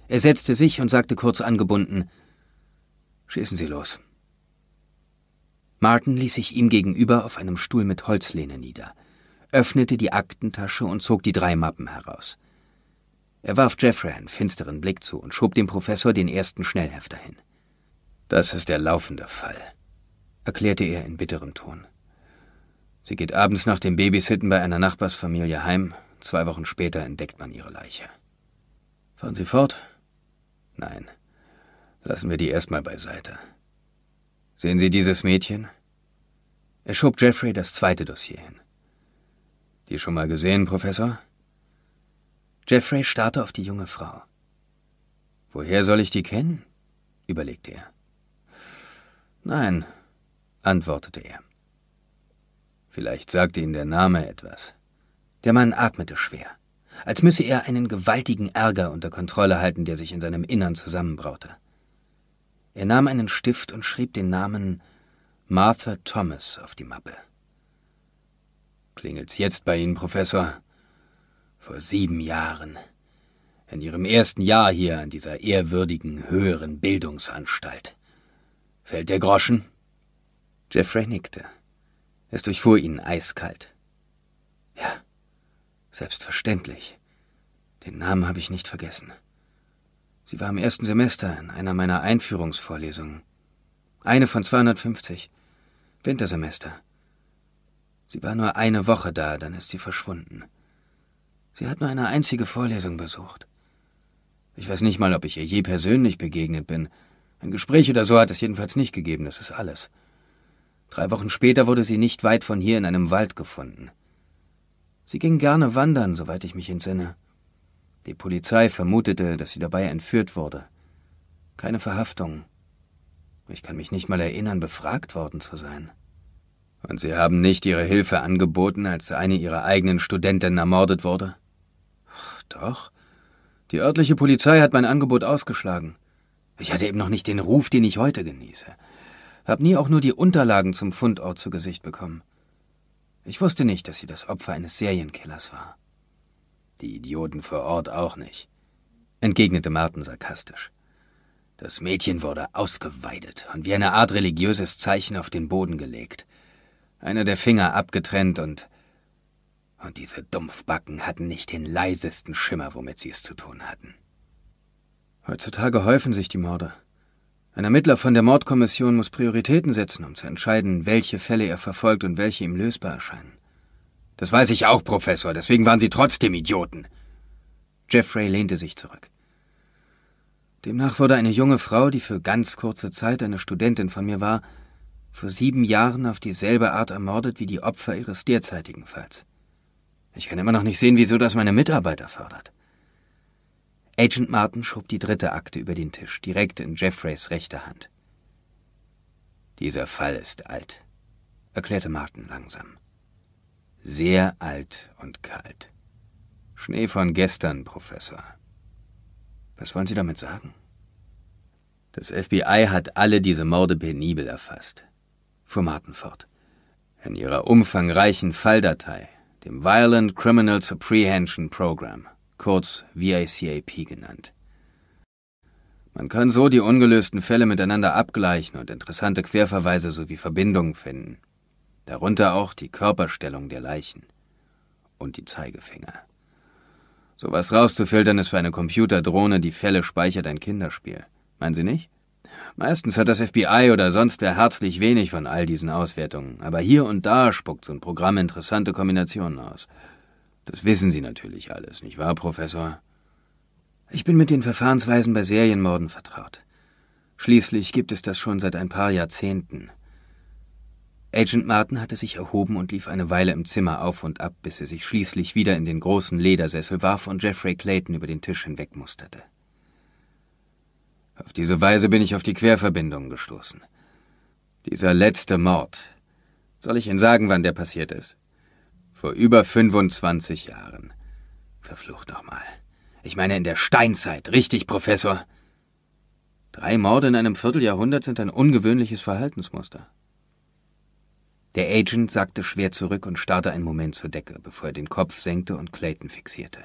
Er setzte sich und sagte kurz angebunden, Schießen Sie los. Martin ließ sich ihm gegenüber auf einem Stuhl mit Holzlehne nieder, öffnete die Aktentasche und zog die drei Mappen heraus. Er warf Jeffrey einen finsteren Blick zu und schob dem Professor den ersten Schnellhefter hin. Das ist der laufende Fall, erklärte er in bitterem Ton. Sie geht abends nach dem Babysitten bei einer Nachbarsfamilie heim. Zwei Wochen später entdeckt man ihre Leiche. Fahren Sie fort? Nein. Lassen wir die erstmal beiseite. Sehen Sie dieses Mädchen? Er schob Jeffrey das zweite Dossier hin. Die schon mal gesehen, Professor? Jeffrey starrte auf die junge Frau. Woher soll ich die kennen? überlegte er. Nein, antwortete er. Vielleicht sagte ihm der Name etwas. Der Mann atmete schwer, als müsse er einen gewaltigen Ärger unter Kontrolle halten, der sich in seinem Innern zusammenbraute. Er nahm einen Stift und schrieb den Namen Martha Thomas auf die Mappe. Klingelt's jetzt bei Ihnen, Professor? vor sieben Jahren, in Ihrem ersten Jahr hier an dieser ehrwürdigen höheren Bildungsanstalt. Fällt der Groschen? Jeffrey nickte. Es durchfuhr ihn eiskalt. Ja, selbstverständlich. Den Namen habe ich nicht vergessen. Sie war im ersten Semester in einer meiner Einführungsvorlesungen. Eine von 250. Wintersemester. Sie war nur eine Woche da, dann ist sie verschwunden. Sie hat nur eine einzige Vorlesung besucht. Ich weiß nicht mal, ob ich ihr je persönlich begegnet bin. Ein Gespräch oder so hat es jedenfalls nicht gegeben, das ist alles. Drei Wochen später wurde sie nicht weit von hier in einem Wald gefunden. Sie ging gerne wandern, soweit ich mich entsinne. Die Polizei vermutete, dass sie dabei entführt wurde. Keine Verhaftung. Ich kann mich nicht mal erinnern, befragt worden zu sein. Und Sie haben nicht Ihre Hilfe angeboten, als eine Ihrer eigenen Studenten ermordet wurde? Doch. Die örtliche Polizei hat mein Angebot ausgeschlagen. Ich hatte eben noch nicht den Ruf, den ich heute genieße. Hab nie auch nur die Unterlagen zum Fundort zu Gesicht bekommen. Ich wusste nicht, dass sie das Opfer eines Serienkillers war. Die Idioten vor Ort auch nicht, entgegnete Martin sarkastisch. Das Mädchen wurde ausgeweidet und wie eine Art religiöses Zeichen auf den Boden gelegt einer der Finger abgetrennt und... Und diese Dumpfbacken hatten nicht den leisesten Schimmer, womit sie es zu tun hatten. Heutzutage häufen sich die Morde. Ein Ermittler von der Mordkommission muss Prioritäten setzen, um zu entscheiden, welche Fälle er verfolgt und welche ihm lösbar erscheinen. Das weiß ich auch, Professor, deswegen waren Sie trotzdem Idioten. Jeffrey lehnte sich zurück. Demnach wurde eine junge Frau, die für ganz kurze Zeit eine Studentin von mir war, vor sieben Jahren auf dieselbe Art ermordet wie die Opfer ihres derzeitigen Falls. Ich kann immer noch nicht sehen, wieso das meine Mitarbeiter fördert. Agent Martin schob die dritte Akte über den Tisch, direkt in Jeffreys rechte Hand. Dieser Fall ist alt, erklärte Martin langsam. Sehr alt und kalt. Schnee von gestern, Professor. Was wollen Sie damit sagen? Das FBI hat alle diese Morde penibel erfasst fuhr Martin fort. In ihrer umfangreichen Falldatei, dem Violent Criminal Apprehension Program, kurz VICAP genannt. Man kann so die ungelösten Fälle miteinander abgleichen und interessante Querverweise sowie Verbindungen finden. Darunter auch die Körperstellung der Leichen und die Zeigefinger. Sowas rauszufiltern ist für eine Computerdrohne, die Fälle speichert, ein Kinderspiel. Meinen Sie nicht? Meistens hat das FBI oder sonst wer herzlich wenig von all diesen Auswertungen, aber hier und da spuckt so ein Programm interessante Kombinationen aus. Das wissen Sie natürlich alles, nicht wahr, Professor? Ich bin mit den Verfahrensweisen bei Serienmorden vertraut. Schließlich gibt es das schon seit ein paar Jahrzehnten. Agent Martin hatte sich erhoben und lief eine Weile im Zimmer auf und ab, bis er sich schließlich wieder in den großen Ledersessel warf und Jeffrey Clayton über den Tisch hinweg musterte. Auf diese Weise bin ich auf die Querverbindung gestoßen. Dieser letzte Mord. Soll ich Ihnen sagen, wann der passiert ist? Vor über 25 Jahren. Verflucht nochmal. Ich meine in der Steinzeit, richtig, Professor? Drei Morde in einem Vierteljahrhundert sind ein ungewöhnliches Verhaltensmuster. Der Agent sagte schwer zurück und starrte einen Moment zur Decke, bevor er den Kopf senkte und Clayton fixierte.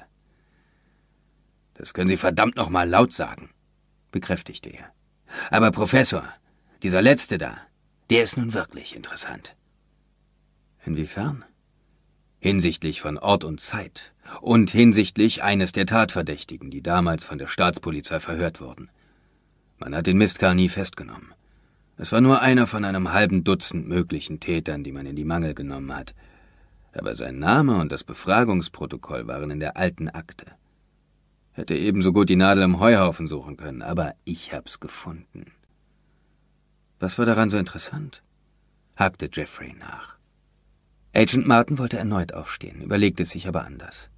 Das können Sie verdammt nochmal laut sagen bekräftigte er. Aber Professor, dieser letzte da, der ist nun wirklich interessant. Inwiefern? Hinsichtlich von Ort und Zeit und hinsichtlich eines der Tatverdächtigen, die damals von der Staatspolizei verhört wurden. Man hat den Mistkar nie festgenommen. Es war nur einer von einem halben Dutzend möglichen Tätern, die man in die Mangel genommen hat. Aber sein Name und das Befragungsprotokoll waren in der alten Akte. Hätte ebenso gut die Nadel im Heuhaufen suchen können, aber ich hab's gefunden. Was war daran so interessant? hakte Jeffrey nach. Agent Martin wollte erneut aufstehen, überlegte sich aber anders.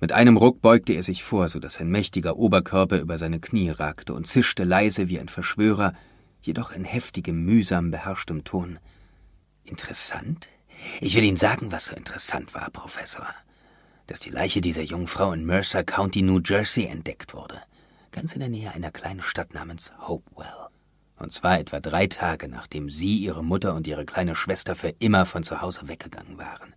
Mit einem Ruck beugte er sich vor, so dass sein mächtiger Oberkörper über seine Knie ragte und zischte leise wie ein Verschwörer, jedoch in heftigem, mühsam beherrschtem Ton. Interessant? Ich will Ihnen sagen, was so interessant war, Professor dass die Leiche dieser Jungfrau in Mercer County, New Jersey, entdeckt wurde, ganz in der Nähe einer kleinen Stadt namens Hopewell. Und zwar etwa drei Tage, nachdem sie, ihre Mutter und ihre kleine Schwester für immer von zu Hause weggegangen waren.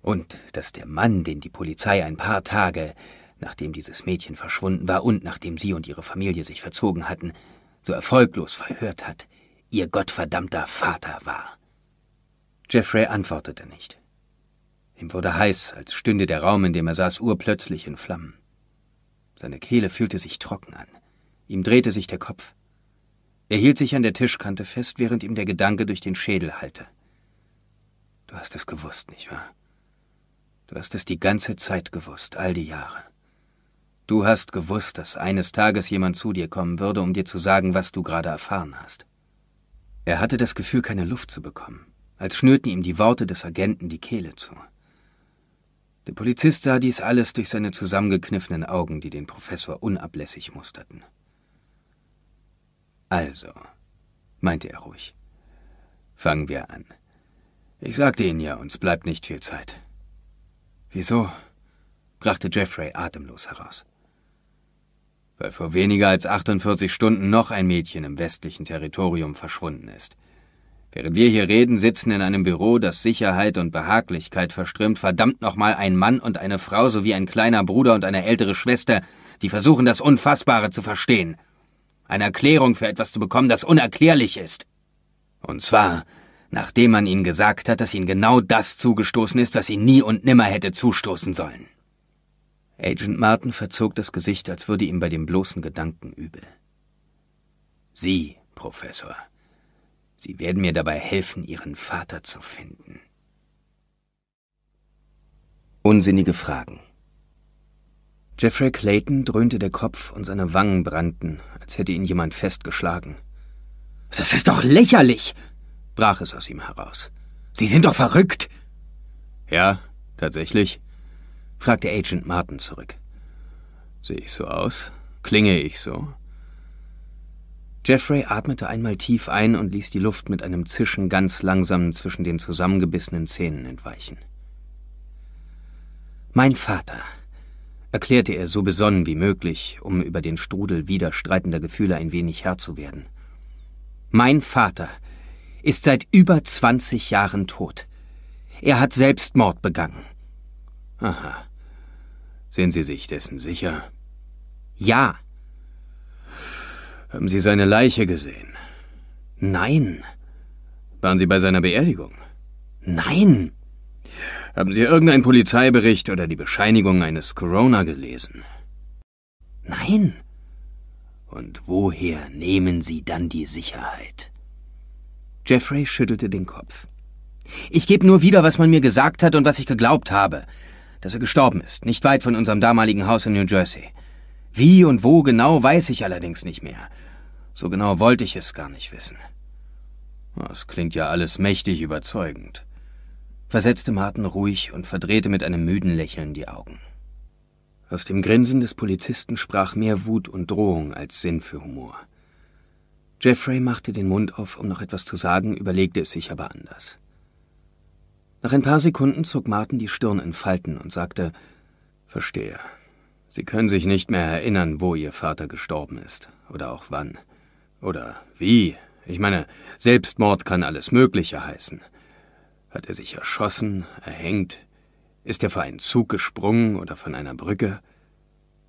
Und dass der Mann, den die Polizei ein paar Tage, nachdem dieses Mädchen verschwunden war und nachdem sie und ihre Familie sich verzogen hatten, so erfolglos verhört hat, ihr gottverdammter Vater war. Jeffrey antwortete nicht. Ihm wurde heiß, als stünde der Raum, in dem er saß, urplötzlich in Flammen. Seine Kehle fühlte sich trocken an. Ihm drehte sich der Kopf. Er hielt sich an der Tischkante fest, während ihm der Gedanke durch den Schädel hallte. Du hast es gewusst, nicht wahr? Du hast es die ganze Zeit gewusst, all die Jahre. Du hast gewusst, dass eines Tages jemand zu dir kommen würde, um dir zu sagen, was du gerade erfahren hast. Er hatte das Gefühl, keine Luft zu bekommen, als schnürten ihm die Worte des Agenten die Kehle zu. Der Polizist sah dies alles durch seine zusammengekniffenen Augen, die den Professor unablässig musterten. Also, meinte er ruhig, fangen wir an. Ich sagte Ihnen ja, uns bleibt nicht viel Zeit. Wieso? brachte Jeffrey atemlos heraus. Weil vor weniger als 48 Stunden noch ein Mädchen im westlichen Territorium verschwunden ist. Während wir hier reden, sitzen in einem Büro, das Sicherheit und Behaglichkeit verströmt, verdammt nochmal ein Mann und eine Frau sowie ein kleiner Bruder und eine ältere Schwester, die versuchen, das Unfassbare zu verstehen. Eine Erklärung für etwas zu bekommen, das unerklärlich ist. Und zwar, nachdem man ihnen gesagt hat, dass ihnen genau das zugestoßen ist, was ihnen nie und nimmer hätte zustoßen sollen. Agent Martin verzog das Gesicht, als würde ihm bei dem bloßen Gedanken übel. Sie, Professor, Sie werden mir dabei helfen, Ihren Vater zu finden. Unsinnige Fragen. Jeffrey Clayton dröhnte der Kopf und seine Wangen brannten, als hätte ihn jemand festgeschlagen. Das ist doch lächerlich! brach es aus ihm heraus. Sie sind doch verrückt! Ja, tatsächlich, fragte Agent Martin zurück. Sehe ich so aus? Klinge ich so? Jeffrey atmete einmal tief ein und ließ die Luft mit einem Zischen ganz langsam zwischen den zusammengebissenen Zähnen entweichen. Mein Vater, erklärte er so besonnen wie möglich, um über den Strudel widerstreitender Gefühle ein wenig Herr zu werden. Mein Vater ist seit über 20 Jahren tot. Er hat Selbstmord begangen. Aha. Sind Sie sich dessen sicher? Ja, haben Sie seine Leiche gesehen? Nein. Waren Sie bei seiner Beerdigung? Nein. Haben Sie irgendeinen Polizeibericht oder die Bescheinigung eines Corona gelesen? Nein. Und woher nehmen Sie dann die Sicherheit? Jeffrey schüttelte den Kopf. Ich gebe nur wieder, was man mir gesagt hat und was ich geglaubt habe. Dass er gestorben ist, nicht weit von unserem damaligen Haus in New Jersey. Wie und wo genau weiß ich allerdings nicht mehr. So genau wollte ich es gar nicht wissen. Das klingt ja alles mächtig überzeugend, versetzte Martin ruhig und verdrehte mit einem müden Lächeln die Augen. Aus dem Grinsen des Polizisten sprach mehr Wut und Drohung als Sinn für Humor. Jeffrey machte den Mund auf, um noch etwas zu sagen, überlegte es sich aber anders. Nach ein paar Sekunden zog Martin die Stirn in Falten und sagte, Verstehe. Sie können sich nicht mehr erinnern, wo Ihr Vater gestorben ist oder auch wann. Oder wie. Ich meine, Selbstmord kann alles Mögliche heißen. Hat er sich erschossen, erhängt? Ist er vor einen Zug gesprungen oder von einer Brücke?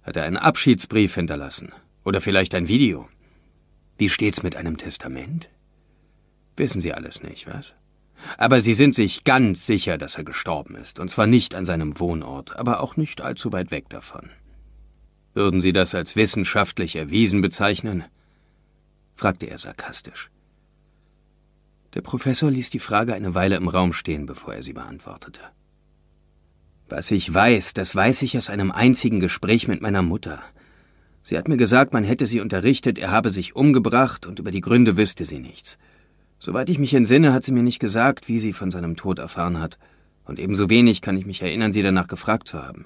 Hat er einen Abschiedsbrief hinterlassen? Oder vielleicht ein Video? Wie steht's mit einem Testament? Wissen Sie alles nicht, was? Aber Sie sind sich ganz sicher, dass er gestorben ist, und zwar nicht an seinem Wohnort, aber auch nicht allzu weit weg davon. Würden Sie das als wissenschaftlich erwiesen bezeichnen? fragte er sarkastisch. Der Professor ließ die Frage eine Weile im Raum stehen, bevor er sie beantwortete. Was ich weiß, das weiß ich aus einem einzigen Gespräch mit meiner Mutter. Sie hat mir gesagt, man hätte sie unterrichtet, er habe sich umgebracht und über die Gründe wüsste sie nichts. Soweit ich mich entsinne, hat sie mir nicht gesagt, wie sie von seinem Tod erfahren hat, und ebenso wenig kann ich mich erinnern, sie danach gefragt zu haben.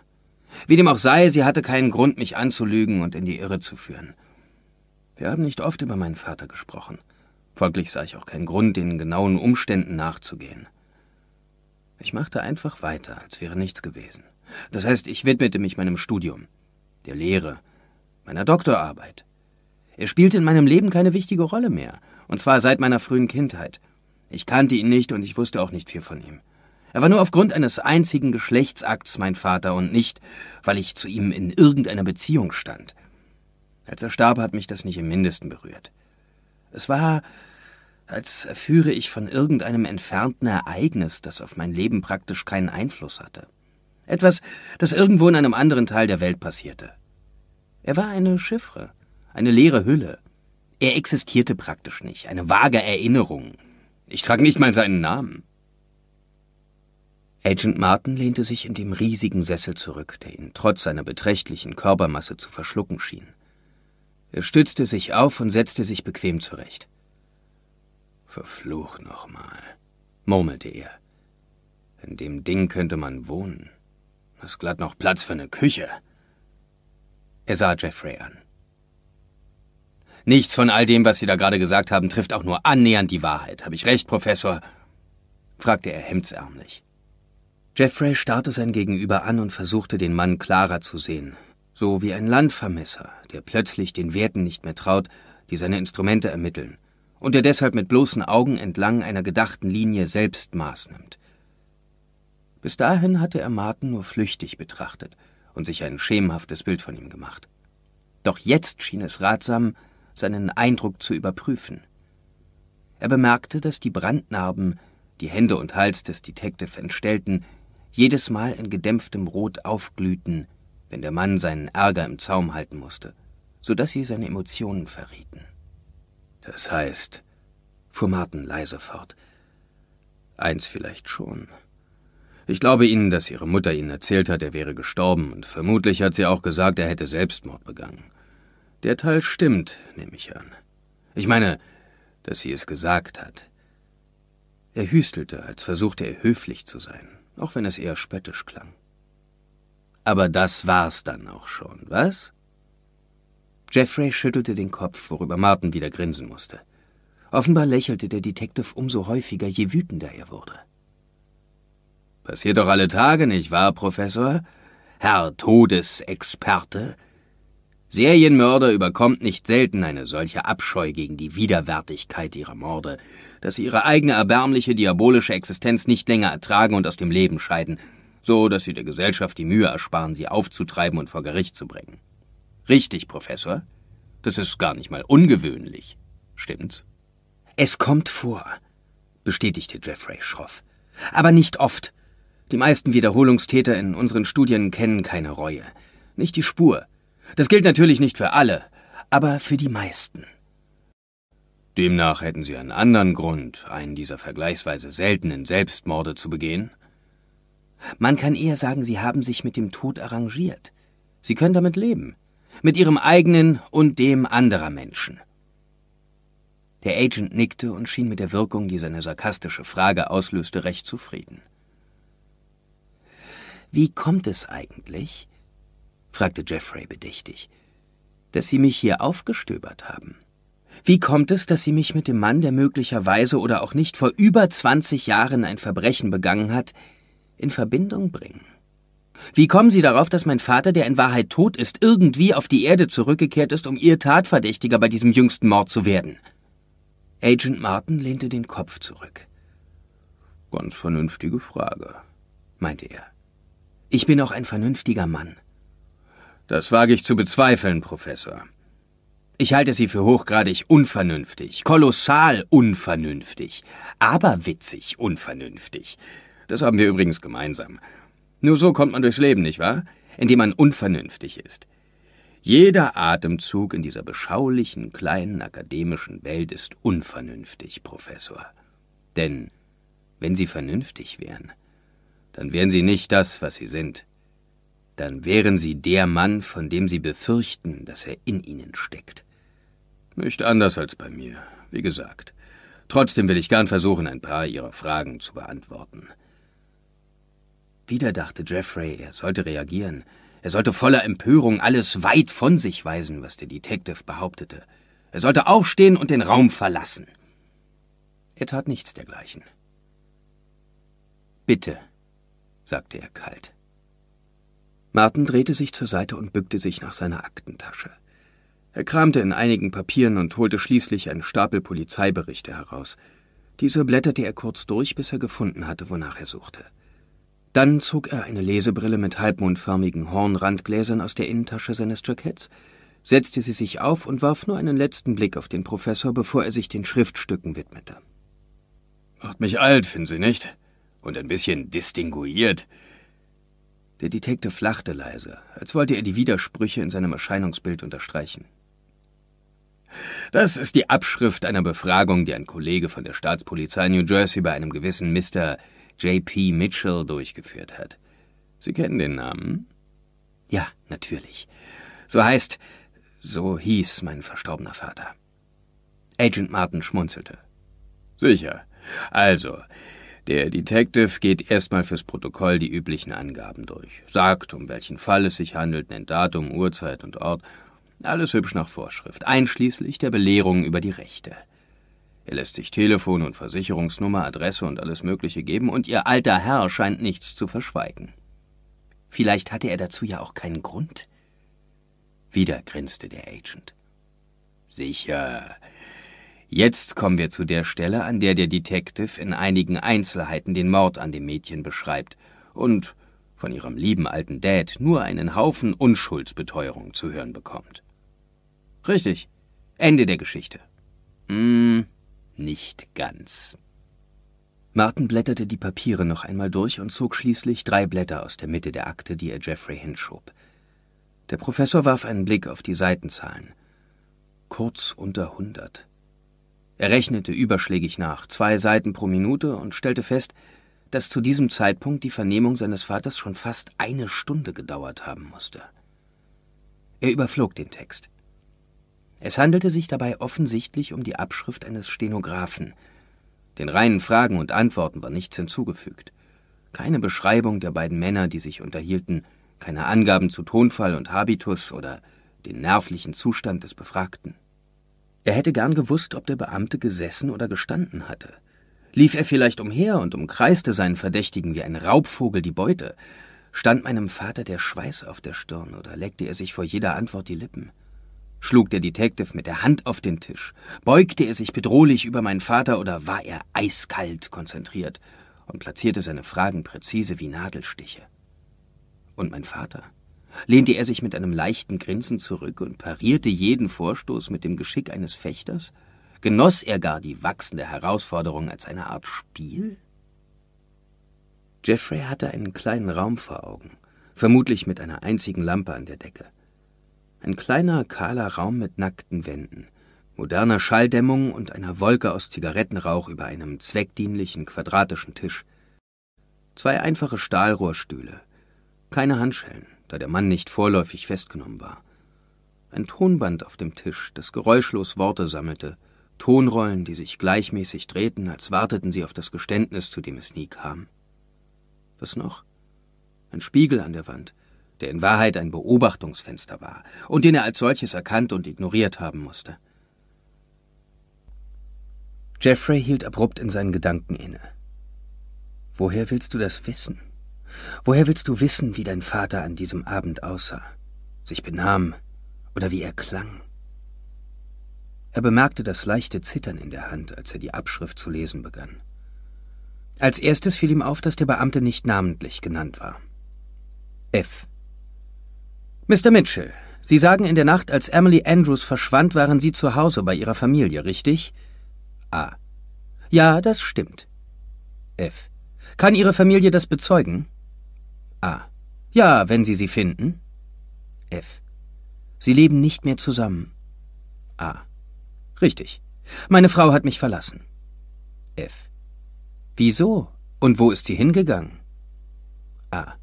Wie dem auch sei, sie hatte keinen Grund, mich anzulügen und in die Irre zu führen. Wir haben nicht oft über meinen Vater gesprochen. Folglich sah ich auch keinen Grund, den genauen Umständen nachzugehen. Ich machte einfach weiter, als wäre nichts gewesen. Das heißt, ich widmete mich meinem Studium, der Lehre, meiner Doktorarbeit. Er spielte in meinem Leben keine wichtige Rolle mehr, und zwar seit meiner frühen Kindheit. Ich kannte ihn nicht und ich wusste auch nicht viel von ihm. Er war nur aufgrund eines einzigen Geschlechtsakts mein Vater und nicht, weil ich zu ihm in irgendeiner Beziehung stand. Als er starb, hat mich das nicht im mindesten berührt. Es war, als erführe ich von irgendeinem entfernten Ereignis, das auf mein Leben praktisch keinen Einfluss hatte. Etwas, das irgendwo in einem anderen Teil der Welt passierte. Er war eine Chiffre, eine leere Hülle. Er existierte praktisch nicht, eine vage Erinnerung. Ich trage nicht mal seinen Namen. Agent Martin lehnte sich in dem riesigen Sessel zurück, der ihn trotz seiner beträchtlichen Körpermasse zu verschlucken schien. Er stützte sich auf und setzte sich bequem zurecht. Verflucht nochmal, murmelte er. In dem Ding könnte man wohnen. Das ist glatt noch Platz für eine Küche. Er sah Jeffrey an. Nichts von all dem, was Sie da gerade gesagt haben, trifft auch nur annähernd die Wahrheit. Habe ich recht, Professor? fragte er hemdsärmlich. Jeffrey starrte sein Gegenüber an und versuchte, den Mann klarer zu sehen. So wie ein Landvermesser, der plötzlich den Werten nicht mehr traut, die seine Instrumente ermitteln, und der deshalb mit bloßen Augen entlang einer gedachten Linie selbst Maß nimmt. Bis dahin hatte er Martin nur flüchtig betrachtet und sich ein schemenhaftes Bild von ihm gemacht. Doch jetzt schien es ratsam, seinen Eindruck zu überprüfen. Er bemerkte, dass die Brandnarben, die Hände und Hals des Detective entstellten, jedes Mal in gedämpftem Rot aufglühten, wenn der Mann seinen Ärger im Zaum halten musste, so dass sie seine Emotionen verrieten. Das heißt, fuhr Martin leise fort, eins vielleicht schon. Ich glaube Ihnen, dass Ihre Mutter Ihnen erzählt hat, er wäre gestorben, und vermutlich hat sie auch gesagt, er hätte Selbstmord begangen. Der Teil stimmt, nehme ich an. Ich meine, dass sie es gesagt hat. Er hüstelte, als versuchte er höflich zu sein auch wenn es eher spöttisch klang. Aber das war's dann auch schon, was? Jeffrey schüttelte den Kopf, worüber Martin wieder grinsen musste. Offenbar lächelte der Detective umso häufiger, je wütender er wurde. Passiert doch alle Tage, nicht wahr, Professor? Herr Todesexperte? Serienmörder überkommt nicht selten eine solche Abscheu gegen die Widerwärtigkeit ihrer Morde, dass sie ihre eigene erbärmliche diabolische Existenz nicht länger ertragen und aus dem Leben scheiden, so dass sie der Gesellschaft die Mühe ersparen, sie aufzutreiben und vor Gericht zu bringen. Richtig, Professor. Das ist gar nicht mal ungewöhnlich. Stimmt's? Es kommt vor, bestätigte Jeffrey schroff. Aber nicht oft. Die meisten Wiederholungstäter in unseren Studien kennen keine Reue. Nicht die Spur. Das gilt natürlich nicht für alle, aber für die meisten. Demnach hätten Sie einen anderen Grund, einen dieser vergleichsweise seltenen Selbstmorde zu begehen? Man kann eher sagen, Sie haben sich mit dem Tod arrangiert. Sie können damit leben. Mit Ihrem eigenen und dem anderer Menschen. Der Agent nickte und schien mit der Wirkung, die seine sarkastische Frage auslöste, recht zufrieden. Wie kommt es eigentlich, fragte Jeffrey bedächtig, dass Sie mich hier aufgestöbert haben? Wie kommt es, dass Sie mich mit dem Mann, der möglicherweise oder auch nicht vor über 20 Jahren ein Verbrechen begangen hat, in Verbindung bringen? Wie kommen Sie darauf, dass mein Vater, der in Wahrheit tot ist, irgendwie auf die Erde zurückgekehrt ist, um Ihr Tatverdächtiger bei diesem jüngsten Mord zu werden? Agent Martin lehnte den Kopf zurück. Ganz vernünftige Frage, meinte er. Ich bin auch ein vernünftiger Mann. Das wage ich zu bezweifeln, Professor. Ich halte sie für hochgradig unvernünftig, kolossal unvernünftig, aberwitzig unvernünftig. Das haben wir übrigens gemeinsam. Nur so kommt man durchs Leben, nicht wahr? Indem man unvernünftig ist. Jeder Atemzug in dieser beschaulichen kleinen akademischen Welt ist unvernünftig, Professor. Denn wenn Sie vernünftig wären, dann wären Sie nicht das, was Sie sind. Dann wären Sie der Mann, von dem Sie befürchten, dass er in Ihnen steckt. Nicht anders als bei mir, wie gesagt. Trotzdem will ich gern versuchen, ein paar Ihrer Fragen zu beantworten. Wieder dachte Jeffrey, er sollte reagieren. Er sollte voller Empörung alles weit von sich weisen, was der Detective behauptete. Er sollte aufstehen und den Raum verlassen. Er tat nichts dergleichen. Bitte, sagte er kalt. Martin drehte sich zur Seite und bückte sich nach seiner Aktentasche. Er kramte in einigen Papieren und holte schließlich einen Stapel Polizeiberichte heraus. Diese blätterte er kurz durch, bis er gefunden hatte, wonach er suchte. Dann zog er eine Lesebrille mit halbmondförmigen Hornrandgläsern aus der Innentasche seines Jacketts, setzte sie sich auf und warf nur einen letzten Blick auf den Professor, bevor er sich den Schriftstücken widmete. Macht mich alt, finden Sie nicht? Und ein bisschen distinguiert. Der Detektive flachte leise, als wollte er die Widersprüche in seinem Erscheinungsbild unterstreichen. Das ist die Abschrift einer Befragung, die ein Kollege von der Staatspolizei New Jersey bei einem gewissen Mr. J.P. Mitchell durchgeführt hat. Sie kennen den Namen? Ja, natürlich. So heißt, so hieß mein verstorbener Vater. Agent Martin schmunzelte. Sicher. Also, der Detective geht erstmal fürs Protokoll die üblichen Angaben durch, sagt, um welchen Fall es sich handelt, nennt Datum, Uhrzeit und Ort alles hübsch nach Vorschrift, einschließlich der Belehrung über die Rechte. Er lässt sich Telefon und Versicherungsnummer, Adresse und alles Mögliche geben, und ihr alter Herr scheint nichts zu verschweigen. Vielleicht hatte er dazu ja auch keinen Grund. Wieder grinste der Agent. Sicher. Jetzt kommen wir zu der Stelle, an der der Detective in einigen Einzelheiten den Mord an dem Mädchen beschreibt und von ihrem lieben alten Dad nur einen Haufen Unschuldsbeteuerung zu hören bekommt. Richtig. Ende der Geschichte. Hm, nicht ganz. Martin blätterte die Papiere noch einmal durch und zog schließlich drei Blätter aus der Mitte der Akte, die er Jeffrey hinschob. Der Professor warf einen Blick auf die Seitenzahlen. Kurz unter hundert. Er rechnete überschlägig nach, zwei Seiten pro Minute, und stellte fest, dass zu diesem Zeitpunkt die Vernehmung seines Vaters schon fast eine Stunde gedauert haben musste. Er überflog den Text. Es handelte sich dabei offensichtlich um die Abschrift eines Stenographen. Den reinen Fragen und Antworten war nichts hinzugefügt. Keine Beschreibung der beiden Männer, die sich unterhielten, keine Angaben zu Tonfall und Habitus oder den nervlichen Zustand des Befragten. Er hätte gern gewusst, ob der Beamte gesessen oder gestanden hatte. Lief er vielleicht umher und umkreiste seinen Verdächtigen wie ein Raubvogel die Beute? Stand meinem Vater der Schweiß auf der Stirn oder leckte er sich vor jeder Antwort die Lippen? schlug der Detective mit der Hand auf den Tisch. Beugte er sich bedrohlich über meinen Vater oder war er eiskalt konzentriert und platzierte seine Fragen präzise wie Nadelstiche. Und mein Vater? Lehnte er sich mit einem leichten Grinsen zurück und parierte jeden Vorstoß mit dem Geschick eines Fechters? Genoss er gar die wachsende Herausforderung als eine Art Spiel? Jeffrey hatte einen kleinen Raum vor Augen, vermutlich mit einer einzigen Lampe an der Decke. Ein kleiner, kahler Raum mit nackten Wänden, moderner Schalldämmung und einer Wolke aus Zigarettenrauch über einem zweckdienlichen quadratischen Tisch. Zwei einfache Stahlrohrstühle, keine Handschellen, da der Mann nicht vorläufig festgenommen war. Ein Tonband auf dem Tisch, das geräuschlos Worte sammelte, Tonrollen, die sich gleichmäßig drehten, als warteten sie auf das Geständnis, zu dem es nie kam. Was noch? Ein Spiegel an der Wand, der in Wahrheit ein Beobachtungsfenster war und den er als solches erkannt und ignoriert haben musste. Jeffrey hielt abrupt in seinen Gedanken inne. Woher willst du das wissen? Woher willst du wissen, wie dein Vater an diesem Abend aussah, sich benahm oder wie er klang? Er bemerkte das leichte Zittern in der Hand, als er die Abschrift zu lesen begann. Als erstes fiel ihm auf, dass der Beamte nicht namentlich genannt war. F. Mr. Mitchell, Sie sagen, in der Nacht, als Emily Andrews verschwand, waren Sie zu Hause bei Ihrer Familie, richtig? A. Ja, das stimmt. F. Kann Ihre Familie das bezeugen? A. Ja, wenn Sie sie finden. F. Sie leben nicht mehr zusammen. A. Richtig. Meine Frau hat mich verlassen. F. Wieso? Und wo ist sie hingegangen? A.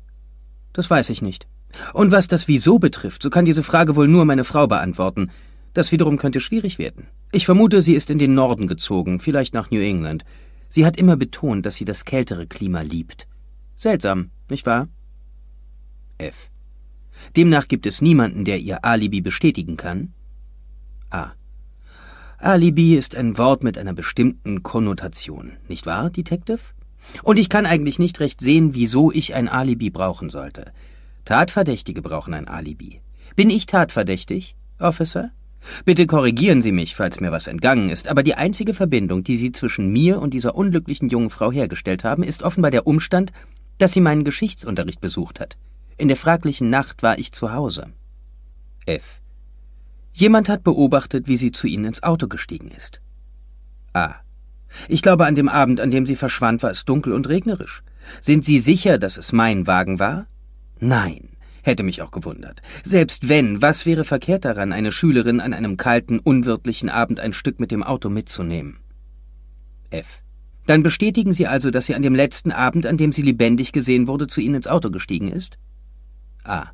Das weiß ich nicht. Und was das Wieso betrifft, so kann diese Frage wohl nur meine Frau beantworten. Das wiederum könnte schwierig werden. Ich vermute, sie ist in den Norden gezogen, vielleicht nach New England. Sie hat immer betont, dass sie das kältere Klima liebt. Seltsam, nicht wahr? F. Demnach gibt es niemanden, der ihr Alibi bestätigen kann? A. Alibi ist ein Wort mit einer bestimmten Konnotation, nicht wahr, Detective? Und ich kann eigentlich nicht recht sehen, wieso ich ein Alibi brauchen sollte. Tatverdächtige brauchen ein Alibi. Bin ich tatverdächtig, Officer? Bitte korrigieren Sie mich, falls mir was entgangen ist, aber die einzige Verbindung, die Sie zwischen mir und dieser unglücklichen jungen Frau hergestellt haben, ist offenbar der Umstand, dass sie meinen Geschichtsunterricht besucht hat. In der fraglichen Nacht war ich zu Hause. F. Jemand hat beobachtet, wie sie zu Ihnen ins Auto gestiegen ist. A. Ich glaube, an dem Abend, an dem sie verschwand, war es dunkel und regnerisch. Sind Sie sicher, dass es mein Wagen war? Nein. Hätte mich auch gewundert. Selbst wenn, was wäre verkehrt daran, eine Schülerin an einem kalten, unwirtlichen Abend ein Stück mit dem Auto mitzunehmen? F. Dann bestätigen Sie also, dass sie an dem letzten Abend, an dem sie lebendig gesehen wurde, zu Ihnen ins Auto gestiegen ist? A.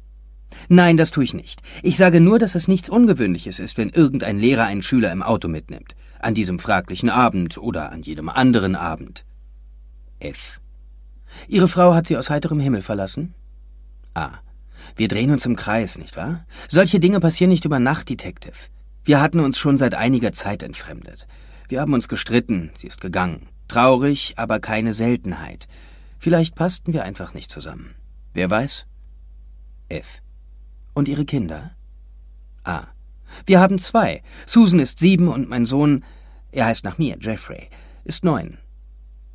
Nein, das tue ich nicht. Ich sage nur, dass es nichts Ungewöhnliches ist, wenn irgendein Lehrer einen Schüler im Auto mitnimmt. An diesem fraglichen Abend oder an jedem anderen Abend. F. Ihre Frau hat Sie aus heiterem Himmel verlassen? A. Ah, wir drehen uns im Kreis, nicht wahr? Solche Dinge passieren nicht über Nacht, Detective. Wir hatten uns schon seit einiger Zeit entfremdet. Wir haben uns gestritten, sie ist gegangen. Traurig, aber keine Seltenheit. Vielleicht passten wir einfach nicht zusammen. Wer weiß? F. Und ihre Kinder? A. Wir haben zwei. Susan ist sieben und mein Sohn, er heißt nach mir, Jeffrey, ist neun.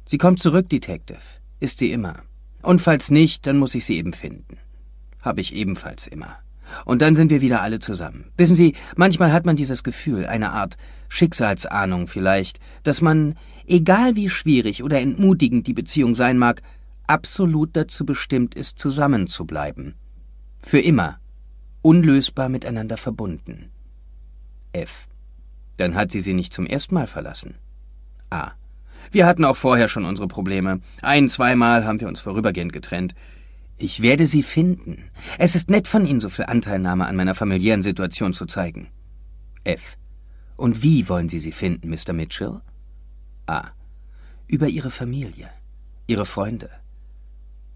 Sie kommt zurück, Detective. Ist sie immer. Und falls nicht, dann muss ich sie eben finden habe ich ebenfalls immer. Und dann sind wir wieder alle zusammen. Wissen Sie, manchmal hat man dieses Gefühl, eine Art Schicksalsahnung vielleicht, dass man, egal wie schwierig oder entmutigend die Beziehung sein mag, absolut dazu bestimmt ist, zusammen zu bleiben. Für immer. Unlösbar miteinander verbunden. F. Dann hat sie sie nicht zum ersten Mal verlassen. A. Wir hatten auch vorher schon unsere Probleme. Ein, zweimal haben wir uns vorübergehend getrennt. Ich werde sie finden. Es ist nett von Ihnen, so viel Anteilnahme an meiner familiären Situation zu zeigen. F. Und wie wollen Sie sie finden, Mr. Mitchell? A. Über Ihre Familie, Ihre Freunde.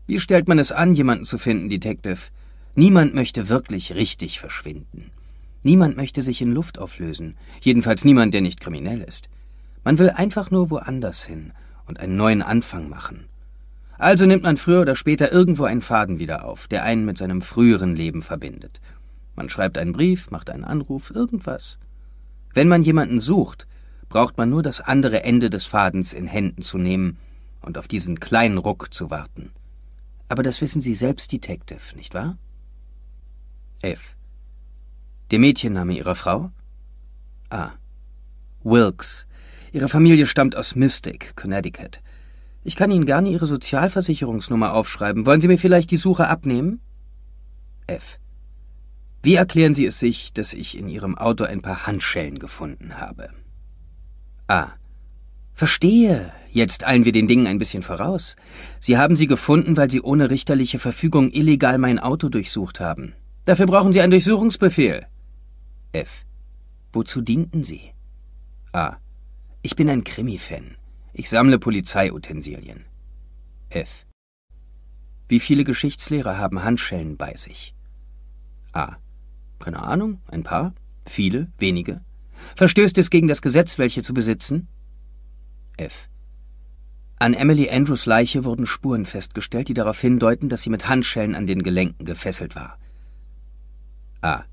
Wie stellt man es an, jemanden zu finden, Detective? Niemand möchte wirklich richtig verschwinden. Niemand möchte sich in Luft auflösen, jedenfalls niemand, der nicht kriminell ist. Man will einfach nur woanders hin und einen neuen Anfang machen. Also nimmt man früher oder später irgendwo einen Faden wieder auf, der einen mit seinem früheren Leben verbindet. Man schreibt einen Brief, macht einen Anruf, irgendwas. Wenn man jemanden sucht, braucht man nur das andere Ende des Fadens in Händen zu nehmen und auf diesen kleinen Ruck zu warten. Aber das wissen Sie selbst, Detective, nicht wahr? F. Der Mädchenname Ihrer Frau? A. Wilkes. Ihre Familie stammt aus Mystic, Connecticut. Ich kann Ihnen gerne Ihre Sozialversicherungsnummer aufschreiben. Wollen Sie mir vielleicht die Suche abnehmen? F. Wie erklären Sie es sich, dass ich in Ihrem Auto ein paar Handschellen gefunden habe? A. Verstehe. Jetzt eilen wir den Dingen ein bisschen voraus. Sie haben sie gefunden, weil Sie ohne richterliche Verfügung illegal mein Auto durchsucht haben. Dafür brauchen Sie einen Durchsuchungsbefehl. F. Wozu dienten Sie? A. Ich bin ein Krimi-Fan. Ich sammle Polizeiutensilien. F. Wie viele Geschichtslehrer haben Handschellen bei sich? A. Keine Ahnung, ein paar? Viele? Wenige? Verstößt es gegen das Gesetz, welche zu besitzen? F. An Emily Andrews Leiche wurden Spuren festgestellt, die darauf hindeuten, dass sie mit Handschellen an den Gelenken gefesselt war. A.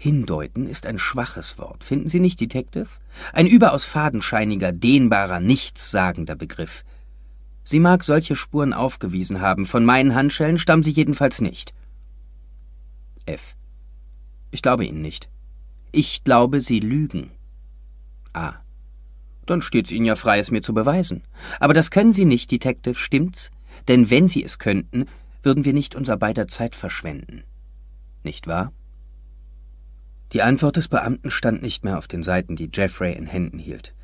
Hindeuten ist ein schwaches Wort, finden Sie nicht, Detective? Ein überaus fadenscheiniger, dehnbarer, nichtssagender Begriff. Sie mag solche Spuren aufgewiesen haben, von meinen Handschellen stammen sie jedenfalls nicht. F. Ich glaube Ihnen nicht. Ich glaube, Sie lügen. A. Dann steht's Ihnen ja frei, es mir zu beweisen. Aber das können Sie nicht, Detective, stimmt's? Denn wenn Sie es könnten, würden wir nicht unser beider Zeit verschwenden. Nicht wahr? Die Antwort des Beamten stand nicht mehr auf den Seiten, die Jeffrey in Händen hielt.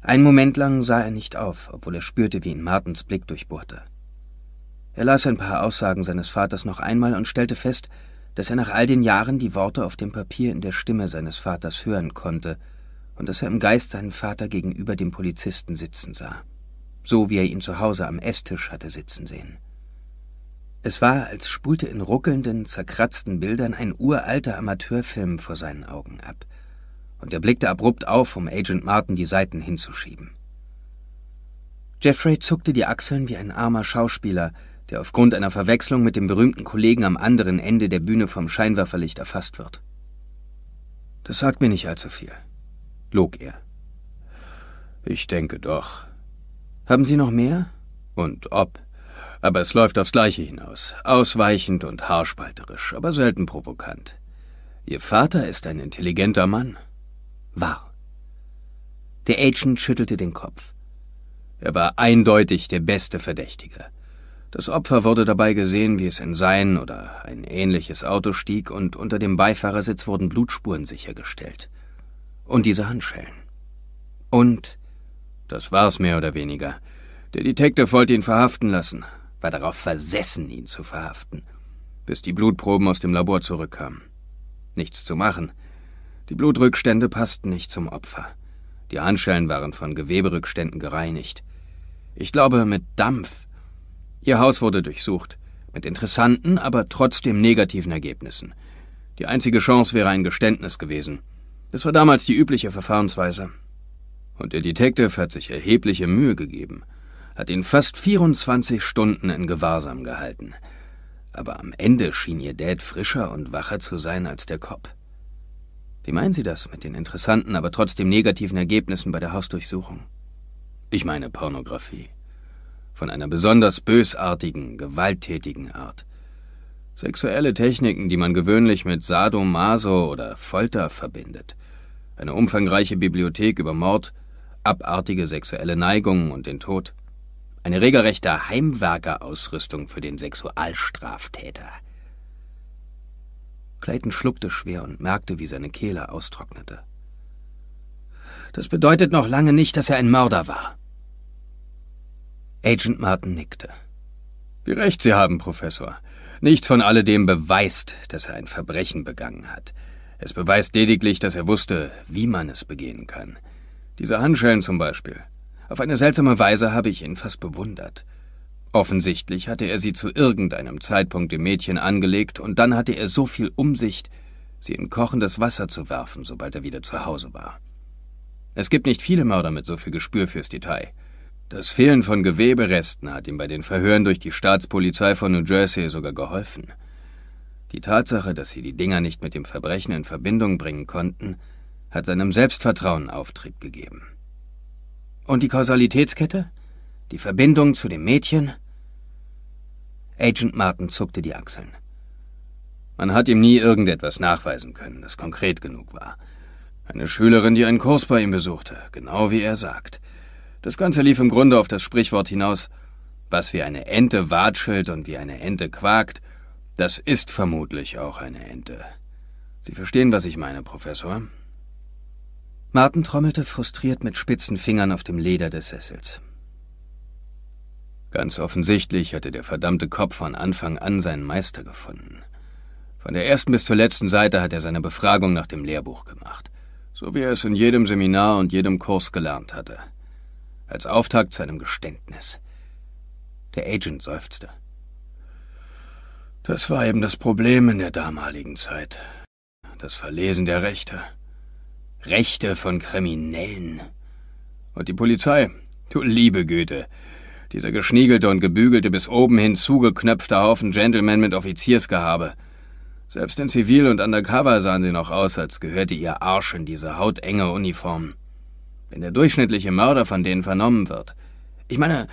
Einen Moment lang sah er nicht auf, obwohl er spürte, wie ihn Martens Blick durchbohrte. Er las ein paar Aussagen seines Vaters noch einmal und stellte fest, dass er nach all den Jahren die Worte auf dem Papier in der Stimme seines Vaters hören konnte und dass er im Geist seinen Vater gegenüber dem Polizisten sitzen sah, so wie er ihn zu Hause am Esstisch hatte sitzen sehen. Es war, als spulte in ruckelnden, zerkratzten Bildern ein uralter Amateurfilm vor seinen Augen ab, und er blickte abrupt auf, um Agent Martin die Seiten hinzuschieben. Jeffrey zuckte die Achseln wie ein armer Schauspieler, der aufgrund einer Verwechslung mit dem berühmten Kollegen am anderen Ende der Bühne vom Scheinwerferlicht erfasst wird. Das sagt mir nicht allzu viel, log er. Ich denke doch. Haben Sie noch mehr? Und ob? Aber es läuft aufs Gleiche hinaus. Ausweichend und haarspalterisch, aber selten provokant. Ihr Vater ist ein intelligenter Mann. Wahr. Der Agent schüttelte den Kopf. Er war eindeutig der beste Verdächtige. Das Opfer wurde dabei gesehen, wie es in sein oder ein ähnliches Auto stieg und unter dem Beifahrersitz wurden Blutspuren sichergestellt. Und diese Handschellen. Und, das war's mehr oder weniger, der Detective wollte ihn verhaften lassen, war darauf versessen, ihn zu verhaften, bis die Blutproben aus dem Labor zurückkamen. Nichts zu machen. Die Blutrückstände passten nicht zum Opfer. Die Handschellen waren von Geweberückständen gereinigt. Ich glaube, mit Dampf. Ihr Haus wurde durchsucht. Mit interessanten, aber trotzdem negativen Ergebnissen. Die einzige Chance wäre ein Geständnis gewesen. Das war damals die übliche Verfahrensweise. Und der Detective hat sich erhebliche Mühe gegeben – hat ihn fast 24 Stunden in Gewahrsam gehalten. Aber am Ende schien ihr Dad frischer und wacher zu sein als der Cop. Wie meinen Sie das mit den interessanten, aber trotzdem negativen Ergebnissen bei der Hausdurchsuchung? Ich meine Pornografie. Von einer besonders bösartigen, gewalttätigen Art. Sexuelle Techniken, die man gewöhnlich mit Sadomaso oder Folter verbindet. Eine umfangreiche Bibliothek über Mord, abartige sexuelle Neigungen und den Tod. Eine regelrechte Heimwerkerausrüstung für den Sexualstraftäter. Clayton schluckte schwer und merkte, wie seine Kehle austrocknete. Das bedeutet noch lange nicht, dass er ein Mörder war. Agent Martin nickte. Wie recht Sie haben, Professor. Nichts von alledem beweist, dass er ein Verbrechen begangen hat. Es beweist lediglich, dass er wusste, wie man es begehen kann. Diese Handschellen zum Beispiel. Auf eine seltsame Weise habe ich ihn fast bewundert. Offensichtlich hatte er sie zu irgendeinem Zeitpunkt dem Mädchen angelegt, und dann hatte er so viel Umsicht, sie in kochendes Wasser zu werfen, sobald er wieder zu Hause war. Es gibt nicht viele Mörder mit so viel Gespür fürs Detail. Das Fehlen von Geweberesten hat ihm bei den Verhören durch die Staatspolizei von New Jersey sogar geholfen. Die Tatsache, dass sie die Dinger nicht mit dem Verbrechen in Verbindung bringen konnten, hat seinem Selbstvertrauen Auftrieb gegeben. Und die Kausalitätskette? Die Verbindung zu dem Mädchen? Agent Martin zuckte die Achseln. Man hat ihm nie irgendetwas nachweisen können, das konkret genug war. Eine Schülerin, die einen Kurs bei ihm besuchte, genau wie er sagt. Das Ganze lief im Grunde auf das Sprichwort hinaus, was wie eine Ente watschelt und wie eine Ente quakt, das ist vermutlich auch eine Ente. Sie verstehen, was ich meine, Professor? Martin trommelte frustriert mit spitzen Fingern auf dem Leder des Sessels. Ganz offensichtlich hatte der verdammte Kopf von Anfang an seinen Meister gefunden. Von der ersten bis zur letzten Seite hat er seine Befragung nach dem Lehrbuch gemacht, so wie er es in jedem Seminar und jedem Kurs gelernt hatte. Als Auftakt zu einem Geständnis. Der Agent seufzte. Das war eben das Problem in der damaligen Zeit. Das Verlesen der Rechte. Rechte von Kriminellen. Und die Polizei? Du liebe Güte. Dieser geschniegelte und gebügelte bis oben hin zugeknöpfte Haufen Gentlemen mit Offiziersgehabe. Selbst in Zivil und Undercover sahen sie noch aus, als gehörte ihr Arsch in diese hautenge Uniform. Wenn der durchschnittliche Mörder von denen vernommen wird. Ich meine,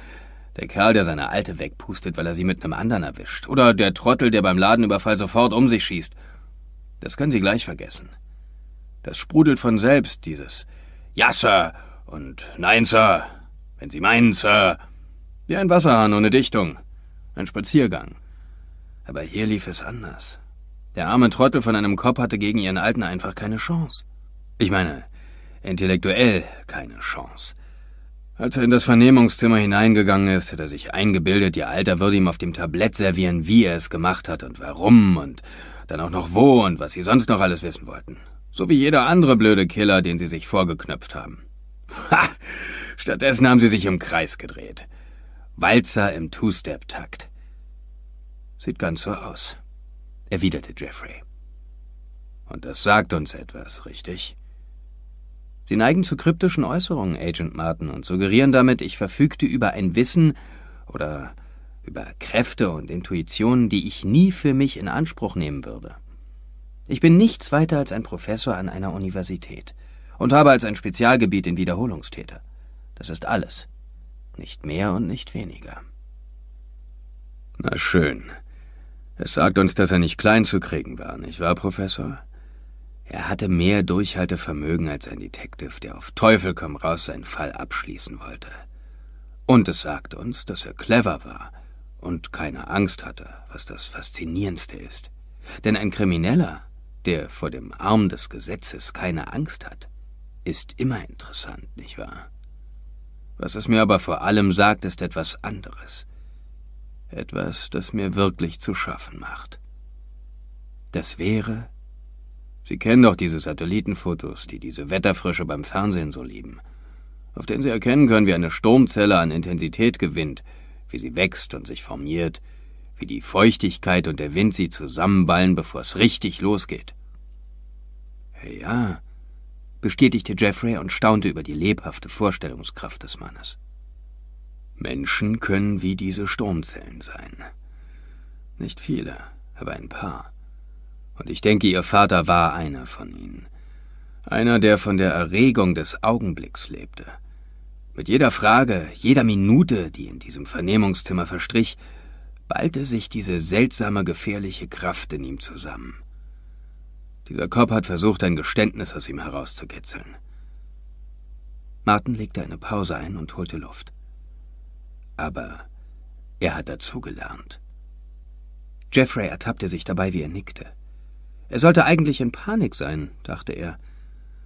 der Kerl, der seine Alte wegpustet, weil er sie mit einem anderen erwischt. Oder der Trottel, der beim Ladenüberfall sofort um sich schießt. Das können sie gleich vergessen. Das sprudelt von selbst, dieses Ja, Sir und Nein, Sir, wenn Sie meinen, Sir. Wie ein Wasserhahn ohne Dichtung. Ein Spaziergang. Aber hier lief es anders. Der arme Trottel von einem Kopf hatte gegen ihren Alten einfach keine Chance. Ich meine, intellektuell keine Chance. Als er in das Vernehmungszimmer hineingegangen ist, hat er sich eingebildet, ihr Alter würde ihm auf dem Tablett servieren, wie er es gemacht hat und warum und dann auch noch wo und was sie sonst noch alles wissen wollten. So wie jeder andere blöde Killer, den sie sich vorgeknöpft haben. Ha! Stattdessen haben sie sich im Kreis gedreht. Walzer im Two-Step-Takt. Sieht ganz so aus, erwiderte Jeffrey. Und das sagt uns etwas, richtig? Sie neigen zu kryptischen Äußerungen, Agent Martin, und suggerieren damit, ich verfügte über ein Wissen oder über Kräfte und Intuitionen, die ich nie für mich in Anspruch nehmen würde. Ich bin nichts weiter als ein Professor an einer Universität und habe als ein Spezialgebiet den Wiederholungstäter. Das ist alles. Nicht mehr und nicht weniger. Na schön. Es sagt uns, dass er nicht klein zu kriegen war, nicht wahr, Professor? Er hatte mehr Durchhaltevermögen als ein Detective, der auf Teufel komm raus seinen Fall abschließen wollte. Und es sagt uns, dass er clever war und keine Angst hatte, was das Faszinierendste ist. Denn ein Krimineller der vor dem Arm des Gesetzes keine Angst hat, ist immer interessant, nicht wahr? Was es mir aber vor allem sagt, ist etwas anderes. Etwas, das mir wirklich zu schaffen macht. Das wäre... Sie kennen doch diese Satellitenfotos, die diese Wetterfrische beim Fernsehen so lieben, auf denen Sie erkennen können, wie eine Sturmzelle an Intensität gewinnt, wie sie wächst und sich formiert, wie die Feuchtigkeit und der Wind sie zusammenballen, bevor es richtig losgeht. Ja, bestätigte Jeffrey und staunte über die lebhafte Vorstellungskraft des Mannes. Menschen können wie diese Sturmzellen sein. Nicht viele, aber ein paar. Und ich denke, Ihr Vater war einer von ihnen. Einer, der von der Erregung des Augenblicks lebte. Mit jeder Frage, jeder Minute, die in diesem Vernehmungszimmer verstrich, ballte sich diese seltsame, gefährliche Kraft in ihm zusammen. Dieser Cop hat versucht, ein Geständnis aus ihm herauszukitzeln. Martin legte eine Pause ein und holte Luft. Aber er hat dazugelernt. Jeffrey ertappte sich dabei, wie er nickte. Er sollte eigentlich in Panik sein, dachte er.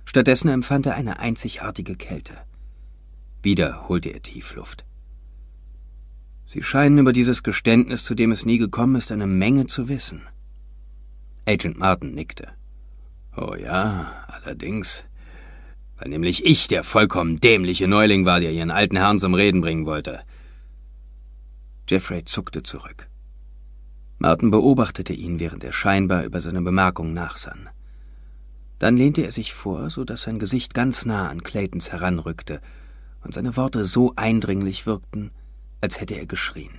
Stattdessen empfand er eine einzigartige Kälte. Wieder holte er tief Luft. Sie scheinen über dieses Geständnis, zu dem es nie gekommen ist, eine Menge zu wissen. Agent Martin nickte. Oh ja, allerdings. Weil nämlich ich der vollkommen dämliche Neuling war, der ihren alten Herrn zum Reden bringen wollte. Jeffrey zuckte zurück. Martin beobachtete ihn, während er scheinbar über seine Bemerkung nachsann. Dann lehnte er sich vor, so dass sein Gesicht ganz nah an Claytons heranrückte und seine Worte so eindringlich wirkten, als hätte er geschrien.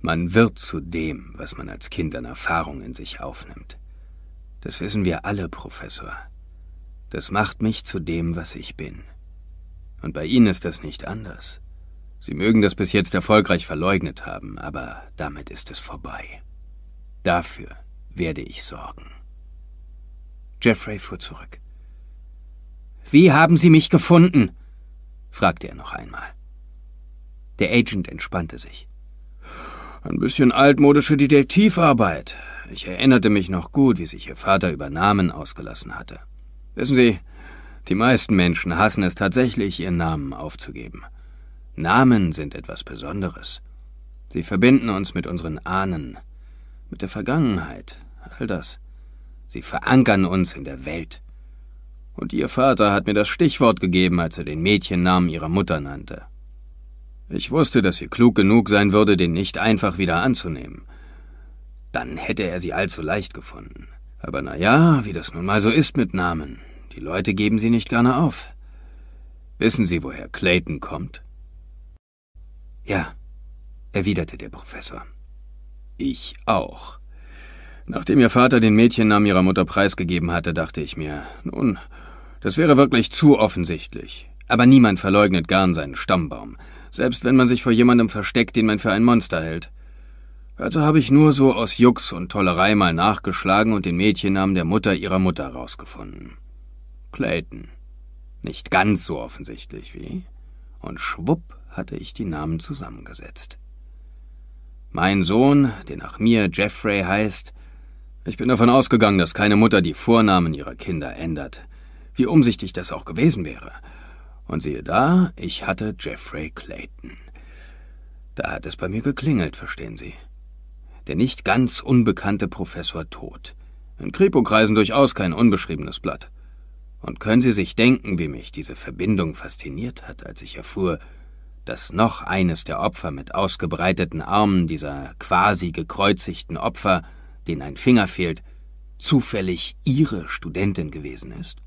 Man wird zu dem, was man als Kind an Erfahrung in sich aufnimmt. Das wissen wir alle, Professor. Das macht mich zu dem, was ich bin. Und bei Ihnen ist das nicht anders. Sie mögen das bis jetzt erfolgreich verleugnet haben, aber damit ist es vorbei. Dafür werde ich sorgen. Jeffrey fuhr zurück. Wie haben Sie mich gefunden? fragte er noch einmal. Der Agent entspannte sich. Ein bisschen altmodische Detektivarbeit, ich erinnerte mich noch gut, wie sich Ihr Vater über Namen ausgelassen hatte. Wissen Sie, die meisten Menschen hassen es tatsächlich, ihren Namen aufzugeben. Namen sind etwas Besonderes. Sie verbinden uns mit unseren Ahnen, mit der Vergangenheit, all das. Sie verankern uns in der Welt. Und Ihr Vater hat mir das Stichwort gegeben, als er den Mädchennamen ihrer Mutter nannte. Ich wusste, dass sie klug genug sein würde, den nicht einfach wieder anzunehmen dann hätte er sie allzu leicht gefunden. Aber na ja, wie das nun mal so ist mit Namen. Die Leute geben sie nicht gerne auf. Wissen Sie, woher Clayton kommt? Ja, erwiderte der Professor. Ich auch. Nachdem ihr Vater den Mädchennamen ihrer Mutter preisgegeben hatte, dachte ich mir, nun, das wäre wirklich zu offensichtlich. Aber niemand verleugnet gern seinen Stammbaum, selbst wenn man sich vor jemandem versteckt, den man für ein Monster hält. Also habe ich nur so aus Jux und Tollerei mal nachgeschlagen und den Mädchennamen der Mutter ihrer Mutter rausgefunden. Clayton. Nicht ganz so offensichtlich wie. Und schwupp hatte ich die Namen zusammengesetzt. Mein Sohn, der nach mir Jeffrey heißt, ich bin davon ausgegangen, dass keine Mutter die Vornamen ihrer Kinder ändert, wie umsichtig das auch gewesen wäre. Und siehe da, ich hatte Jeffrey Clayton. Da hat es bei mir geklingelt, verstehen Sie der nicht ganz unbekannte Professor tot. In Kripo-Kreisen durchaus kein unbeschriebenes Blatt. Und können Sie sich denken, wie mich diese Verbindung fasziniert hat, als ich erfuhr, dass noch eines der Opfer mit ausgebreiteten Armen dieser quasi gekreuzigten Opfer, denen ein Finger fehlt, zufällig ihre Studentin gewesen ist?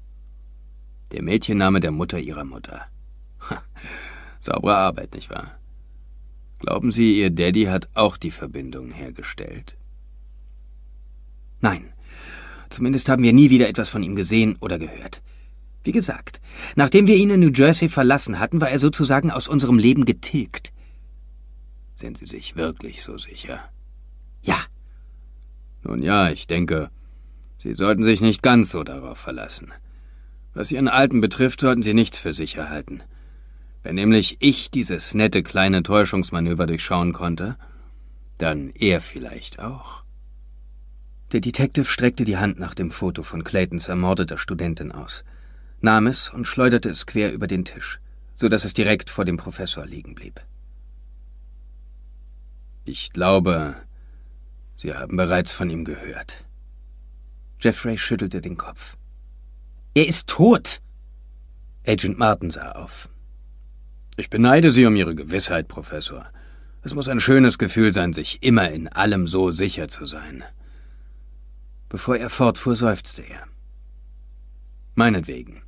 Der Mädchenname der Mutter ihrer Mutter. Ha, saubere Arbeit, nicht wahr? Glauben Sie, Ihr Daddy hat auch die Verbindung hergestellt? Nein. Zumindest haben wir nie wieder etwas von ihm gesehen oder gehört. Wie gesagt, nachdem wir ihn in New Jersey verlassen hatten, war er sozusagen aus unserem Leben getilgt. Sind Sie sich wirklich so sicher? Ja. Nun ja, ich denke, Sie sollten sich nicht ganz so darauf verlassen. Was Ihren Alten betrifft, sollten Sie nichts für sicher halten. Wenn nämlich ich dieses nette kleine Täuschungsmanöver durchschauen konnte, dann er vielleicht auch. Der Detective streckte die Hand nach dem Foto von Claytons ermordeter Studentin aus, nahm es und schleuderte es quer über den Tisch, so dass es direkt vor dem Professor liegen blieb. Ich glaube, Sie haben bereits von ihm gehört. Jeffrey schüttelte den Kopf. Er ist tot! Agent Martin sah auf. Ich beneide Sie um Ihre Gewissheit, Professor. Es muss ein schönes Gefühl sein, sich immer in allem so sicher zu sein. Bevor er fortfuhr, seufzte er. Meinetwegen.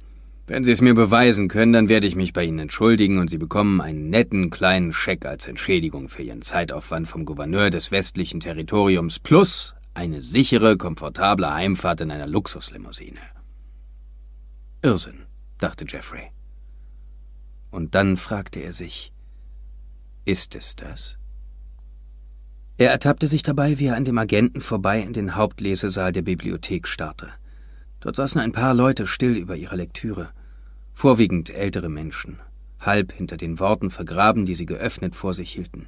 Wenn Sie es mir beweisen können, dann werde ich mich bei Ihnen entschuldigen und Sie bekommen einen netten kleinen Scheck als Entschädigung für Ihren Zeitaufwand vom Gouverneur des westlichen Territoriums plus eine sichere, komfortable Heimfahrt in einer Luxuslimousine. Irrsinn, dachte Jeffrey und dann fragte er sich, ist es das? Er ertappte sich dabei, wie er an dem Agenten vorbei in den Hauptlesesaal der Bibliothek starrte. Dort saßen ein paar Leute still über ihre Lektüre, vorwiegend ältere Menschen, halb hinter den Worten vergraben, die sie geöffnet vor sich hielten.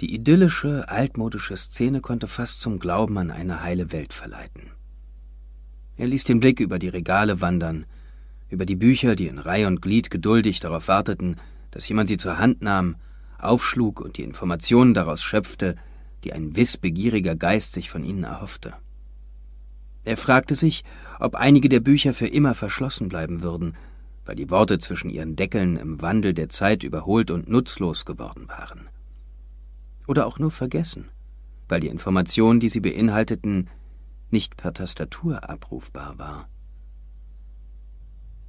Die idyllische, altmodische Szene konnte fast zum Glauben an eine heile Welt verleiten. Er ließ den Blick über die Regale wandern, über die Bücher, die in Reih und Glied geduldig darauf warteten, dass jemand sie zur Hand nahm, aufschlug und die Informationen daraus schöpfte, die ein wissbegieriger Geist sich von ihnen erhoffte. Er fragte sich, ob einige der Bücher für immer verschlossen bleiben würden, weil die Worte zwischen ihren Deckeln im Wandel der Zeit überholt und nutzlos geworden waren. Oder auch nur vergessen, weil die Information, die sie beinhalteten, nicht per Tastatur abrufbar war.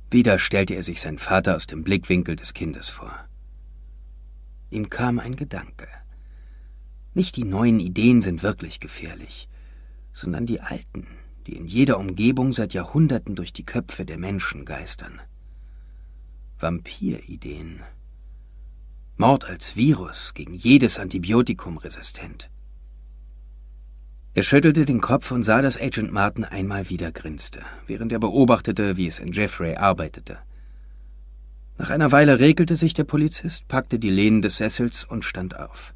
Wieder stellte er sich sein Vater aus dem Blickwinkel des Kindes vor. Ihm kam ein Gedanke. Nicht die neuen Ideen sind wirklich gefährlich, sondern die alten, die in jeder Umgebung seit Jahrhunderten durch die Köpfe der Menschen geistern. Vampirideen. Mord als Virus gegen jedes Antibiotikum resistent. Er schüttelte den Kopf und sah, dass Agent Martin einmal wieder grinste, während er beobachtete, wie es in Jeffrey arbeitete. Nach einer Weile regelte sich der Polizist, packte die Lehnen des Sessels und stand auf.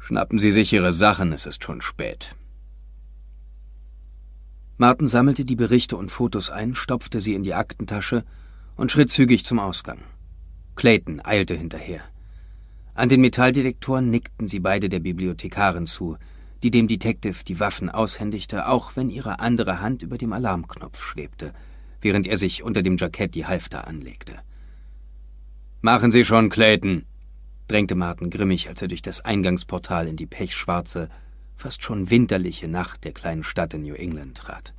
Schnappen Sie sich Ihre Sachen, es ist schon spät. Martin sammelte die Berichte und Fotos ein, stopfte sie in die Aktentasche und schritt zügig zum Ausgang. Clayton eilte hinterher. An den Metalldetektoren nickten sie beide der Bibliothekarin zu, die dem Detective die Waffen aushändigte, auch wenn ihre andere Hand über dem Alarmknopf schwebte, während er sich unter dem Jackett die Halfter anlegte. Machen Sie schon, Clayton, drängte Martin grimmig, als er durch das Eingangsportal in die pechschwarze, fast schon winterliche Nacht der kleinen Stadt in New England trat.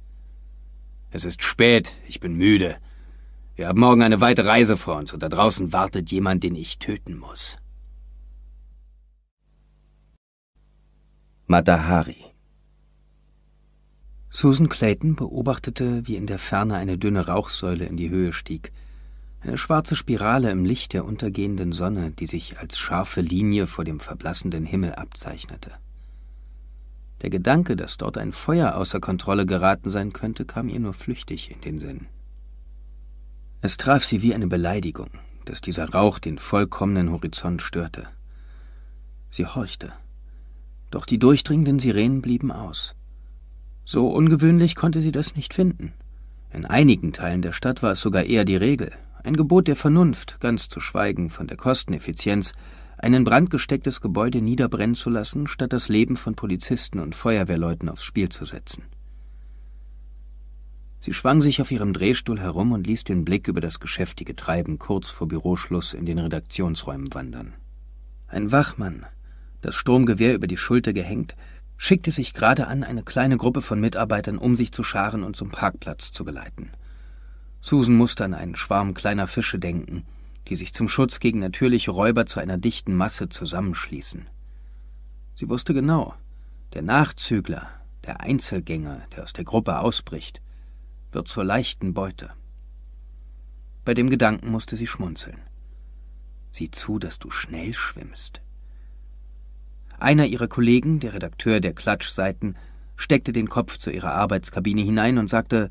Es ist spät, ich bin müde. Wir haben morgen eine weite Reise vor uns und da draußen wartet jemand, den ich töten muss. Matahari. Susan Clayton beobachtete, wie in der Ferne eine dünne Rauchsäule in die Höhe stieg. Eine schwarze Spirale im Licht der untergehenden Sonne, die sich als scharfe Linie vor dem verblassenden Himmel abzeichnete. Der Gedanke, dass dort ein Feuer außer Kontrolle geraten sein könnte, kam ihr nur flüchtig in den Sinn. Es traf sie wie eine Beleidigung, dass dieser Rauch den vollkommenen Horizont störte. Sie horchte. Doch die durchdringenden Sirenen blieben aus. So ungewöhnlich konnte sie das nicht finden. In einigen Teilen der Stadt war es sogar eher die Regel, ein Gebot der Vernunft, ganz zu schweigen von der Kosteneffizienz, ein in Brand gestecktes Gebäude niederbrennen zu lassen, statt das Leben von Polizisten und Feuerwehrleuten aufs Spiel zu setzen. Sie schwang sich auf ihrem Drehstuhl herum und ließ den Blick über das geschäftige Treiben kurz vor Büroschluss in den Redaktionsräumen wandern. Ein Wachmann, das Sturmgewehr über die Schulter gehängt, schickte sich gerade an, eine kleine Gruppe von Mitarbeitern um sich zu scharen und zum Parkplatz zu geleiten. Susan musste an einen Schwarm kleiner Fische denken, die sich zum Schutz gegen natürliche Räuber zu einer dichten Masse zusammenschließen. Sie wusste genau, der Nachzügler, der Einzelgänger, der aus der Gruppe ausbricht, wird zur leichten Beute. Bei dem Gedanken musste sie schmunzeln. Sieh zu, dass du schnell schwimmst. Einer ihrer Kollegen, der Redakteur der Klatschseiten, steckte den Kopf zu ihrer Arbeitskabine hinein und sagte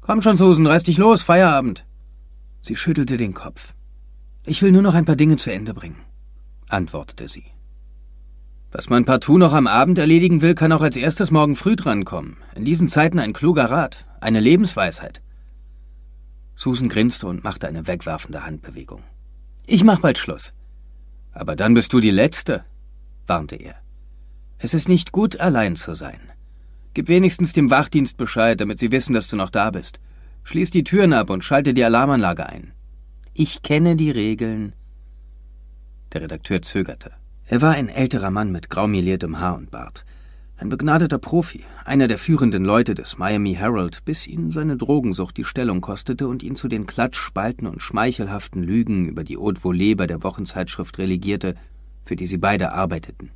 Komm schon, Susan, reiß dich los, Feierabend. Sie schüttelte den Kopf. Ich will nur noch ein paar Dinge zu Ende bringen, antwortete sie. Was man partout noch am Abend erledigen will, kann auch als erstes morgen früh drankommen. In diesen Zeiten ein kluger Rat, eine Lebensweisheit. Susan grinste und machte eine wegwerfende Handbewegung. Ich mach bald Schluss. Aber dann bist du die Letzte, warnte er. Es ist nicht gut, allein zu sein. Gib wenigstens dem Wachdienst Bescheid, damit sie wissen, dass du noch da bist. Schließ die Türen ab und schalte die Alarmanlage ein. Ich kenne die Regeln. Der Redakteur zögerte. Er war ein älterer Mann mit graumeliertem Haar und Bart. Ein begnadeter Profi, einer der führenden Leute des Miami Herald, bis ihn seine Drogensucht die Stellung kostete und ihn zu den Klatschspalten und schmeichelhaften Lügen über die Haute Volée bei der Wochenzeitschrift relegierte, für die sie beide arbeiteten.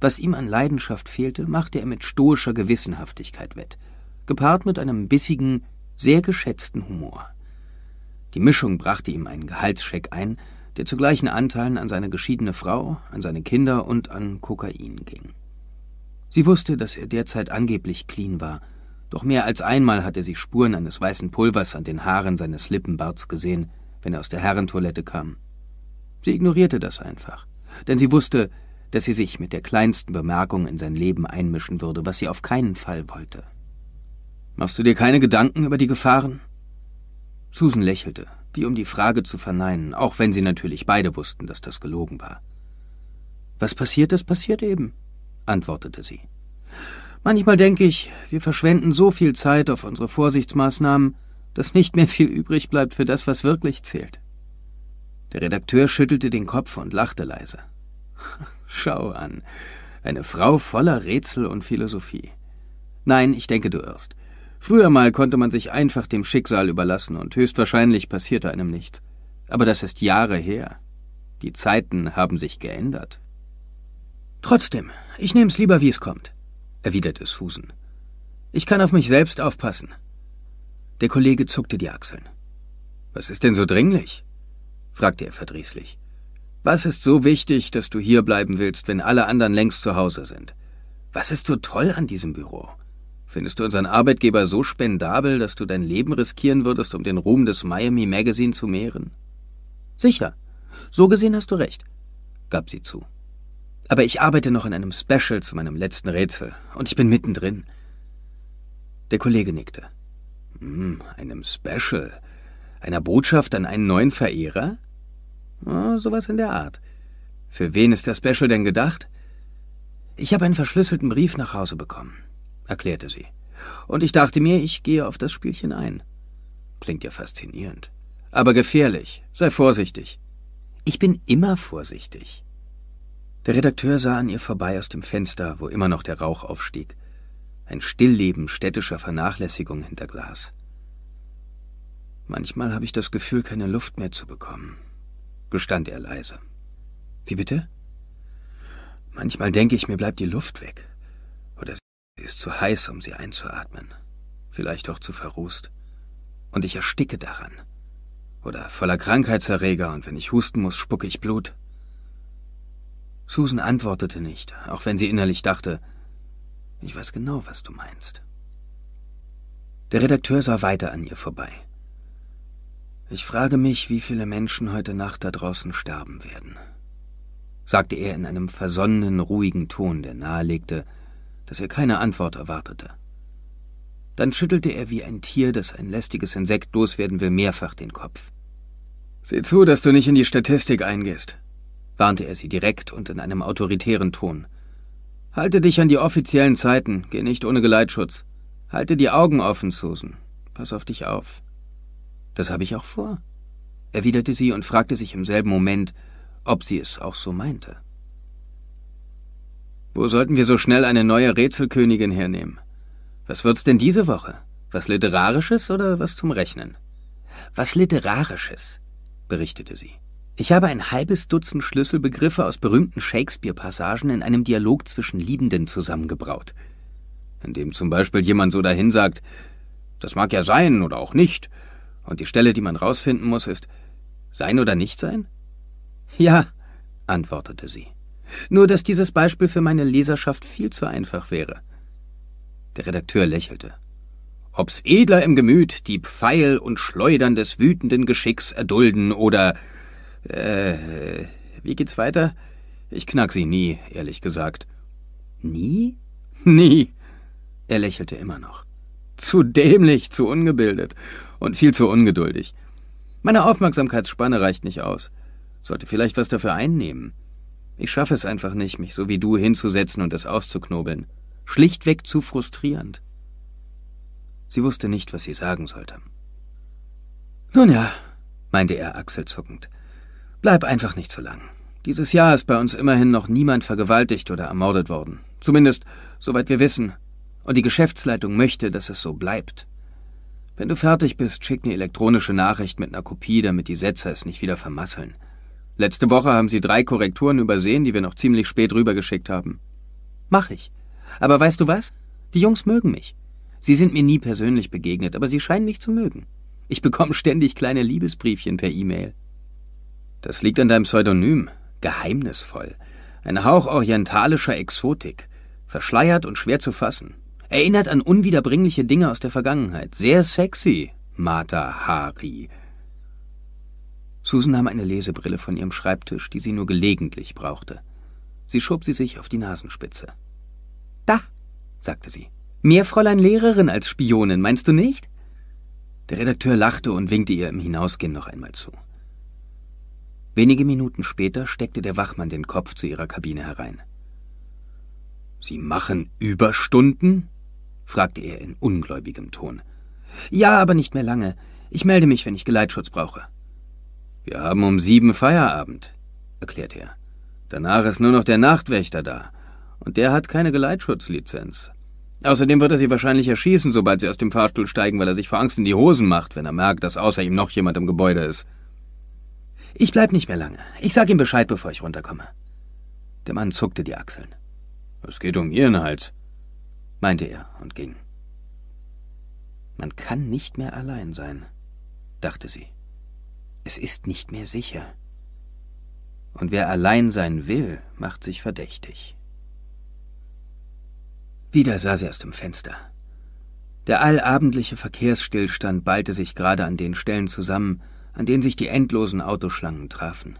Was ihm an Leidenschaft fehlte, machte er mit stoischer Gewissenhaftigkeit wett, gepaart mit einem bissigen, sehr geschätzten Humor. Die Mischung brachte ihm einen Gehaltscheck ein, der zu gleichen Anteilen an seine geschiedene Frau, an seine Kinder und an Kokain ging. Sie wusste, dass er derzeit angeblich clean war, doch mehr als einmal hatte sie Spuren eines weißen Pulvers an den Haaren seines Lippenbarts gesehen, wenn er aus der Herrentoilette kam. Sie ignorierte das einfach, denn sie wusste, dass sie sich mit der kleinsten Bemerkung in sein Leben einmischen würde, was sie auf keinen Fall wollte. Machst du dir keine Gedanken über die Gefahren? Susan lächelte, wie um die Frage zu verneinen, auch wenn sie natürlich beide wussten, dass das gelogen war. Was passiert, das passiert eben, antwortete sie. Manchmal denke ich, wir verschwenden so viel Zeit auf unsere Vorsichtsmaßnahmen, dass nicht mehr viel übrig bleibt für das, was wirklich zählt. Der Redakteur schüttelte den Kopf und lachte leise. Schau an, eine Frau voller Rätsel und Philosophie. Nein, ich denke, du irrst. Früher mal konnte man sich einfach dem Schicksal überlassen und höchstwahrscheinlich passierte einem nichts. Aber das ist Jahre her. Die Zeiten haben sich geändert. Trotzdem, ich nehm's lieber, wie es kommt, erwiderte Susan. Ich kann auf mich selbst aufpassen. Der Kollege zuckte die Achseln. Was ist denn so dringlich? fragte er verdrießlich. Was ist so wichtig, dass du hier bleiben willst, wenn alle anderen längst zu Hause sind? Was ist so toll an diesem Büro? Findest du unseren Arbeitgeber so spendabel, dass du dein Leben riskieren würdest, um den Ruhm des Miami Magazine zu mehren? Sicher. So gesehen hast du recht, gab sie zu. Aber ich arbeite noch in einem Special zu meinem letzten Rätsel und ich bin mittendrin. Der Kollege nickte. Hm, einem Special. Einer Botschaft an einen neuen Verehrer? Oh, sowas in der Art. Für wen ist der Special denn gedacht? Ich habe einen verschlüsselten Brief nach Hause bekommen, erklärte sie. Und ich dachte mir, ich gehe auf das Spielchen ein. Klingt ja faszinierend. Aber gefährlich. Sei vorsichtig. Ich bin immer vorsichtig. Der Redakteur sah an ihr vorbei aus dem Fenster, wo immer noch der Rauch aufstieg. Ein Stillleben städtischer Vernachlässigung hinter Glas. Manchmal habe ich das Gefühl, keine Luft mehr zu bekommen, gestand er leise. Wie bitte? Manchmal denke ich, mir bleibt die Luft weg. Oder sie ist zu heiß, um sie einzuatmen. Vielleicht auch zu verrußt. Und ich ersticke daran. Oder voller Krankheitserreger, und wenn ich husten muss, spucke ich Blut. Susan antwortete nicht, auch wenn sie innerlich dachte, ich weiß genau, was du meinst. Der Redakteur sah weiter an ihr vorbei. Ich frage mich, wie viele Menschen heute Nacht da draußen sterben werden, sagte er in einem versonnenen, ruhigen Ton, der nahelegte, dass er keine Antwort erwartete. Dann schüttelte er wie ein Tier, das ein lästiges Insekt loswerden will, mehrfach den Kopf. Seh zu, dass du nicht in die Statistik eingehst, warnte er sie direkt und in einem autoritären Ton. Halte dich an die offiziellen Zeiten, geh nicht ohne Geleitschutz. Halte die Augen offen, Susan. Pass auf dich auf. Das habe ich auch vor, erwiderte sie und fragte sich im selben Moment, ob sie es auch so meinte. Wo sollten wir so schnell eine neue Rätselkönigin hernehmen? Was wird's denn diese Woche? Was Literarisches oder was zum Rechnen? Was Literarisches, berichtete sie. Ich habe ein halbes Dutzend Schlüsselbegriffe aus berühmten Shakespeare-Passagen in einem Dialog zwischen Liebenden zusammengebraut, in dem zum Beispiel jemand so dahin sagt, das mag ja sein oder auch nicht, und die Stelle, die man rausfinden muss, ist sein oder nicht sein? Ja, antwortete sie. Nur, dass dieses Beispiel für meine Leserschaft viel zu einfach wäre. Der Redakteur lächelte. Ob's edler im Gemüt die Pfeil und Schleudern des wütenden Geschicks erdulden oder. Äh, wie geht's weiter? Ich knack sie nie, ehrlich gesagt. Nie? Nie. Er lächelte immer noch. Zu dämlich, zu ungebildet und viel zu ungeduldig. Meine Aufmerksamkeitsspanne reicht nicht aus. Sollte vielleicht was dafür einnehmen. Ich schaffe es einfach nicht, mich so wie du hinzusetzen und es auszuknobeln. Schlichtweg zu frustrierend. Sie wusste nicht, was sie sagen sollte. Nun ja, meinte er achselzuckend. Bleib einfach nicht zu lang. Dieses Jahr ist bei uns immerhin noch niemand vergewaltigt oder ermordet worden. Zumindest, soweit wir wissen. Und die Geschäftsleitung möchte, dass es so bleibt. Wenn du fertig bist, schick eine elektronische Nachricht mit einer Kopie, damit die Setzer es nicht wieder vermasseln. Letzte Woche haben sie drei Korrekturen übersehen, die wir noch ziemlich spät rübergeschickt haben. Mach ich. Aber weißt du was? Die Jungs mögen mich. Sie sind mir nie persönlich begegnet, aber sie scheinen mich zu mögen. Ich bekomme ständig kleine Liebesbriefchen per E-Mail. Das liegt an deinem Pseudonym. Geheimnisvoll. Ein Hauch orientalischer Exotik. Verschleiert und schwer zu fassen. Erinnert an unwiederbringliche Dinge aus der Vergangenheit. Sehr sexy, Martha Hari. Susan nahm eine Lesebrille von ihrem Schreibtisch, die sie nur gelegentlich brauchte. Sie schob sie sich auf die Nasenspitze. Da, sagte sie. Mehr Fräulein Lehrerin als Spionin, meinst du nicht? Der Redakteur lachte und winkte ihr im Hinausgehen noch einmal zu. Wenige Minuten später steckte der Wachmann den Kopf zu ihrer Kabine herein. Sie machen Überstunden? fragte er in ungläubigem Ton. Ja, aber nicht mehr lange. Ich melde mich, wenn ich Geleitschutz brauche. Wir haben um sieben Feierabend, erklärte er. Danach ist nur noch der Nachtwächter da. Und der hat keine Geleitschutzlizenz. Außerdem wird er sie wahrscheinlich erschießen, sobald sie aus dem Fahrstuhl steigen, weil er sich vor Angst in die Hosen macht, wenn er merkt, dass außer ihm noch jemand im Gebäude ist. Ich bleib nicht mehr lange. Ich sag ihm Bescheid, bevor ich runterkomme. Der Mann zuckte die Achseln. Es geht um ihren Hals meinte er und ging. Man kann nicht mehr allein sein, dachte sie. Es ist nicht mehr sicher. Und wer allein sein will, macht sich verdächtig. Wieder saß er aus dem Fenster. Der allabendliche Verkehrsstillstand ballte sich gerade an den Stellen zusammen, an denen sich die endlosen Autoschlangen trafen.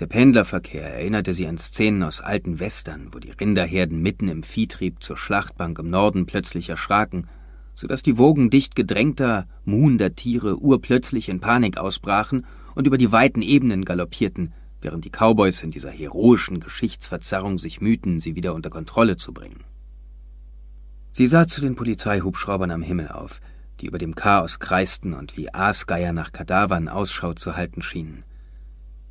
Der Pendlerverkehr erinnerte sie an Szenen aus alten Western, wo die Rinderherden mitten im Viehtrieb zur Schlachtbank im Norden plötzlich erschraken, so dass die Wogen dicht gedrängter, muhender Tiere urplötzlich in Panik ausbrachen und über die weiten Ebenen galoppierten, während die Cowboys in dieser heroischen Geschichtsverzerrung sich mühten, sie wieder unter Kontrolle zu bringen. Sie sah zu den Polizeihubschraubern am Himmel auf, die über dem Chaos kreisten und wie Aasgeier nach Kadavern Ausschau zu halten schienen.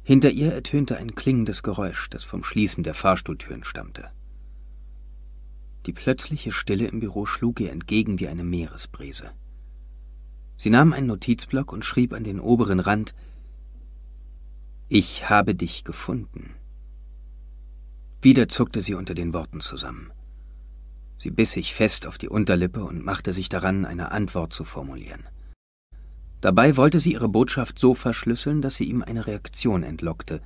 Hinter ihr ertönte ein klingendes Geräusch, das vom Schließen der Fahrstuhltüren stammte. Die plötzliche Stille im Büro schlug ihr entgegen wie eine Meeresbrise. Sie nahm einen Notizblock und schrieb an den oberen Rand Ich habe dich gefunden. Wieder zuckte sie unter den Worten zusammen. Sie biss sich fest auf die Unterlippe und machte sich daran, eine Antwort zu formulieren. Dabei wollte sie ihre Botschaft so verschlüsseln, dass sie ihm eine Reaktion entlockte,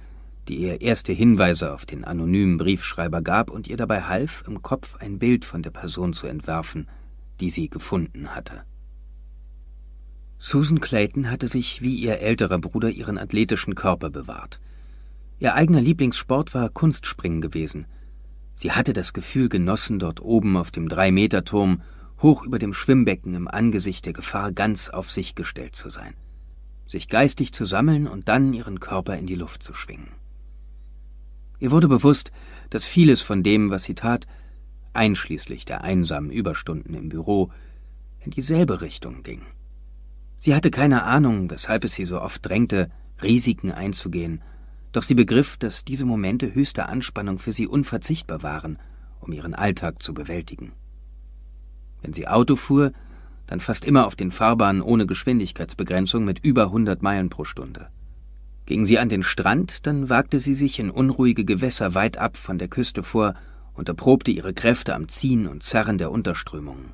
die ihr erste Hinweise auf den anonymen Briefschreiber gab und ihr dabei half, im Kopf ein Bild von der Person zu entwerfen, die sie gefunden hatte. Susan Clayton hatte sich wie ihr älterer Bruder ihren athletischen Körper bewahrt. Ihr eigener Lieblingssport war Kunstspringen gewesen. Sie hatte das Gefühl genossen, dort oben auf dem Drei-Meter-Turm hoch über dem Schwimmbecken im Angesicht der Gefahr ganz auf sich gestellt zu sein, sich geistig zu sammeln und dann ihren Körper in die Luft zu schwingen. Ihr wurde bewusst, dass vieles von dem, was sie tat, einschließlich der einsamen Überstunden im Büro, in dieselbe Richtung ging. Sie hatte keine Ahnung, weshalb es sie so oft drängte, Risiken einzugehen, doch sie begriff, dass diese Momente höchster Anspannung für sie unverzichtbar waren, um ihren Alltag zu bewältigen. Wenn sie Auto fuhr, dann fast immer auf den Fahrbahnen ohne Geschwindigkeitsbegrenzung mit über 100 Meilen pro Stunde. Ging sie an den Strand, dann wagte sie sich in unruhige Gewässer weit ab von der Küste vor und erprobte ihre Kräfte am Ziehen und Zerren der Unterströmungen.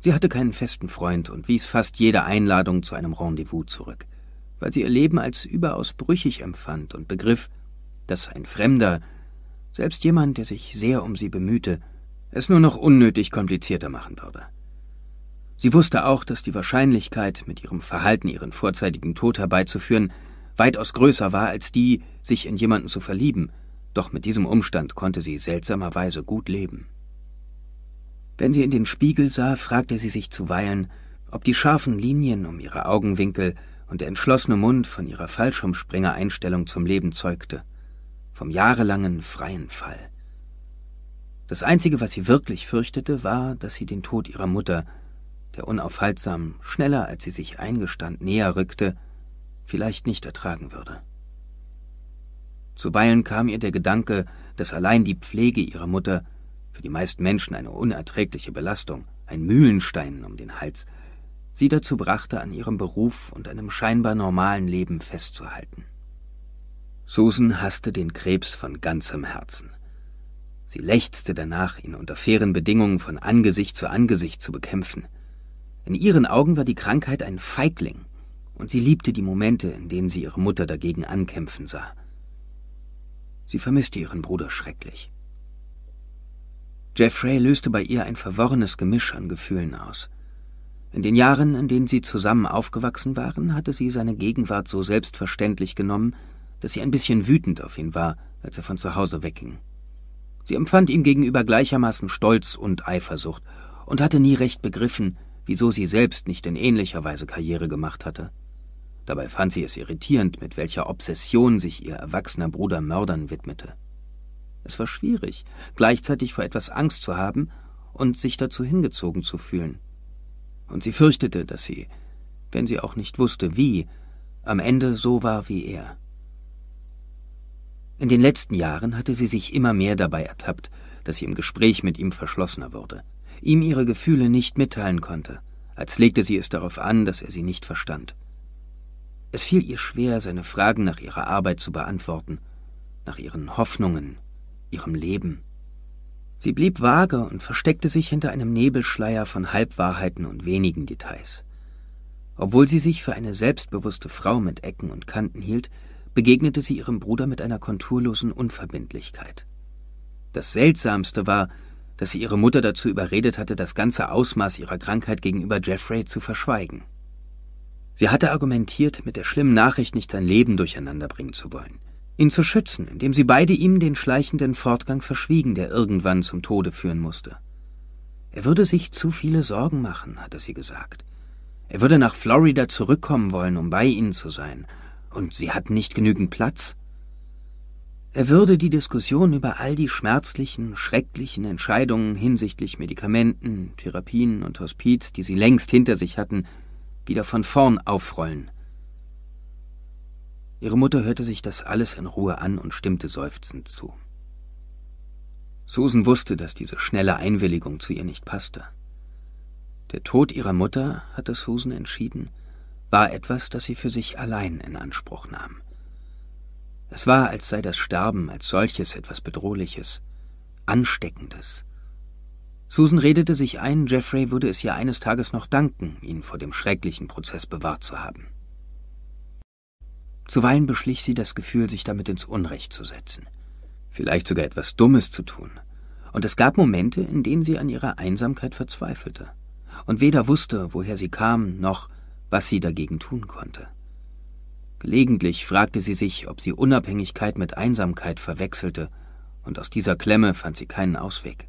Sie hatte keinen festen Freund und wies fast jede Einladung zu einem Rendezvous zurück, weil sie ihr Leben als überaus brüchig empfand und begriff, dass ein Fremder, selbst jemand, der sich sehr um sie bemühte, es nur noch unnötig komplizierter machen würde. Sie wusste auch, dass die Wahrscheinlichkeit, mit ihrem Verhalten ihren vorzeitigen Tod herbeizuführen, weitaus größer war als die, sich in jemanden zu verlieben, doch mit diesem Umstand konnte sie seltsamerweise gut leben. Wenn sie in den Spiegel sah, fragte sie sich zuweilen, ob die scharfen Linien um ihre Augenwinkel und der entschlossene Mund von ihrer Fallschirmspringer-Einstellung zum Leben zeugte, vom jahrelangen freien Fall. Das Einzige, was sie wirklich fürchtete, war, dass sie den Tod ihrer Mutter, der unaufhaltsam, schneller als sie sich eingestand, näher rückte, vielleicht nicht ertragen würde. Zuweilen kam ihr der Gedanke, dass allein die Pflege ihrer Mutter, für die meisten Menschen eine unerträgliche Belastung, ein Mühlenstein um den Hals, sie dazu brachte, an ihrem Beruf und einem scheinbar normalen Leben festzuhalten. Susan hasste den Krebs von ganzem Herzen. Sie lechzte danach, ihn unter fairen Bedingungen von Angesicht zu Angesicht zu bekämpfen. In ihren Augen war die Krankheit ein Feigling, und sie liebte die Momente, in denen sie ihre Mutter dagegen ankämpfen sah. Sie vermisste ihren Bruder schrecklich. Jeffrey löste bei ihr ein verworrenes Gemisch an Gefühlen aus. In den Jahren, in denen sie zusammen aufgewachsen waren, hatte sie seine Gegenwart so selbstverständlich genommen, dass sie ein bisschen wütend auf ihn war, als er von zu Hause wegging. Sie empfand ihm gegenüber gleichermaßen Stolz und Eifersucht und hatte nie recht begriffen, wieso sie selbst nicht in ähnlicher Weise Karriere gemacht hatte. Dabei fand sie es irritierend, mit welcher Obsession sich ihr erwachsener Bruder Mördern widmete. Es war schwierig, gleichzeitig vor etwas Angst zu haben und sich dazu hingezogen zu fühlen. Und sie fürchtete, dass sie, wenn sie auch nicht wusste wie, am Ende so war wie er. In den letzten Jahren hatte sie sich immer mehr dabei ertappt, dass sie im Gespräch mit ihm verschlossener wurde, ihm ihre Gefühle nicht mitteilen konnte, als legte sie es darauf an, dass er sie nicht verstand. Es fiel ihr schwer, seine Fragen nach ihrer Arbeit zu beantworten, nach ihren Hoffnungen, ihrem Leben. Sie blieb vage und versteckte sich hinter einem Nebelschleier von Halbwahrheiten und wenigen Details. Obwohl sie sich für eine selbstbewusste Frau mit Ecken und Kanten hielt, begegnete sie ihrem Bruder mit einer konturlosen Unverbindlichkeit. Das Seltsamste war, dass sie ihre Mutter dazu überredet hatte, das ganze Ausmaß ihrer Krankheit gegenüber Jeffrey zu verschweigen. Sie hatte argumentiert, mit der schlimmen Nachricht nicht sein Leben durcheinander bringen zu wollen, ihn zu schützen, indem sie beide ihm den schleichenden Fortgang verschwiegen, der irgendwann zum Tode führen musste. Er würde sich zu viele Sorgen machen, hatte sie gesagt. Er würde nach Florida zurückkommen wollen, um bei ihnen zu sein, und sie hatten nicht genügend Platz? Er würde die Diskussion über all die schmerzlichen, schrecklichen Entscheidungen hinsichtlich Medikamenten, Therapien und Hospiz, die sie längst hinter sich hatten, wieder von vorn aufrollen. Ihre Mutter hörte sich das alles in Ruhe an und stimmte seufzend zu. Susan wusste, dass diese schnelle Einwilligung zu ihr nicht passte. Der Tod ihrer Mutter, hatte Susan entschieden, war etwas, das sie für sich allein in Anspruch nahm. Es war, als sei das Sterben als solches etwas Bedrohliches, Ansteckendes. Susan redete sich ein, Jeffrey würde es ihr eines Tages noch danken, ihn vor dem schrecklichen Prozess bewahrt zu haben. Zuweilen beschlich sie das Gefühl, sich damit ins Unrecht zu setzen, vielleicht sogar etwas Dummes zu tun, und es gab Momente, in denen sie an ihrer Einsamkeit verzweifelte und weder wusste, woher sie kam, noch was sie dagegen tun konnte. Gelegentlich fragte sie sich, ob sie Unabhängigkeit mit Einsamkeit verwechselte, und aus dieser Klemme fand sie keinen Ausweg.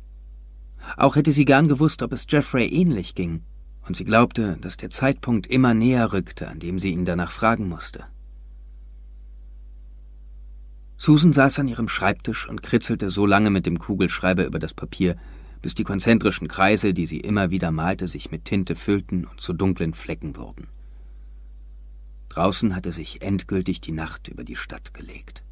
Auch hätte sie gern gewusst, ob es Jeffrey ähnlich ging, und sie glaubte, dass der Zeitpunkt immer näher rückte, an dem sie ihn danach fragen musste. Susan saß an ihrem Schreibtisch und kritzelte so lange mit dem Kugelschreiber über das Papier, bis die konzentrischen Kreise, die sie immer wieder malte, sich mit Tinte füllten und zu dunklen Flecken wurden. Draußen hatte sich endgültig die Nacht über die Stadt gelegt.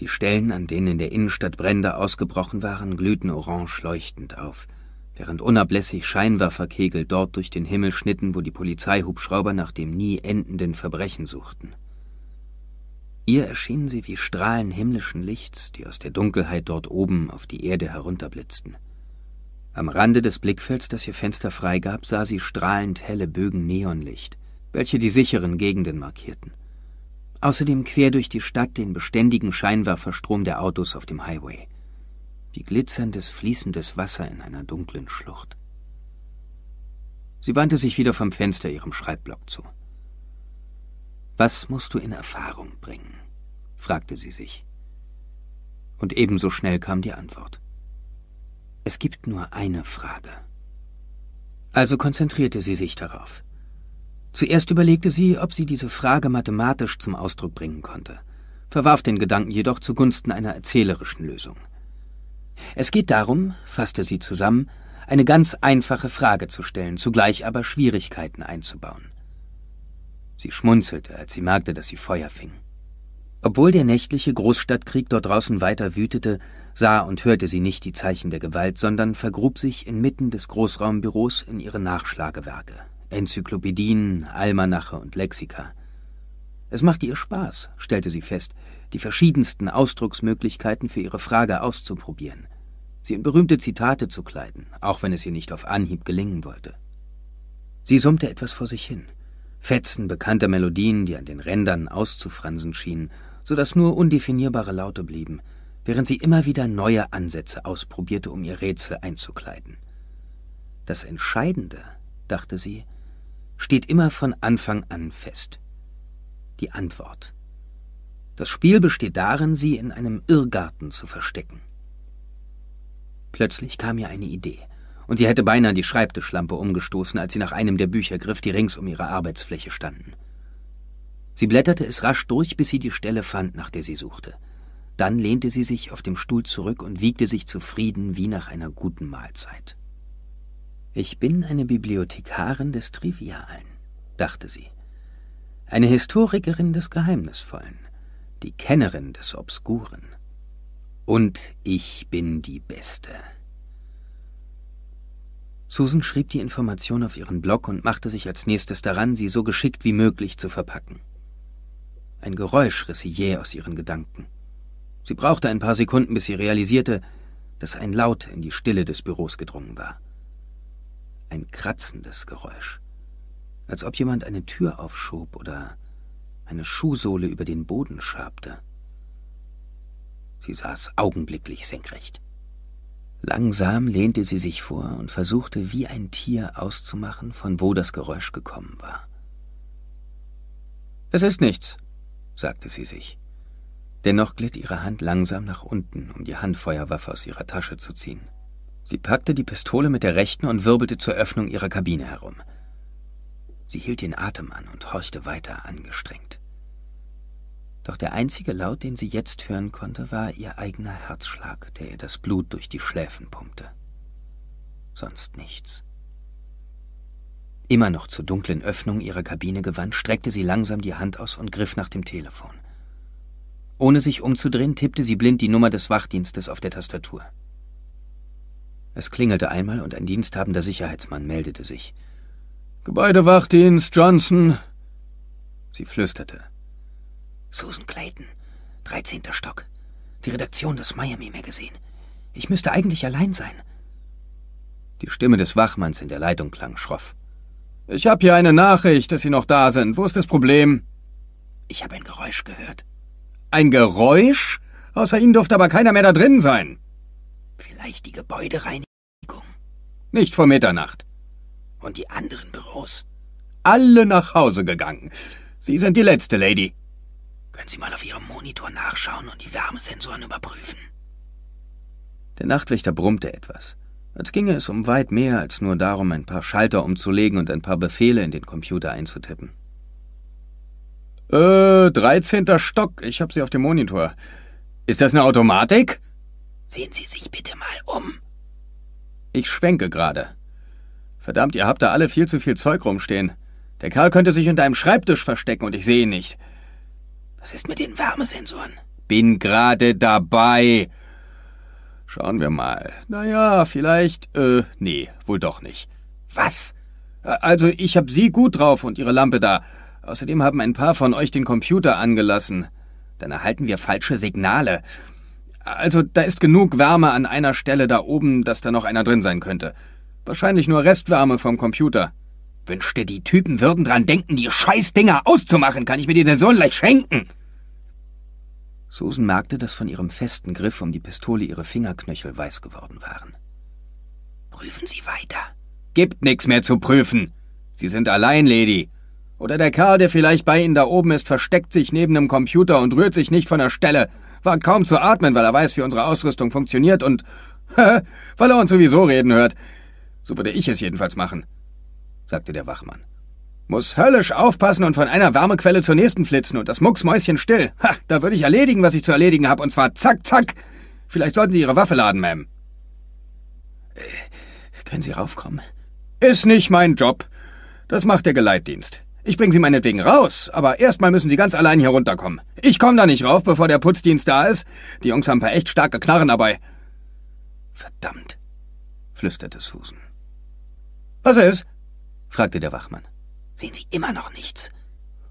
Die Stellen, an denen in der Innenstadt Brände ausgebrochen waren, glühten orange leuchtend auf, während unablässig Scheinwerferkegel dort durch den Himmel schnitten, wo die Polizeihubschrauber nach dem nie endenden Verbrechen suchten. Ihr erschienen sie wie Strahlen himmlischen Lichts, die aus der Dunkelheit dort oben auf die Erde herunterblitzten. Am Rande des Blickfelds, das ihr Fenster freigab, sah sie strahlend helle Bögen Neonlicht, welche die sicheren Gegenden markierten. Außerdem quer durch die Stadt den beständigen Scheinwerferstrom der Autos auf dem Highway. Wie glitzerndes, fließendes Wasser in einer dunklen Schlucht. Sie wandte sich wieder vom Fenster ihrem Schreibblock zu. Was musst du in Erfahrung bringen? fragte sie sich. Und ebenso schnell kam die Antwort. Es gibt nur eine Frage. Also konzentrierte sie sich darauf. Zuerst überlegte sie, ob sie diese Frage mathematisch zum Ausdruck bringen konnte, verwarf den Gedanken jedoch zugunsten einer erzählerischen Lösung. Es geht darum, fasste sie zusammen, eine ganz einfache Frage zu stellen, zugleich aber Schwierigkeiten einzubauen. Sie schmunzelte, als sie merkte, dass sie Feuer fing. Obwohl der nächtliche Großstadtkrieg dort draußen weiter wütete, sah und hörte sie nicht die Zeichen der Gewalt, sondern vergrub sich inmitten des Großraumbüros in ihre Nachschlagewerke, Enzyklopädien, Almanache und Lexika. Es machte ihr Spaß, stellte sie fest, die verschiedensten Ausdrucksmöglichkeiten für ihre Frage auszuprobieren, sie in berühmte Zitate zu kleiden, auch wenn es ihr nicht auf Anhieb gelingen wollte. Sie summte etwas vor sich hin, Fetzen bekannter Melodien, die an den Rändern auszufransen schienen, so dass nur undefinierbare Laute blieben – während sie immer wieder neue Ansätze ausprobierte, um ihr Rätsel einzukleiden. Das Entscheidende, dachte sie, steht immer von Anfang an fest. Die Antwort. Das Spiel besteht darin, sie in einem Irrgarten zu verstecken. Plötzlich kam ihr eine Idee, und sie hätte beinahe die Schreibtischlampe umgestoßen, als sie nach einem der Bücher griff, die rings um ihre Arbeitsfläche standen. Sie blätterte es rasch durch, bis sie die Stelle fand, nach der sie suchte. Dann lehnte sie sich auf dem Stuhl zurück und wiegte sich zufrieden wie nach einer guten Mahlzeit. Ich bin eine Bibliothekarin des Trivialen, dachte sie, eine Historikerin des Geheimnisvollen, die Kennerin des Obskuren. Und ich bin die Beste. Susan schrieb die Information auf ihren Blog und machte sich als nächstes daran, sie so geschickt wie möglich zu verpacken. Ein Geräusch riss sie jäh aus ihren Gedanken. Sie brauchte ein paar Sekunden, bis sie realisierte, dass ein Laut in die Stille des Büros gedrungen war. Ein kratzendes Geräusch, als ob jemand eine Tür aufschob oder eine Schuhsohle über den Boden schabte. Sie saß augenblicklich senkrecht. Langsam lehnte sie sich vor und versuchte wie ein Tier auszumachen, von wo das Geräusch gekommen war. Es ist nichts, sagte sie sich. Dennoch glitt ihre Hand langsam nach unten, um die Handfeuerwaffe aus ihrer Tasche zu ziehen. Sie packte die Pistole mit der rechten und wirbelte zur Öffnung ihrer Kabine herum. Sie hielt den Atem an und horchte weiter angestrengt. Doch der einzige Laut, den sie jetzt hören konnte, war ihr eigener Herzschlag, der ihr das Blut durch die Schläfen pumpte. Sonst nichts. Immer noch zur dunklen Öffnung ihrer Kabine gewandt, streckte sie langsam die Hand aus und griff nach dem Telefon. Ohne sich umzudrehen, tippte sie blind die Nummer des Wachdienstes auf der Tastatur. Es klingelte einmal und ein diensthabender Sicherheitsmann meldete sich. Gebäudewachdienst, Johnson. Sie flüsterte. Susan Clayton, 13. Stock. Die Redaktion des Miami Magazine. Ich müsste eigentlich allein sein. Die Stimme des Wachmanns in der Leitung klang schroff. Ich habe hier eine Nachricht, dass Sie noch da sind. Wo ist das Problem? Ich habe ein Geräusch gehört. Ein Geräusch? Außer Ihnen durfte aber keiner mehr da drin sein. Vielleicht die Gebäudereinigung. Nicht vor Mitternacht. Und die anderen Büros? Alle nach Hause gegangen. Sie sind die letzte, Lady. Können Sie mal auf Ihrem Monitor nachschauen und die Wärmesensoren überprüfen. Der Nachtwächter brummte etwas, als ginge es um weit mehr als nur darum, ein paar Schalter umzulegen und ein paar Befehle in den Computer einzutippen. Äh, 13. Stock. Ich hab sie auf dem Monitor. Ist das eine Automatik? Sehen Sie sich bitte mal um. Ich schwenke gerade. Verdammt, ihr habt da alle viel zu viel Zeug rumstehen. Der Kerl könnte sich unter einem Schreibtisch verstecken und ich sehe ihn nicht. Was ist mit den Wärmesensoren? Bin gerade dabei. Schauen wir mal. Naja, vielleicht, äh, nee, wohl doch nicht. Was? Äh, also, ich hab Sie gut drauf und Ihre Lampe da. Außerdem haben ein paar von euch den Computer angelassen. Dann erhalten wir falsche Signale. Also, da ist genug Wärme an einer Stelle da oben, dass da noch einer drin sein könnte. Wahrscheinlich nur Restwärme vom Computer. Wünschte, die Typen würden dran denken, die Scheißdinger auszumachen. Kann ich mir die denn so leicht schenken? Susan merkte, dass von ihrem festen Griff um die Pistole ihre Fingerknöchel weiß geworden waren. Prüfen Sie weiter. Gibt nichts mehr zu prüfen. Sie sind allein, Lady. Oder der Kerl, der vielleicht bei Ihnen da oben ist, versteckt sich neben einem Computer und rührt sich nicht von der Stelle, wagt kaum zu atmen, weil er weiß, wie unsere Ausrüstung funktioniert und weil er uns sowieso reden hört. So würde ich es jedenfalls machen, sagte der Wachmann. Muss höllisch aufpassen und von einer Wärmequelle zur nächsten flitzen und das Mucksmäuschen still. Ha, da würde ich erledigen, was ich zu erledigen habe, und zwar zack, zack. Vielleicht sollten Sie Ihre Waffe laden, Ma'am. Äh, können Sie raufkommen? Ist nicht mein Job. Das macht der Geleitdienst. Ich bringe sie meinetwegen raus, aber erstmal müssen sie ganz allein hier runterkommen. Ich komme da nicht rauf, bevor der Putzdienst da ist. Die Jungs haben ein paar echt starke Knarren dabei. Verdammt, flüsterte Susan. Was ist? fragte der Wachmann. Sehen Sie immer noch nichts?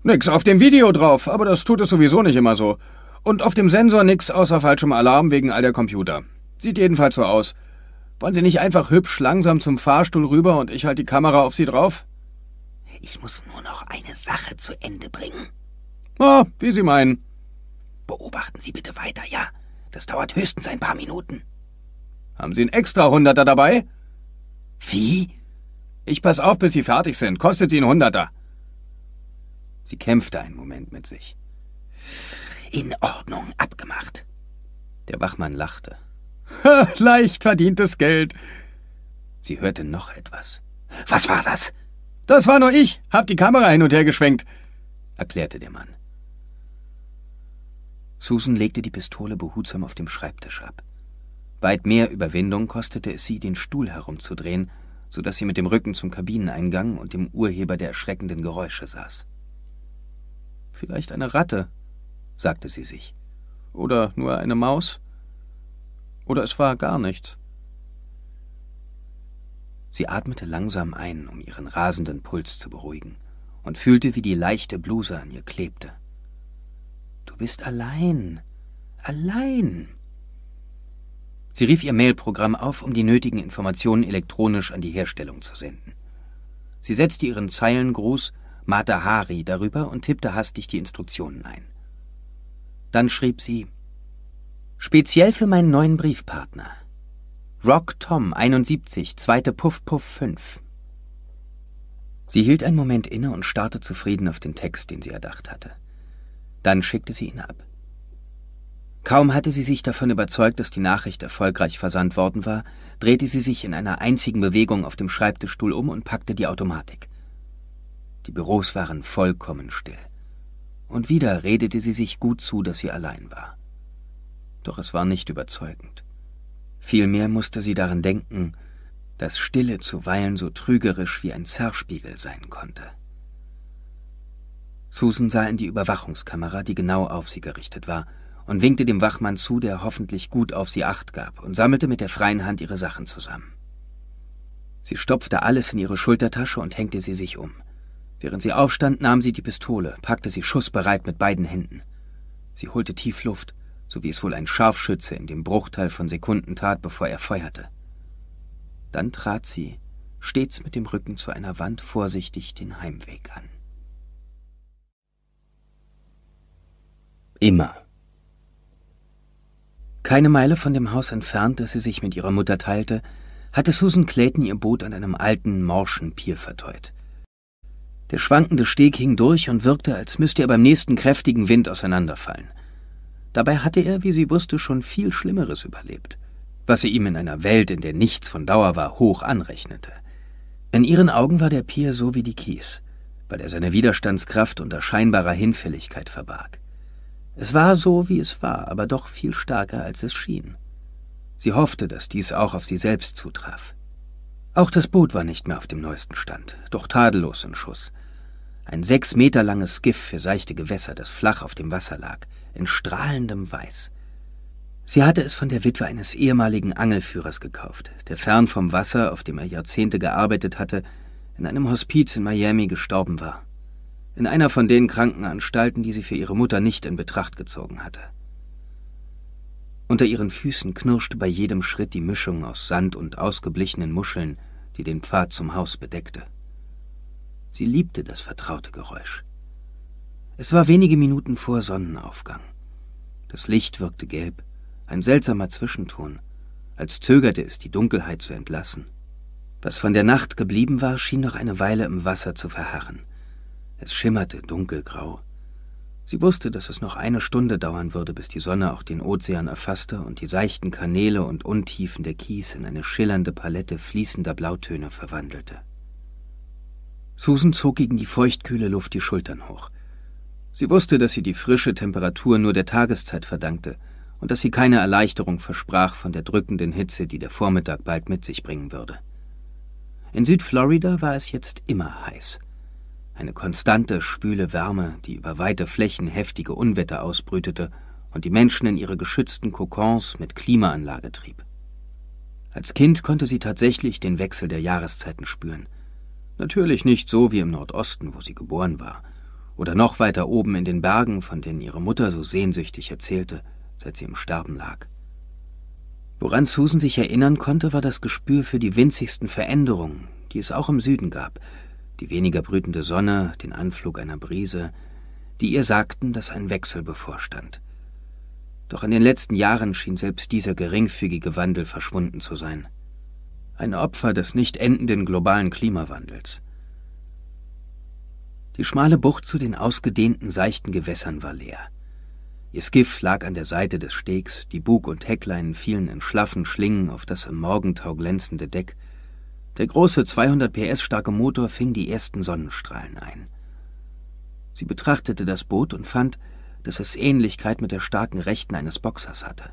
Nix auf dem Video drauf, aber das tut es sowieso nicht immer so. Und auf dem Sensor nix außer falschem Alarm wegen all der Computer. Sieht jedenfalls so aus. Wollen Sie nicht einfach hübsch langsam zum Fahrstuhl rüber und ich halte die Kamera auf Sie drauf? Ich muss nur noch eine Sache zu Ende bringen. oh, wie Sie meinen. Beobachten Sie bitte weiter, ja? Das dauert höchstens ein paar Minuten. Haben Sie einen extra Hunderter dabei? Wie? Ich pass auf, bis Sie fertig sind. Kostet Sie einen Hunderter. Sie kämpfte einen Moment mit sich. In Ordnung, abgemacht. Der Wachmann lachte. Leicht verdientes Geld. Sie hörte noch etwas. Was war das? Das war nur ich, hab die Kamera hin und her geschwenkt, erklärte der Mann. Susan legte die Pistole behutsam auf dem Schreibtisch ab. Weit mehr Überwindung kostete es sie, den Stuhl herumzudrehen, so dass sie mit dem Rücken zum Kabineneingang und dem Urheber der erschreckenden Geräusche saß. Vielleicht eine Ratte, sagte sie sich. Oder nur eine Maus. Oder es war gar nichts. Sie atmete langsam ein, um ihren rasenden Puls zu beruhigen, und fühlte, wie die leichte Bluse an ihr klebte. Du bist allein, allein. Sie rief ihr Mailprogramm auf, um die nötigen Informationen elektronisch an die Herstellung zu senden. Sie setzte ihren Zeilengruß Mata Hari darüber und tippte hastig die Instruktionen ein. Dann schrieb sie Speziell für meinen neuen Briefpartner. Rock Tom 71, zweite Puff Puff 5. Sie hielt einen Moment inne und starrte zufrieden auf den Text, den sie erdacht hatte. Dann schickte sie ihn ab. Kaum hatte sie sich davon überzeugt, dass die Nachricht erfolgreich versandt worden war, drehte sie sich in einer einzigen Bewegung auf dem Schreibtischstuhl um und packte die Automatik. Die Büros waren vollkommen still. Und wieder redete sie sich gut zu, dass sie allein war. Doch es war nicht überzeugend. Vielmehr musste sie daran denken, dass Stille zuweilen so trügerisch wie ein Zerrspiegel sein konnte. Susan sah in die Überwachungskamera, die genau auf sie gerichtet war, und winkte dem Wachmann zu, der hoffentlich gut auf sie acht gab, und sammelte mit der freien Hand ihre Sachen zusammen. Sie stopfte alles in ihre Schultertasche und hängte sie sich um. Während sie aufstand, nahm sie die Pistole, packte sie schussbereit mit beiden Händen. Sie holte tief Luft so wie es wohl ein Scharfschütze in dem Bruchteil von Sekunden tat, bevor er feuerte. Dann trat sie, stets mit dem Rücken zu einer Wand, vorsichtig den Heimweg an. Immer. Keine Meile von dem Haus entfernt, das sie sich mit ihrer Mutter teilte, hatte Susan Clayton ihr Boot an einem alten, morschen Pier verteut. Der schwankende Steg hing durch und wirkte, als müsste er beim nächsten kräftigen Wind auseinanderfallen. Dabei hatte er, wie sie wusste, schon viel Schlimmeres überlebt, was sie ihm in einer Welt, in der nichts von Dauer war, hoch anrechnete. In ihren Augen war der Pier so wie die Kies, weil er seine Widerstandskraft unter scheinbarer Hinfälligkeit verbarg. Es war so, wie es war, aber doch viel stärker, als es schien. Sie hoffte, dass dies auch auf sie selbst zutraf. Auch das Boot war nicht mehr auf dem neuesten Stand, doch tadellos in Schuss. Ein sechs Meter langes Skiff für seichte Gewässer, das flach auf dem Wasser lag – in strahlendem Weiß. Sie hatte es von der Witwe eines ehemaligen Angelführers gekauft, der fern vom Wasser, auf dem er Jahrzehnte gearbeitet hatte, in einem Hospiz in Miami gestorben war. In einer von den Krankenanstalten, die sie für ihre Mutter nicht in Betracht gezogen hatte. Unter ihren Füßen knirschte bei jedem Schritt die Mischung aus Sand und ausgeblichenen Muscheln, die den Pfad zum Haus bedeckte. Sie liebte das vertraute Geräusch. Es war wenige Minuten vor Sonnenaufgang. Das Licht wirkte gelb, ein seltsamer Zwischenton, als zögerte es, die Dunkelheit zu entlassen. Was von der Nacht geblieben war, schien noch eine Weile im Wasser zu verharren. Es schimmerte dunkelgrau. Sie wusste, dass es noch eine Stunde dauern würde, bis die Sonne auch den Ozean erfasste und die seichten Kanäle und Untiefen der Kies in eine schillernde Palette fließender Blautöne verwandelte. Susan zog gegen die feuchtkühle Luft die Schultern hoch. Sie wusste, dass sie die frische Temperatur nur der Tageszeit verdankte und dass sie keine Erleichterung versprach von der drückenden Hitze, die der Vormittag bald mit sich bringen würde. In Südflorida war es jetzt immer heiß. Eine konstante, schwüle Wärme, die über weite Flächen heftige Unwetter ausbrütete und die Menschen in ihre geschützten Kokons mit Klimaanlage trieb. Als Kind konnte sie tatsächlich den Wechsel der Jahreszeiten spüren. Natürlich nicht so wie im Nordosten, wo sie geboren war oder noch weiter oben in den Bergen, von denen ihre Mutter so sehnsüchtig erzählte, seit sie im Sterben lag. Woran Susan sich erinnern konnte, war das Gespür für die winzigsten Veränderungen, die es auch im Süden gab, die weniger brütende Sonne, den Anflug einer Brise, die ihr sagten, dass ein Wechsel bevorstand. Doch in den letzten Jahren schien selbst dieser geringfügige Wandel verschwunden zu sein. Ein Opfer des nicht endenden globalen Klimawandels – die schmale Bucht zu den ausgedehnten, seichten Gewässern war leer. Ihr Skiff lag an der Seite des Stegs, die Bug- und Hecklein fielen in schlaffen Schlingen auf das im Morgentau glänzende Deck. Der große 200 PS starke Motor fing die ersten Sonnenstrahlen ein. Sie betrachtete das Boot und fand, dass es Ähnlichkeit mit der starken Rechten eines Boxers hatte.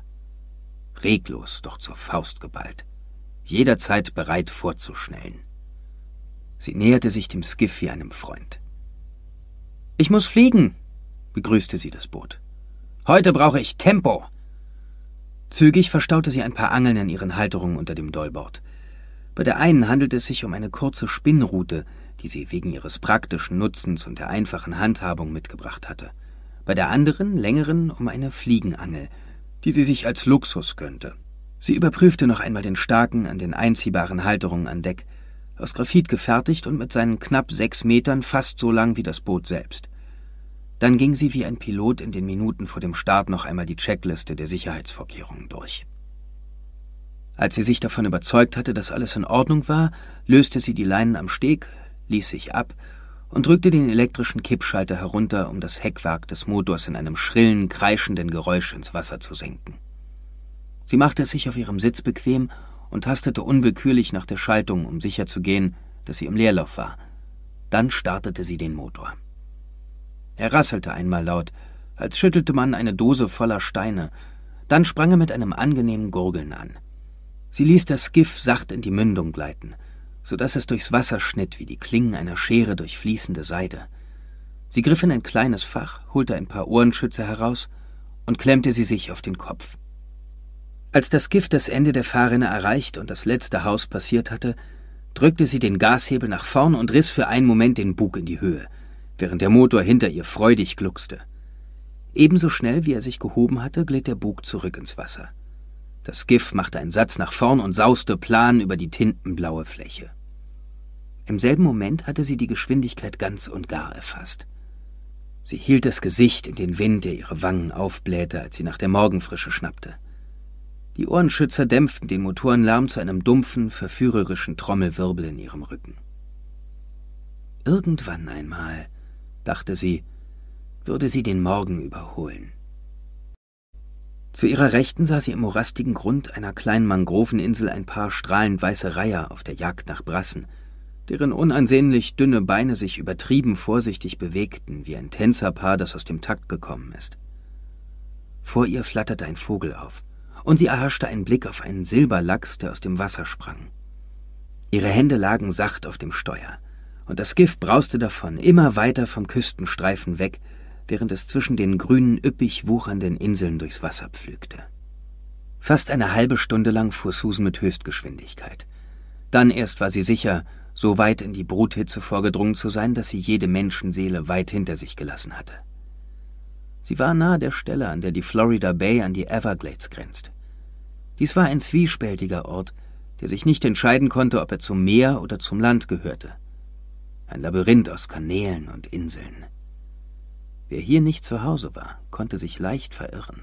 Reglos, doch zur Faust geballt. Jederzeit bereit vorzuschnellen. Sie näherte sich dem Skiff wie einem Freund. Ich muss fliegen, begrüßte sie das Boot. Heute brauche ich Tempo. Zügig verstaute sie ein paar Angeln in ihren Halterungen unter dem Dollbord. Bei der einen handelte es sich um eine kurze Spinnrute, die sie wegen ihres praktischen Nutzens und der einfachen Handhabung mitgebracht hatte. Bei der anderen längeren um eine Fliegenangel, die sie sich als Luxus gönnte. Sie überprüfte noch einmal den starken, an den einziehbaren Halterungen an Deck, aus Graphit gefertigt und mit seinen knapp sechs Metern fast so lang wie das Boot selbst. Dann ging sie wie ein Pilot in den Minuten vor dem Start noch einmal die Checkliste der Sicherheitsvorkehrungen durch. Als sie sich davon überzeugt hatte, dass alles in Ordnung war, löste sie die Leinen am Steg, ließ sich ab und drückte den elektrischen Kippschalter herunter, um das Heckwerk des Motors in einem schrillen, kreischenden Geräusch ins Wasser zu senken. Sie machte es sich auf ihrem Sitz bequem und tastete unwillkürlich nach der Schaltung, um sicherzugehen, dass sie im Leerlauf war. Dann startete sie den Motor. Er rasselte einmal laut, als schüttelte man eine Dose voller Steine, dann sprang er mit einem angenehmen Gurgeln an. Sie ließ das Skiff sacht in die Mündung gleiten, so dass es durchs Wasser schnitt wie die Klingen einer Schere durch fließende Seide. Sie griff in ein kleines Fach, holte ein paar Ohrenschütze heraus und klemmte sie sich auf den Kopf. Als das Gift das Ende der Fahrrinne erreicht und das letzte Haus passiert hatte, drückte sie den Gashebel nach vorn und riss für einen Moment den Bug in die Höhe, während der Motor hinter ihr freudig gluckste. Ebenso schnell, wie er sich gehoben hatte, glitt der Bug zurück ins Wasser. Das Gift machte einen Satz nach vorn und sauste plan über die tintenblaue Fläche. Im selben Moment hatte sie die Geschwindigkeit ganz und gar erfasst. Sie hielt das Gesicht in den Wind, der ihre Wangen aufblähte, als sie nach der Morgenfrische schnappte. Die Ohrenschützer dämpften den Motorenlärm zu einem dumpfen, verführerischen Trommelwirbel in ihrem Rücken. Irgendwann einmal, dachte sie, würde sie den Morgen überholen. Zu ihrer Rechten sah sie im morastigen Grund einer kleinen Mangroveninsel ein paar strahlend weiße Reiher auf der Jagd nach Brassen, deren unansehnlich dünne Beine sich übertrieben vorsichtig bewegten, wie ein Tänzerpaar, das aus dem Takt gekommen ist. Vor ihr flatterte ein Vogel auf und sie erhaschte einen Blick auf einen Silberlachs, der aus dem Wasser sprang. Ihre Hände lagen sacht auf dem Steuer, und das Gift brauste davon, immer weiter vom Küstenstreifen weg, während es zwischen den grünen, üppig wuchernden Inseln durchs Wasser pflügte. Fast eine halbe Stunde lang fuhr Susan mit Höchstgeschwindigkeit. Dann erst war sie sicher, so weit in die Bruthitze vorgedrungen zu sein, dass sie jede Menschenseele weit hinter sich gelassen hatte. Sie war nahe der Stelle, an der die Florida Bay an die Everglades grenzt. Dies war ein zwiespältiger Ort, der sich nicht entscheiden konnte, ob er zum Meer oder zum Land gehörte. Ein Labyrinth aus Kanälen und Inseln. Wer hier nicht zu Hause war, konnte sich leicht verirren.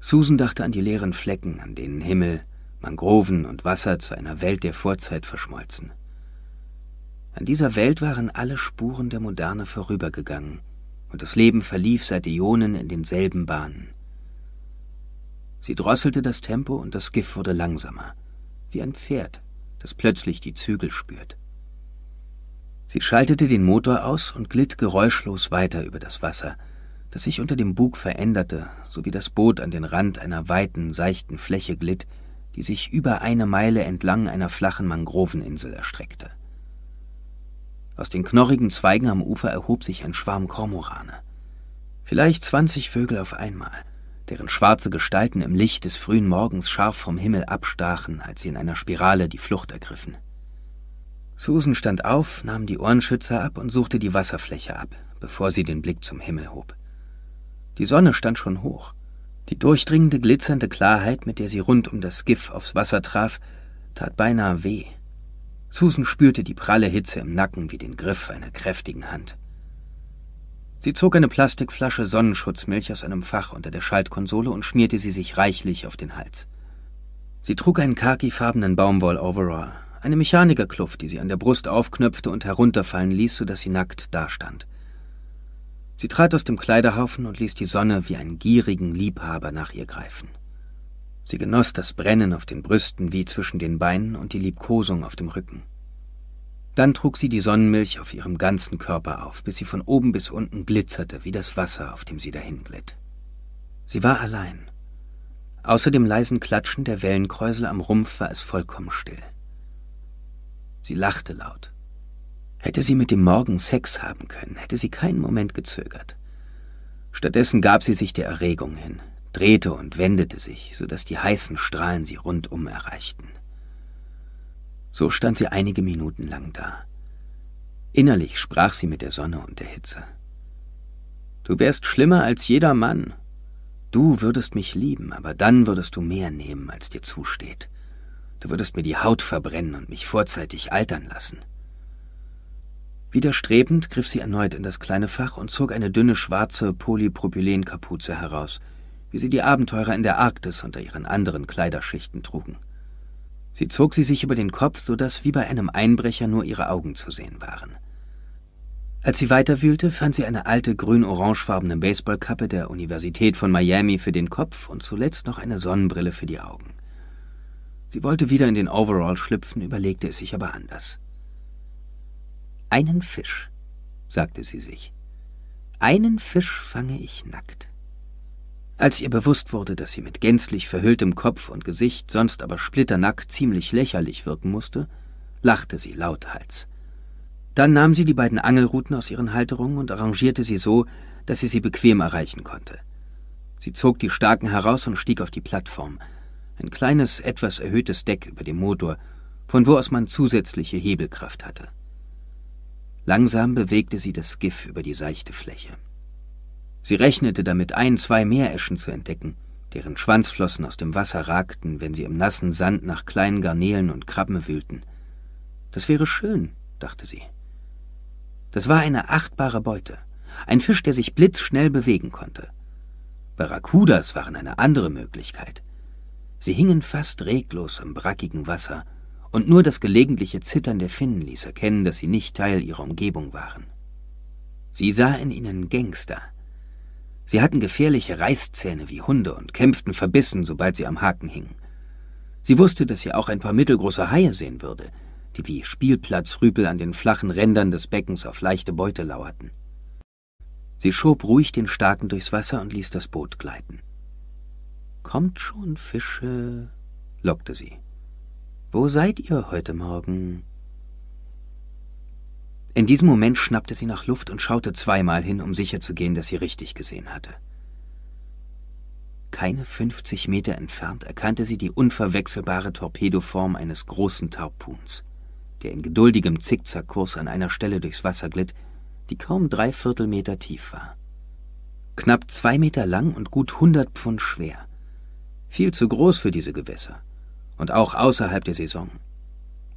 Susan dachte an die leeren Flecken, an denen Himmel, Mangroven und Wasser zu einer Welt der Vorzeit verschmolzen. An dieser Welt waren alle Spuren der Moderne vorübergegangen, und das Leben verlief seit Ionen in denselben Bahnen. Sie drosselte das Tempo und das Skiff wurde langsamer, wie ein Pferd, das plötzlich die Zügel spürt. Sie schaltete den Motor aus und glitt geräuschlos weiter über das Wasser, das sich unter dem Bug veränderte, so wie das Boot an den Rand einer weiten, seichten Fläche glitt, die sich über eine Meile entlang einer flachen Mangroveninsel erstreckte. Aus den knorrigen Zweigen am Ufer erhob sich ein Schwarm Kormorane. Vielleicht zwanzig Vögel auf einmal deren schwarze Gestalten im Licht des frühen Morgens scharf vom Himmel abstachen, als sie in einer Spirale die Flucht ergriffen. Susan stand auf, nahm die Ohrenschützer ab und suchte die Wasserfläche ab, bevor sie den Blick zum Himmel hob. Die Sonne stand schon hoch. Die durchdringende, glitzernde Klarheit, mit der sie rund um das Skiff aufs Wasser traf, tat beinahe weh. Susan spürte die pralle Hitze im Nacken wie den Griff einer kräftigen Hand. Sie zog eine Plastikflasche Sonnenschutzmilch aus einem Fach unter der Schaltkonsole und schmierte sie sich reichlich auf den Hals. Sie trug einen khakifarbenen Baumwoll-Overall, eine Mechanikerkluft, die sie an der Brust aufknöpfte und herunterfallen ließ, sodass sie nackt dastand. Sie trat aus dem Kleiderhaufen und ließ die Sonne wie einen gierigen Liebhaber nach ihr greifen. Sie genoss das Brennen auf den Brüsten wie zwischen den Beinen und die Liebkosung auf dem Rücken. Dann trug sie die Sonnenmilch auf ihrem ganzen Körper auf, bis sie von oben bis unten glitzerte wie das Wasser, auf dem sie dahinglitt. Sie war allein. Außer dem leisen Klatschen der Wellenkräusel am Rumpf war es vollkommen still. Sie lachte laut. Hätte sie mit dem Morgen Sex haben können, hätte sie keinen Moment gezögert. Stattdessen gab sie sich der Erregung hin, drehte und wendete sich, so dass die heißen Strahlen sie rundum erreichten. So stand sie einige Minuten lang da. Innerlich sprach sie mit der Sonne und der Hitze. Du wärst schlimmer als jeder Mann. Du würdest mich lieben, aber dann würdest du mehr nehmen, als dir zusteht. Du würdest mir die Haut verbrennen und mich vorzeitig altern lassen. Widerstrebend griff sie erneut in das kleine Fach und zog eine dünne schwarze Polypropylenkapuze heraus, wie sie die Abenteurer in der Arktis unter ihren anderen Kleiderschichten trugen. Sie zog sie sich über den Kopf, so dass wie bei einem Einbrecher nur ihre Augen zu sehen waren. Als sie weiterwühlte, fand sie eine alte grün-orangefarbene Baseballkappe der Universität von Miami für den Kopf und zuletzt noch eine Sonnenbrille für die Augen. Sie wollte wieder in den Overall schlüpfen, überlegte es sich aber anders. Einen Fisch, sagte sie sich. Einen Fisch fange ich nackt. Als ihr bewusst wurde, dass sie mit gänzlich verhülltem Kopf und Gesicht, sonst aber splitternackt ziemlich lächerlich wirken musste, lachte sie lauthals. Dann nahm sie die beiden Angelruten aus ihren Halterungen und arrangierte sie so, dass sie sie bequem erreichen konnte. Sie zog die Starken heraus und stieg auf die Plattform, ein kleines, etwas erhöhtes Deck über dem Motor, von wo aus man zusätzliche Hebelkraft hatte. Langsam bewegte sie das Skiff über die seichte Fläche. Sie rechnete damit, ein, zwei Meereschen zu entdecken, deren Schwanzflossen aus dem Wasser ragten, wenn sie im nassen Sand nach kleinen Garnelen und Krabben wühlten. Das wäre schön, dachte sie. Das war eine achtbare Beute, ein Fisch, der sich blitzschnell bewegen konnte. Barracudas waren eine andere Möglichkeit. Sie hingen fast reglos im brackigen Wasser, und nur das gelegentliche Zittern der Finnen ließ erkennen, dass sie nicht Teil ihrer Umgebung waren. Sie sah in ihnen Gangster, Sie hatten gefährliche Reißzähne wie Hunde und kämpften verbissen, sobald sie am Haken hingen. Sie wusste, dass sie auch ein paar mittelgroße Haie sehen würde, die wie Spielplatzrüpel an den flachen Rändern des Beckens auf leichte Beute lauerten. Sie schob ruhig den Starken durchs Wasser und ließ das Boot gleiten. Kommt schon, Fische, lockte sie. Wo seid ihr heute Morgen? In diesem Moment schnappte sie nach Luft und schaute zweimal hin, um sicherzugehen, dass sie richtig gesehen hatte. Keine 50 Meter entfernt erkannte sie die unverwechselbare Torpedoform eines großen Tarpuns, der in geduldigem Zickzackkurs an einer Stelle durchs Wasser glitt, die kaum drei Viertelmeter tief war. Knapp zwei Meter lang und gut 100 Pfund schwer. Viel zu groß für diese Gewässer. Und auch außerhalb der Saison.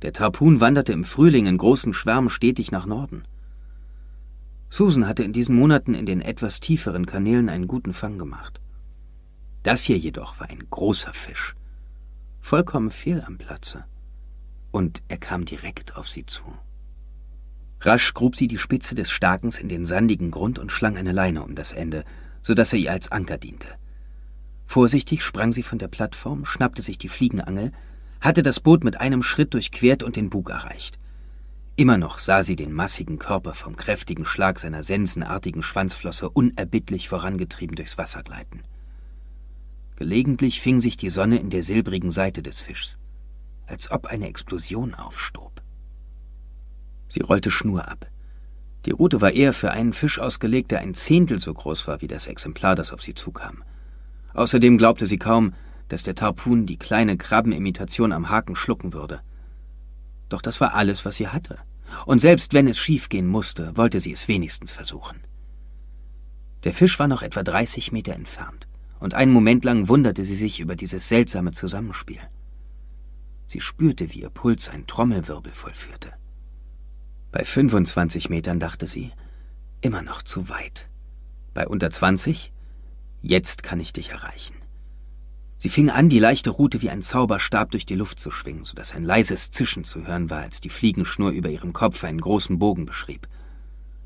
Der Tarpun wanderte im Frühling in großen Schwärmen stetig nach Norden. Susan hatte in diesen Monaten in den etwas tieferen Kanälen einen guten Fang gemacht. Das hier jedoch war ein großer Fisch, vollkommen fehl am Platze, und er kam direkt auf sie zu. Rasch grub sie die Spitze des Stakens in den sandigen Grund und schlang eine Leine um das Ende, so dass er ihr als Anker diente. Vorsichtig sprang sie von der Plattform, schnappte sich die Fliegenangel hatte das Boot mit einem Schritt durchquert und den Bug erreicht. Immer noch sah sie den massigen Körper vom kräftigen Schlag seiner sensenartigen Schwanzflosse unerbittlich vorangetrieben durchs Wasser gleiten. Gelegentlich fing sich die Sonne in der silbrigen Seite des Fischs, als ob eine Explosion aufstob. Sie rollte Schnur ab. Die Route war eher für einen Fisch ausgelegt, der ein Zehntel so groß war wie das Exemplar, das auf sie zukam. Außerdem glaubte sie kaum, dass der Tarpun die kleine Krabbenimitation am Haken schlucken würde. Doch das war alles, was sie hatte. Und selbst wenn es schiefgehen musste, wollte sie es wenigstens versuchen. Der Fisch war noch etwa 30 Meter entfernt, und einen Moment lang wunderte sie sich über dieses seltsame Zusammenspiel. Sie spürte, wie ihr Puls ein Trommelwirbel vollführte. Bei 25 Metern dachte sie, immer noch zu weit. Bei unter 20, jetzt kann ich dich erreichen. Sie fing an, die leichte Rute wie ein Zauberstab durch die Luft zu schwingen, sodass ein leises Zischen zu hören war, als die Fliegenschnur über ihrem Kopf einen großen Bogen beschrieb.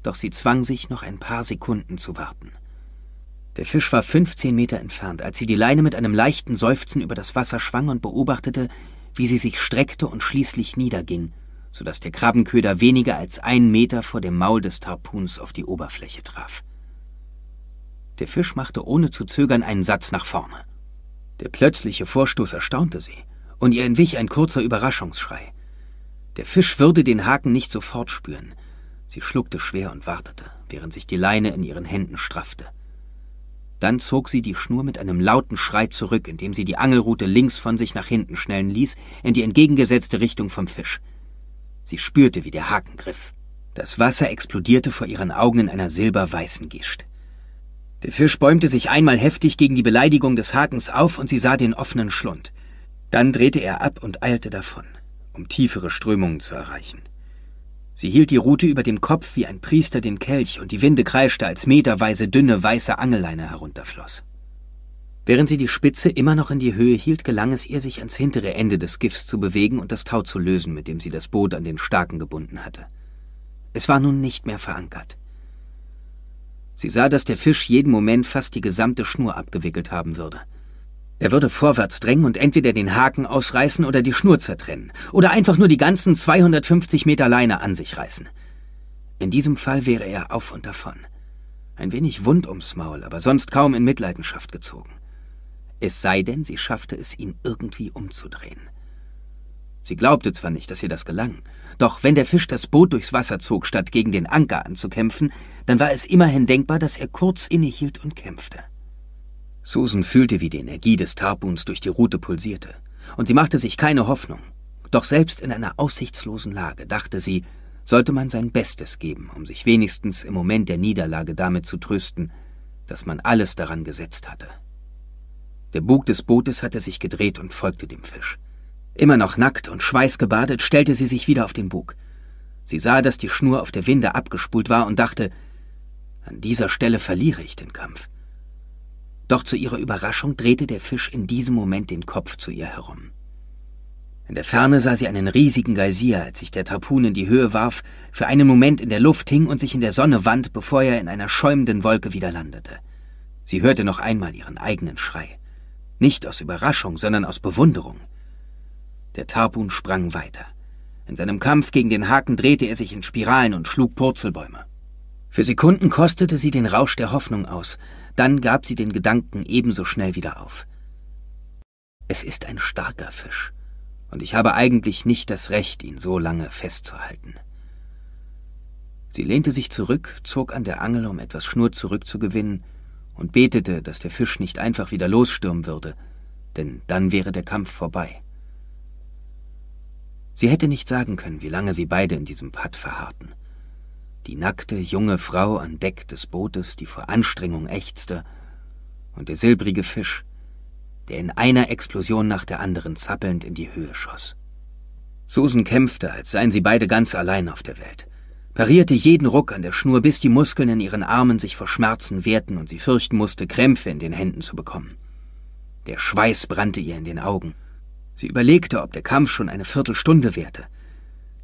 Doch sie zwang sich, noch ein paar Sekunden zu warten. Der Fisch war 15 Meter entfernt, als sie die Leine mit einem leichten Seufzen über das Wasser schwang und beobachtete, wie sie sich streckte und schließlich niederging, sodass der Krabbenköder weniger als einen Meter vor dem Maul des Tarpuns auf die Oberfläche traf. Der Fisch machte ohne zu zögern einen Satz nach vorne. Der plötzliche Vorstoß erstaunte sie, und ihr entwich ein kurzer Überraschungsschrei. Der Fisch würde den Haken nicht sofort spüren. Sie schluckte schwer und wartete, während sich die Leine in ihren Händen straffte. Dann zog sie die Schnur mit einem lauten Schrei zurück, indem sie die Angelrute links von sich nach hinten schnellen ließ, in die entgegengesetzte Richtung vom Fisch. Sie spürte, wie der Haken griff. Das Wasser explodierte vor ihren Augen in einer silberweißen Gischt. Der Fisch bäumte sich einmal heftig gegen die Beleidigung des Hakens auf und sie sah den offenen Schlund. Dann drehte er ab und eilte davon, um tiefere Strömungen zu erreichen. Sie hielt die Rute über dem Kopf wie ein Priester den Kelch und die Winde kreischte, als meterweise dünne weiße Angelleine herunterfloss. Während sie die Spitze immer noch in die Höhe hielt, gelang es ihr, sich ans hintere Ende des Gifts zu bewegen und das Tau zu lösen, mit dem sie das Boot an den Starken gebunden hatte. Es war nun nicht mehr verankert. Sie sah, dass der Fisch jeden Moment fast die gesamte Schnur abgewickelt haben würde. Er würde vorwärts drängen und entweder den Haken ausreißen oder die Schnur zertrennen. Oder einfach nur die ganzen 250 Meter Leine an sich reißen. In diesem Fall wäre er auf und davon. Ein wenig wund ums Maul, aber sonst kaum in Mitleidenschaft gezogen. Es sei denn, sie schaffte es, ihn irgendwie umzudrehen. Sie glaubte zwar nicht, dass ihr das gelang, doch wenn der Fisch das Boot durchs Wasser zog, statt gegen den Anker anzukämpfen, dann war es immerhin denkbar, dass er kurz innehielt und kämpfte. Susan fühlte, wie die Energie des Tarpuns durch die Rute pulsierte, und sie machte sich keine Hoffnung. Doch selbst in einer aussichtslosen Lage, dachte sie, sollte man sein Bestes geben, um sich wenigstens im Moment der Niederlage damit zu trösten, dass man alles daran gesetzt hatte. Der Bug des Bootes hatte sich gedreht und folgte dem Fisch. Immer noch nackt und schweißgebadet stellte sie sich wieder auf den Bug. Sie sah, dass die Schnur auf der Winde abgespult war und dachte, an dieser Stelle verliere ich den Kampf. Doch zu ihrer Überraschung drehte der Fisch in diesem Moment den Kopf zu ihr herum. In der Ferne sah sie einen riesigen Geysir, als sich der Tarpun in die Höhe warf, für einen Moment in der Luft hing und sich in der Sonne wand, bevor er in einer schäumenden Wolke wieder landete. Sie hörte noch einmal ihren eigenen Schrei. Nicht aus Überraschung, sondern aus Bewunderung. Der Tarpun sprang weiter. In seinem Kampf gegen den Haken drehte er sich in Spiralen und schlug Purzelbäume. Für Sekunden kostete sie den Rausch der Hoffnung aus, dann gab sie den Gedanken ebenso schnell wieder auf. Es ist ein starker Fisch, und ich habe eigentlich nicht das Recht, ihn so lange festzuhalten. Sie lehnte sich zurück, zog an der Angel, um etwas Schnur zurückzugewinnen, und betete, dass der Fisch nicht einfach wieder losstürmen würde, denn dann wäre der Kampf vorbei. Sie hätte nicht sagen können, wie lange sie beide in diesem Pad verharrten. Die nackte, junge Frau an Deck des Bootes, die vor Anstrengung ächzte, und der silbrige Fisch, der in einer Explosion nach der anderen zappelnd in die Höhe schoss. Susan kämpfte, als seien sie beide ganz allein auf der Welt, parierte jeden Ruck an der Schnur, bis die Muskeln in ihren Armen sich vor Schmerzen wehrten und sie fürchten musste, Krämpfe in den Händen zu bekommen. Der Schweiß brannte ihr in den Augen Sie überlegte, ob der Kampf schon eine Viertelstunde währte.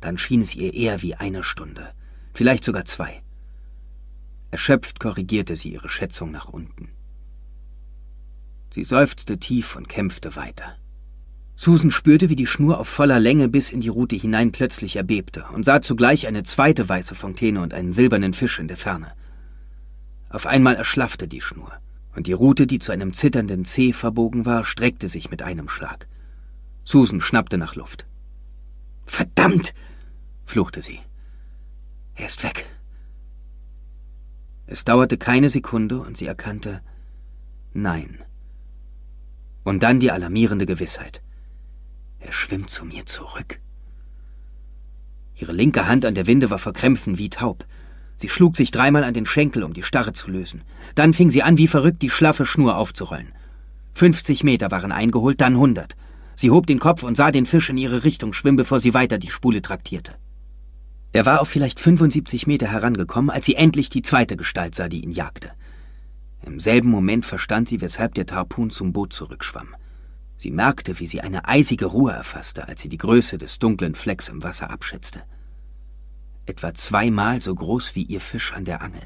Dann schien es ihr eher wie eine Stunde, vielleicht sogar zwei. Erschöpft korrigierte sie ihre Schätzung nach unten. Sie seufzte tief und kämpfte weiter. Susan spürte, wie die Schnur auf voller Länge bis in die Rute hinein plötzlich erbebte und sah zugleich eine zweite weiße Fontäne und einen silbernen Fisch in der Ferne. Auf einmal erschlaffte die Schnur, und die Rute, die zu einem zitternden Zeh verbogen war, streckte sich mit einem Schlag. Susan schnappte nach Luft. Verdammt! fluchte sie. Er ist weg. Es dauerte keine Sekunde und sie erkannte Nein. Und dann die alarmierende Gewissheit. Er schwimmt zu mir zurück. Ihre linke Hand an der Winde war vor Krämpfen wie taub. Sie schlug sich dreimal an den Schenkel, um die Starre zu lösen. Dann fing sie an, wie verrückt die schlaffe Schnur aufzurollen. Fünfzig Meter waren eingeholt, dann hundert. Sie hob den Kopf und sah den Fisch in ihre Richtung schwimmen, bevor sie weiter die Spule traktierte. Er war auf vielleicht 75 Meter herangekommen, als sie endlich die zweite Gestalt sah, die ihn jagte. Im selben Moment verstand sie, weshalb der Tarpun zum Boot zurückschwamm. Sie merkte, wie sie eine eisige Ruhe erfasste, als sie die Größe des dunklen Flecks im Wasser abschätzte. Etwa zweimal so groß wie ihr Fisch an der Angel.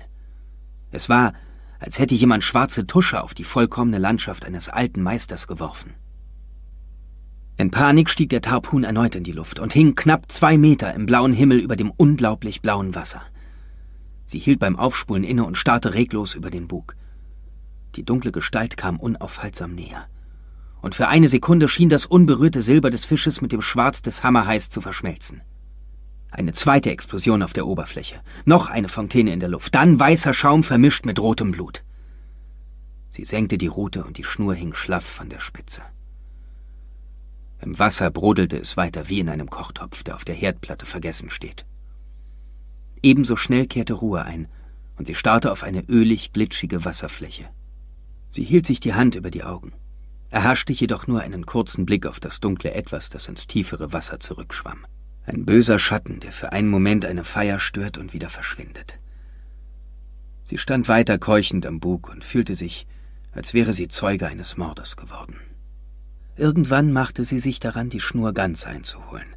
Es war, als hätte jemand schwarze Tusche auf die vollkommene Landschaft eines alten Meisters geworfen. In Panik stieg der Tarpun erneut in die Luft und hing knapp zwei Meter im blauen Himmel über dem unglaublich blauen Wasser. Sie hielt beim Aufspulen inne und starrte reglos über den Bug. Die dunkle Gestalt kam unaufhaltsam näher. Und für eine Sekunde schien das unberührte Silber des Fisches mit dem Schwarz des Hammerhais zu verschmelzen. Eine zweite Explosion auf der Oberfläche, noch eine Fontäne in der Luft, dann weißer Schaum vermischt mit rotem Blut. Sie senkte die Rute und die Schnur hing schlaff von der Spitze. Im Wasser brodelte es weiter wie in einem Kochtopf, der auf der Herdplatte vergessen steht. Ebenso schnell kehrte Ruhe ein, und sie starrte auf eine ölig glitschige Wasserfläche. Sie hielt sich die Hand über die Augen, erhaschte jedoch nur einen kurzen Blick auf das dunkle Etwas, das ins tiefere Wasser zurückschwamm. Ein böser Schatten, der für einen Moment eine Feier stört und wieder verschwindet. Sie stand weiter keuchend am Bug und fühlte sich, als wäre sie Zeuge eines Mordes geworden. Irgendwann machte sie sich daran, die Schnur ganz einzuholen.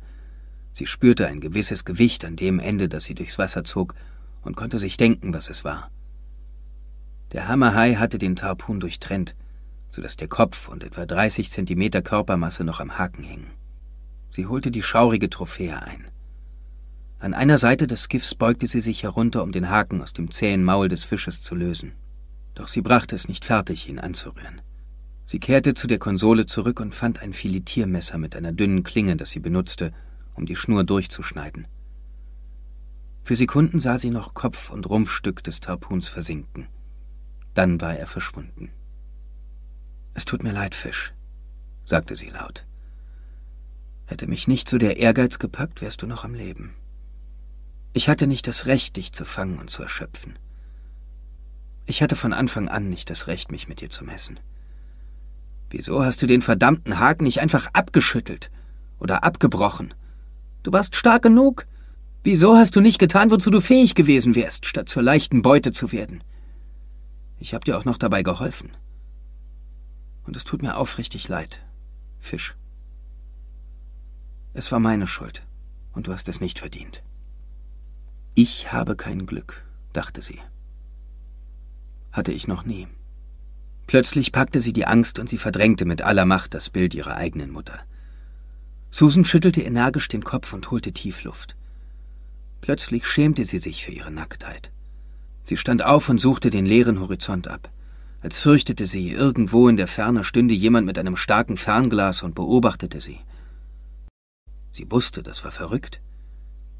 Sie spürte ein gewisses Gewicht an dem Ende, das sie durchs Wasser zog, und konnte sich denken, was es war. Der Hammerhai hatte den Tarpun durchtrennt, sodass der Kopf und etwa 30 Zentimeter Körpermasse noch am Haken hingen. Sie holte die schaurige Trophäe ein. An einer Seite des Skiffs beugte sie sich herunter, um den Haken aus dem zähen Maul des Fisches zu lösen. Doch sie brachte es nicht fertig, ihn anzurühren. Sie kehrte zu der Konsole zurück und fand ein Filetiermesser mit einer dünnen Klinge, das sie benutzte, um die Schnur durchzuschneiden. Für Sekunden sah sie noch Kopf und Rumpfstück des Tarpuns versinken. Dann war er verschwunden. Es tut mir leid, Fisch, sagte sie laut. Hätte mich nicht so der Ehrgeiz gepackt, wärst du noch am Leben. Ich hatte nicht das Recht, dich zu fangen und zu erschöpfen. Ich hatte von Anfang an nicht das Recht, mich mit dir zu messen. Wieso hast du den verdammten Haken nicht einfach abgeschüttelt oder abgebrochen? Du warst stark genug. Wieso hast du nicht getan, wozu du fähig gewesen wärst, statt zur leichten Beute zu werden? Ich hab dir auch noch dabei geholfen. Und es tut mir aufrichtig leid, Fisch. Es war meine Schuld, und du hast es nicht verdient. Ich habe kein Glück, dachte sie. Hatte ich noch nie. Plötzlich packte sie die Angst und sie verdrängte mit aller Macht das Bild ihrer eigenen Mutter. Susan schüttelte energisch den Kopf und holte Tiefluft. Plötzlich schämte sie sich für ihre Nacktheit. Sie stand auf und suchte den leeren Horizont ab, als fürchtete sie, irgendwo in der Ferne stünde jemand mit einem starken Fernglas und beobachtete sie. Sie wusste, das war verrückt.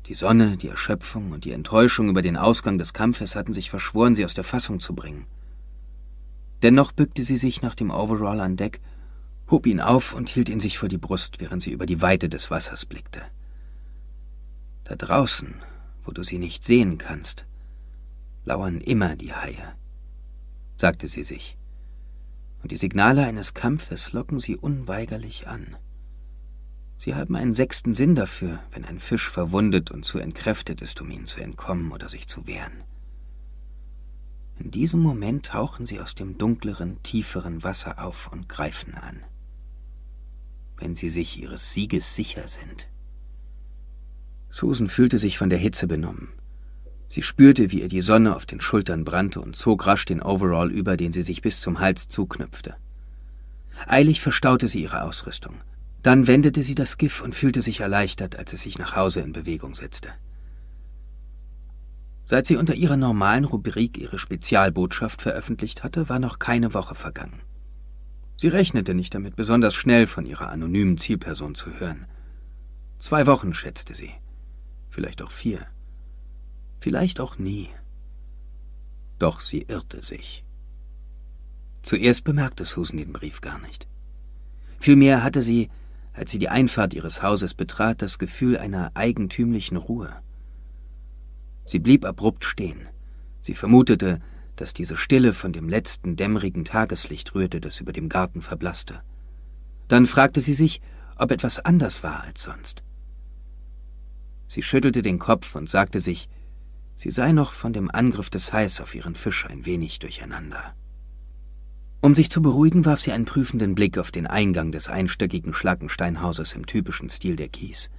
Die Sonne, die Erschöpfung und die Enttäuschung über den Ausgang des Kampfes hatten sich verschworen, sie aus der Fassung zu bringen. Dennoch bückte sie sich nach dem Overall an Deck, hob ihn auf und hielt ihn sich vor die Brust, während sie über die Weite des Wassers blickte. Da draußen, wo du sie nicht sehen kannst, lauern immer die Haie, sagte sie sich, und die Signale eines Kampfes locken sie unweigerlich an. Sie haben einen sechsten Sinn dafür, wenn ein Fisch verwundet und zu entkräftet ist, um ihnen zu entkommen oder sich zu wehren. In diesem Moment tauchen sie aus dem dunkleren, tieferen Wasser auf und greifen an. Wenn sie sich ihres Sieges sicher sind. Susan fühlte sich von der Hitze benommen. Sie spürte, wie ihr die Sonne auf den Schultern brannte und zog rasch den Overall über, den sie sich bis zum Hals zuknüpfte. Eilig verstaute sie ihre Ausrüstung. Dann wendete sie das Giff und fühlte sich erleichtert, als es sich nach Hause in Bewegung setzte. Seit sie unter ihrer normalen Rubrik ihre Spezialbotschaft veröffentlicht hatte, war noch keine Woche vergangen. Sie rechnete nicht damit, besonders schnell von ihrer anonymen Zielperson zu hören. Zwei Wochen schätzte sie, vielleicht auch vier, vielleicht auch nie. Doch sie irrte sich. Zuerst bemerkte Susan den Brief gar nicht. Vielmehr hatte sie, als sie die Einfahrt ihres Hauses betrat, das Gefühl einer eigentümlichen Ruhe. Sie blieb abrupt stehen. Sie vermutete, dass diese Stille von dem letzten dämmerigen Tageslicht rührte, das über dem Garten verblasste. Dann fragte sie sich, ob etwas anders war als sonst. Sie schüttelte den Kopf und sagte sich, sie sei noch von dem Angriff des Hais auf ihren Fisch ein wenig durcheinander. Um sich zu beruhigen, warf sie einen prüfenden Blick auf den Eingang des einstöckigen Schlackensteinhauses im typischen Stil der Kies.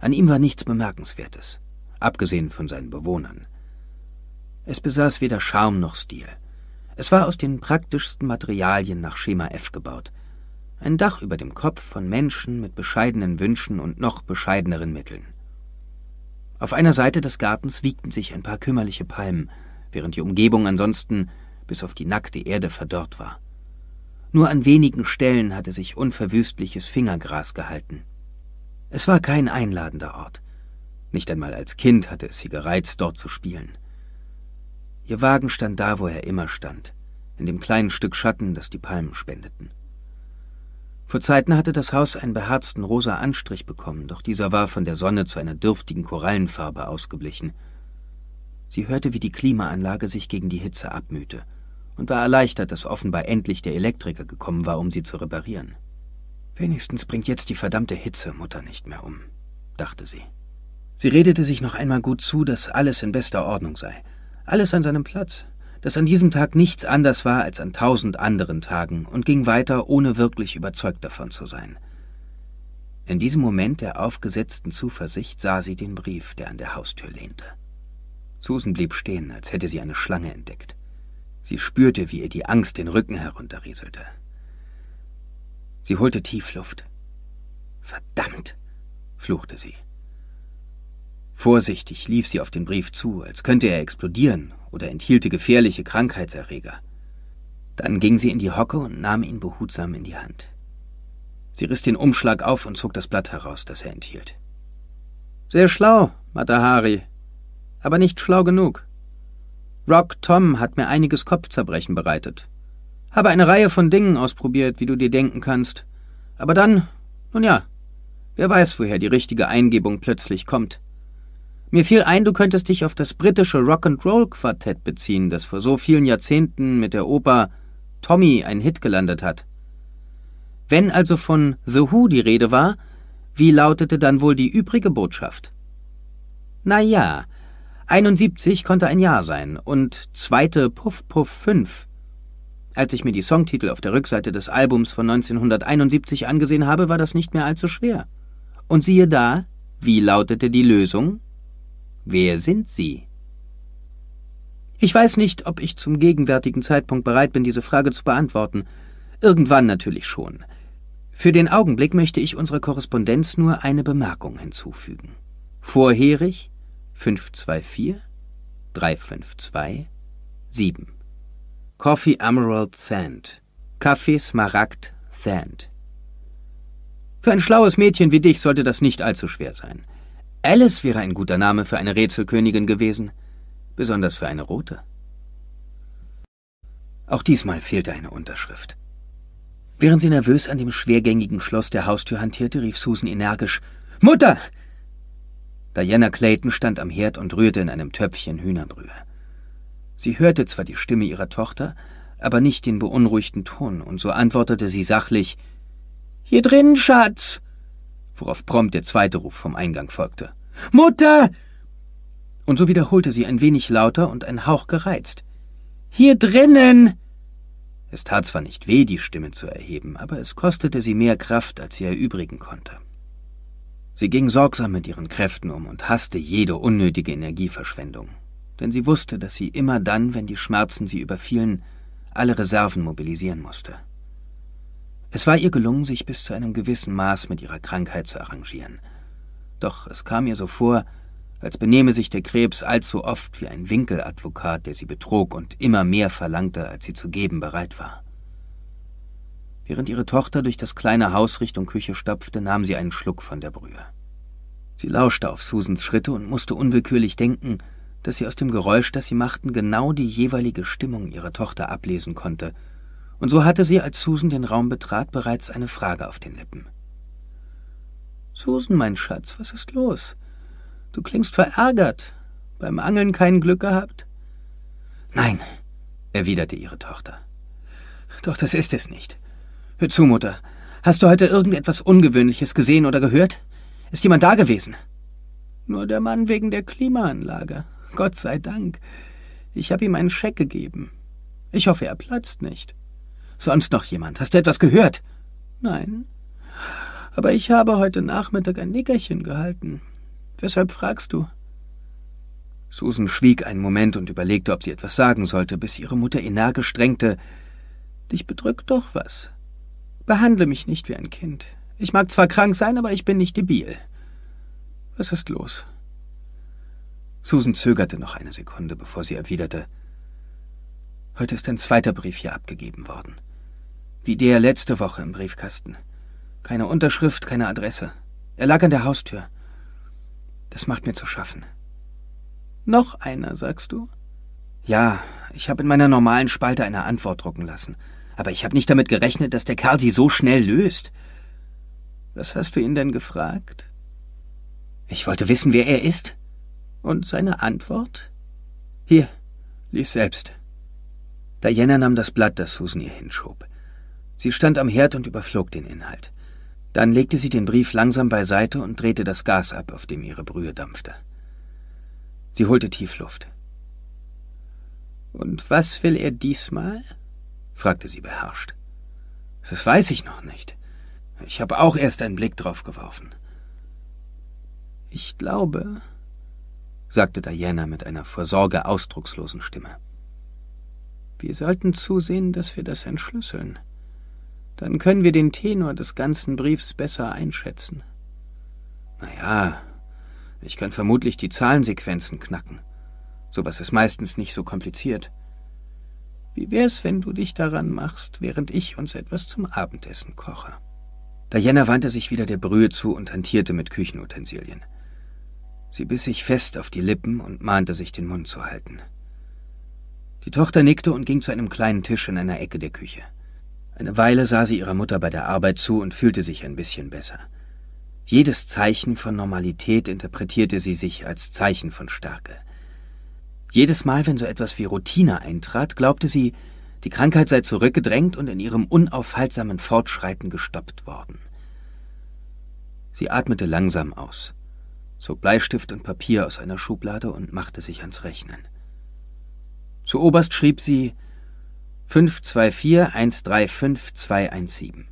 An ihm war nichts Bemerkenswertes abgesehen von seinen Bewohnern. Es besaß weder Charme noch Stil. Es war aus den praktischsten Materialien nach Schema F gebaut. Ein Dach über dem Kopf von Menschen mit bescheidenen Wünschen und noch bescheideneren Mitteln. Auf einer Seite des Gartens wiegten sich ein paar kümmerliche Palmen, während die Umgebung ansonsten bis auf die nackte Erde verdorrt war. Nur an wenigen Stellen hatte sich unverwüstliches Fingergras gehalten. Es war kein einladender Ort. Nicht einmal als Kind hatte es sie gereizt, dort zu spielen. Ihr Wagen stand da, wo er immer stand, in dem kleinen Stück Schatten, das die Palmen spendeten. Vor Zeiten hatte das Haus einen beherzten rosa Anstrich bekommen, doch dieser war von der Sonne zu einer dürftigen Korallenfarbe ausgeblichen. Sie hörte, wie die Klimaanlage sich gegen die Hitze abmühte und war erleichtert, dass offenbar endlich der Elektriker gekommen war, um sie zu reparieren. Wenigstens bringt jetzt die verdammte Hitze Mutter nicht mehr um, dachte sie. Sie redete sich noch einmal gut zu, dass alles in bester Ordnung sei. Alles an seinem Platz, dass an diesem Tag nichts anders war als an tausend anderen Tagen und ging weiter, ohne wirklich überzeugt davon zu sein. In diesem Moment der aufgesetzten Zuversicht sah sie den Brief, der an der Haustür lehnte. Susan blieb stehen, als hätte sie eine Schlange entdeckt. Sie spürte, wie ihr die Angst den Rücken herunterrieselte. Sie holte tief Luft. Verdammt, fluchte sie. Vorsichtig lief sie auf den Brief zu, als könnte er explodieren oder enthielte gefährliche Krankheitserreger. Dann ging sie in die Hocke und nahm ihn behutsam in die Hand. Sie riss den Umschlag auf und zog das Blatt heraus, das er enthielt. Sehr schlau, Matahari, aber nicht schlau genug. Rock Tom hat mir einiges Kopfzerbrechen bereitet. Habe eine Reihe von Dingen ausprobiert, wie du dir denken kannst. Aber dann, nun ja, wer weiß, woher die richtige Eingebung plötzlich kommt. Mir fiel ein, du könntest dich auf das britische Rock'n'Roll-Quartett beziehen, das vor so vielen Jahrzehnten mit der Oper Tommy ein Hit gelandet hat. Wenn also von The Who die Rede war, wie lautete dann wohl die übrige Botschaft? Na ja, 71 konnte ein Jahr sein und zweite Puff Puff 5. Als ich mir die Songtitel auf der Rückseite des Albums von 1971 angesehen habe, war das nicht mehr allzu schwer. Und siehe da, wie lautete die Lösung? Wer sind Sie? Ich weiß nicht, ob ich zum gegenwärtigen Zeitpunkt bereit bin, diese Frage zu beantworten. Irgendwann natürlich schon. Für den Augenblick möchte ich unserer Korrespondenz nur eine Bemerkung hinzufügen. Vorherig 524 352 7 Coffee Emerald Sand Kaffee Smaragd Sand Für ein schlaues Mädchen wie dich sollte das nicht allzu schwer sein. Alice wäre ein guter Name für eine Rätselkönigin gewesen, besonders für eine rote. Auch diesmal fehlte eine Unterschrift. Während sie nervös an dem schwergängigen Schloss der Haustür hantierte, rief Susan energisch Mutter. Diana Clayton stand am Herd und rührte in einem Töpfchen Hühnerbrühe. Sie hörte zwar die Stimme ihrer Tochter, aber nicht den beunruhigten Ton, und so antwortete sie sachlich Hier drin, Schatz worauf prompt der zweite Ruf vom Eingang folgte. Mutter! Und so wiederholte sie ein wenig lauter und ein Hauch gereizt. Hier drinnen! Es tat zwar nicht weh, die Stimme zu erheben, aber es kostete sie mehr Kraft, als sie erübrigen konnte. Sie ging sorgsam mit ihren Kräften um und hasste jede unnötige Energieverschwendung, denn sie wusste, dass sie immer dann, wenn die Schmerzen sie überfielen, alle Reserven mobilisieren musste. Es war ihr gelungen, sich bis zu einem gewissen Maß mit ihrer Krankheit zu arrangieren. Doch es kam ihr so vor, als benehme sich der Krebs allzu oft wie ein Winkeladvokat, der sie betrog und immer mehr verlangte, als sie zu geben bereit war. Während ihre Tochter durch das kleine Haus Richtung Küche stapfte, nahm sie einen Schluck von der Brühe. Sie lauschte auf Susans Schritte und musste unwillkürlich denken, dass sie aus dem Geräusch, das sie machten, genau die jeweilige Stimmung ihrer Tochter ablesen konnte – und so hatte sie, als Susan den Raum betrat, bereits eine Frage auf den Lippen. Susan, mein Schatz, was ist los? Du klingst verärgert. Beim Angeln kein Glück gehabt? Nein, erwiderte ihre Tochter. Doch das ist es nicht. Hör zu, Mutter. Hast du heute irgendetwas Ungewöhnliches gesehen oder gehört? Ist jemand da gewesen? Nur der Mann wegen der Klimaanlage. Gott sei Dank. Ich habe ihm einen Scheck gegeben. Ich hoffe, er platzt nicht. Sonst noch jemand? Hast du etwas gehört? Nein. Aber ich habe heute Nachmittag ein Nickerchen gehalten. Weshalb fragst du? Susan schwieg einen Moment und überlegte, ob sie etwas sagen sollte, bis ihre Mutter energisch drängte. Dich bedrückt doch was. Behandle mich nicht wie ein Kind. Ich mag zwar krank sein, aber ich bin nicht debil. Was ist los? Susan zögerte noch eine Sekunde, bevor sie erwiderte. Heute ist ein zweiter Brief hier abgegeben worden. Wie der letzte Woche im Briefkasten. Keine Unterschrift, keine Adresse. Er lag an der Haustür. Das macht mir zu schaffen. Noch einer, sagst du? Ja, ich habe in meiner normalen Spalte eine Antwort drucken lassen. Aber ich habe nicht damit gerechnet, dass der Kerl sie so schnell löst. Was hast du ihn denn gefragt? Ich wollte wissen, wer er ist. Und seine Antwort? Hier, lies selbst. Diana nahm das Blatt, das Susan ihr hinschob. Sie stand am Herd und überflog den Inhalt. Dann legte sie den Brief langsam beiseite und drehte das Gas ab, auf dem ihre Brühe dampfte. Sie holte Tiefluft. Und was will er diesmal? fragte sie beherrscht. Das weiß ich noch nicht. Ich habe auch erst einen Blick drauf geworfen. Ich glaube, sagte Diana mit einer vor Sorge ausdruckslosen Stimme. Wir sollten zusehen, dass wir das entschlüsseln. Dann können wir den Tenor des ganzen Briefs besser einschätzen. Naja, ich kann vermutlich die Zahlensequenzen knacken. Sowas ist meistens nicht so kompliziert. Wie wär's, wenn du dich daran machst, während ich uns etwas zum Abendessen koche? Diana wandte sich wieder der Brühe zu und hantierte mit Küchenutensilien. Sie biss sich fest auf die Lippen und mahnte sich, den Mund zu halten. Die Tochter nickte und ging zu einem kleinen Tisch in einer Ecke der Küche. Eine Weile sah sie ihrer Mutter bei der Arbeit zu und fühlte sich ein bisschen besser. Jedes Zeichen von Normalität interpretierte sie sich als Zeichen von Stärke. Jedes Mal, wenn so etwas wie Routine eintrat, glaubte sie, die Krankheit sei zurückgedrängt und in ihrem unaufhaltsamen Fortschreiten gestoppt worden. Sie atmete langsam aus, zog Bleistift und Papier aus einer Schublade und machte sich ans Rechnen. Zuoberst schrieb sie 5241352217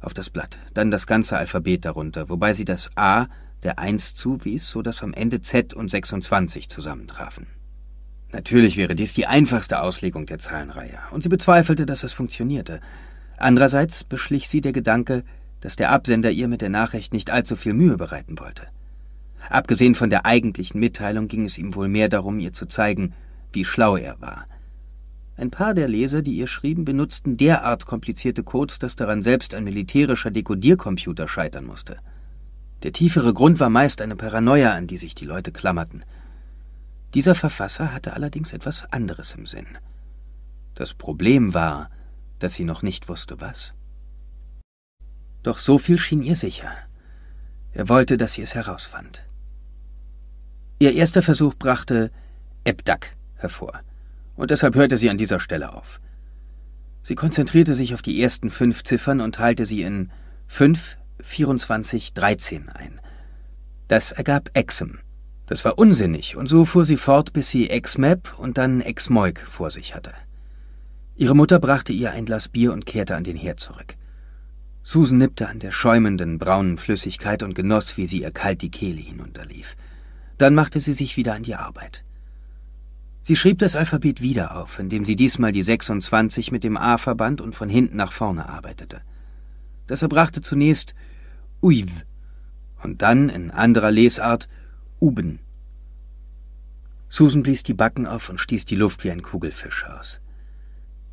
auf das Blatt, dann das ganze Alphabet darunter, wobei sie das A der 1 zuwies, so dass am Ende Z und 26 zusammentrafen. Natürlich wäre dies die einfachste Auslegung der Zahlenreihe, und sie bezweifelte, dass es funktionierte. Andererseits beschlich sie der Gedanke, dass der Absender ihr mit der Nachricht nicht allzu viel Mühe bereiten wollte. Abgesehen von der eigentlichen Mitteilung ging es ihm wohl mehr darum, ihr zu zeigen, wie schlau er war, ein paar der Leser, die ihr schrieben, benutzten derart komplizierte Codes, dass daran selbst ein militärischer Dekodiercomputer scheitern musste. Der tiefere Grund war meist eine Paranoia, an die sich die Leute klammerten. Dieser Verfasser hatte allerdings etwas anderes im Sinn. Das Problem war, dass sie noch nicht wusste, was. Doch so viel schien ihr sicher. Er wollte, dass sie es herausfand. Ihr erster Versuch brachte Ebdak hervor – und deshalb hörte sie an dieser Stelle auf. Sie konzentrierte sich auf die ersten fünf Ziffern und teilte sie in 5, 24, 13 ein. Das ergab Exem. Das war unsinnig, und so fuhr sie fort, bis sie Exmep und dann Exmoik vor sich hatte. Ihre Mutter brachte ihr ein Glas Bier und kehrte an den Herd zurück. Susan nippte an der schäumenden, braunen Flüssigkeit und genoss, wie sie ihr kalt die Kehle hinunterlief. Dann machte sie sich wieder an die Arbeit. Sie schrieb das Alphabet wieder auf, indem sie diesmal die 26 mit dem A verband und von hinten nach vorne arbeitete. Das erbrachte zunächst Uiv und dann in anderer Lesart Uben. Susan blies die Backen auf und stieß die Luft wie ein Kugelfisch aus.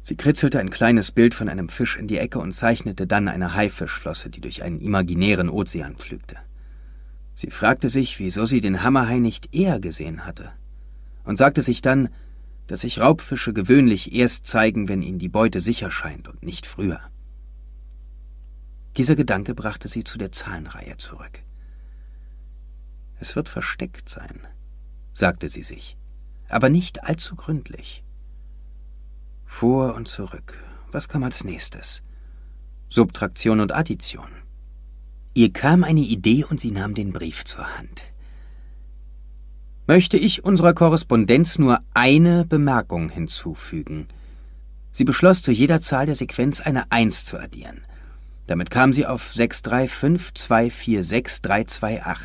Sie kritzelte ein kleines Bild von einem Fisch in die Ecke und zeichnete dann eine Haifischflosse, die durch einen imaginären Ozean pflügte. Sie fragte sich, wieso sie den Hammerhai nicht eher gesehen hatte und sagte sich dann, dass sich Raubfische gewöhnlich erst zeigen, wenn ihnen die Beute sicher scheint und nicht früher. Dieser Gedanke brachte sie zu der Zahlenreihe zurück. Es wird versteckt sein, sagte sie sich, aber nicht allzu gründlich. Vor und zurück, was kam als nächstes? Subtraktion und Addition. Ihr kam eine Idee und sie nahm den Brief zur Hand möchte ich unserer Korrespondenz nur eine Bemerkung hinzufügen. Sie beschloss zu jeder Zahl der Sequenz eine 1 zu addieren. Damit kam sie auf 635246328.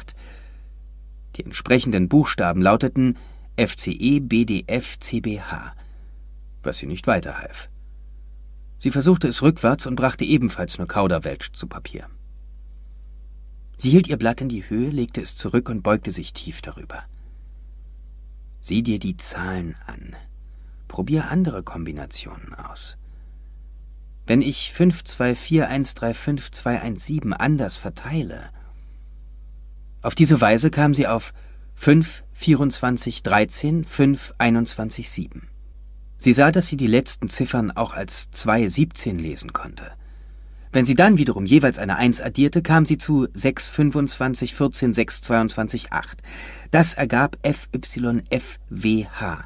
Die entsprechenden Buchstaben lauteten FCE BDF CBH, was sie nicht weiterhalf. Sie versuchte es rückwärts und brachte ebenfalls nur Kauderwelsch zu Papier. Sie hielt ihr Blatt in die Höhe, legte es zurück und beugte sich tief darüber. Sieh dir die Zahlen an. Probier andere Kombinationen aus. Wenn ich 5241352117 anders verteile. Auf diese Weise kam sie auf 5241352117. 5, Sie sah, dass sie die letzten Ziffern auch als 217 lesen konnte. Wenn sie dann wiederum jeweils eine 1 addierte, kam sie zu 6, 25, 14, 6, 22, 8. Das ergab FYFWH.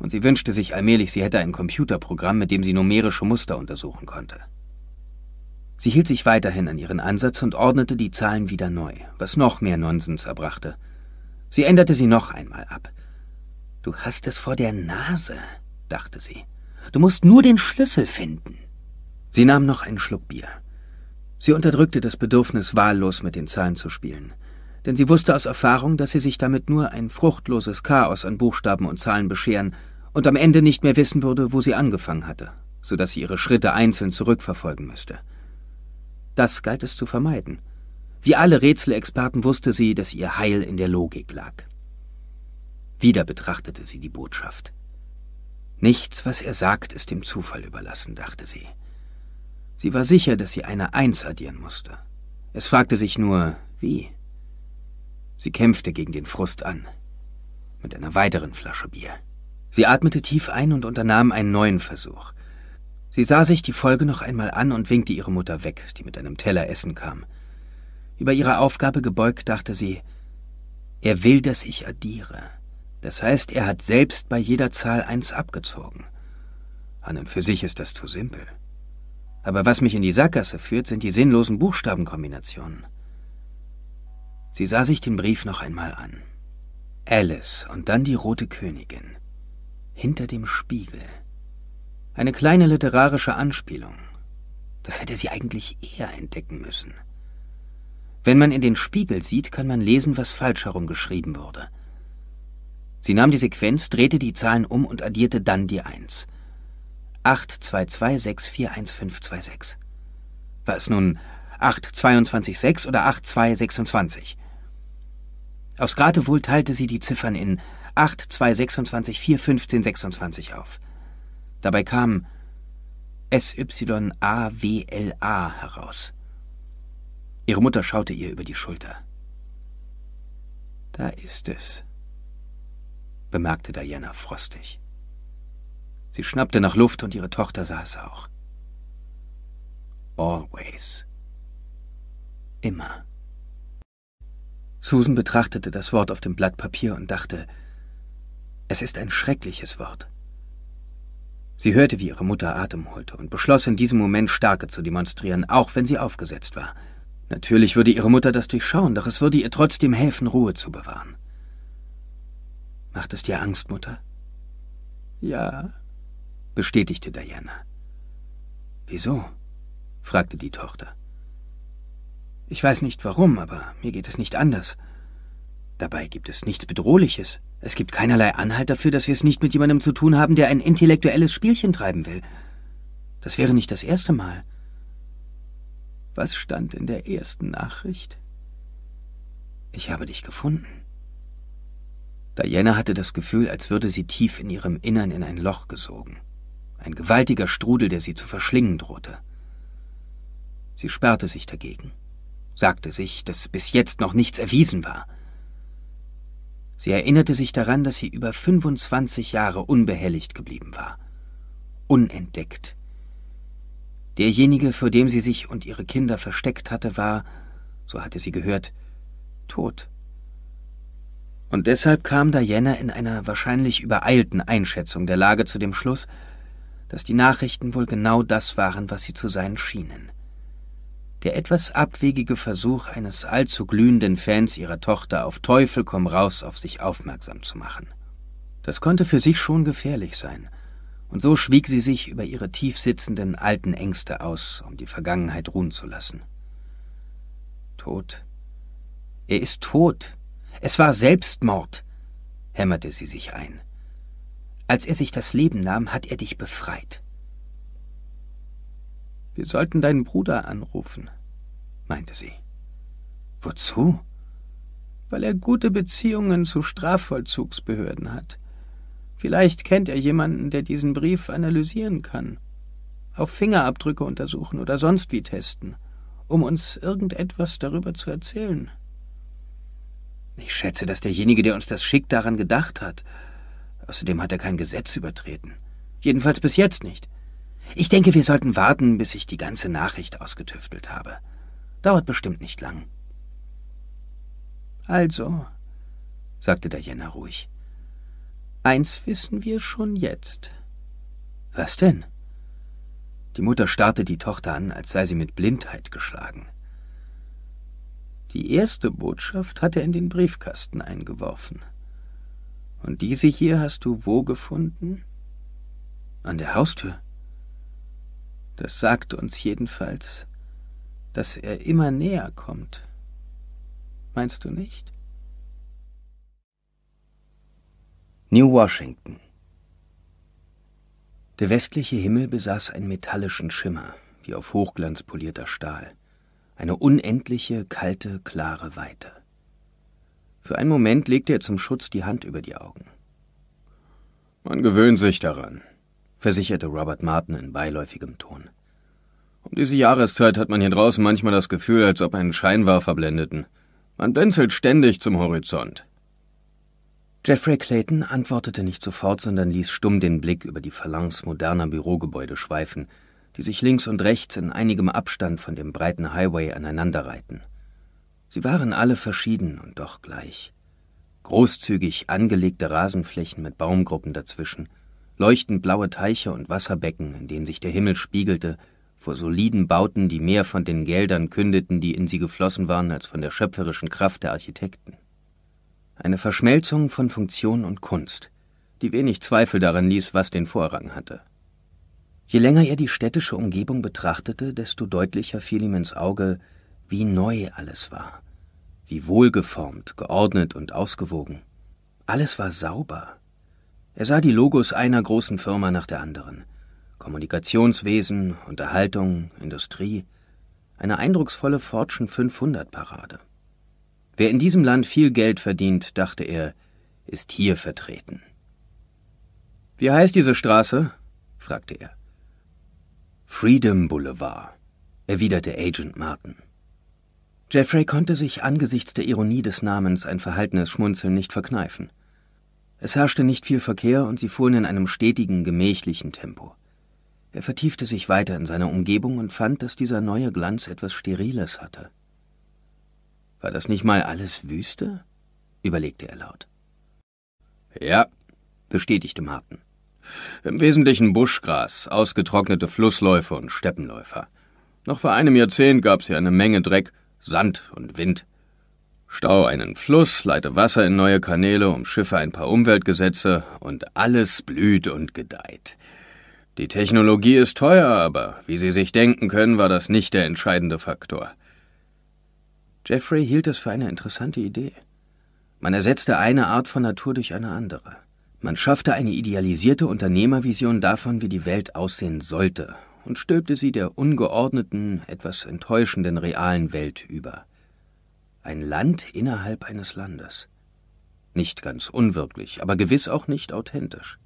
Und sie wünschte sich allmählich, sie hätte ein Computerprogramm, mit dem sie numerische Muster untersuchen konnte. Sie hielt sich weiterhin an ihren Ansatz und ordnete die Zahlen wieder neu, was noch mehr Nonsens erbrachte. Sie änderte sie noch einmal ab. Du hast es vor der Nase, dachte sie. Du musst nur den Schlüssel finden. Sie nahm noch einen Schluck Bier. Sie unterdrückte das Bedürfnis, wahllos mit den Zahlen zu spielen, denn sie wusste aus Erfahrung, dass sie sich damit nur ein fruchtloses Chaos an Buchstaben und Zahlen bescheren und am Ende nicht mehr wissen würde, wo sie angefangen hatte, so dass sie ihre Schritte einzeln zurückverfolgen müsste. Das galt es zu vermeiden. Wie alle Rätselexperten wusste sie, dass ihr Heil in der Logik lag. Wieder betrachtete sie die Botschaft. Nichts, was er sagt, ist dem Zufall überlassen, dachte sie. Sie war sicher, dass sie eine Eins addieren musste. Es fragte sich nur, wie? Sie kämpfte gegen den Frust an. Mit einer weiteren Flasche Bier. Sie atmete tief ein und unternahm einen neuen Versuch. Sie sah sich die Folge noch einmal an und winkte ihre Mutter weg, die mit einem Teller Essen kam. Über ihre Aufgabe gebeugt, dachte sie, er will, dass ich addiere. Das heißt, er hat selbst bei jeder Zahl eins abgezogen. An und für sich ist das zu simpel. Aber was mich in die Sackgasse führt, sind die sinnlosen Buchstabenkombinationen. Sie sah sich den Brief noch einmal an. Alice und dann die Rote Königin. Hinter dem Spiegel. Eine kleine literarische Anspielung. Das hätte sie eigentlich eher entdecken müssen. Wenn man in den Spiegel sieht, kann man lesen, was falsch herumgeschrieben wurde. Sie nahm die Sequenz, drehte die Zahlen um und addierte dann die Eins. 822641526. es nun 8226 oder 8226? Aufs Gratewohl teilte sie die Ziffern in 822641526 auf. Dabei kam SYAWLA heraus. Ihre Mutter schaute ihr über die Schulter. Da ist es, bemerkte Diana frostig. Sie schnappte nach Luft und ihre Tochter sah es auch. Always. Immer. Susan betrachtete das Wort auf dem Blatt Papier und dachte, es ist ein schreckliches Wort. Sie hörte, wie ihre Mutter Atem holte und beschloss, in diesem Moment Stärke zu demonstrieren, auch wenn sie aufgesetzt war. Natürlich würde ihre Mutter das durchschauen, doch es würde ihr trotzdem helfen, Ruhe zu bewahren. Macht es dir Angst, Mutter? Ja, bestätigte Diana. Wieso? fragte die Tochter. Ich weiß nicht warum, aber mir geht es nicht anders. Dabei gibt es nichts Bedrohliches. Es gibt keinerlei Anhalt dafür, dass wir es nicht mit jemandem zu tun haben, der ein intellektuelles Spielchen treiben will. Das wäre nicht das erste Mal. Was stand in der ersten Nachricht? Ich habe dich gefunden. Diana hatte das Gefühl, als würde sie tief in ihrem Innern in ein Loch gesogen ein gewaltiger Strudel, der sie zu verschlingen drohte. Sie sperrte sich dagegen, sagte sich, dass bis jetzt noch nichts erwiesen war. Sie erinnerte sich daran, dass sie über 25 Jahre unbehelligt geblieben war, unentdeckt. Derjenige, vor dem sie sich und ihre Kinder versteckt hatte, war, so hatte sie gehört, tot. Und deshalb kam Diana in einer wahrscheinlich übereilten Einschätzung der Lage zu dem Schluss, dass die Nachrichten wohl genau das waren, was sie zu sein schienen. Der etwas abwegige Versuch eines allzu glühenden Fans ihrer Tochter auf Teufel komm raus auf sich aufmerksam zu machen. Das konnte für sich schon gefährlich sein, und so schwieg sie sich über ihre tiefsitzenden alten Ängste aus, um die Vergangenheit ruhen zu lassen. Tod. Er ist tot. Es war Selbstmord, hämmerte sie sich ein. Als er sich das Leben nahm, hat er dich befreit. Wir sollten deinen Bruder anrufen, meinte sie. Wozu? Weil er gute Beziehungen zu Strafvollzugsbehörden hat. Vielleicht kennt er jemanden, der diesen Brief analysieren kann, auf Fingerabdrücke untersuchen oder sonst wie testen, um uns irgendetwas darüber zu erzählen. Ich schätze, dass derjenige, der uns das schickt, daran gedacht hat, Außerdem hat er kein Gesetz übertreten. Jedenfalls bis jetzt nicht. Ich denke, wir sollten warten, bis ich die ganze Nachricht ausgetüftelt habe. Dauert bestimmt nicht lang. Also, sagte Diana ruhig, eins wissen wir schon jetzt. Was denn? Die Mutter starrte die Tochter an, als sei sie mit Blindheit geschlagen. Die erste Botschaft hat er in den Briefkasten eingeworfen. Und diese hier hast du wo gefunden? An der Haustür. Das sagt uns jedenfalls, dass er immer näher kommt. Meinst du nicht? New Washington. Der westliche Himmel besaß einen metallischen Schimmer, wie auf Hochglanz polierter Stahl, eine unendliche, kalte, klare Weite. Für einen Moment legte er zum Schutz die Hand über die Augen. Man gewöhnt sich daran, versicherte Robert Martin in beiläufigem Ton. Um diese Jahreszeit hat man hier draußen manchmal das Gefühl, als ob einen Scheinwerfer blendeten. Man blinzelt ständig zum Horizont. Jeffrey Clayton antwortete nicht sofort, sondern ließ stumm den Blick über die Phalanx moderner Bürogebäude schweifen, die sich links und rechts in einigem Abstand von dem breiten Highway aneinanderreihten. Sie waren alle verschieden und doch gleich. Großzügig angelegte Rasenflächen mit Baumgruppen dazwischen, leuchtend blaue Teiche und Wasserbecken, in denen sich der Himmel spiegelte, vor soliden Bauten, die mehr von den Geldern kündeten, die in sie geflossen waren, als von der schöpferischen Kraft der Architekten. Eine Verschmelzung von Funktion und Kunst, die wenig Zweifel daran ließ, was den Vorrang hatte. Je länger er die städtische Umgebung betrachtete, desto deutlicher fiel ihm ins Auge, wie neu alles war, wie wohlgeformt, geordnet und ausgewogen. Alles war sauber. Er sah die Logos einer großen Firma nach der anderen. Kommunikationswesen, Unterhaltung, Industrie. Eine eindrucksvolle Fortune 500 Parade. Wer in diesem Land viel Geld verdient, dachte er, ist hier vertreten. Wie heißt diese Straße? fragte er. Freedom Boulevard, erwiderte Agent Martin. Jeffrey konnte sich angesichts der Ironie des Namens ein verhaltenes Schmunzeln nicht verkneifen. Es herrschte nicht viel Verkehr und sie fuhren in einem stetigen, gemächlichen Tempo. Er vertiefte sich weiter in seine Umgebung und fand, dass dieser neue Glanz etwas Steriles hatte. War das nicht mal alles Wüste? überlegte er laut. Ja, bestätigte Martin. Im Wesentlichen Buschgras, ausgetrocknete Flussläufe und Steppenläufer. Noch vor einem Jahrzehnt gab es hier eine Menge Dreck, Sand und Wind. Stau einen Fluss, leite Wasser in neue Kanäle, umschiffe ein paar Umweltgesetze und alles blüht und gedeiht. Die Technologie ist teuer, aber wie Sie sich denken können, war das nicht der entscheidende Faktor. Jeffrey hielt es für eine interessante Idee. Man ersetzte eine Art von Natur durch eine andere. Man schaffte eine idealisierte Unternehmervision davon, wie die Welt aussehen sollte und stülpte sie der ungeordneten, etwas enttäuschenden realen Welt über. Ein Land innerhalb eines Landes. Nicht ganz unwirklich, aber gewiss auch nicht authentisch.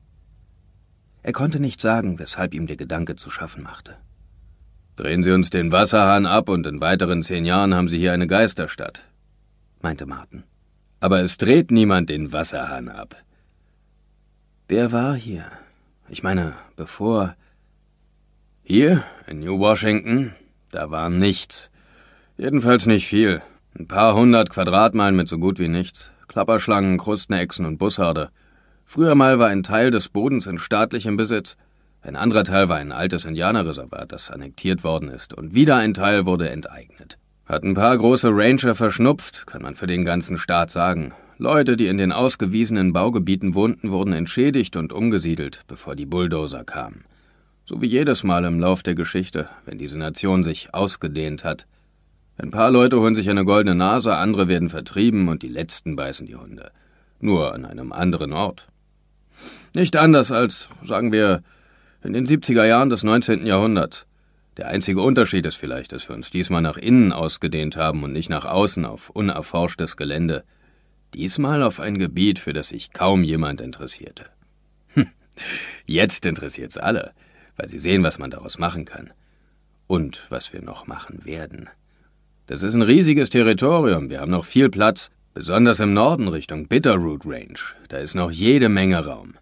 Er konnte nicht sagen, weshalb ihm der Gedanke zu schaffen machte. Drehen Sie uns den Wasserhahn ab und in weiteren zehn Jahren haben Sie hier eine Geisterstadt, meinte Martin. Aber es dreht niemand den Wasserhahn ab. Wer war hier? Ich meine, bevor. Hier, in New Washington, da war nichts. Jedenfalls nicht viel. Ein paar hundert Quadratmeilen mit so gut wie nichts. Klapperschlangen, Krustenechsen und Bussarde. Früher mal war ein Teil des Bodens in staatlichem Besitz. Ein anderer Teil war ein altes Indianerreservat, das annektiert worden ist, und wieder ein Teil wurde enteignet. Hat ein paar große Ranger verschnupft, kann man für den ganzen Staat sagen. Leute, die in den ausgewiesenen Baugebieten wohnten, wurden entschädigt und umgesiedelt, bevor die Bulldozer kamen. So wie jedes Mal im Lauf der Geschichte, wenn diese Nation sich ausgedehnt hat. Ein paar Leute holen sich eine goldene Nase, andere werden vertrieben und die Letzten beißen die Hunde. Nur an einem anderen Ort. Nicht anders als, sagen wir, in den 70er Jahren des 19. Jahrhunderts. Der einzige Unterschied ist vielleicht, dass wir uns diesmal nach innen ausgedehnt haben und nicht nach außen auf unerforschtes Gelände. Diesmal auf ein Gebiet, für das sich kaum jemand interessierte. Jetzt interessiert's alle weil sie sehen, was man daraus machen kann und was wir noch machen werden. Das ist ein riesiges Territorium, wir haben noch viel Platz, besonders im Norden Richtung Bitterroot Range, da ist noch jede Menge Raum.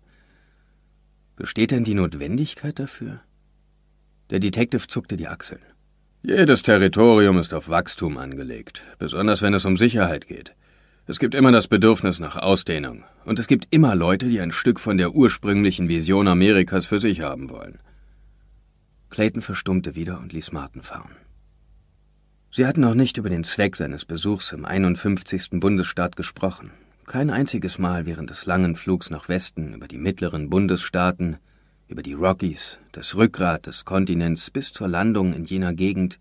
Besteht denn die Notwendigkeit dafür? Der Detective zuckte die Achseln. Jedes Territorium ist auf Wachstum angelegt, besonders wenn es um Sicherheit geht. Es gibt immer das Bedürfnis nach Ausdehnung, und es gibt immer Leute, die ein Stück von der ursprünglichen Vision Amerikas für sich haben wollen. Clayton verstummte wieder und ließ Martin fahren. Sie hatten noch nicht über den Zweck seines Besuchs im 51. Bundesstaat gesprochen. Kein einziges Mal während des langen Flugs nach Westen über die mittleren Bundesstaaten, über die Rockies, das Rückgrat des Kontinents bis zur Landung in jener Gegend,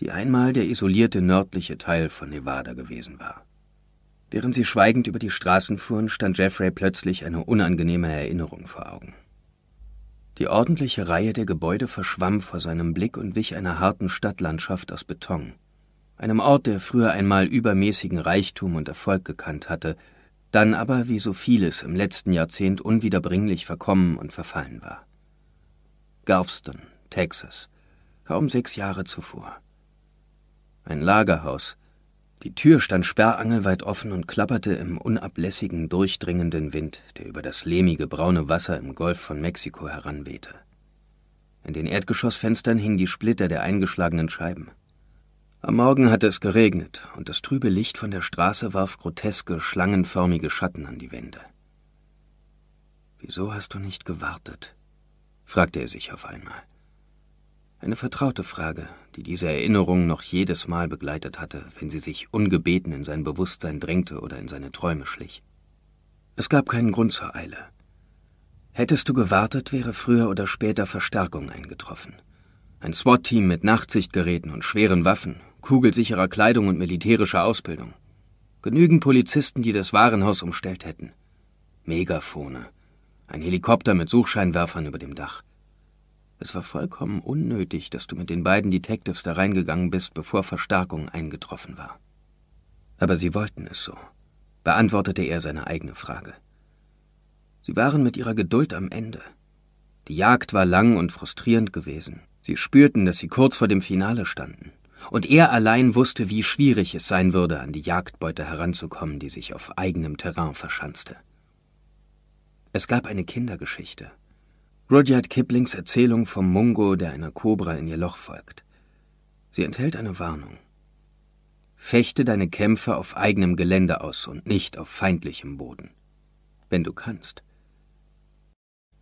die einmal der isolierte nördliche Teil von Nevada gewesen war. Während sie schweigend über die Straßen fuhren, stand Jeffrey plötzlich eine unangenehme Erinnerung vor Augen. Die ordentliche Reihe der Gebäude verschwamm vor seinem Blick und wich einer harten Stadtlandschaft aus Beton. Einem Ort, der früher einmal übermäßigen Reichtum und Erfolg gekannt hatte, dann aber wie so vieles im letzten Jahrzehnt unwiederbringlich verkommen und verfallen war. Galveston, Texas, kaum sechs Jahre zuvor. Ein Lagerhaus, die Tür stand sperrangelweit offen und klapperte im unablässigen, durchdringenden Wind, der über das lehmige braune Wasser im Golf von Mexiko heranwehte. In den Erdgeschossfenstern hingen die Splitter der eingeschlagenen Scheiben. Am Morgen hatte es geregnet, und das trübe Licht von der Straße warf groteske, schlangenförmige Schatten an die Wände. Wieso hast du nicht gewartet? fragte er sich auf einmal. Eine vertraute Frage, die diese Erinnerung noch jedes Mal begleitet hatte, wenn sie sich ungebeten in sein Bewusstsein drängte oder in seine Träume schlich. Es gab keinen Grund zur Eile. Hättest du gewartet, wäre früher oder später Verstärkung eingetroffen. Ein SWAT-Team mit Nachtsichtgeräten und schweren Waffen, kugelsicherer Kleidung und militärischer Ausbildung. Genügend Polizisten, die das Warenhaus umstellt hätten. Megafone. Ein Helikopter mit Suchscheinwerfern über dem Dach. Es war vollkommen unnötig, dass du mit den beiden Detectives da reingegangen bist, bevor Verstärkung eingetroffen war. Aber sie wollten es so, beantwortete er seine eigene Frage. Sie waren mit ihrer Geduld am Ende. Die Jagd war lang und frustrierend gewesen. Sie spürten, dass sie kurz vor dem Finale standen. Und er allein wusste, wie schwierig es sein würde, an die Jagdbeute heranzukommen, die sich auf eigenem Terrain verschanzte. Es gab eine Kindergeschichte, Rudyard Kiplings Erzählung vom Mungo, der einer Kobra in ihr Loch folgt. Sie enthält eine Warnung. Fechte deine Kämpfe auf eigenem Gelände aus und nicht auf feindlichem Boden. Wenn du kannst.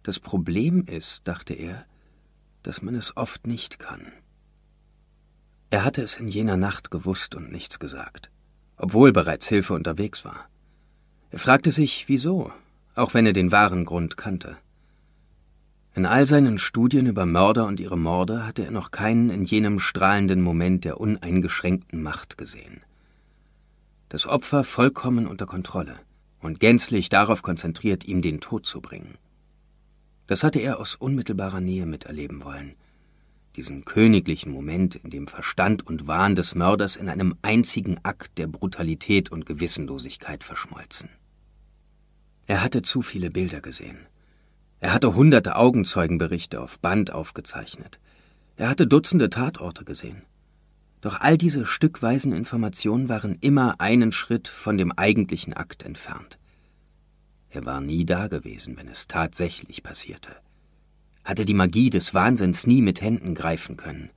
Das Problem ist, dachte er, dass man es oft nicht kann. Er hatte es in jener Nacht gewusst und nichts gesagt, obwohl bereits Hilfe unterwegs war. Er fragte sich, wieso, auch wenn er den wahren Grund kannte. In all seinen Studien über Mörder und ihre Morde hatte er noch keinen in jenem strahlenden Moment der uneingeschränkten Macht gesehen. Das Opfer vollkommen unter Kontrolle und gänzlich darauf konzentriert, ihm den Tod zu bringen. Das hatte er aus unmittelbarer Nähe miterleben wollen. Diesen königlichen Moment, in dem Verstand und Wahn des Mörders in einem einzigen Akt der Brutalität und Gewissenlosigkeit verschmolzen. Er hatte zu viele Bilder gesehen – er hatte hunderte Augenzeugenberichte auf Band aufgezeichnet. Er hatte Dutzende Tatorte gesehen. Doch all diese stückweisen Informationen waren immer einen Schritt von dem eigentlichen Akt entfernt. Er war nie dagewesen, wenn es tatsächlich passierte. Hatte die Magie des Wahnsinns nie mit Händen greifen können.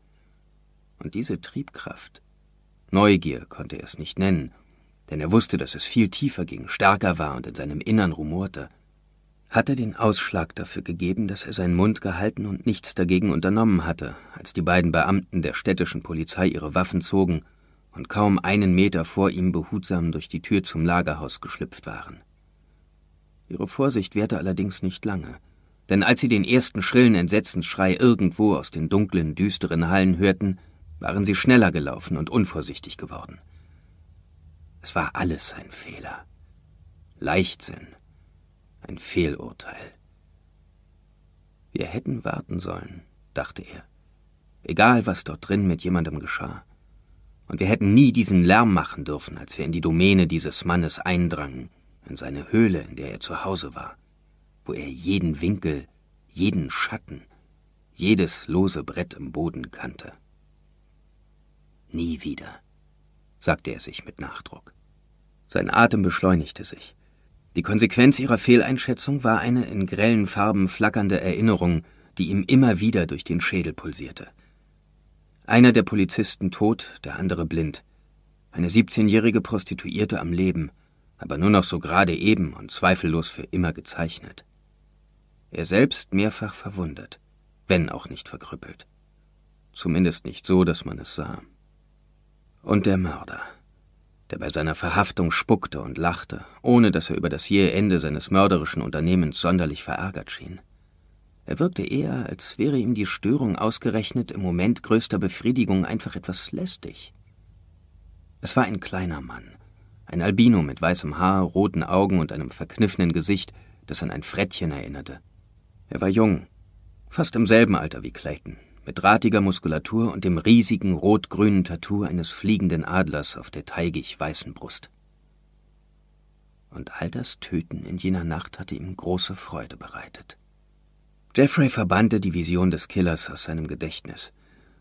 Und diese Triebkraft, Neugier konnte er es nicht nennen, denn er wusste, dass es viel tiefer ging, stärker war und in seinem Innern rumorte hatte den Ausschlag dafür gegeben, dass er seinen Mund gehalten und nichts dagegen unternommen hatte, als die beiden Beamten der städtischen Polizei ihre Waffen zogen und kaum einen Meter vor ihm behutsam durch die Tür zum Lagerhaus geschlüpft waren. Ihre Vorsicht währte allerdings nicht lange, denn als sie den ersten schrillen Entsetzensschrei irgendwo aus den dunklen, düsteren Hallen hörten, waren sie schneller gelaufen und unvorsichtig geworden. Es war alles ein Fehler. Leichtsinn, ein Fehlurteil. Wir hätten warten sollen, dachte er, egal was dort drin mit jemandem geschah. Und wir hätten nie diesen Lärm machen dürfen, als wir in die Domäne dieses Mannes eindrangen, in seine Höhle, in der er zu Hause war, wo er jeden Winkel, jeden Schatten, jedes lose Brett im Boden kannte. Nie wieder, sagte er sich mit Nachdruck. Sein Atem beschleunigte sich. Die Konsequenz ihrer Fehleinschätzung war eine in grellen Farben flackernde Erinnerung, die ihm immer wieder durch den Schädel pulsierte. Einer der Polizisten tot, der andere blind. Eine 17-jährige Prostituierte am Leben, aber nur noch so gerade eben und zweifellos für immer gezeichnet. Er selbst mehrfach verwundet, wenn auch nicht verkrüppelt. Zumindest nicht so, dass man es sah. Und der Mörder der bei seiner Verhaftung spuckte und lachte, ohne dass er über das jähe Ende seines mörderischen Unternehmens sonderlich verärgert schien. Er wirkte eher, als wäre ihm die Störung ausgerechnet im Moment größter Befriedigung einfach etwas lästig. Es war ein kleiner Mann, ein Albino mit weißem Haar, roten Augen und einem verkniffenen Gesicht, das an ein Frettchen erinnerte. Er war jung, fast im selben Alter wie Clayton, mit drahtiger Muskulatur und dem riesigen rot-grünen Tattoo eines fliegenden Adlers auf der teigig-weißen Brust. Und all das Töten in jener Nacht hatte ihm große Freude bereitet. Jeffrey verbannte die Vision des Killers aus seinem Gedächtnis,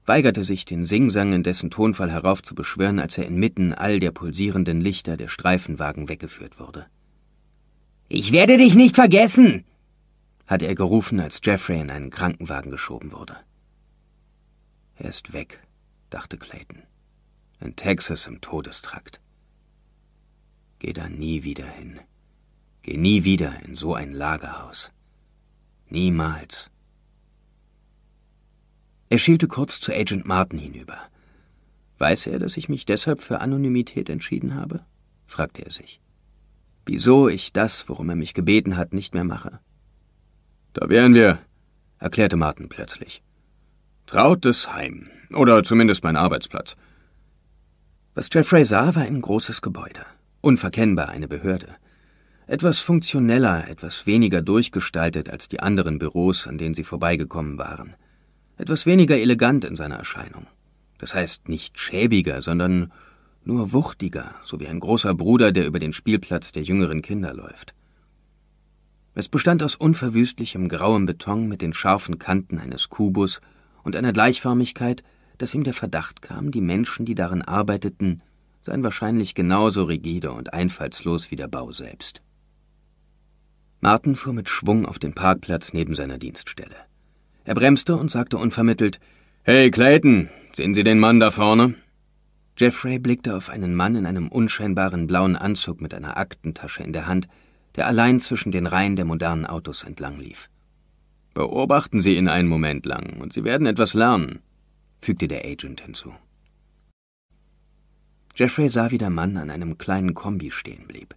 weigerte sich, den Singsang in dessen Tonfall heraufzubeschwören, als er inmitten all der pulsierenden Lichter der Streifenwagen weggeführt wurde. Ich werde dich nicht vergessen! hatte er gerufen, als Jeffrey in einen Krankenwagen geschoben wurde. Er ist weg, dachte Clayton. In Texas im Todestrakt. Geh da nie wieder hin. Geh nie wieder in so ein Lagerhaus. Niemals. Er schielte kurz zu Agent Martin hinüber. Weiß er, dass ich mich deshalb für Anonymität entschieden habe? fragte er sich. Wieso ich das, worum er mich gebeten hat, nicht mehr mache? Da wären wir, erklärte Martin plötzlich. Trautes Heim. Oder zumindest mein Arbeitsplatz. Was Jeffrey sah, war ein großes Gebäude. Unverkennbar eine Behörde. Etwas funktioneller, etwas weniger durchgestaltet als die anderen Büros, an denen sie vorbeigekommen waren. Etwas weniger elegant in seiner Erscheinung. Das heißt nicht schäbiger, sondern nur wuchtiger, so wie ein großer Bruder, der über den Spielplatz der jüngeren Kinder läuft. Es bestand aus unverwüstlichem grauem Beton mit den scharfen Kanten eines Kubus und einer Gleichförmigkeit, dass ihm der Verdacht kam, die Menschen, die darin arbeiteten, seien wahrscheinlich genauso rigide und einfallslos wie der Bau selbst. Martin fuhr mit Schwung auf den Parkplatz neben seiner Dienststelle. Er bremste und sagte unvermittelt Hey Clayton, sehen Sie den Mann da vorne? Jeffrey blickte auf einen Mann in einem unscheinbaren blauen Anzug mit einer Aktentasche in der Hand, der allein zwischen den Reihen der modernen Autos entlang lief. Beobachten Sie ihn einen Moment lang, und Sie werden etwas lernen, fügte der Agent hinzu. Jeffrey sah, wie der Mann an einem kleinen Kombi stehen blieb.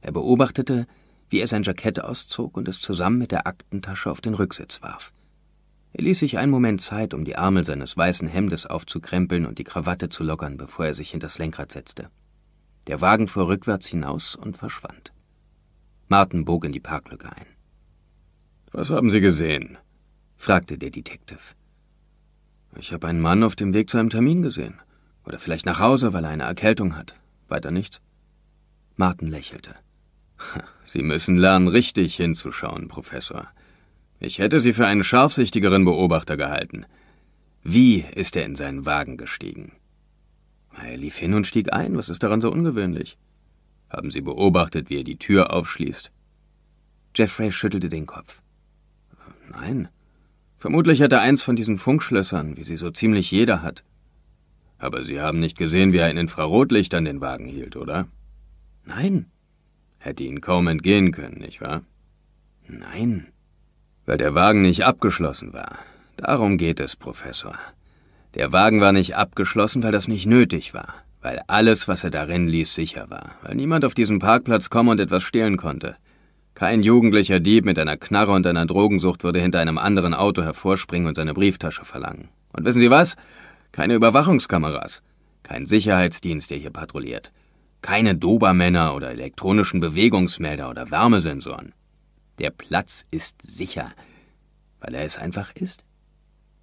Er beobachtete, wie er sein Jackett auszog und es zusammen mit der Aktentasche auf den Rücksitz warf. Er ließ sich einen Moment Zeit, um die Ärmel seines weißen Hemdes aufzukrempeln und die Krawatte zu lockern, bevor er sich in das Lenkrad setzte. Der Wagen fuhr rückwärts hinaus und verschwand. Martin bog in die Parklücke ein. Was haben Sie gesehen? fragte der Detective. Ich habe einen Mann auf dem Weg zu einem Termin gesehen. Oder vielleicht nach Hause, weil er eine Erkältung hat. Weiter nichts. Martin lächelte. Sie müssen lernen, richtig hinzuschauen, Professor. Ich hätte Sie für einen scharfsichtigeren Beobachter gehalten. Wie ist er in seinen Wagen gestiegen? Er lief hin und stieg ein. Was ist daran so ungewöhnlich? Haben Sie beobachtet, wie er die Tür aufschließt? Jeffrey schüttelte den Kopf. Nein. Vermutlich hat er eins von diesen Funkschlössern, wie sie so ziemlich jeder hat. Aber Sie haben nicht gesehen, wie ein Infrarotlicht an den Wagen hielt, oder? Nein. Hätte Ihnen kaum entgehen können, nicht wahr? Nein. Weil der Wagen nicht abgeschlossen war. Darum geht es, Professor. Der Wagen war nicht abgeschlossen, weil das nicht nötig war. Weil alles, was er darin ließ, sicher war. Weil niemand auf diesen Parkplatz kommen und etwas stehlen konnte. Kein jugendlicher Dieb mit einer Knarre und einer Drogensucht würde hinter einem anderen Auto hervorspringen und seine Brieftasche verlangen. Und wissen Sie was? Keine Überwachungskameras. Kein Sicherheitsdienst, der hier patrouilliert. Keine Dobermänner oder elektronischen Bewegungsmelder oder Wärmesensoren. Der Platz ist sicher, weil er es einfach ist.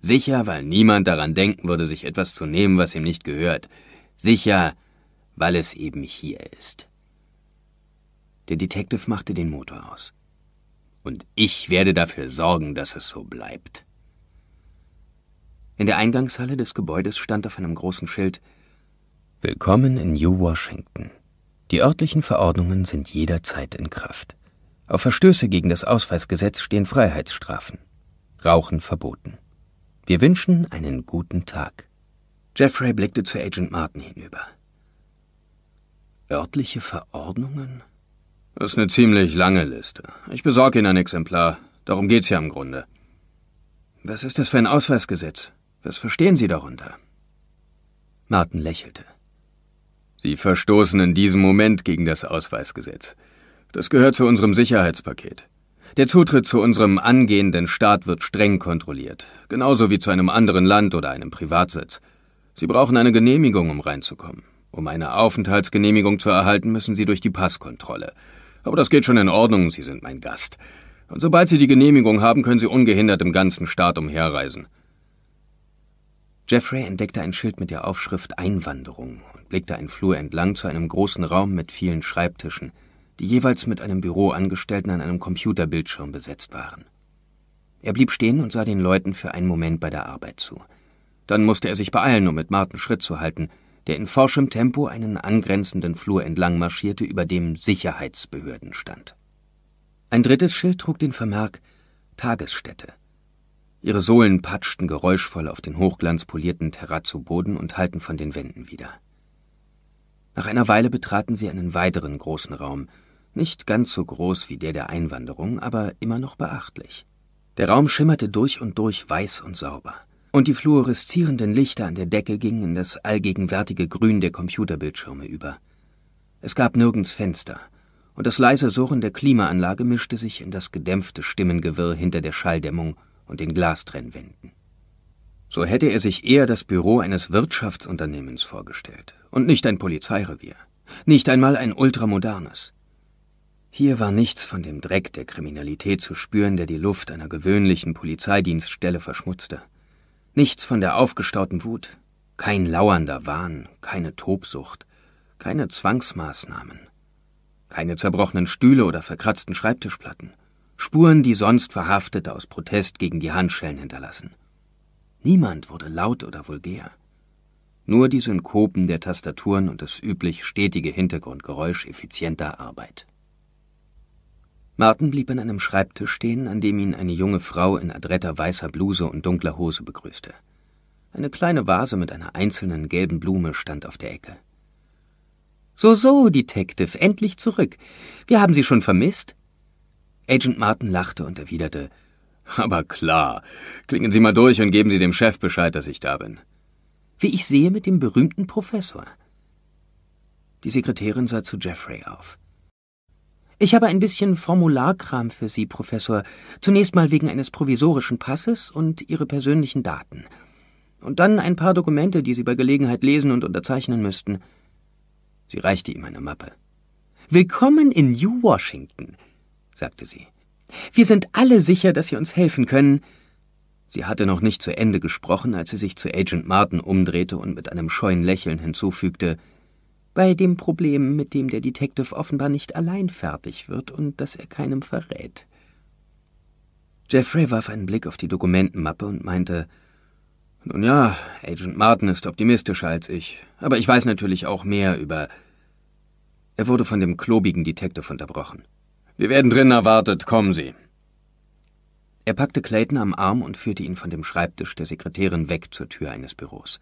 Sicher, weil niemand daran denken würde, sich etwas zu nehmen, was ihm nicht gehört. Sicher, weil es eben hier ist. Der Detective machte den Motor aus. Und ich werde dafür sorgen, dass es so bleibt. In der Eingangshalle des Gebäudes stand auf einem großen Schild Willkommen in New Washington. Die örtlichen Verordnungen sind jederzeit in Kraft. Auf Verstöße gegen das Ausweisgesetz stehen Freiheitsstrafen. Rauchen verboten. Wir wünschen einen guten Tag. Jeffrey blickte zu Agent Martin hinüber. Örtliche Verordnungen? Das ist eine ziemlich lange Liste. Ich besorge Ihnen ein Exemplar. Darum geht's ja im Grunde. Was ist das für ein Ausweisgesetz? Was verstehen Sie darunter? Martin lächelte. Sie verstoßen in diesem Moment gegen das Ausweisgesetz. Das gehört zu unserem Sicherheitspaket. Der Zutritt zu unserem angehenden Staat wird streng kontrolliert, genauso wie zu einem anderen Land oder einem Privatsitz. Sie brauchen eine Genehmigung, um reinzukommen. Um eine Aufenthaltsgenehmigung zu erhalten, müssen Sie durch die Passkontrolle. Aber das geht schon in Ordnung, Sie sind mein Gast. Und sobald Sie die Genehmigung haben, können Sie ungehindert im ganzen Staat umherreisen. Jeffrey entdeckte ein Schild mit der Aufschrift Einwanderung und blickte einen Flur entlang zu einem großen Raum mit vielen Schreibtischen, die jeweils mit einem Büroangestellten an einem Computerbildschirm besetzt waren. Er blieb stehen und sah den Leuten für einen Moment bei der Arbeit zu. Dann musste er sich beeilen, um mit Martin Schritt zu halten – der in forschem Tempo einen angrenzenden Flur entlang marschierte, über dem Sicherheitsbehörden stand. Ein drittes Schild trug den Vermerk Tagesstätte. Ihre Sohlen patschten geräuschvoll auf den hochglanzpolierten terrazzo und hallten von den Wänden wieder. Nach einer Weile betraten sie einen weiteren großen Raum, nicht ganz so groß wie der der Einwanderung, aber immer noch beachtlich. Der Raum schimmerte durch und durch weiß und sauber und die fluoreszierenden Lichter an der Decke gingen in das allgegenwärtige Grün der Computerbildschirme über. Es gab nirgends Fenster, und das leise Surren der Klimaanlage mischte sich in das gedämpfte Stimmengewirr hinter der Schalldämmung und den Glastrennwänden. So hätte er sich eher das Büro eines Wirtschaftsunternehmens vorgestellt und nicht ein Polizeirevier, nicht einmal ein ultramodernes. Hier war nichts von dem Dreck der Kriminalität zu spüren, der die Luft einer gewöhnlichen Polizeidienststelle verschmutzte. Nichts von der aufgestauten Wut, kein lauernder Wahn, keine Tobsucht, keine Zwangsmaßnahmen, keine zerbrochenen Stühle oder verkratzten Schreibtischplatten, Spuren, die sonst Verhaftete aus Protest gegen die Handschellen hinterlassen. Niemand wurde laut oder vulgär. Nur die Synkopen der Tastaturen und das üblich stetige Hintergrundgeräusch effizienter Arbeit. Martin blieb an einem Schreibtisch stehen, an dem ihn eine junge Frau in adretter weißer Bluse und dunkler Hose begrüßte. Eine kleine Vase mit einer einzelnen gelben Blume stand auf der Ecke. So, so, Detective, endlich zurück. Wir haben Sie schon vermisst? Agent Martin lachte und erwiderte, aber klar, klingen Sie mal durch und geben Sie dem Chef Bescheid, dass ich da bin. Wie ich sehe, mit dem berühmten Professor. Die Sekretärin sah zu Jeffrey auf. Ich habe ein bisschen Formularkram für Sie, Professor. Zunächst mal wegen eines provisorischen Passes und Ihre persönlichen Daten. Und dann ein paar Dokumente, die Sie bei Gelegenheit lesen und unterzeichnen müssten. Sie reichte ihm eine Mappe. Willkommen in New Washington, sagte sie. Wir sind alle sicher, dass Sie uns helfen können. Sie hatte noch nicht zu Ende gesprochen, als sie sich zu Agent Martin umdrehte und mit einem scheuen Lächeln hinzufügte bei dem Problem, mit dem der Detective offenbar nicht allein fertig wird und das er keinem verrät. Jeffrey warf einen Blick auf die Dokumentenmappe und meinte, nun ja, Agent Martin ist optimistischer als ich, aber ich weiß natürlich auch mehr über... Er wurde von dem klobigen Detective unterbrochen. Wir werden drinnen erwartet, kommen Sie. Er packte Clayton am Arm und führte ihn von dem Schreibtisch der Sekretärin weg zur Tür eines Büros.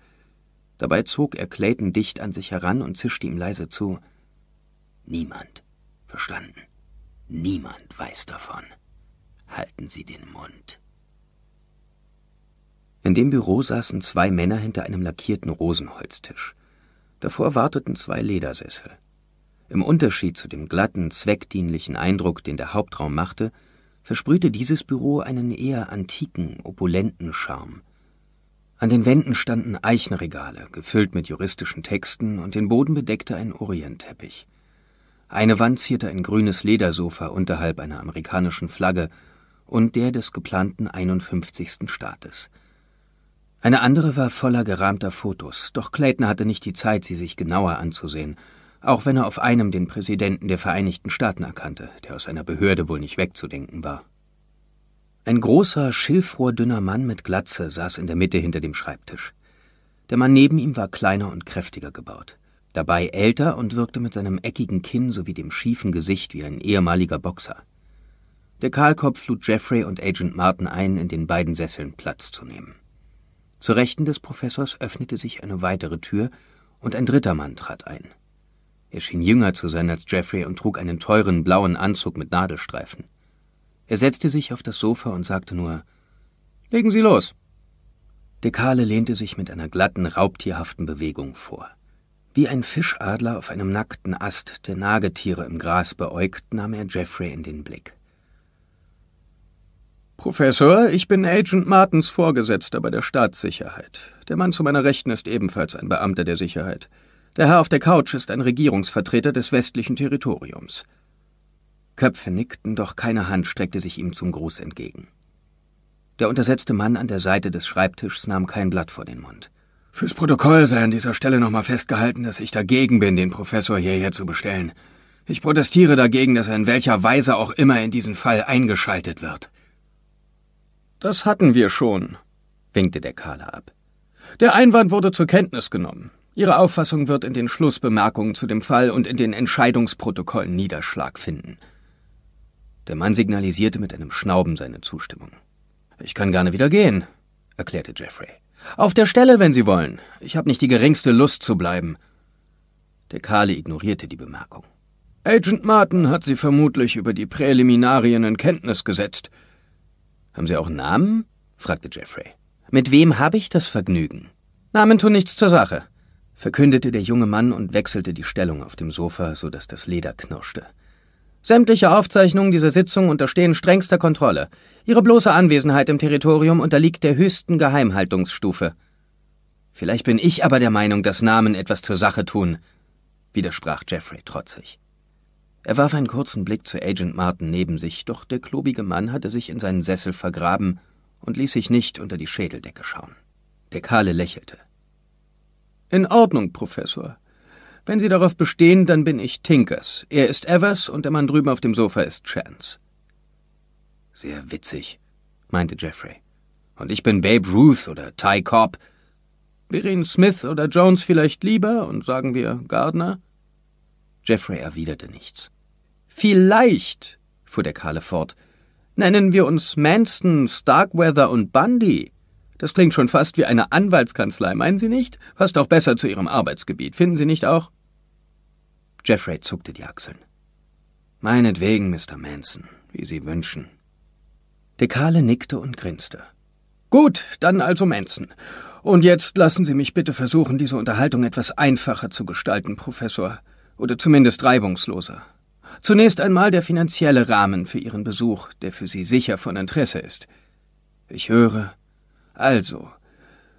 Dabei zog er Clayton dicht an sich heran und zischte ihm leise zu. Niemand, verstanden, niemand weiß davon. Halten Sie den Mund. In dem Büro saßen zwei Männer hinter einem lackierten Rosenholztisch. Davor warteten zwei Ledersessel. Im Unterschied zu dem glatten, zweckdienlichen Eindruck, den der Hauptraum machte, versprühte dieses Büro einen eher antiken, opulenten Charme. An den Wänden standen Eichenregale, gefüllt mit juristischen Texten, und den Boden bedeckte ein Orientteppich. Eine Wand zierte ein grünes Ledersofa unterhalb einer amerikanischen Flagge und der des geplanten 51. Staates. Eine andere war voller gerahmter Fotos, doch Clayton hatte nicht die Zeit, sie sich genauer anzusehen, auch wenn er auf einem den Präsidenten der Vereinigten Staaten erkannte, der aus einer Behörde wohl nicht wegzudenken war. Ein großer, schilfrohrdünner Mann mit Glatze saß in der Mitte hinter dem Schreibtisch. Der Mann neben ihm war kleiner und kräftiger gebaut, dabei älter und wirkte mit seinem eckigen Kinn sowie dem schiefen Gesicht wie ein ehemaliger Boxer. Der Kahlkopf lud Jeffrey und Agent Martin ein, in den beiden Sesseln Platz zu nehmen. Zur Rechten des Professors öffnete sich eine weitere Tür und ein dritter Mann trat ein. Er schien jünger zu sein als Jeffrey und trug einen teuren blauen Anzug mit Nadelstreifen. Er setzte sich auf das Sofa und sagte nur, Legen Sie los. Der Kahle lehnte sich mit einer glatten, raubtierhaften Bewegung vor. Wie ein Fischadler auf einem nackten Ast, der Nagetiere im Gras beäugt, nahm er Jeffrey in den Blick. Professor, ich bin Agent Martens Vorgesetzter bei der Staatssicherheit. Der Mann zu meiner Rechten ist ebenfalls ein Beamter der Sicherheit. Der Herr auf der Couch ist ein Regierungsvertreter des westlichen Territoriums. Köpfe nickten, doch keine Hand streckte sich ihm zum Gruß entgegen. Der untersetzte Mann an der Seite des Schreibtischs nahm kein Blatt vor den Mund. Fürs Protokoll sei an dieser Stelle nochmal festgehalten, dass ich dagegen bin, den Professor hierher zu bestellen. Ich protestiere dagegen, dass er in welcher Weise auch immer in diesen Fall eingeschaltet wird. Das hatten wir schon, winkte der Kahler ab. Der Einwand wurde zur Kenntnis genommen. Ihre Auffassung wird in den Schlussbemerkungen zu dem Fall und in den Entscheidungsprotokollen Niederschlag finden. Der Mann signalisierte mit einem Schnauben seine Zustimmung. Ich kann gerne wieder gehen, erklärte Jeffrey. Auf der Stelle, wenn Sie wollen. Ich habe nicht die geringste Lust zu bleiben. Der Kale ignorierte die Bemerkung. Agent Martin hat Sie vermutlich über die Präliminarien in Kenntnis gesetzt. Haben Sie auch einen Namen? fragte Jeffrey. Mit wem habe ich das Vergnügen? Namen tun nichts zur Sache, verkündete der junge Mann und wechselte die Stellung auf dem Sofa, so dass das Leder knirschte. Sämtliche Aufzeichnungen dieser Sitzung unterstehen strengster Kontrolle. Ihre bloße Anwesenheit im Territorium unterliegt der höchsten Geheimhaltungsstufe. Vielleicht bin ich aber der Meinung, dass Namen etwas zur Sache tun, widersprach Jeffrey trotzig. Er warf einen kurzen Blick zu Agent Martin neben sich, doch der klobige Mann hatte sich in seinen Sessel vergraben und ließ sich nicht unter die Schädeldecke schauen. Der Kahle lächelte. In Ordnung, Professor. Wenn Sie darauf bestehen, dann bin ich Tinkers. Er ist Evers und der Mann drüben auf dem Sofa ist Chance. Sehr witzig, meinte Jeffrey. Und ich bin Babe Ruth oder Ty Cobb. Wir Ihnen Smith oder Jones vielleicht lieber und sagen wir Gardner? Jeffrey erwiderte nichts. Vielleicht, fuhr der Kahle fort, nennen wir uns Manston, Starkweather und Bundy. Das klingt schon fast wie eine Anwaltskanzlei, meinen Sie nicht? Passt auch besser zu Ihrem Arbeitsgebiet, finden Sie nicht auch? Jeffrey zuckte die Achseln. Meinetwegen, Mr. Manson, wie Sie wünschen. Dekale nickte und grinste. Gut, dann also Manson. Und jetzt lassen Sie mich bitte versuchen, diese Unterhaltung etwas einfacher zu gestalten, Professor, oder zumindest reibungsloser. Zunächst einmal der finanzielle Rahmen für Ihren Besuch, der für Sie sicher von Interesse ist. Ich höre, also,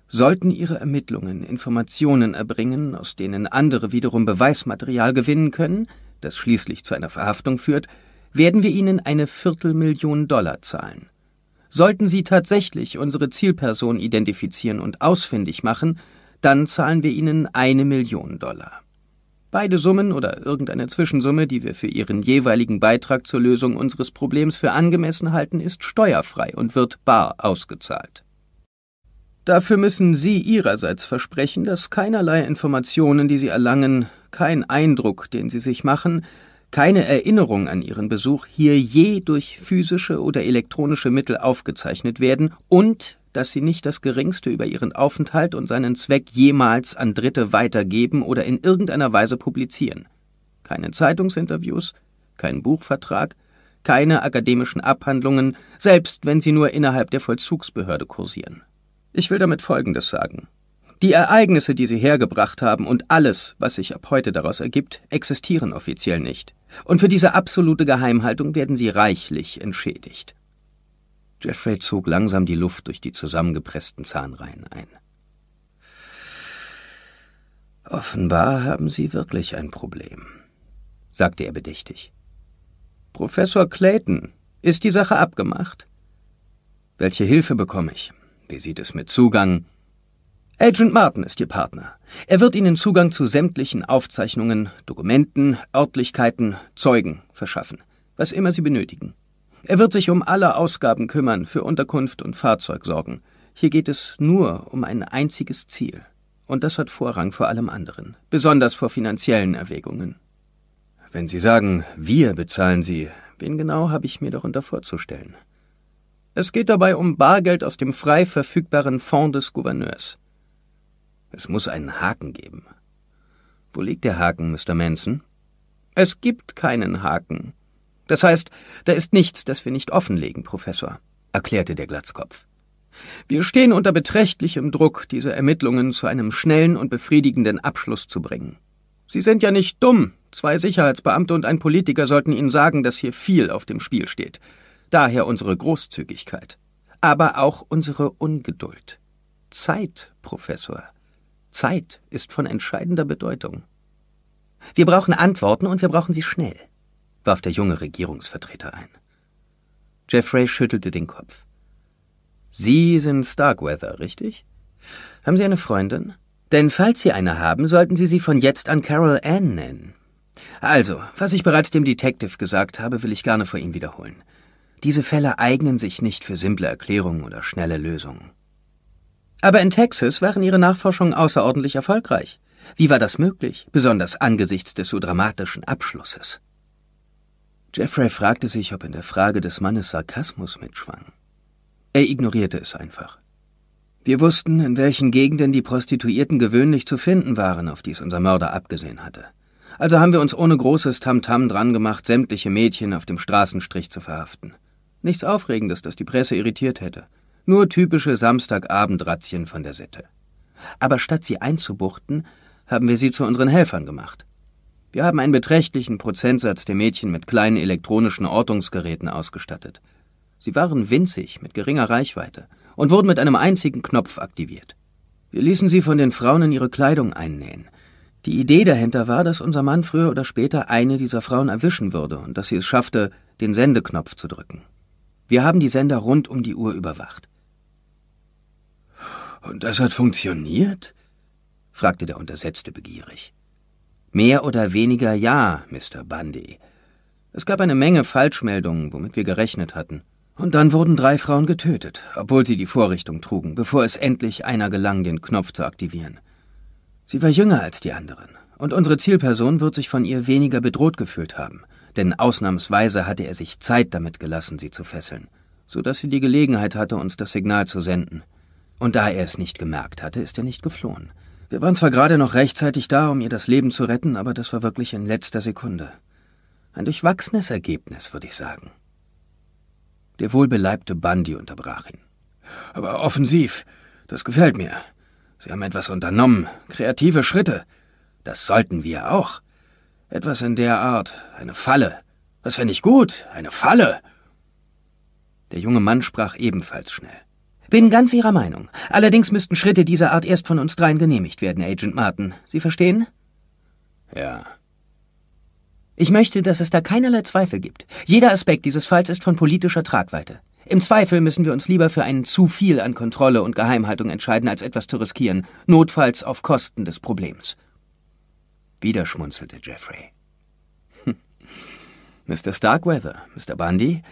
sollten Ihre Ermittlungen Informationen erbringen, aus denen andere wiederum Beweismaterial gewinnen können, das schließlich zu einer Verhaftung führt, werden wir Ihnen eine Viertelmillion Dollar zahlen. Sollten Sie tatsächlich unsere Zielperson identifizieren und ausfindig machen, dann zahlen wir Ihnen eine Million Dollar. Beide Summen oder irgendeine Zwischensumme, die wir für Ihren jeweiligen Beitrag zur Lösung unseres Problems für angemessen halten, ist steuerfrei und wird bar ausgezahlt. Dafür müssen Sie Ihrerseits versprechen, dass keinerlei Informationen, die Sie erlangen, kein Eindruck, den Sie sich machen, keine Erinnerung an Ihren Besuch hier je durch physische oder elektronische Mittel aufgezeichnet werden und dass Sie nicht das geringste über Ihren Aufenthalt und seinen Zweck jemals an Dritte weitergeben oder in irgendeiner Weise publizieren. Keine Zeitungsinterviews, kein Buchvertrag, keine akademischen Abhandlungen, selbst wenn sie nur innerhalb der Vollzugsbehörde kursieren. Ich will damit Folgendes sagen. Die Ereignisse, die sie hergebracht haben und alles, was sich ab heute daraus ergibt, existieren offiziell nicht. Und für diese absolute Geheimhaltung werden sie reichlich entschädigt. Jeffrey zog langsam die Luft durch die zusammengepressten Zahnreihen ein. Offenbar haben Sie wirklich ein Problem, sagte er bedächtig. Professor Clayton, ist die Sache abgemacht? Welche Hilfe bekomme ich? Wie sieht es mit Zugang? Agent Martin ist Ihr Partner. Er wird Ihnen Zugang zu sämtlichen Aufzeichnungen, Dokumenten, Örtlichkeiten, Zeugen verschaffen, was immer Sie benötigen. Er wird sich um alle Ausgaben kümmern, für Unterkunft und Fahrzeug sorgen. Hier geht es nur um ein einziges Ziel. Und das hat Vorrang vor allem anderen, besonders vor finanziellen Erwägungen. Wenn Sie sagen, wir bezahlen Sie, wen genau habe ich mir darunter vorzustellen? Es geht dabei um Bargeld aus dem frei verfügbaren Fonds des Gouverneurs. Es muss einen Haken geben. Wo liegt der Haken, Mr. Manson? Es gibt keinen Haken. Das heißt, da ist nichts, das wir nicht offenlegen, Professor, erklärte der Glatzkopf. Wir stehen unter beträchtlichem Druck, diese Ermittlungen zu einem schnellen und befriedigenden Abschluss zu bringen. Sie sind ja nicht dumm. Zwei Sicherheitsbeamte und ein Politiker sollten Ihnen sagen, dass hier viel auf dem Spiel steht. Daher unsere Großzügigkeit, aber auch unsere Ungeduld. Zeit, Professor. Zeit ist von entscheidender Bedeutung. Wir brauchen Antworten und wir brauchen sie schnell, warf der junge Regierungsvertreter ein. Jeffrey schüttelte den Kopf. Sie sind Starkweather, richtig? Haben Sie eine Freundin? Denn falls Sie eine haben, sollten Sie sie von jetzt an Carol Ann nennen. Also, was ich bereits dem Detective gesagt habe, will ich gerne vor ihm wiederholen. Diese Fälle eignen sich nicht für simple Erklärungen oder schnelle Lösungen. Aber in Texas waren ihre Nachforschungen außerordentlich erfolgreich. Wie war das möglich, besonders angesichts des so dramatischen Abschlusses? Jeffrey fragte sich, ob in der Frage des Mannes Sarkasmus mitschwang. Er ignorierte es einfach. Wir wussten, in welchen Gegenden die Prostituierten gewöhnlich zu finden waren, auf die es unser Mörder abgesehen hatte. Also haben wir uns ohne großes Tamtam -Tam dran gemacht, sämtliche Mädchen auf dem Straßenstrich zu verhaften. Nichts Aufregendes, das die Presse irritiert hätte. Nur typische Samstagabendratzchen von der Sitte. Aber statt sie einzubuchten, haben wir sie zu unseren Helfern gemacht. Wir haben einen beträchtlichen Prozentsatz der Mädchen mit kleinen elektronischen Ortungsgeräten ausgestattet. Sie waren winzig, mit geringer Reichweite und wurden mit einem einzigen Knopf aktiviert. Wir ließen sie von den Frauen in ihre Kleidung einnähen. Die Idee dahinter war, dass unser Mann früher oder später eine dieser Frauen erwischen würde und dass sie es schaffte, den Sendeknopf zu drücken. Wir haben die Sender rund um die Uhr überwacht. Und das hat funktioniert? fragte der Untersetzte begierig. Mehr oder weniger ja, Mr. Bundy. Es gab eine Menge Falschmeldungen, womit wir gerechnet hatten. Und dann wurden drei Frauen getötet, obwohl sie die Vorrichtung trugen, bevor es endlich einer gelang, den Knopf zu aktivieren. Sie war jünger als die anderen, und unsere Zielperson wird sich von ihr weniger bedroht gefühlt haben denn ausnahmsweise hatte er sich Zeit damit gelassen, sie zu fesseln, so dass sie die Gelegenheit hatte, uns das Signal zu senden. Und da er es nicht gemerkt hatte, ist er nicht geflohen. Wir waren zwar gerade noch rechtzeitig da, um ihr das Leben zu retten, aber das war wirklich in letzter Sekunde. Ein durchwachsenes Ergebnis, würde ich sagen. Der wohlbeleibte Bandi unterbrach ihn. Aber offensiv, das gefällt mir. Sie haben etwas unternommen, kreative Schritte. Das sollten wir auch. Etwas in der Art. Eine Falle. Das fände ich gut. Eine Falle. Der junge Mann sprach ebenfalls schnell. Bin ganz Ihrer Meinung. Allerdings müssten Schritte dieser Art erst von uns dreien genehmigt werden, Agent Martin. Sie verstehen? Ja. Ich möchte, dass es da keinerlei Zweifel gibt. Jeder Aspekt dieses Falls ist von politischer Tragweite. Im Zweifel müssen wir uns lieber für einen zu viel an Kontrolle und Geheimhaltung entscheiden, als etwas zu riskieren, notfalls auf Kosten des Problems. Wieder schmunzelte Jeffrey. Mr. Hm. Starkweather, Mr. Bundy,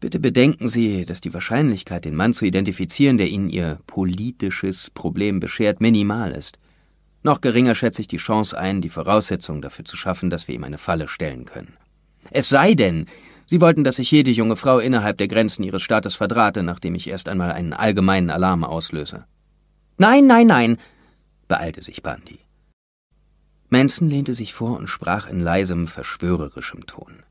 bitte bedenken Sie, dass die Wahrscheinlichkeit, den Mann zu identifizieren, der Ihnen Ihr politisches Problem beschert, minimal ist. Noch geringer schätze ich die Chance ein, die Voraussetzungen dafür zu schaffen, dass wir ihm eine Falle stellen können. Es sei denn, Sie wollten, dass ich jede junge Frau innerhalb der Grenzen ihres Staates verdrahte, nachdem ich erst einmal einen allgemeinen Alarm auslöse. Nein, nein, nein, beeilte sich Bandy. Manson lehnte sich vor und sprach in leisem, verschwörerischem Ton.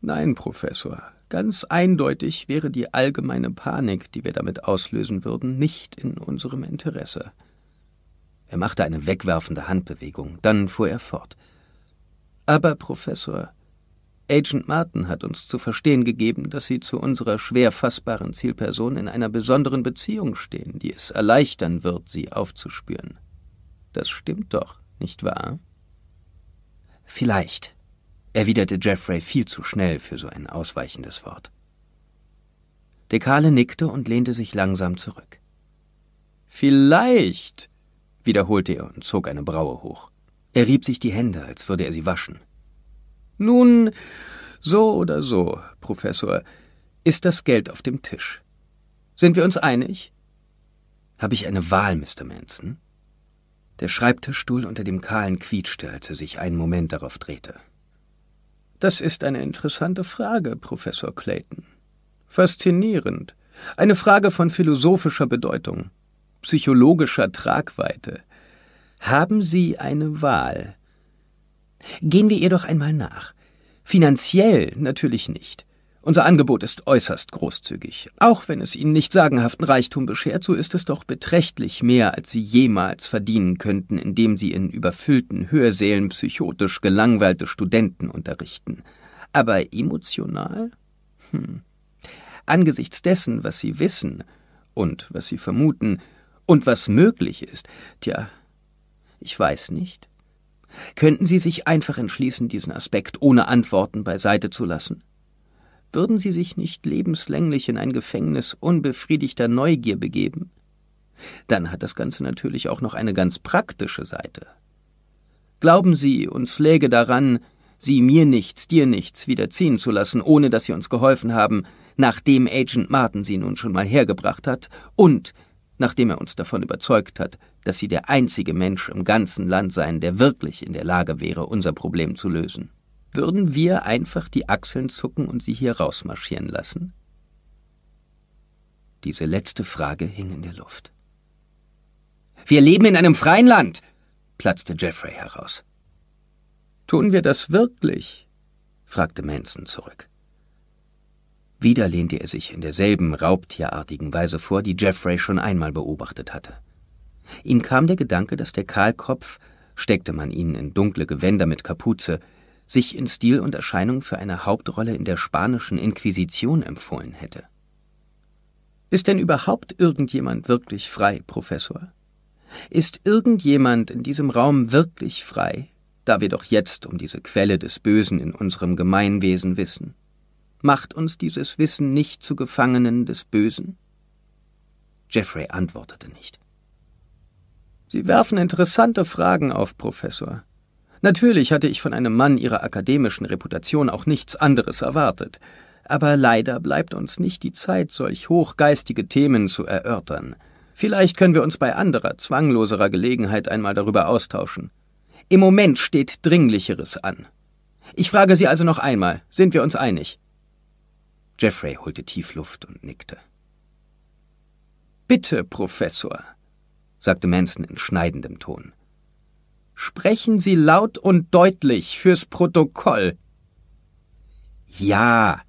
Nein, Professor, ganz eindeutig wäre die allgemeine Panik, die wir damit auslösen würden, nicht in unserem Interesse. Er machte eine wegwerfende Handbewegung, dann fuhr er fort. Aber, Professor, Agent Martin hat uns zu verstehen gegeben, dass Sie zu unserer schwer fassbaren Zielperson in einer besonderen Beziehung stehen, die es erleichtern wird, Sie aufzuspüren. Das stimmt doch, nicht wahr? Vielleicht, erwiderte Jeffrey viel zu schnell für so ein ausweichendes Wort. Dekale nickte und lehnte sich langsam zurück. Vielleicht, wiederholte er und zog eine Braue hoch. Er rieb sich die Hände, als würde er sie waschen. Nun, so oder so, Professor, ist das Geld auf dem Tisch. Sind wir uns einig? Habe ich eine Wahl, Mr. Manson? Der Schreibtischstuhl unter dem Kahlen quietschte, als er sich einen Moment darauf drehte. Das ist eine interessante Frage, Professor Clayton. Faszinierend. Eine Frage von philosophischer Bedeutung, psychologischer Tragweite. Haben Sie eine Wahl? Gehen wir ihr doch einmal nach. Finanziell natürlich nicht. Unser Angebot ist äußerst großzügig. Auch wenn es ihnen nicht sagenhaften Reichtum beschert, so ist es doch beträchtlich mehr, als sie jemals verdienen könnten, indem sie in überfüllten Hörsälen psychotisch gelangweilte Studenten unterrichten. Aber emotional? Hm. Angesichts dessen, was sie wissen und was sie vermuten und was möglich ist, tja, ich weiß nicht. Könnten Sie sich einfach entschließen, diesen Aspekt ohne Antworten beiseite zu lassen? würden sie sich nicht lebenslänglich in ein Gefängnis unbefriedigter Neugier begeben. Dann hat das Ganze natürlich auch noch eine ganz praktische Seite. Glauben Sie, uns läge daran, Sie mir nichts, dir nichts wiederziehen zu lassen, ohne dass Sie uns geholfen haben, nachdem Agent Martin Sie nun schon mal hergebracht hat und nachdem er uns davon überzeugt hat, dass Sie der einzige Mensch im ganzen Land seien, der wirklich in der Lage wäre, unser Problem zu lösen. Würden wir einfach die Achseln zucken und sie hier rausmarschieren lassen? Diese letzte Frage hing in der Luft. Wir leben in einem freien Land, platzte Jeffrey heraus. Tun wir das wirklich? fragte Manson zurück. Wieder lehnte er sich in derselben raubtierartigen Weise vor, die Jeffrey schon einmal beobachtet hatte. Ihm kam der Gedanke, dass der Kahlkopf, steckte man ihn in dunkle Gewänder mit Kapuze, sich in Stil und Erscheinung für eine Hauptrolle in der spanischen Inquisition empfohlen hätte. Ist denn überhaupt irgendjemand wirklich frei, Professor? Ist irgendjemand in diesem Raum wirklich frei, da wir doch jetzt um diese Quelle des Bösen in unserem Gemeinwesen wissen? Macht uns dieses Wissen nicht zu Gefangenen des Bösen? Jeffrey antwortete nicht. Sie werfen interessante Fragen auf, Professor. Natürlich hatte ich von einem Mann ihrer akademischen Reputation auch nichts anderes erwartet, aber leider bleibt uns nicht die Zeit, solch hochgeistige Themen zu erörtern. Vielleicht können wir uns bei anderer, zwangloserer Gelegenheit einmal darüber austauschen. Im Moment steht Dringlicheres an. Ich frage Sie also noch einmal, sind wir uns einig? Jeffrey holte tief Luft und nickte. Bitte, Professor, sagte Manson in schneidendem Ton. Sprechen Sie laut und deutlich fürs Protokoll. Ja.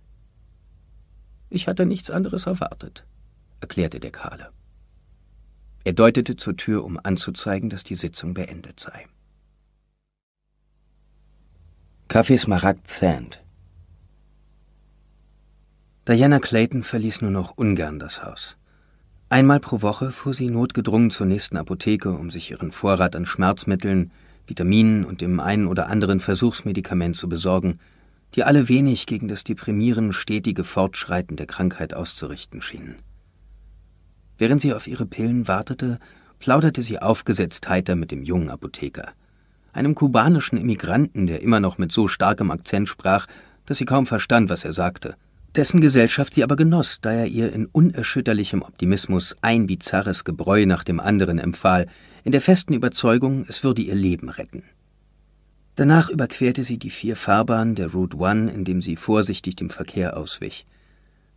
Ich hatte nichts anderes erwartet, erklärte der Kahle. Er deutete zur Tür, um anzuzeigen, dass die Sitzung beendet sei. Kaffee Smaragd Sand. Diana Clayton verließ nur noch ungern das Haus. Einmal pro Woche fuhr sie notgedrungen zur nächsten Apotheke, um sich ihren Vorrat an Schmerzmitteln, Vitaminen und dem einen oder anderen Versuchsmedikament zu besorgen, die alle wenig gegen das deprimieren stetige Fortschreiten der Krankheit auszurichten schienen. Während sie auf ihre Pillen wartete, plauderte sie aufgesetzt heiter mit dem jungen Apotheker, einem kubanischen Immigranten, der immer noch mit so starkem Akzent sprach, dass sie kaum verstand, was er sagte – dessen Gesellschaft sie aber genoss, da er ihr in unerschütterlichem Optimismus ein bizarres Gebräu nach dem anderen empfahl, in der festen Überzeugung, es würde ihr Leben retten. Danach überquerte sie die vier Fahrbahnen der Route One, indem sie vorsichtig dem Verkehr auswich.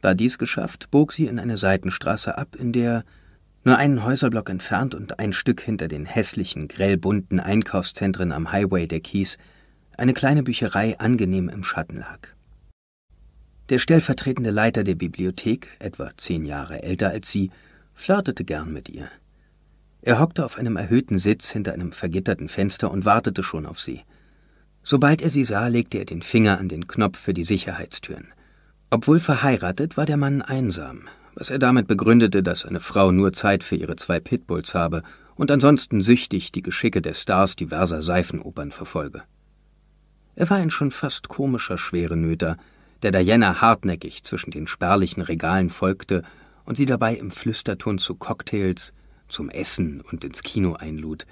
War dies geschafft, bog sie in eine Seitenstraße ab, in der, nur einen Häuserblock entfernt und ein Stück hinter den hässlichen, grellbunten Einkaufszentren am Highway der Keys, eine kleine Bücherei angenehm im Schatten lag. Der stellvertretende Leiter der Bibliothek, etwa zehn Jahre älter als sie, flirtete gern mit ihr. Er hockte auf einem erhöhten Sitz hinter einem vergitterten Fenster und wartete schon auf sie. Sobald er sie sah, legte er den Finger an den Knopf für die Sicherheitstüren. Obwohl verheiratet, war der Mann einsam, was er damit begründete, dass eine Frau nur Zeit für ihre zwei Pitbulls habe und ansonsten süchtig die Geschicke der Stars diverser Seifenopern verfolge. Er war ein schon fast komischer Schwerenöter, der Diana hartnäckig zwischen den spärlichen Regalen folgte und sie dabei im Flüsterton zu Cocktails, zum Essen und ins Kino einlud.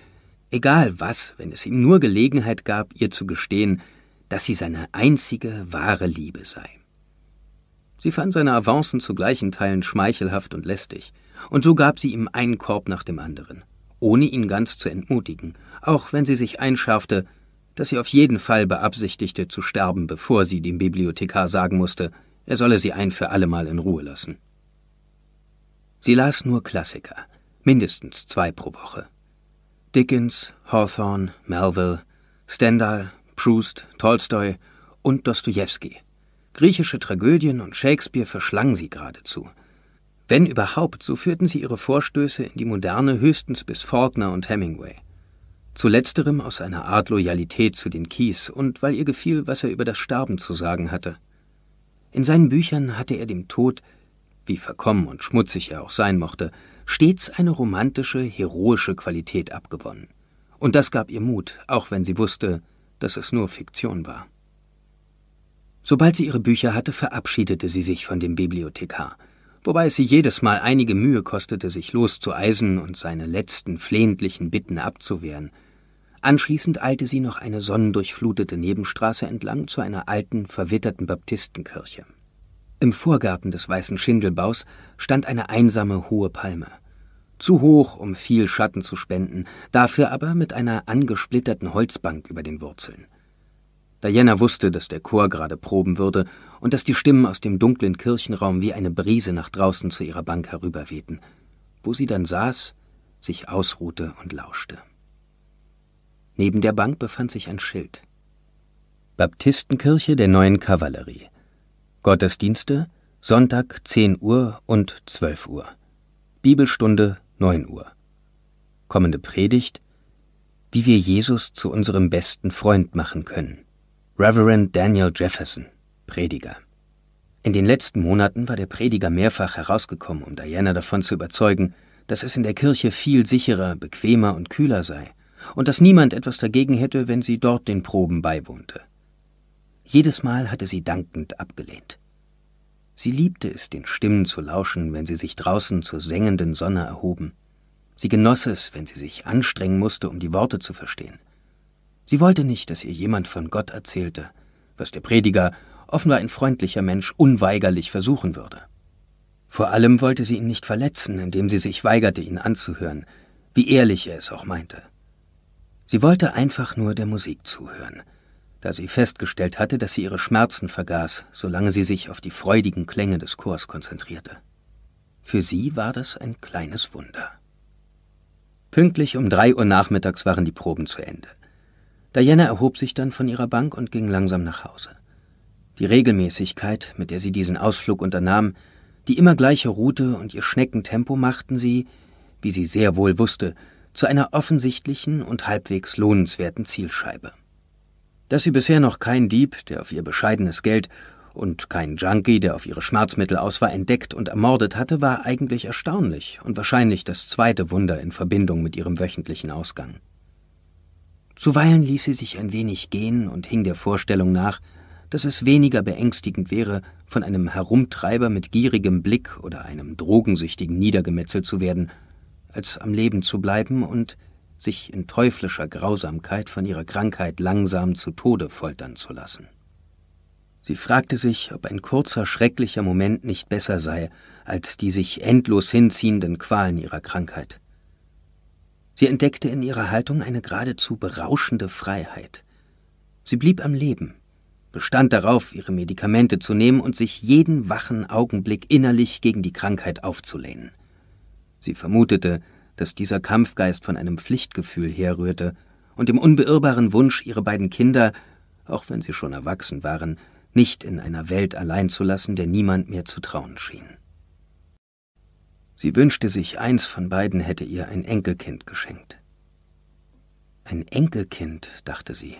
Egal was, wenn es ihm nur Gelegenheit gab, ihr zu gestehen, dass sie seine einzige wahre Liebe sei. Sie fand seine Avancen zu gleichen Teilen schmeichelhaft und lästig, und so gab sie ihm einen Korb nach dem anderen, ohne ihn ganz zu entmutigen, auch wenn sie sich einschärfte, dass sie auf jeden Fall beabsichtigte zu sterben, bevor sie dem Bibliothekar sagen musste, er solle sie ein für allemal in Ruhe lassen. Sie las nur Klassiker, mindestens zwei pro Woche. Dickens, Hawthorne, Melville, Stendhal, Proust, Tolstoi und Dostojewski. Griechische Tragödien und Shakespeare verschlang sie geradezu. Wenn überhaupt, so führten sie ihre Vorstöße in die Moderne höchstens bis Faulkner und Hemingway zu letzterem aus einer Art Loyalität zu den Kies und weil ihr gefiel, was er über das Sterben zu sagen hatte. In seinen Büchern hatte er dem Tod, wie verkommen und schmutzig er auch sein mochte, stets eine romantische, heroische Qualität abgewonnen. Und das gab ihr Mut, auch wenn sie wusste, dass es nur Fiktion war. Sobald sie ihre Bücher hatte, verabschiedete sie sich von dem Bibliothekar, wobei es sie jedes Mal einige Mühe kostete, sich loszueisen und seine letzten flehentlichen Bitten abzuwehren – Anschließend eilte sie noch eine sonnendurchflutete Nebenstraße entlang zu einer alten, verwitterten Baptistenkirche. Im Vorgarten des weißen Schindelbaus stand eine einsame hohe Palme. Zu hoch, um viel Schatten zu spenden, dafür aber mit einer angesplitterten Holzbank über den Wurzeln. Diana wusste, dass der Chor gerade proben würde und dass die Stimmen aus dem dunklen Kirchenraum wie eine Brise nach draußen zu ihrer Bank herüberwehten, wo sie dann saß, sich ausruhte und lauschte. Neben der Bank befand sich ein Schild. Baptistenkirche der neuen Kavallerie. Gottesdienste Sonntag 10 Uhr und 12 Uhr. Bibelstunde 9 Uhr. Kommende Predigt Wie wir Jesus zu unserem besten Freund machen können. Reverend Daniel Jefferson, Prediger. In den letzten Monaten war der Prediger mehrfach herausgekommen, um Diana davon zu überzeugen, dass es in der Kirche viel sicherer, bequemer und kühler sei und dass niemand etwas dagegen hätte, wenn sie dort den Proben beiwohnte. Jedes Mal hatte sie dankend abgelehnt. Sie liebte es, den Stimmen zu lauschen, wenn sie sich draußen zur sengenden Sonne erhoben. Sie genoss es, wenn sie sich anstrengen musste, um die Worte zu verstehen. Sie wollte nicht, dass ihr jemand von Gott erzählte, was der Prediger, offenbar ein freundlicher Mensch, unweigerlich versuchen würde. Vor allem wollte sie ihn nicht verletzen, indem sie sich weigerte, ihn anzuhören, wie ehrlich er es auch meinte. Sie wollte einfach nur der Musik zuhören, da sie festgestellt hatte, dass sie ihre Schmerzen vergaß, solange sie sich auf die freudigen Klänge des Chors konzentrierte. Für sie war das ein kleines Wunder. Pünktlich um drei Uhr nachmittags waren die Proben zu Ende. Diana erhob sich dann von ihrer Bank und ging langsam nach Hause. Die Regelmäßigkeit, mit der sie diesen Ausflug unternahm, die immer gleiche Route und ihr Schneckentempo machten sie, wie sie sehr wohl wusste, zu einer offensichtlichen und halbwegs lohnenswerten Zielscheibe. Dass sie bisher noch kein Dieb, der auf ihr bescheidenes Geld und kein Junkie, der auf ihre Schmerzmittel aus war, entdeckt und ermordet hatte, war eigentlich erstaunlich und wahrscheinlich das zweite Wunder in Verbindung mit ihrem wöchentlichen Ausgang. Zuweilen ließ sie sich ein wenig gehen und hing der Vorstellung nach, dass es weniger beängstigend wäre, von einem Herumtreiber mit gierigem Blick oder einem Drogensüchtigen niedergemetzelt zu werden, als am Leben zu bleiben und sich in teuflischer Grausamkeit von ihrer Krankheit langsam zu Tode foltern zu lassen. Sie fragte sich, ob ein kurzer, schrecklicher Moment nicht besser sei als die sich endlos hinziehenden Qualen ihrer Krankheit. Sie entdeckte in ihrer Haltung eine geradezu berauschende Freiheit. Sie blieb am Leben, bestand darauf, ihre Medikamente zu nehmen und sich jeden wachen Augenblick innerlich gegen die Krankheit aufzulehnen. Sie vermutete, dass dieser Kampfgeist von einem Pflichtgefühl herrührte und dem unbeirrbaren Wunsch, ihre beiden Kinder, auch wenn sie schon erwachsen waren, nicht in einer Welt allein zu lassen, der niemand mehr zu trauen schien. Sie wünschte sich, eins von beiden hätte ihr ein Enkelkind geschenkt. Ein Enkelkind, dachte sie,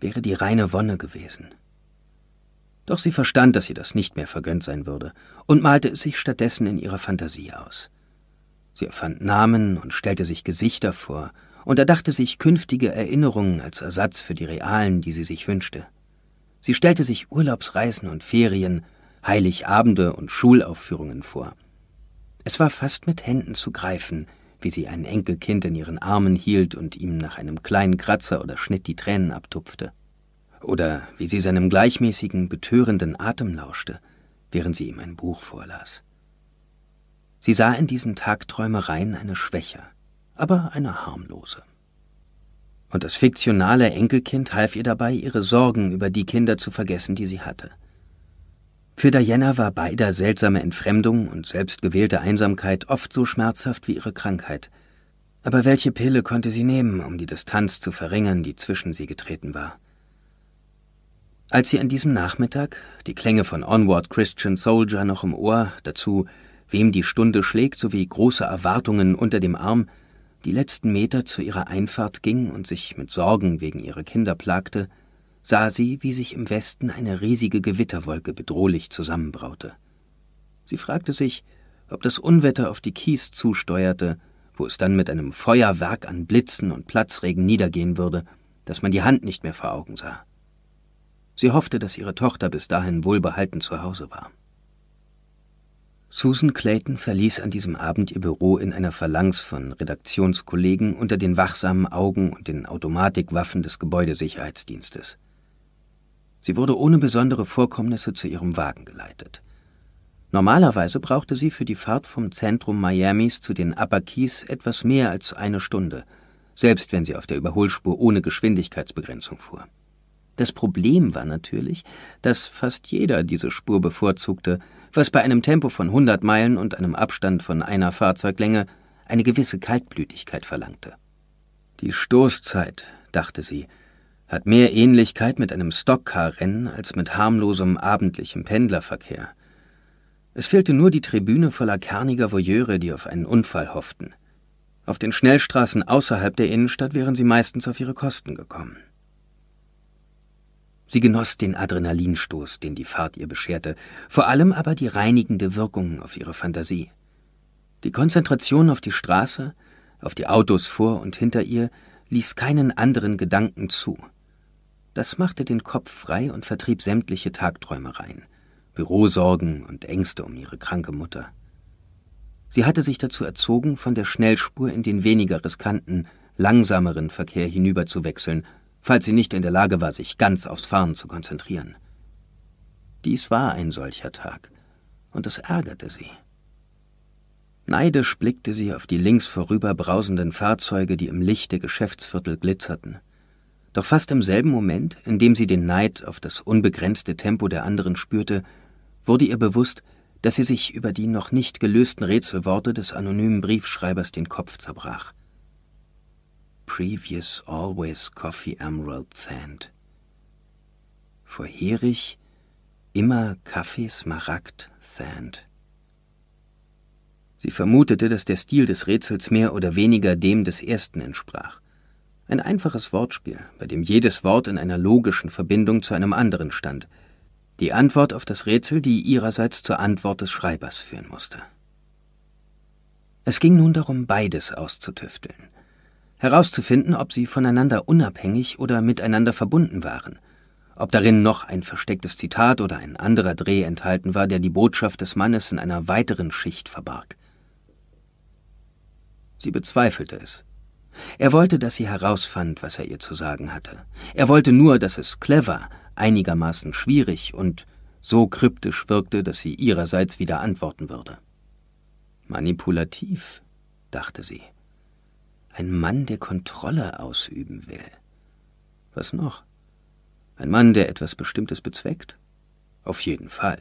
wäre die reine Wonne gewesen. Doch sie verstand, dass ihr das nicht mehr vergönnt sein würde, und malte es sich stattdessen in ihrer Fantasie aus. Sie erfand Namen und stellte sich Gesichter vor und erdachte sich künftige Erinnerungen als Ersatz für die realen, die sie sich wünschte. Sie stellte sich Urlaubsreisen und Ferien, Heiligabende und Schulaufführungen vor. Es war fast mit Händen zu greifen, wie sie ein Enkelkind in ihren Armen hielt und ihm nach einem kleinen Kratzer oder Schnitt die Tränen abtupfte. Oder wie sie seinem gleichmäßigen, betörenden Atem lauschte, während sie ihm ein Buch vorlas. Sie sah in diesen Tagträumereien eine Schwäche, aber eine harmlose. Und das fiktionale Enkelkind half ihr dabei, ihre Sorgen über die Kinder zu vergessen, die sie hatte. Für Diana war beider seltsame Entfremdung und selbstgewählte Einsamkeit oft so schmerzhaft wie ihre Krankheit. Aber welche Pille konnte sie nehmen, um die Distanz zu verringern, die zwischen sie getreten war? Als sie an diesem Nachmittag, die Klänge von Onward Christian Soldier noch im Ohr, dazu wem die Stunde schlägt sowie große Erwartungen unter dem Arm, die letzten Meter zu ihrer Einfahrt ging und sich mit Sorgen wegen ihrer Kinder plagte, sah sie, wie sich im Westen eine riesige Gewitterwolke bedrohlich zusammenbraute. Sie fragte sich, ob das Unwetter auf die Kies zusteuerte, wo es dann mit einem Feuerwerk an Blitzen und Platzregen niedergehen würde, dass man die Hand nicht mehr vor Augen sah. Sie hoffte, dass ihre Tochter bis dahin wohlbehalten zu Hause war. Susan Clayton verließ an diesem Abend ihr Büro in einer Phalanx von Redaktionskollegen unter den wachsamen Augen und den Automatikwaffen des Gebäudesicherheitsdienstes. Sie wurde ohne besondere Vorkommnisse zu ihrem Wagen geleitet. Normalerweise brauchte sie für die Fahrt vom Zentrum Miamis zu den Upper Keys etwas mehr als eine Stunde, selbst wenn sie auf der Überholspur ohne Geschwindigkeitsbegrenzung fuhr. Das Problem war natürlich, dass fast jeder diese Spur bevorzugte, was bei einem Tempo von 100 Meilen und einem Abstand von einer Fahrzeuglänge eine gewisse Kaltblütigkeit verlangte. Die Stoßzeit, dachte sie, hat mehr Ähnlichkeit mit einem Stockcar-Rennen als mit harmlosem abendlichem Pendlerverkehr. Es fehlte nur die Tribüne voller kerniger Voyeure, die auf einen Unfall hofften. Auf den Schnellstraßen außerhalb der Innenstadt wären sie meistens auf ihre Kosten gekommen. Sie genoss den Adrenalinstoß, den die Fahrt ihr bescherte, vor allem aber die reinigende Wirkung auf ihre Fantasie. Die Konzentration auf die Straße, auf die Autos vor und hinter ihr, ließ keinen anderen Gedanken zu. Das machte den Kopf frei und vertrieb sämtliche Tagträumereien, Bürosorgen und Ängste um ihre kranke Mutter. Sie hatte sich dazu erzogen, von der Schnellspur in den weniger riskanten, langsameren Verkehr hinüberzuwechseln falls sie nicht in der Lage war, sich ganz aufs Fahren zu konzentrieren. Dies war ein solcher Tag, und es ärgerte sie. Neidisch blickte sie auf die links vorüberbrausenden Fahrzeuge, die im Licht der Geschäftsviertel glitzerten. Doch fast im selben Moment, in dem sie den Neid auf das unbegrenzte Tempo der anderen spürte, wurde ihr bewusst, dass sie sich über die noch nicht gelösten Rätselworte des anonymen Briefschreibers den Kopf zerbrach previous always coffee emerald sand. Vorherig immer Kaffeesmaragd sand. Sie vermutete, dass der Stil des Rätsels mehr oder weniger dem des ersten entsprach. Ein einfaches Wortspiel, bei dem jedes Wort in einer logischen Verbindung zu einem anderen stand. Die Antwort auf das Rätsel, die ihrerseits zur Antwort des Schreibers führen musste. Es ging nun darum, beides auszutüfteln herauszufinden, ob sie voneinander unabhängig oder miteinander verbunden waren, ob darin noch ein verstecktes Zitat oder ein anderer Dreh enthalten war, der die Botschaft des Mannes in einer weiteren Schicht verbarg. Sie bezweifelte es. Er wollte, dass sie herausfand, was er ihr zu sagen hatte. Er wollte nur, dass es clever, einigermaßen schwierig und so kryptisch wirkte, dass sie ihrerseits wieder antworten würde. Manipulativ, dachte sie. Ein Mann, der Kontrolle ausüben will. Was noch? Ein Mann, der etwas Bestimmtes bezweckt? Auf jeden Fall.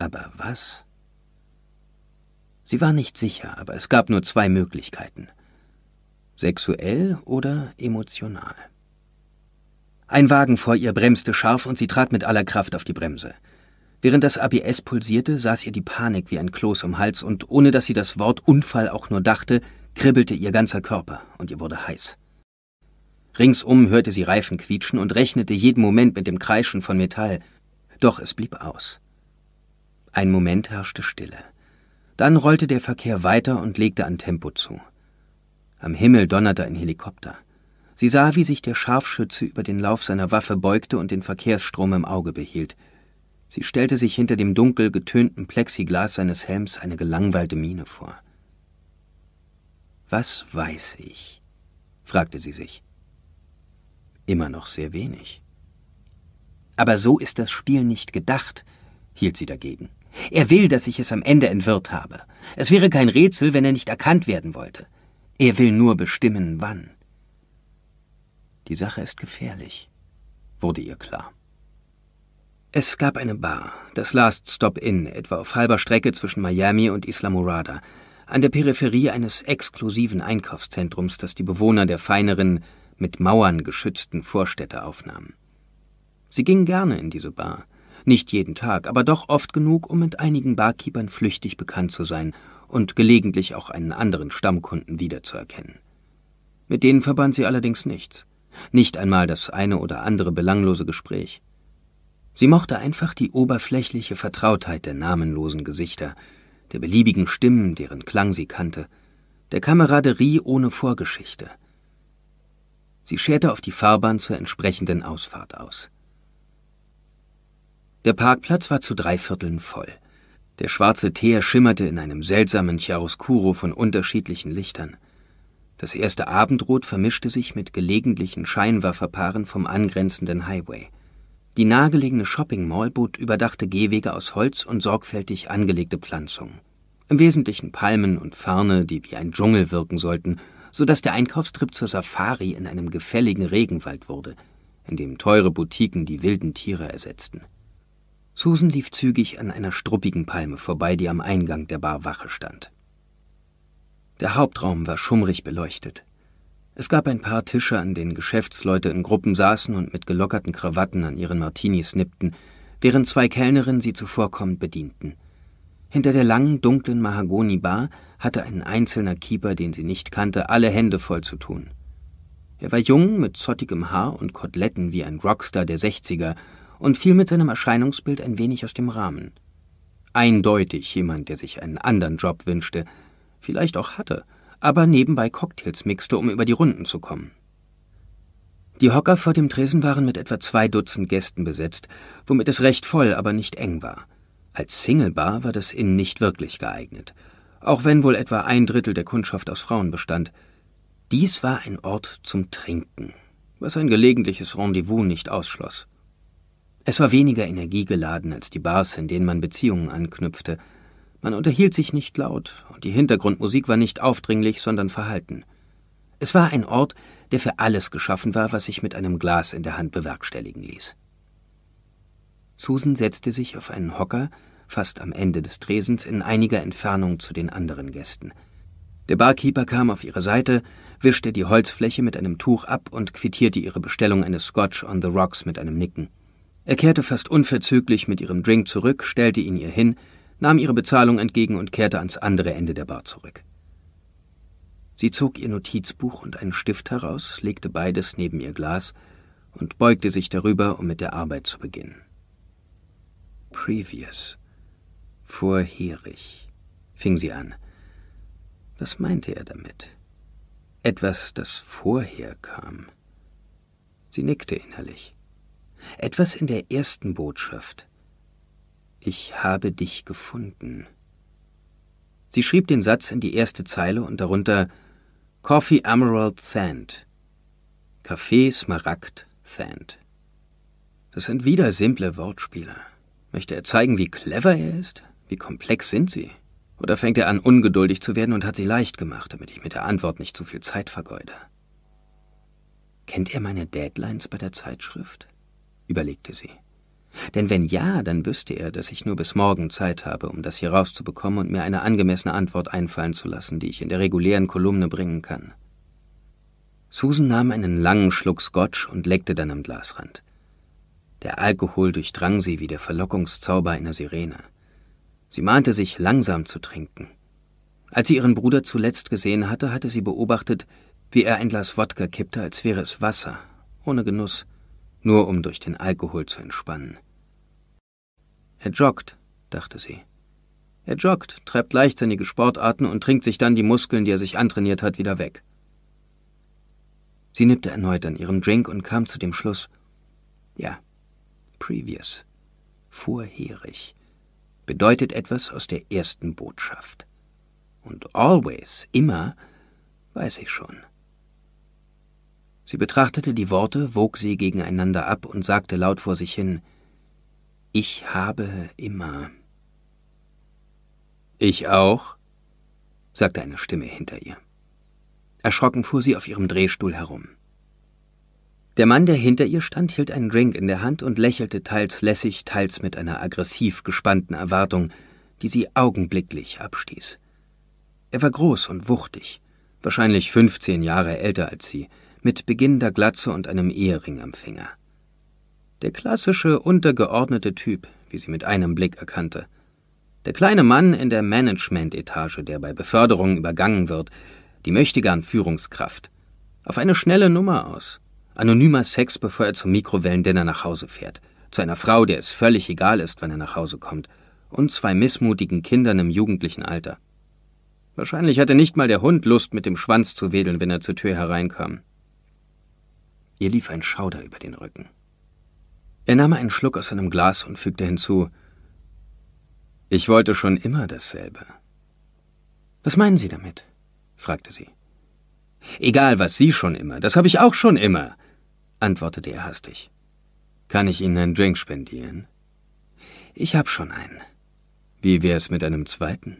Aber was? Sie war nicht sicher, aber es gab nur zwei Möglichkeiten. Sexuell oder emotional. Ein Wagen vor ihr bremste scharf und sie trat mit aller Kraft auf die Bremse. Während das ABS pulsierte, saß ihr die Panik wie ein Kloß um Hals und ohne dass sie das Wort Unfall auch nur dachte, kribbelte ihr ganzer Körper und ihr wurde heiß. Ringsum hörte sie Reifen quietschen und rechnete jeden Moment mit dem Kreischen von Metall. Doch es blieb aus. Ein Moment herrschte Stille. Dann rollte der Verkehr weiter und legte an Tempo zu. Am Himmel donnerte ein Helikopter. Sie sah, wie sich der Scharfschütze über den Lauf seiner Waffe beugte und den Verkehrsstrom im Auge behielt – Sie stellte sich hinter dem dunkel getönten Plexiglas seines Helms eine gelangweilte Miene vor. Was weiß ich? fragte sie sich. Immer noch sehr wenig. Aber so ist das Spiel nicht gedacht, hielt sie dagegen. Er will, dass ich es am Ende entwirrt habe. Es wäre kein Rätsel, wenn er nicht erkannt werden wollte. Er will nur bestimmen, wann. Die Sache ist gefährlich, wurde ihr klar. Es gab eine Bar, das Last Stop Inn, etwa auf halber Strecke zwischen Miami und Islamorada, an der Peripherie eines exklusiven Einkaufszentrums, das die Bewohner der feineren, mit Mauern geschützten Vorstädte aufnahmen. Sie gingen gerne in diese Bar, nicht jeden Tag, aber doch oft genug, um mit einigen Barkeepern flüchtig bekannt zu sein und gelegentlich auch einen anderen Stammkunden wiederzuerkennen. Mit denen verband sie allerdings nichts, nicht einmal das eine oder andere belanglose Gespräch. Sie mochte einfach die oberflächliche Vertrautheit der namenlosen Gesichter, der beliebigen Stimmen, deren Klang sie kannte, der Kameraderie ohne Vorgeschichte. Sie scherte auf die Fahrbahn zur entsprechenden Ausfahrt aus. Der Parkplatz war zu drei Vierteln voll. Der schwarze Teer schimmerte in einem seltsamen Chiaroscuro von unterschiedlichen Lichtern. Das erste Abendrot vermischte sich mit gelegentlichen Scheinwerferpaaren vom angrenzenden Highway. Die nahegelegene Shopping Mall bot überdachte Gehwege aus Holz und sorgfältig angelegte Pflanzungen. Im Wesentlichen Palmen und Farne, die wie ein Dschungel wirken sollten, so dass der Einkaufstrip zur Safari in einem gefälligen Regenwald wurde, in dem teure Boutiquen die wilden Tiere ersetzten. Susan lief zügig an einer struppigen Palme vorbei, die am Eingang der Bar Wache stand. Der Hauptraum war schummrig beleuchtet. Es gab ein paar Tische, an denen Geschäftsleute in Gruppen saßen und mit gelockerten Krawatten an ihren Martinis nippten, während zwei Kellnerinnen sie zuvorkommend bedienten. Hinter der langen, dunklen Mahagoni-Bar hatte ein einzelner Keeper, den sie nicht kannte, alle Hände voll zu tun. Er war jung, mit zottigem Haar und Koteletten wie ein Rockstar der Sechziger und fiel mit seinem Erscheinungsbild ein wenig aus dem Rahmen. Eindeutig jemand, der sich einen anderen Job wünschte, vielleicht auch hatte – aber nebenbei Cocktails mixte, um über die Runden zu kommen. Die Hocker vor dem Tresen waren mit etwa zwei Dutzend Gästen besetzt, womit es recht voll, aber nicht eng war. Als Singlebar war das Inn nicht wirklich geeignet, auch wenn wohl etwa ein Drittel der Kundschaft aus Frauen bestand. Dies war ein Ort zum Trinken, was ein gelegentliches Rendezvous nicht ausschloss. Es war weniger energiegeladen als die Bars, in denen man Beziehungen anknüpfte – man unterhielt sich nicht laut, und die Hintergrundmusik war nicht aufdringlich, sondern verhalten. Es war ein Ort, der für alles geschaffen war, was sich mit einem Glas in der Hand bewerkstelligen ließ. Susan setzte sich auf einen Hocker, fast am Ende des Tresens, in einiger Entfernung zu den anderen Gästen. Der Barkeeper kam auf ihre Seite, wischte die Holzfläche mit einem Tuch ab und quittierte ihre Bestellung eines Scotch on the Rocks mit einem Nicken. Er kehrte fast unverzüglich mit ihrem Drink zurück, stellte ihn ihr hin nahm ihre Bezahlung entgegen und kehrte ans andere Ende der Bar zurück. Sie zog ihr Notizbuch und einen Stift heraus, legte beides neben ihr Glas und beugte sich darüber, um mit der Arbeit zu beginnen. Previous. Vorherig, fing sie an. Was meinte er damit? Etwas, das vorher kam. Sie nickte innerlich. Etwas in der ersten Botschaft, ich habe dich gefunden. Sie schrieb den Satz in die erste Zeile und darunter Coffee Emerald Sand. Kaffee Smaragd Sand. Das sind wieder simple Wortspiele. Möchte er zeigen, wie clever er ist? Wie komplex sind sie? Oder fängt er an, ungeduldig zu werden und hat sie leicht gemacht, damit ich mit der Antwort nicht zu viel Zeit vergeude? Kennt er meine Deadlines bei der Zeitschrift? überlegte sie. Denn wenn ja, dann wüsste er, dass ich nur bis morgen Zeit habe, um das hier rauszubekommen und mir eine angemessene Antwort einfallen zu lassen, die ich in der regulären Kolumne bringen kann. Susan nahm einen langen Schluck Scotch und leckte dann am Glasrand. Der Alkohol durchdrang sie wie der Verlockungszauber einer Sirene. Sie mahnte sich, langsam zu trinken. Als sie ihren Bruder zuletzt gesehen hatte, hatte sie beobachtet, wie er ein Glas Wodka kippte, als wäre es Wasser, ohne Genuss, nur um durch den Alkohol zu entspannen. Er joggt, dachte sie. Er joggt, treibt leichtsinnige Sportarten und trinkt sich dann die Muskeln, die er sich antrainiert hat, wieder weg. Sie nippte erneut an ihrem Drink und kam zu dem Schluss. Ja, previous, vorherig, bedeutet etwas aus der ersten Botschaft. Und always, immer, weiß ich schon. Sie betrachtete die Worte, wog sie gegeneinander ab und sagte laut vor sich hin, ich habe immer. Ich auch? sagte eine Stimme hinter ihr. Erschrocken fuhr sie auf ihrem Drehstuhl herum. Der Mann, der hinter ihr stand, hielt einen Drink in der Hand und lächelte teils lässig, teils mit einer aggressiv gespannten Erwartung, die sie augenblicklich abstieß. Er war groß und wuchtig, wahrscheinlich fünfzehn Jahre älter als sie, mit beginnender Glatze und einem Ehering am Finger. Der klassische untergeordnete Typ, wie sie mit einem Blick erkannte. Der kleine Mann in der Management-Etage, der bei Beförderung übergangen wird, die möchtegern Führungskraft. Auf eine schnelle Nummer aus. Anonymer Sex, bevor er zum Mikrowellendinner nach Hause fährt. Zu einer Frau, der es völlig egal ist, wenn er nach Hause kommt. Und zwei missmutigen Kindern im jugendlichen Alter. Wahrscheinlich hatte nicht mal der Hund Lust, mit dem Schwanz zu wedeln, wenn er zur Tür hereinkam. Ihr lief ein Schauder über den Rücken. Er nahm einen Schluck aus seinem Glas und fügte hinzu Ich wollte schon immer dasselbe. Was meinen Sie damit? fragte sie. Egal, was Sie schon immer, das habe ich auch schon immer, antwortete er hastig. Kann ich Ihnen einen Drink spendieren? Ich hab schon einen. Wie wär's mit einem zweiten?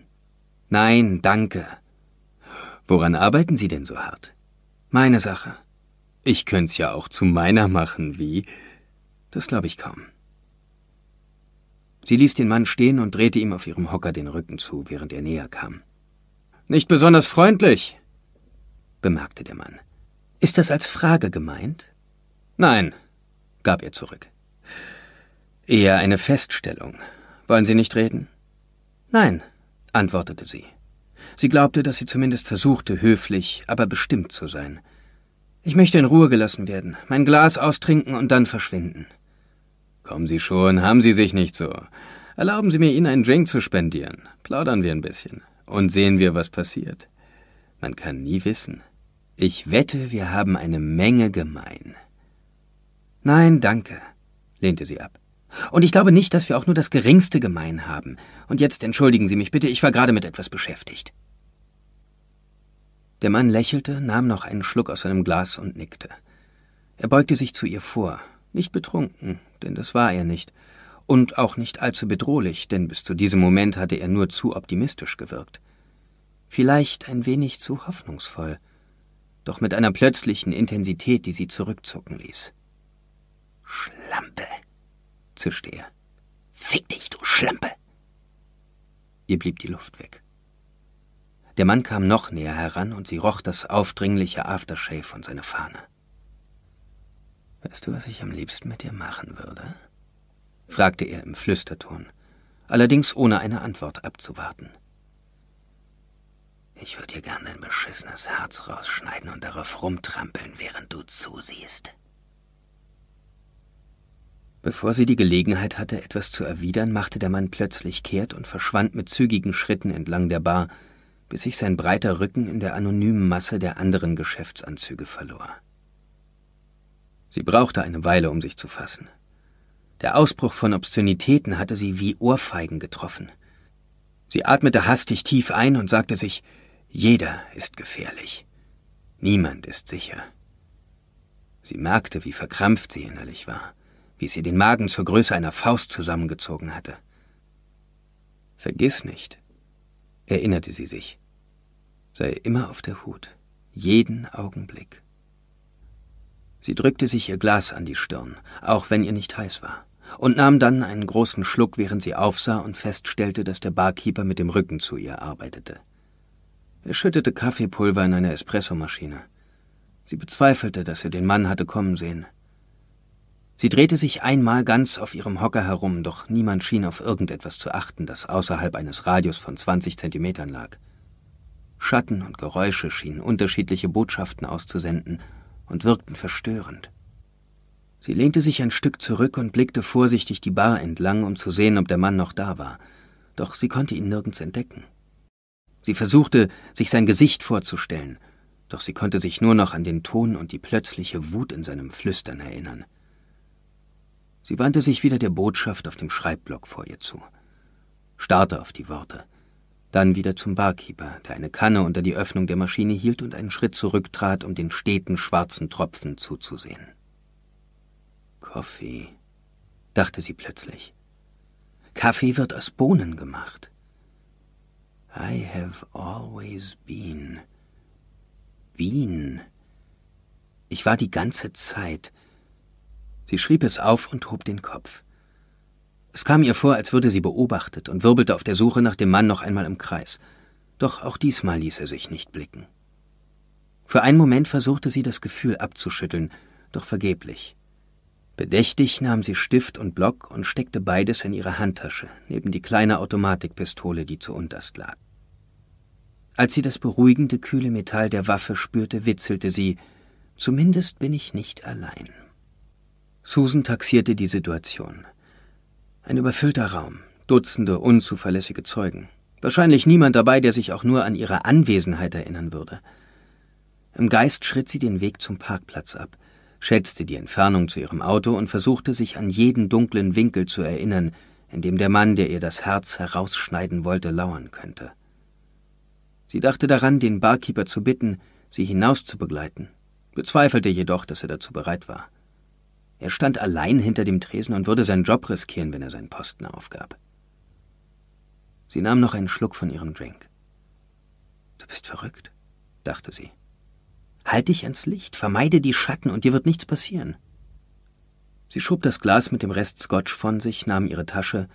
Nein, danke. Woran arbeiten Sie denn so hart? Meine Sache. Ich könnt's ja auch zu meiner machen, wie? Das glaube ich kaum. Sie ließ den Mann stehen und drehte ihm auf ihrem Hocker den Rücken zu, während er näher kam. Nicht besonders freundlich, bemerkte der Mann. Ist das als Frage gemeint? Nein, gab er zurück. Eher eine Feststellung. Wollen Sie nicht reden? Nein, antwortete sie. Sie glaubte, dass sie zumindest versuchte, höflich, aber bestimmt zu sein. Ich möchte in Ruhe gelassen werden, mein Glas austrinken und dann verschwinden. Kommen Sie schon, haben Sie sich nicht so. Erlauben Sie mir, Ihnen einen Drink zu spendieren. Plaudern wir ein bisschen. Und sehen wir, was passiert. Man kann nie wissen. Ich wette, wir haben eine Menge gemein. Nein, danke, lehnte sie ab. Und ich glaube nicht, dass wir auch nur das geringste gemein haben. Und jetzt entschuldigen Sie mich bitte, ich war gerade mit etwas beschäftigt. Der Mann lächelte, nahm noch einen Schluck aus seinem Glas und nickte. Er beugte sich zu ihr vor, nicht betrunken, denn das war er nicht, und auch nicht allzu bedrohlich, denn bis zu diesem Moment hatte er nur zu optimistisch gewirkt. Vielleicht ein wenig zu hoffnungsvoll, doch mit einer plötzlichen Intensität, die sie zurückzucken ließ. Schlampe, zischte er. Fick dich, du Schlampe! Ihr blieb die Luft weg. Der Mann kam noch näher heran und sie roch das aufdringliche Aftershave von seiner Fahne. Weißt du, was ich am liebsten mit dir machen würde? fragte er im Flüsterton, allerdings ohne eine Antwort abzuwarten. Ich würde dir gern dein beschissenes Herz rausschneiden und darauf rumtrampeln, während du zusiehst. Bevor sie die Gelegenheit hatte, etwas zu erwidern, machte der Mann plötzlich kehrt und verschwand mit zügigen Schritten entlang der Bar, bis sich sein breiter Rücken in der anonymen Masse der anderen Geschäftsanzüge verlor. Sie brauchte eine Weile, um sich zu fassen. Der Ausbruch von Obszönitäten hatte sie wie Ohrfeigen getroffen. Sie atmete hastig tief ein und sagte sich, jeder ist gefährlich. Niemand ist sicher. Sie merkte, wie verkrampft sie innerlich war, wie sie den Magen zur Größe einer Faust zusammengezogen hatte. Vergiss nicht, erinnerte sie sich. Sei immer auf der Hut, jeden Augenblick. Sie drückte sich ihr Glas an die Stirn, auch wenn ihr nicht heiß war, und nahm dann einen großen Schluck, während sie aufsah und feststellte, dass der Barkeeper mit dem Rücken zu ihr arbeitete. Er schüttete Kaffeepulver in eine Espressomaschine. Sie bezweifelte, dass er den Mann hatte kommen sehen. Sie drehte sich einmal ganz auf ihrem Hocker herum, doch niemand schien auf irgendetwas zu achten, das außerhalb eines Radius von 20 Zentimetern lag. Schatten und Geräusche schienen unterschiedliche Botschaften auszusenden, und wirkten verstörend. Sie lehnte sich ein Stück zurück und blickte vorsichtig die Bar entlang, um zu sehen, ob der Mann noch da war, doch sie konnte ihn nirgends entdecken. Sie versuchte, sich sein Gesicht vorzustellen, doch sie konnte sich nur noch an den Ton und die plötzliche Wut in seinem Flüstern erinnern. Sie wandte sich wieder der Botschaft auf dem Schreibblock vor ihr zu, starrte auf die Worte, dann wieder zum Barkeeper, der eine Kanne unter die Öffnung der Maschine hielt und einen Schritt zurücktrat, um den steten schwarzen Tropfen zuzusehen. Kaffee, dachte sie plötzlich. Kaffee wird aus Bohnen gemacht. I have always been. Wien. Ich war die ganze Zeit. Sie schrieb es auf und hob den Kopf. Es kam ihr vor, als würde sie beobachtet und wirbelte auf der Suche nach dem Mann noch einmal im Kreis. Doch auch diesmal ließ er sich nicht blicken. Für einen Moment versuchte sie, das Gefühl abzuschütteln, doch vergeblich. Bedächtig nahm sie Stift und Block und steckte beides in ihre Handtasche, neben die kleine Automatikpistole, die zu unterst lag. Als sie das beruhigende, kühle Metall der Waffe spürte, witzelte sie, zumindest bin ich nicht allein. Susan taxierte die Situation. Ein überfüllter Raum, Dutzende unzuverlässige Zeugen. Wahrscheinlich niemand dabei, der sich auch nur an ihre Anwesenheit erinnern würde. Im Geist schritt sie den Weg zum Parkplatz ab, schätzte die Entfernung zu ihrem Auto und versuchte sich an jeden dunklen Winkel zu erinnern, in dem der Mann, der ihr das Herz herausschneiden wollte, lauern könnte. Sie dachte daran, den Barkeeper zu bitten, sie hinaus zu begleiten, bezweifelte jedoch, dass er dazu bereit war. Er stand allein hinter dem Tresen und würde seinen Job riskieren, wenn er seinen Posten aufgab. Sie nahm noch einen Schluck von ihrem Drink. Du bist verrückt, dachte sie. Halt dich ans Licht, vermeide die Schatten und dir wird nichts passieren. Sie schob das Glas mit dem Rest Scotch von sich, nahm ihre Tasche,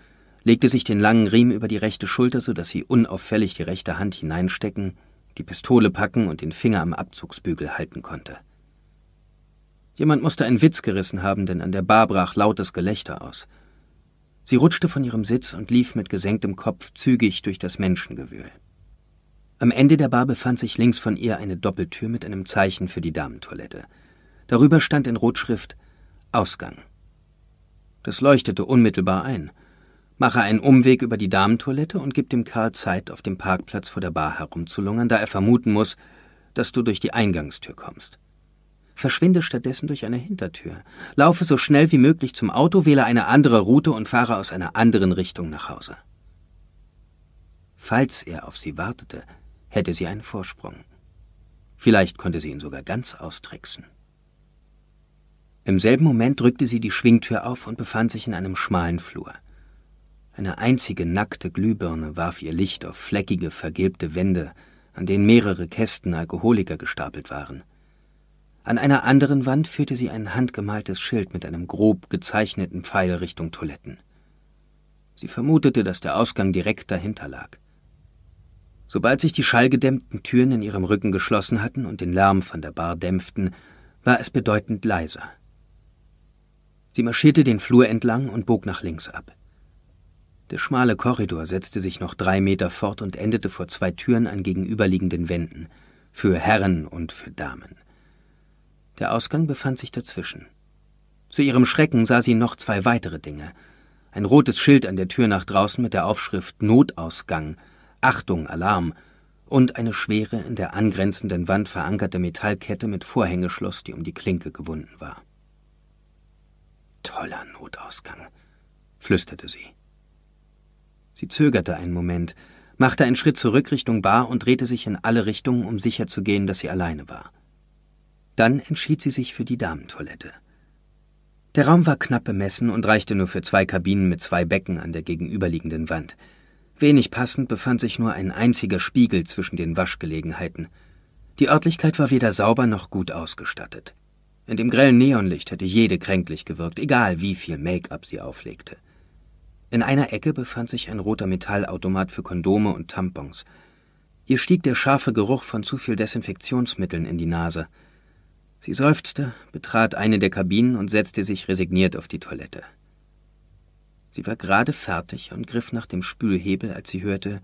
legte sich den langen Riemen über die rechte Schulter, so dass sie unauffällig die rechte Hand hineinstecken, die Pistole packen und den Finger am Abzugsbügel halten konnte. Jemand musste einen Witz gerissen haben, denn an der Bar brach lautes Gelächter aus. Sie rutschte von ihrem Sitz und lief mit gesenktem Kopf zügig durch das Menschengewühl. Am Ende der Bar befand sich links von ihr eine Doppeltür mit einem Zeichen für die Damentoilette. Darüber stand in Rotschrift Ausgang. Das leuchtete unmittelbar ein. Mache einen Umweg über die Damentoilette und gib dem Karl Zeit, auf dem Parkplatz vor der Bar herumzulungern, da er vermuten muss, dass du durch die Eingangstür kommst. Verschwinde stattdessen durch eine Hintertür. Laufe so schnell wie möglich zum Auto, wähle eine andere Route und fahre aus einer anderen Richtung nach Hause. Falls er auf sie wartete, hätte sie einen Vorsprung. Vielleicht konnte sie ihn sogar ganz austricksen. Im selben Moment drückte sie die Schwingtür auf und befand sich in einem schmalen Flur. Eine einzige nackte Glühbirne warf ihr Licht auf fleckige, vergilbte Wände, an denen mehrere Kästen Alkoholiker gestapelt waren. An einer anderen Wand führte sie ein handgemaltes Schild mit einem grob gezeichneten Pfeil Richtung Toiletten. Sie vermutete, dass der Ausgang direkt dahinter lag. Sobald sich die schallgedämmten Türen in ihrem Rücken geschlossen hatten und den Lärm von der Bar dämpften, war es bedeutend leiser. Sie marschierte den Flur entlang und bog nach links ab. Der schmale Korridor setzte sich noch drei Meter fort und endete vor zwei Türen an gegenüberliegenden Wänden, für Herren und für Damen. Der Ausgang befand sich dazwischen. Zu ihrem Schrecken sah sie noch zwei weitere Dinge. Ein rotes Schild an der Tür nach draußen mit der Aufschrift Notausgang, Achtung, Alarm und eine schwere, in der angrenzenden Wand verankerte Metallkette mit Vorhängeschloss, die um die Klinke gewunden war. Toller Notausgang, flüsterte sie. Sie zögerte einen Moment, machte einen Schritt zurück Richtung Bar und drehte sich in alle Richtungen, um sicherzugehen, dass sie alleine war. Dann entschied sie sich für die Damentoilette. Der Raum war knapp bemessen und reichte nur für zwei Kabinen mit zwei Becken an der gegenüberliegenden Wand. Wenig passend befand sich nur ein einziger Spiegel zwischen den Waschgelegenheiten. Die Örtlichkeit war weder sauber noch gut ausgestattet. In dem grellen Neonlicht hätte jede kränklich gewirkt, egal wie viel Make-up sie auflegte. In einer Ecke befand sich ein roter Metallautomat für Kondome und Tampons. Ihr stieg der scharfe Geruch von zu viel Desinfektionsmitteln in die Nase. Sie seufzte, betrat eine der Kabinen und setzte sich resigniert auf die Toilette. Sie war gerade fertig und griff nach dem Spülhebel, als sie hörte,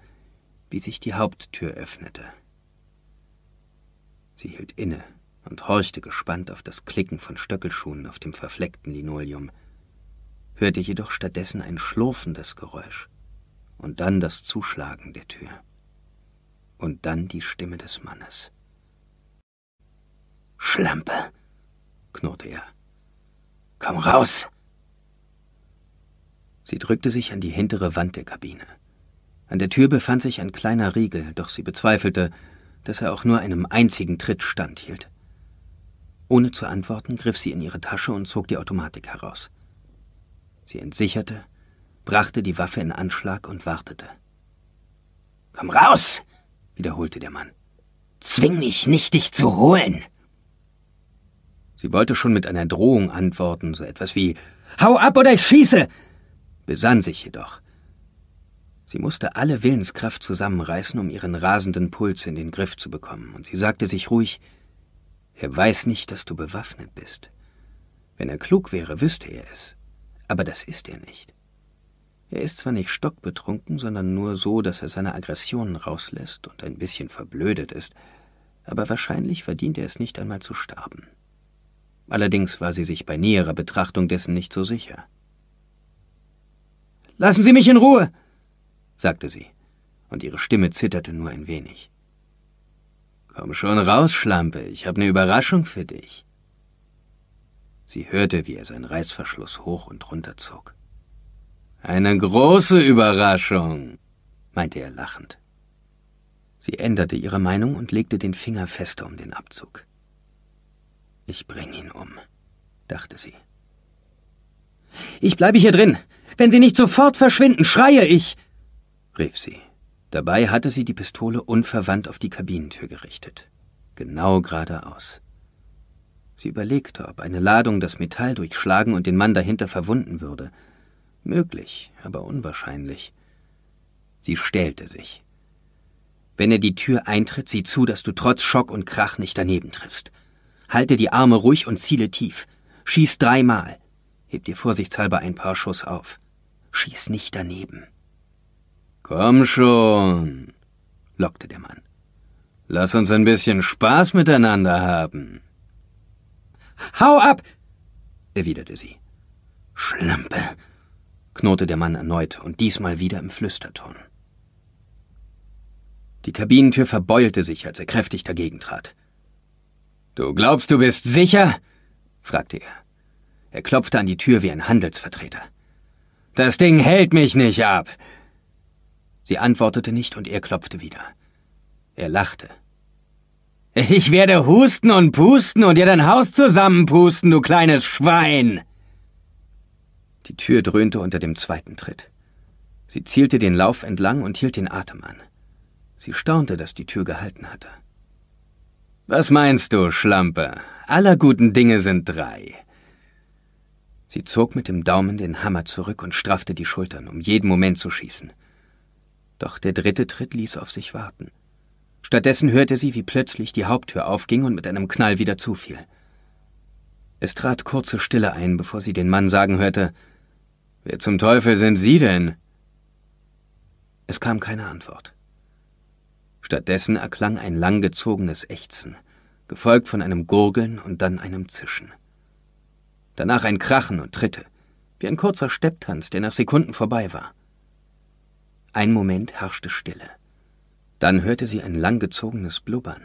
wie sich die Haupttür öffnete. Sie hielt inne und horchte gespannt auf das Klicken von Stöckelschuhen auf dem verfleckten Linoleum, hörte jedoch stattdessen ein schlurfendes Geräusch und dann das Zuschlagen der Tür und dann die Stimme des Mannes. Schlampe, knurrte er. Komm raus! Sie drückte sich an die hintere Wand der Kabine. An der Tür befand sich ein kleiner Riegel, doch sie bezweifelte, dass er auch nur einem einzigen Tritt standhielt. Ohne zu antworten, griff sie in ihre Tasche und zog die Automatik heraus. Sie entsicherte, brachte die Waffe in Anschlag und wartete. Komm raus! wiederholte der Mann. Zwing mich nicht, dich zu holen! Sie wollte schon mit einer Drohung antworten, so etwas wie Hau ab oder ich schieße, besann sich jedoch. Sie musste alle Willenskraft zusammenreißen, um ihren rasenden Puls in den Griff zu bekommen, und sie sagte sich ruhig Er weiß nicht, dass du bewaffnet bist. Wenn er klug wäre, wüsste er es, aber das ist er nicht. Er ist zwar nicht stockbetrunken, sondern nur so, dass er seine Aggressionen rauslässt und ein bisschen verblödet ist, aber wahrscheinlich verdient er es nicht einmal zu sterben. Allerdings war sie sich bei näherer Betrachtung dessen nicht so sicher. Lassen Sie mich in Ruhe, sagte sie, und ihre Stimme zitterte nur ein wenig. Komm schon raus, Schlampe, ich habe eine Überraschung für dich. Sie hörte, wie er seinen Reißverschluss hoch und runter zog. Eine große Überraschung, meinte er lachend. Sie änderte ihre Meinung und legte den Finger fester um den Abzug. Ich bring ihn um, dachte sie. Ich bleibe hier drin. Wenn Sie nicht sofort verschwinden, schreie ich, rief sie. Dabei hatte sie die Pistole unverwandt auf die Kabinentür gerichtet. Genau geradeaus. Sie überlegte, ob eine Ladung das Metall durchschlagen und den Mann dahinter verwunden würde. Möglich, aber unwahrscheinlich. Sie stellte sich. Wenn er die Tür eintritt, sieh zu, dass du trotz Schock und Krach nicht daneben triffst. Halte die Arme ruhig und ziele tief. Schieß dreimal. Heb dir vorsichtshalber ein paar Schuss auf. Schieß nicht daneben. Komm schon, lockte der Mann. Lass uns ein bisschen Spaß miteinander haben. Hau ab, erwiderte sie. Schlampe, knurrte der Mann erneut und diesmal wieder im Flüsterton. Die Kabinentür verbeulte sich, als er kräftig dagegen trat. Du glaubst, du bist sicher? fragte er. Er klopfte an die Tür wie ein Handelsvertreter. Das Ding hält mich nicht ab. Sie antwortete nicht und er klopfte wieder. Er lachte. Ich werde husten und pusten und dir dein Haus zusammenpusten, du kleines Schwein. Die Tür dröhnte unter dem zweiten Tritt. Sie zielte den Lauf entlang und hielt den Atem an. Sie staunte, dass die Tür gehalten hatte. Was meinst du, Schlampe? Aller guten Dinge sind drei. Sie zog mit dem Daumen den Hammer zurück und straffte die Schultern, um jeden Moment zu schießen. Doch der dritte Tritt ließ auf sich warten. Stattdessen hörte sie, wie plötzlich die Haupttür aufging und mit einem Knall wieder zufiel. Es trat kurze Stille ein, bevor sie den Mann sagen hörte, Wer zum Teufel sind Sie denn? Es kam keine Antwort. Stattdessen erklang ein langgezogenes Ächzen, gefolgt von einem Gurgeln und dann einem Zischen. Danach ein Krachen und Tritte, wie ein kurzer Stepptanz, der nach Sekunden vorbei war. Ein Moment herrschte Stille. Dann hörte sie ein langgezogenes Blubbern,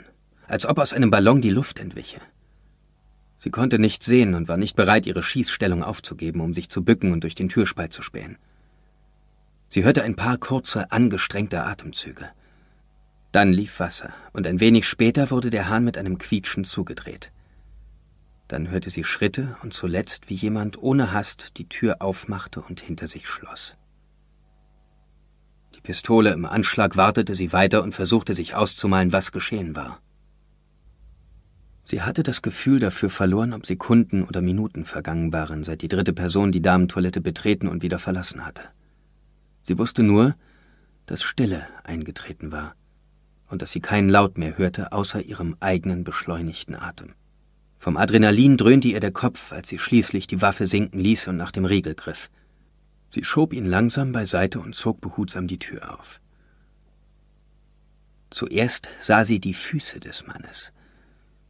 als ob aus einem Ballon die Luft entwiche. Sie konnte nicht sehen und war nicht bereit, ihre Schießstellung aufzugeben, um sich zu bücken und durch den Türspalt zu spähen. Sie hörte ein paar kurze, angestrengte Atemzüge. Dann lief Wasser, und ein wenig später wurde der Hahn mit einem Quietschen zugedreht. Dann hörte sie Schritte und zuletzt, wie jemand ohne Hast die Tür aufmachte und hinter sich schloss. Die Pistole im Anschlag wartete sie weiter und versuchte sich auszumalen, was geschehen war. Sie hatte das Gefühl dafür verloren, ob Sekunden oder Minuten vergangen waren, seit die dritte Person die Damentoilette betreten und wieder verlassen hatte. Sie wusste nur, dass Stille eingetreten war und dass sie keinen Laut mehr hörte, außer ihrem eigenen beschleunigten Atem. Vom Adrenalin dröhnte ihr der Kopf, als sie schließlich die Waffe sinken ließ und nach dem Riegel griff. Sie schob ihn langsam beiseite und zog behutsam die Tür auf. Zuerst sah sie die Füße des Mannes.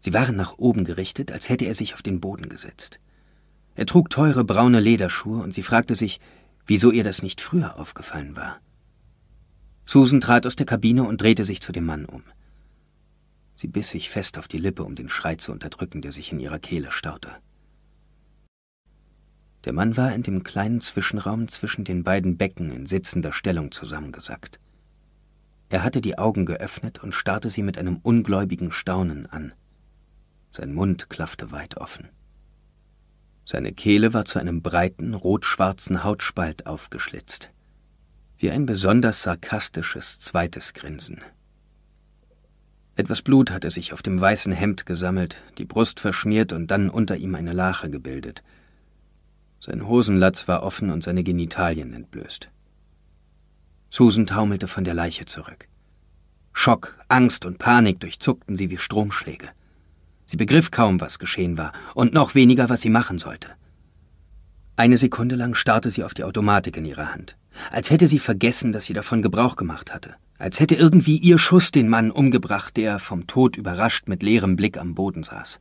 Sie waren nach oben gerichtet, als hätte er sich auf den Boden gesetzt. Er trug teure braune Lederschuhe und sie fragte sich, wieso ihr das nicht früher aufgefallen war. Susan trat aus der Kabine und drehte sich zu dem Mann um. Sie biss sich fest auf die Lippe, um den Schrei zu unterdrücken, der sich in ihrer Kehle staute. Der Mann war in dem kleinen Zwischenraum zwischen den beiden Becken in sitzender Stellung zusammengesackt. Er hatte die Augen geöffnet und starrte sie mit einem ungläubigen Staunen an. Sein Mund klaffte weit offen. Seine Kehle war zu einem breiten, rot-schwarzen Hautspalt aufgeschlitzt wie ein besonders sarkastisches zweites Grinsen. Etwas Blut hatte sich auf dem weißen Hemd gesammelt, die Brust verschmiert und dann unter ihm eine Lache gebildet. Sein Hosenlatz war offen und seine Genitalien entblößt. Susan taumelte von der Leiche zurück. Schock, Angst und Panik durchzuckten sie wie Stromschläge. Sie begriff kaum, was geschehen war, und noch weniger, was sie machen sollte. Eine Sekunde lang starrte sie auf die Automatik in ihrer Hand als hätte sie vergessen, dass sie davon Gebrauch gemacht hatte, als hätte irgendwie ihr Schuss den Mann umgebracht, der vom Tod überrascht mit leerem Blick am Boden saß.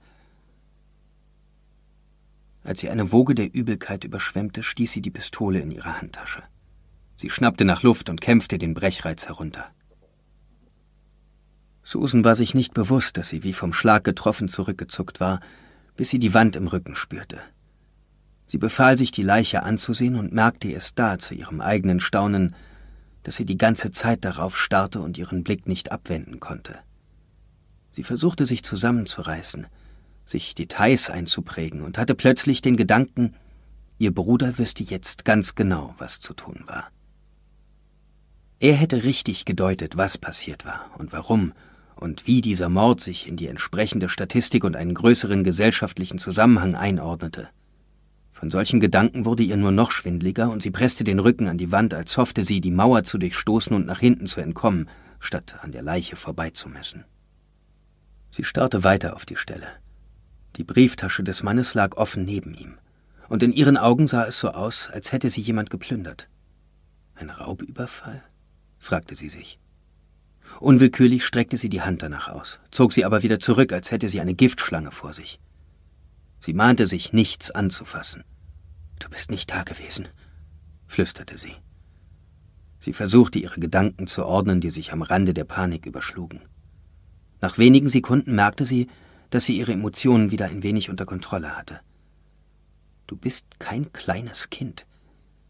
Als sie eine Woge der Übelkeit überschwemmte, stieß sie die Pistole in ihre Handtasche. Sie schnappte nach Luft und kämpfte den Brechreiz herunter. Susan war sich nicht bewusst, dass sie wie vom Schlag getroffen zurückgezuckt war, bis sie die Wand im Rücken spürte. Sie befahl sich, die Leiche anzusehen und merkte es da zu ihrem eigenen Staunen, dass sie die ganze Zeit darauf starrte und ihren Blick nicht abwenden konnte. Sie versuchte sich zusammenzureißen, sich Details einzuprägen und hatte plötzlich den Gedanken, ihr Bruder wüsste jetzt ganz genau, was zu tun war. Er hätte richtig gedeutet, was passiert war und warum und wie dieser Mord sich in die entsprechende Statistik und einen größeren gesellschaftlichen Zusammenhang einordnete. Von solchen Gedanken wurde ihr nur noch schwindliger und sie presste den Rücken an die Wand, als hoffte sie, die Mauer zu durchstoßen und nach hinten zu entkommen, statt an der Leiche vorbeizumessen. Sie starrte weiter auf die Stelle. Die Brieftasche des Mannes lag offen neben ihm, und in ihren Augen sah es so aus, als hätte sie jemand geplündert. Ein Raubüberfall? fragte sie sich. Unwillkürlich streckte sie die Hand danach aus, zog sie aber wieder zurück, als hätte sie eine Giftschlange vor sich. Sie mahnte sich, nichts anzufassen. Du bist nicht da gewesen, flüsterte sie. Sie versuchte, ihre Gedanken zu ordnen, die sich am Rande der Panik überschlugen. Nach wenigen Sekunden merkte sie, dass sie ihre Emotionen wieder ein wenig unter Kontrolle hatte. Du bist kein kleines Kind.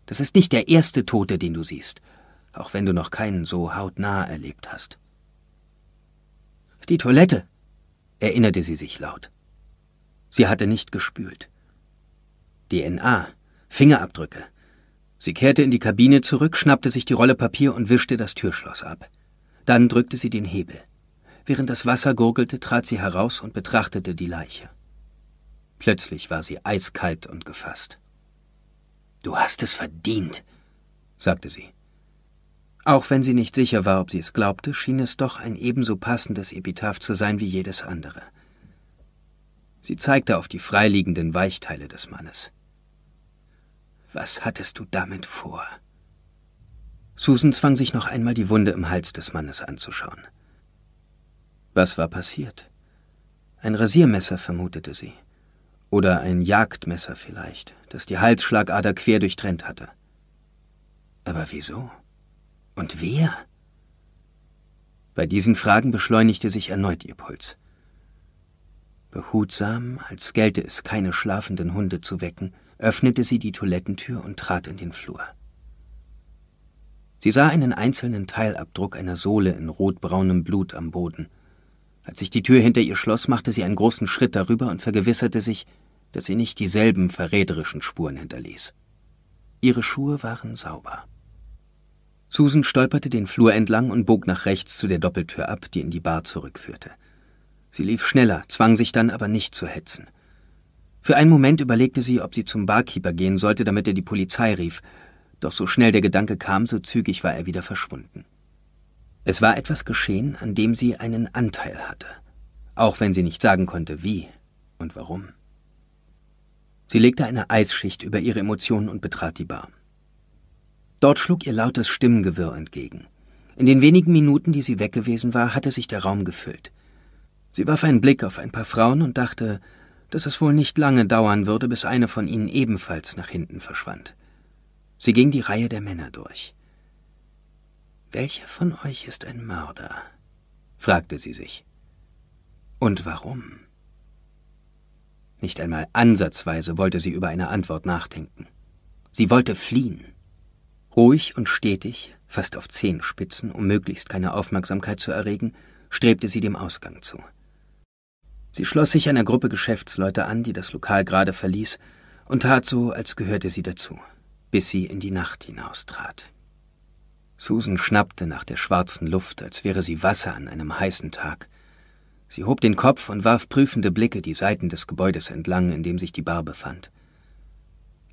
Das ist nicht der erste Tote, den du siehst, auch wenn du noch keinen so hautnah erlebt hast. Die Toilette, erinnerte sie sich laut. Sie hatte nicht gespült. DNA Fingerabdrücke. Sie kehrte in die Kabine zurück, schnappte sich die Rolle Papier und wischte das Türschloss ab. Dann drückte sie den Hebel. Während das Wasser gurgelte, trat sie heraus und betrachtete die Leiche. Plötzlich war sie eiskalt und gefasst. Du hast es verdient, sagte sie. Auch wenn sie nicht sicher war, ob sie es glaubte, schien es doch ein ebenso passendes Epitaph zu sein wie jedes andere. Sie zeigte auf die freiliegenden Weichteile des Mannes. Was hattest du damit vor? Susan zwang sich noch einmal die Wunde im Hals des Mannes anzuschauen. Was war passiert? Ein Rasiermesser vermutete sie. Oder ein Jagdmesser vielleicht, das die Halsschlagader quer durchtrennt hatte. Aber wieso? Und wer? Bei diesen Fragen beschleunigte sich erneut ihr Puls. Behutsam, als gelte es keine schlafenden Hunde zu wecken, öffnete sie die Toilettentür und trat in den Flur. Sie sah einen einzelnen Teilabdruck einer Sohle in rotbraunem Blut am Boden. Als sich die Tür hinter ihr schloss, machte sie einen großen Schritt darüber und vergewisserte sich, dass sie nicht dieselben verräterischen Spuren hinterließ. Ihre Schuhe waren sauber. Susan stolperte den Flur entlang und bog nach rechts zu der Doppeltür ab, die in die Bar zurückführte. Sie lief schneller, zwang sich dann aber nicht zu hetzen. Für einen Moment überlegte sie, ob sie zum Barkeeper gehen sollte, damit er die Polizei rief, doch so schnell der Gedanke kam, so zügig war er wieder verschwunden. Es war etwas geschehen, an dem sie einen Anteil hatte, auch wenn sie nicht sagen konnte, wie und warum. Sie legte eine Eisschicht über ihre Emotionen und betrat die Bar. Dort schlug ihr lautes Stimmengewirr entgegen. In den wenigen Minuten, die sie weg gewesen war, hatte sich der Raum gefüllt. Sie warf einen Blick auf ein paar Frauen und dachte, dass es wohl nicht lange dauern würde, bis eine von ihnen ebenfalls nach hinten verschwand. Sie ging die Reihe der Männer durch. Welcher von euch ist ein Mörder? fragte sie sich. Und warum? Nicht einmal ansatzweise wollte sie über eine Antwort nachdenken. Sie wollte fliehen. Ruhig und stetig, fast auf Zehenspitzen, um möglichst keine Aufmerksamkeit zu erregen, strebte sie dem Ausgang zu. Sie schloss sich einer Gruppe Geschäftsleute an, die das Lokal gerade verließ, und tat so, als gehörte sie dazu, bis sie in die Nacht hinaustrat. Susan schnappte nach der schwarzen Luft, als wäre sie Wasser an einem heißen Tag. Sie hob den Kopf und warf prüfende Blicke die Seiten des Gebäudes entlang, in dem sich die Bar befand.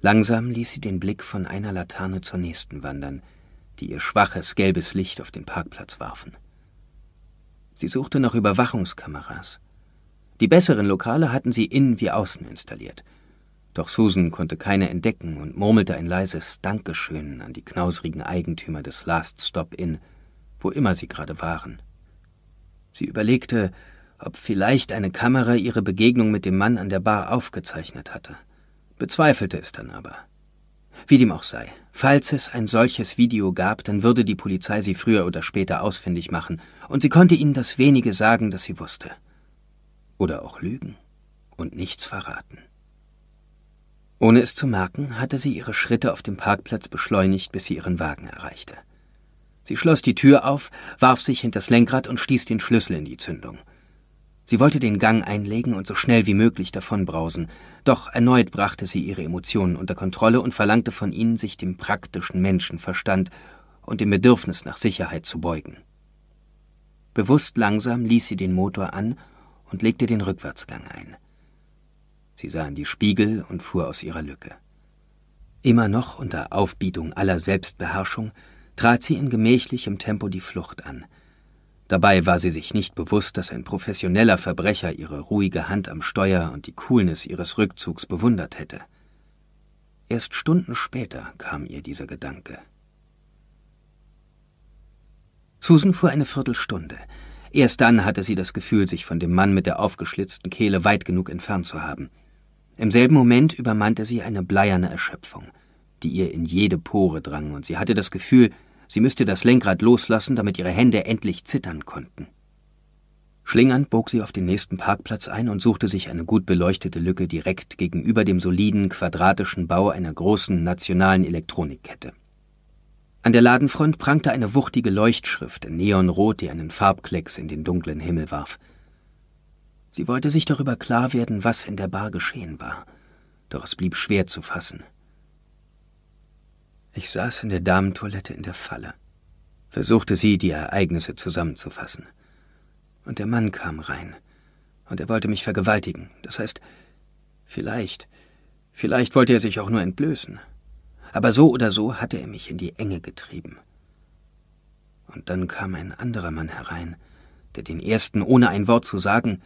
Langsam ließ sie den Blick von einer Laterne zur nächsten wandern, die ihr schwaches gelbes Licht auf den Parkplatz warfen. Sie suchte nach Überwachungskameras, die besseren Lokale hatten sie innen wie außen installiert. Doch Susan konnte keine entdecken und murmelte ein leises Dankeschön an die knausrigen Eigentümer des Last Stop Inn, wo immer sie gerade waren. Sie überlegte, ob vielleicht eine Kamera ihre Begegnung mit dem Mann an der Bar aufgezeichnet hatte, bezweifelte es dann aber. Wie dem auch sei, falls es ein solches Video gab, dann würde die Polizei sie früher oder später ausfindig machen, und sie konnte ihnen das wenige sagen, das sie wusste oder auch lügen und nichts verraten. Ohne es zu merken, hatte sie ihre Schritte auf dem Parkplatz beschleunigt, bis sie ihren Wagen erreichte. Sie schloss die Tür auf, warf sich hinters Lenkrad und stieß den Schlüssel in die Zündung. Sie wollte den Gang einlegen und so schnell wie möglich davonbrausen, doch erneut brachte sie ihre Emotionen unter Kontrolle und verlangte von ihnen, sich dem praktischen Menschenverstand und dem Bedürfnis nach Sicherheit zu beugen. Bewusst langsam ließ sie den Motor an und legte den Rückwärtsgang ein. Sie sah in die Spiegel und fuhr aus ihrer Lücke. Immer noch unter Aufbietung aller Selbstbeherrschung trat sie in gemächlichem Tempo die Flucht an. Dabei war sie sich nicht bewusst, dass ein professioneller Verbrecher ihre ruhige Hand am Steuer und die Coolness ihres Rückzugs bewundert hätte. Erst Stunden später kam ihr dieser Gedanke. Susan fuhr eine Viertelstunde, Erst dann hatte sie das Gefühl, sich von dem Mann mit der aufgeschlitzten Kehle weit genug entfernt zu haben. Im selben Moment übermannte sie eine bleierne Erschöpfung, die ihr in jede Pore drang, und sie hatte das Gefühl, sie müsste das Lenkrad loslassen, damit ihre Hände endlich zittern konnten. Schlingernd bog sie auf den nächsten Parkplatz ein und suchte sich eine gut beleuchtete Lücke direkt gegenüber dem soliden, quadratischen Bau einer großen nationalen Elektronikkette. An der Ladenfront prangte eine wuchtige Leuchtschrift in Neonrot, die einen Farbklecks in den dunklen Himmel warf. Sie wollte sich darüber klar werden, was in der Bar geschehen war, doch es blieb schwer zu fassen. Ich saß in der Damentoilette in der Falle, versuchte sie, die Ereignisse zusammenzufassen. Und der Mann kam rein, und er wollte mich vergewaltigen, das heißt, vielleicht, vielleicht wollte er sich auch nur entblößen aber so oder so hatte er mich in die Enge getrieben. Und dann kam ein anderer Mann herein, der den ersten, ohne ein Wort zu sagen,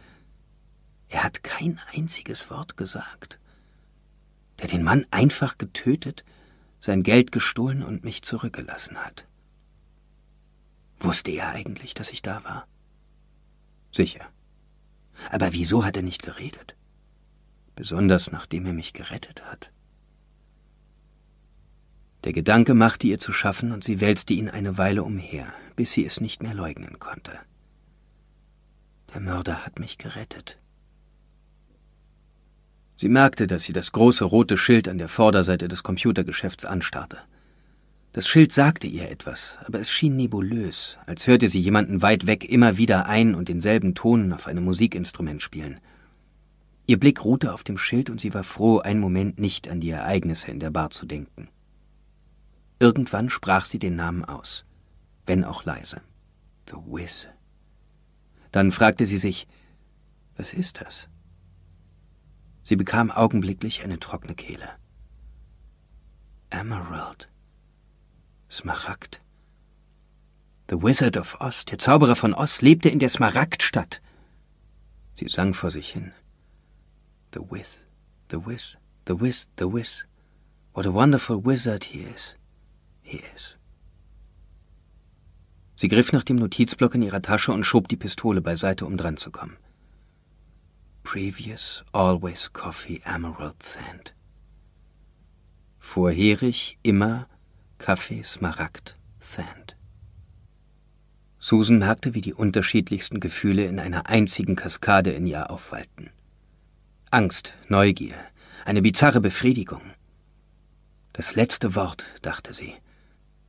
er hat kein einziges Wort gesagt, der den Mann einfach getötet, sein Geld gestohlen und mich zurückgelassen hat. Wusste er eigentlich, dass ich da war? Sicher. Aber wieso hat er nicht geredet? Besonders nachdem er mich gerettet hat. Der Gedanke machte ihr zu schaffen und sie wälzte ihn eine Weile umher, bis sie es nicht mehr leugnen konnte. Der Mörder hat mich gerettet. Sie merkte, dass sie das große rote Schild an der Vorderseite des Computergeschäfts anstarrte. Das Schild sagte ihr etwas, aber es schien nebulös, als hörte sie jemanden weit weg immer wieder ein und denselben Ton auf einem Musikinstrument spielen. Ihr Blick ruhte auf dem Schild und sie war froh, einen Moment nicht an die Ereignisse in der Bar zu denken. Irgendwann sprach sie den Namen aus, wenn auch leise. The Wiz. Dann fragte sie sich, was ist das? Sie bekam augenblicklich eine trockene Kehle. Emerald. Smaragd. The Wizard of Oz, der Zauberer von Oz, lebte in der Smaragdstadt. Sie sang vor sich hin. The Wiz, the Wiz, the Wiz, the Wiz. What a wonderful wizard he is. Hier ist. Sie griff nach dem Notizblock in ihrer Tasche und schob die Pistole beiseite, um dran zu kommen. Previous Always Coffee Emerald Sand. Vorherig immer Kaffee Smaragd Sand. Susan merkte, wie die unterschiedlichsten Gefühle in einer einzigen Kaskade in ihr aufwallten. Angst, Neugier, eine bizarre Befriedigung. Das letzte Wort, dachte sie,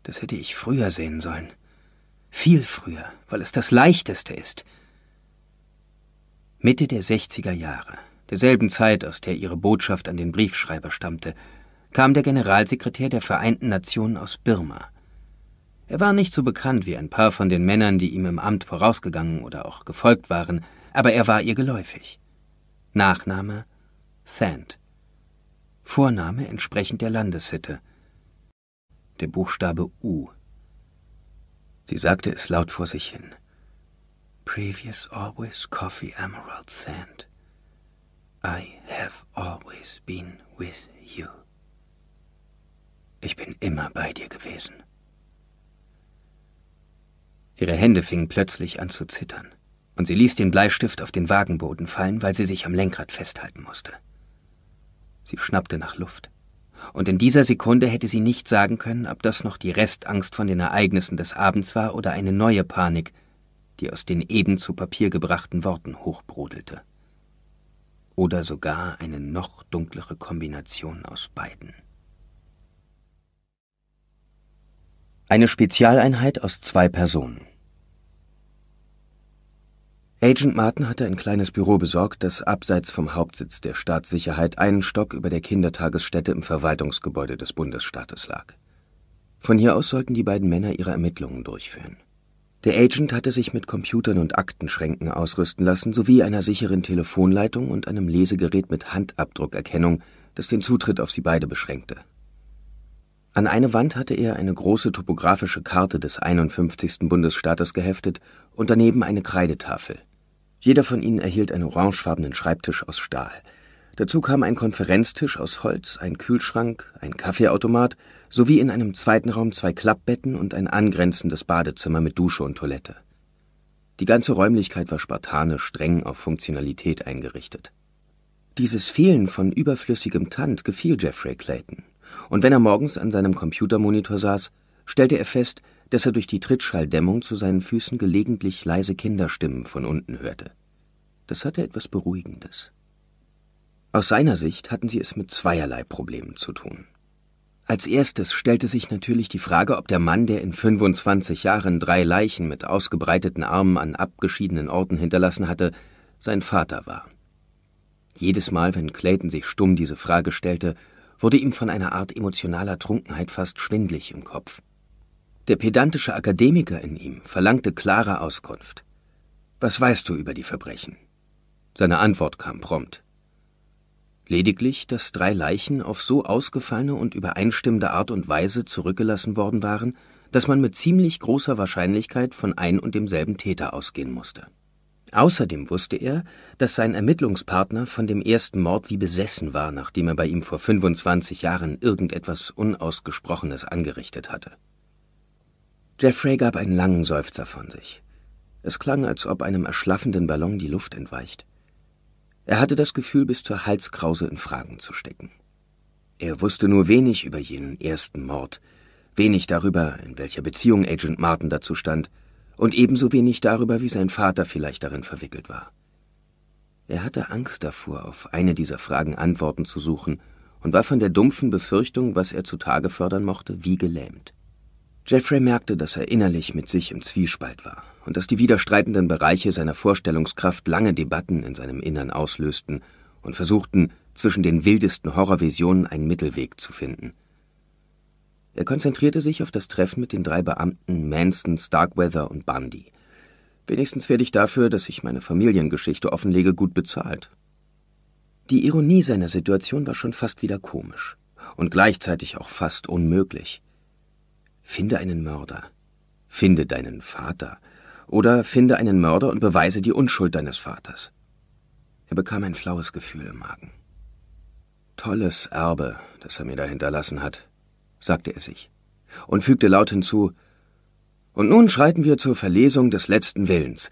das hätte ich früher sehen sollen. Viel früher, weil es das Leichteste ist. Mitte der 60er Jahre, derselben Zeit, aus der ihre Botschaft an den Briefschreiber stammte, kam der Generalsekretär der Vereinten Nationen aus Birma. Er war nicht so bekannt wie ein paar von den Männern, die ihm im Amt vorausgegangen oder auch gefolgt waren, aber er war ihr geläufig. Nachname Sand. Vorname entsprechend der Landessitte – der Buchstabe U. Sie sagte es laut vor sich hin. Previous always coffee emerald sand. I have always been with you. Ich bin immer bei dir gewesen. Ihre Hände fingen plötzlich an zu zittern, und sie ließ den Bleistift auf den Wagenboden fallen, weil sie sich am Lenkrad festhalten musste. Sie schnappte nach Luft und in dieser Sekunde hätte sie nicht sagen können, ob das noch die Restangst von den Ereignissen des Abends war oder eine neue Panik, die aus den eben zu Papier gebrachten Worten hochbrodelte. Oder sogar eine noch dunklere Kombination aus beiden. Eine Spezialeinheit aus zwei Personen. Agent Martin hatte ein kleines Büro besorgt, das abseits vom Hauptsitz der Staatssicherheit einen Stock über der Kindertagesstätte im Verwaltungsgebäude des Bundesstaates lag. Von hier aus sollten die beiden Männer ihre Ermittlungen durchführen. Der Agent hatte sich mit Computern und Aktenschränken ausrüsten lassen, sowie einer sicheren Telefonleitung und einem Lesegerät mit Handabdruckerkennung, das den Zutritt auf sie beide beschränkte. An eine Wand hatte er eine große topografische Karte des 51. Bundesstaates geheftet und daneben eine Kreidetafel – jeder von ihnen erhielt einen orangefarbenen Schreibtisch aus Stahl. Dazu kam ein Konferenztisch aus Holz, ein Kühlschrank, ein Kaffeeautomat sowie in einem zweiten Raum zwei Klappbetten und ein angrenzendes Badezimmer mit Dusche und Toilette. Die ganze Räumlichkeit war spartanisch, streng auf Funktionalität eingerichtet. Dieses Fehlen von überflüssigem Tand gefiel Jeffrey Clayton, und wenn er morgens an seinem Computermonitor saß, stellte er fest, dass er durch die Trittschalldämmung zu seinen Füßen gelegentlich leise Kinderstimmen von unten hörte. Das hatte etwas Beruhigendes. Aus seiner Sicht hatten sie es mit zweierlei Problemen zu tun. Als erstes stellte sich natürlich die Frage, ob der Mann, der in 25 Jahren drei Leichen mit ausgebreiteten Armen an abgeschiedenen Orten hinterlassen hatte, sein Vater war. Jedes Mal, wenn Clayton sich stumm diese Frage stellte, wurde ihm von einer Art emotionaler Trunkenheit fast schwindlig im Kopf. Der pedantische Akademiker in ihm verlangte klare Auskunft. Was weißt du über die Verbrechen? Seine Antwort kam prompt. Lediglich, dass drei Leichen auf so ausgefallene und übereinstimmende Art und Weise zurückgelassen worden waren, dass man mit ziemlich großer Wahrscheinlichkeit von ein und demselben Täter ausgehen musste. Außerdem wusste er, dass sein Ermittlungspartner von dem ersten Mord wie besessen war, nachdem er bei ihm vor 25 Jahren irgendetwas Unausgesprochenes angerichtet hatte. Jeffrey gab einen langen Seufzer von sich. Es klang, als ob einem erschlaffenden Ballon die Luft entweicht. Er hatte das Gefühl, bis zur Halskrause in Fragen zu stecken. Er wusste nur wenig über jenen ersten Mord, wenig darüber, in welcher Beziehung Agent Martin dazu stand, und ebenso wenig darüber, wie sein Vater vielleicht darin verwickelt war. Er hatte Angst davor, auf eine dieser Fragen Antworten zu suchen und war von der dumpfen Befürchtung, was er zutage fördern mochte, wie gelähmt. Jeffrey merkte, dass er innerlich mit sich im Zwiespalt war und dass die widerstreitenden Bereiche seiner Vorstellungskraft lange Debatten in seinem Innern auslösten und versuchten, zwischen den wildesten Horrorvisionen einen Mittelweg zu finden. Er konzentrierte sich auf das Treffen mit den drei Beamten Manson, Starkweather und Bundy. Wenigstens werde ich dafür, dass ich meine Familiengeschichte offenlege, gut bezahlt. Die Ironie seiner Situation war schon fast wieder komisch und gleichzeitig auch fast unmöglich. Finde einen Mörder. Finde deinen Vater. Oder finde einen Mörder und beweise die Unschuld deines Vaters. Er bekam ein flaues Gefühl im Magen. Tolles Erbe, das er mir da hinterlassen hat, sagte er sich und fügte laut hinzu, und nun schreiten wir zur Verlesung des letzten Willens.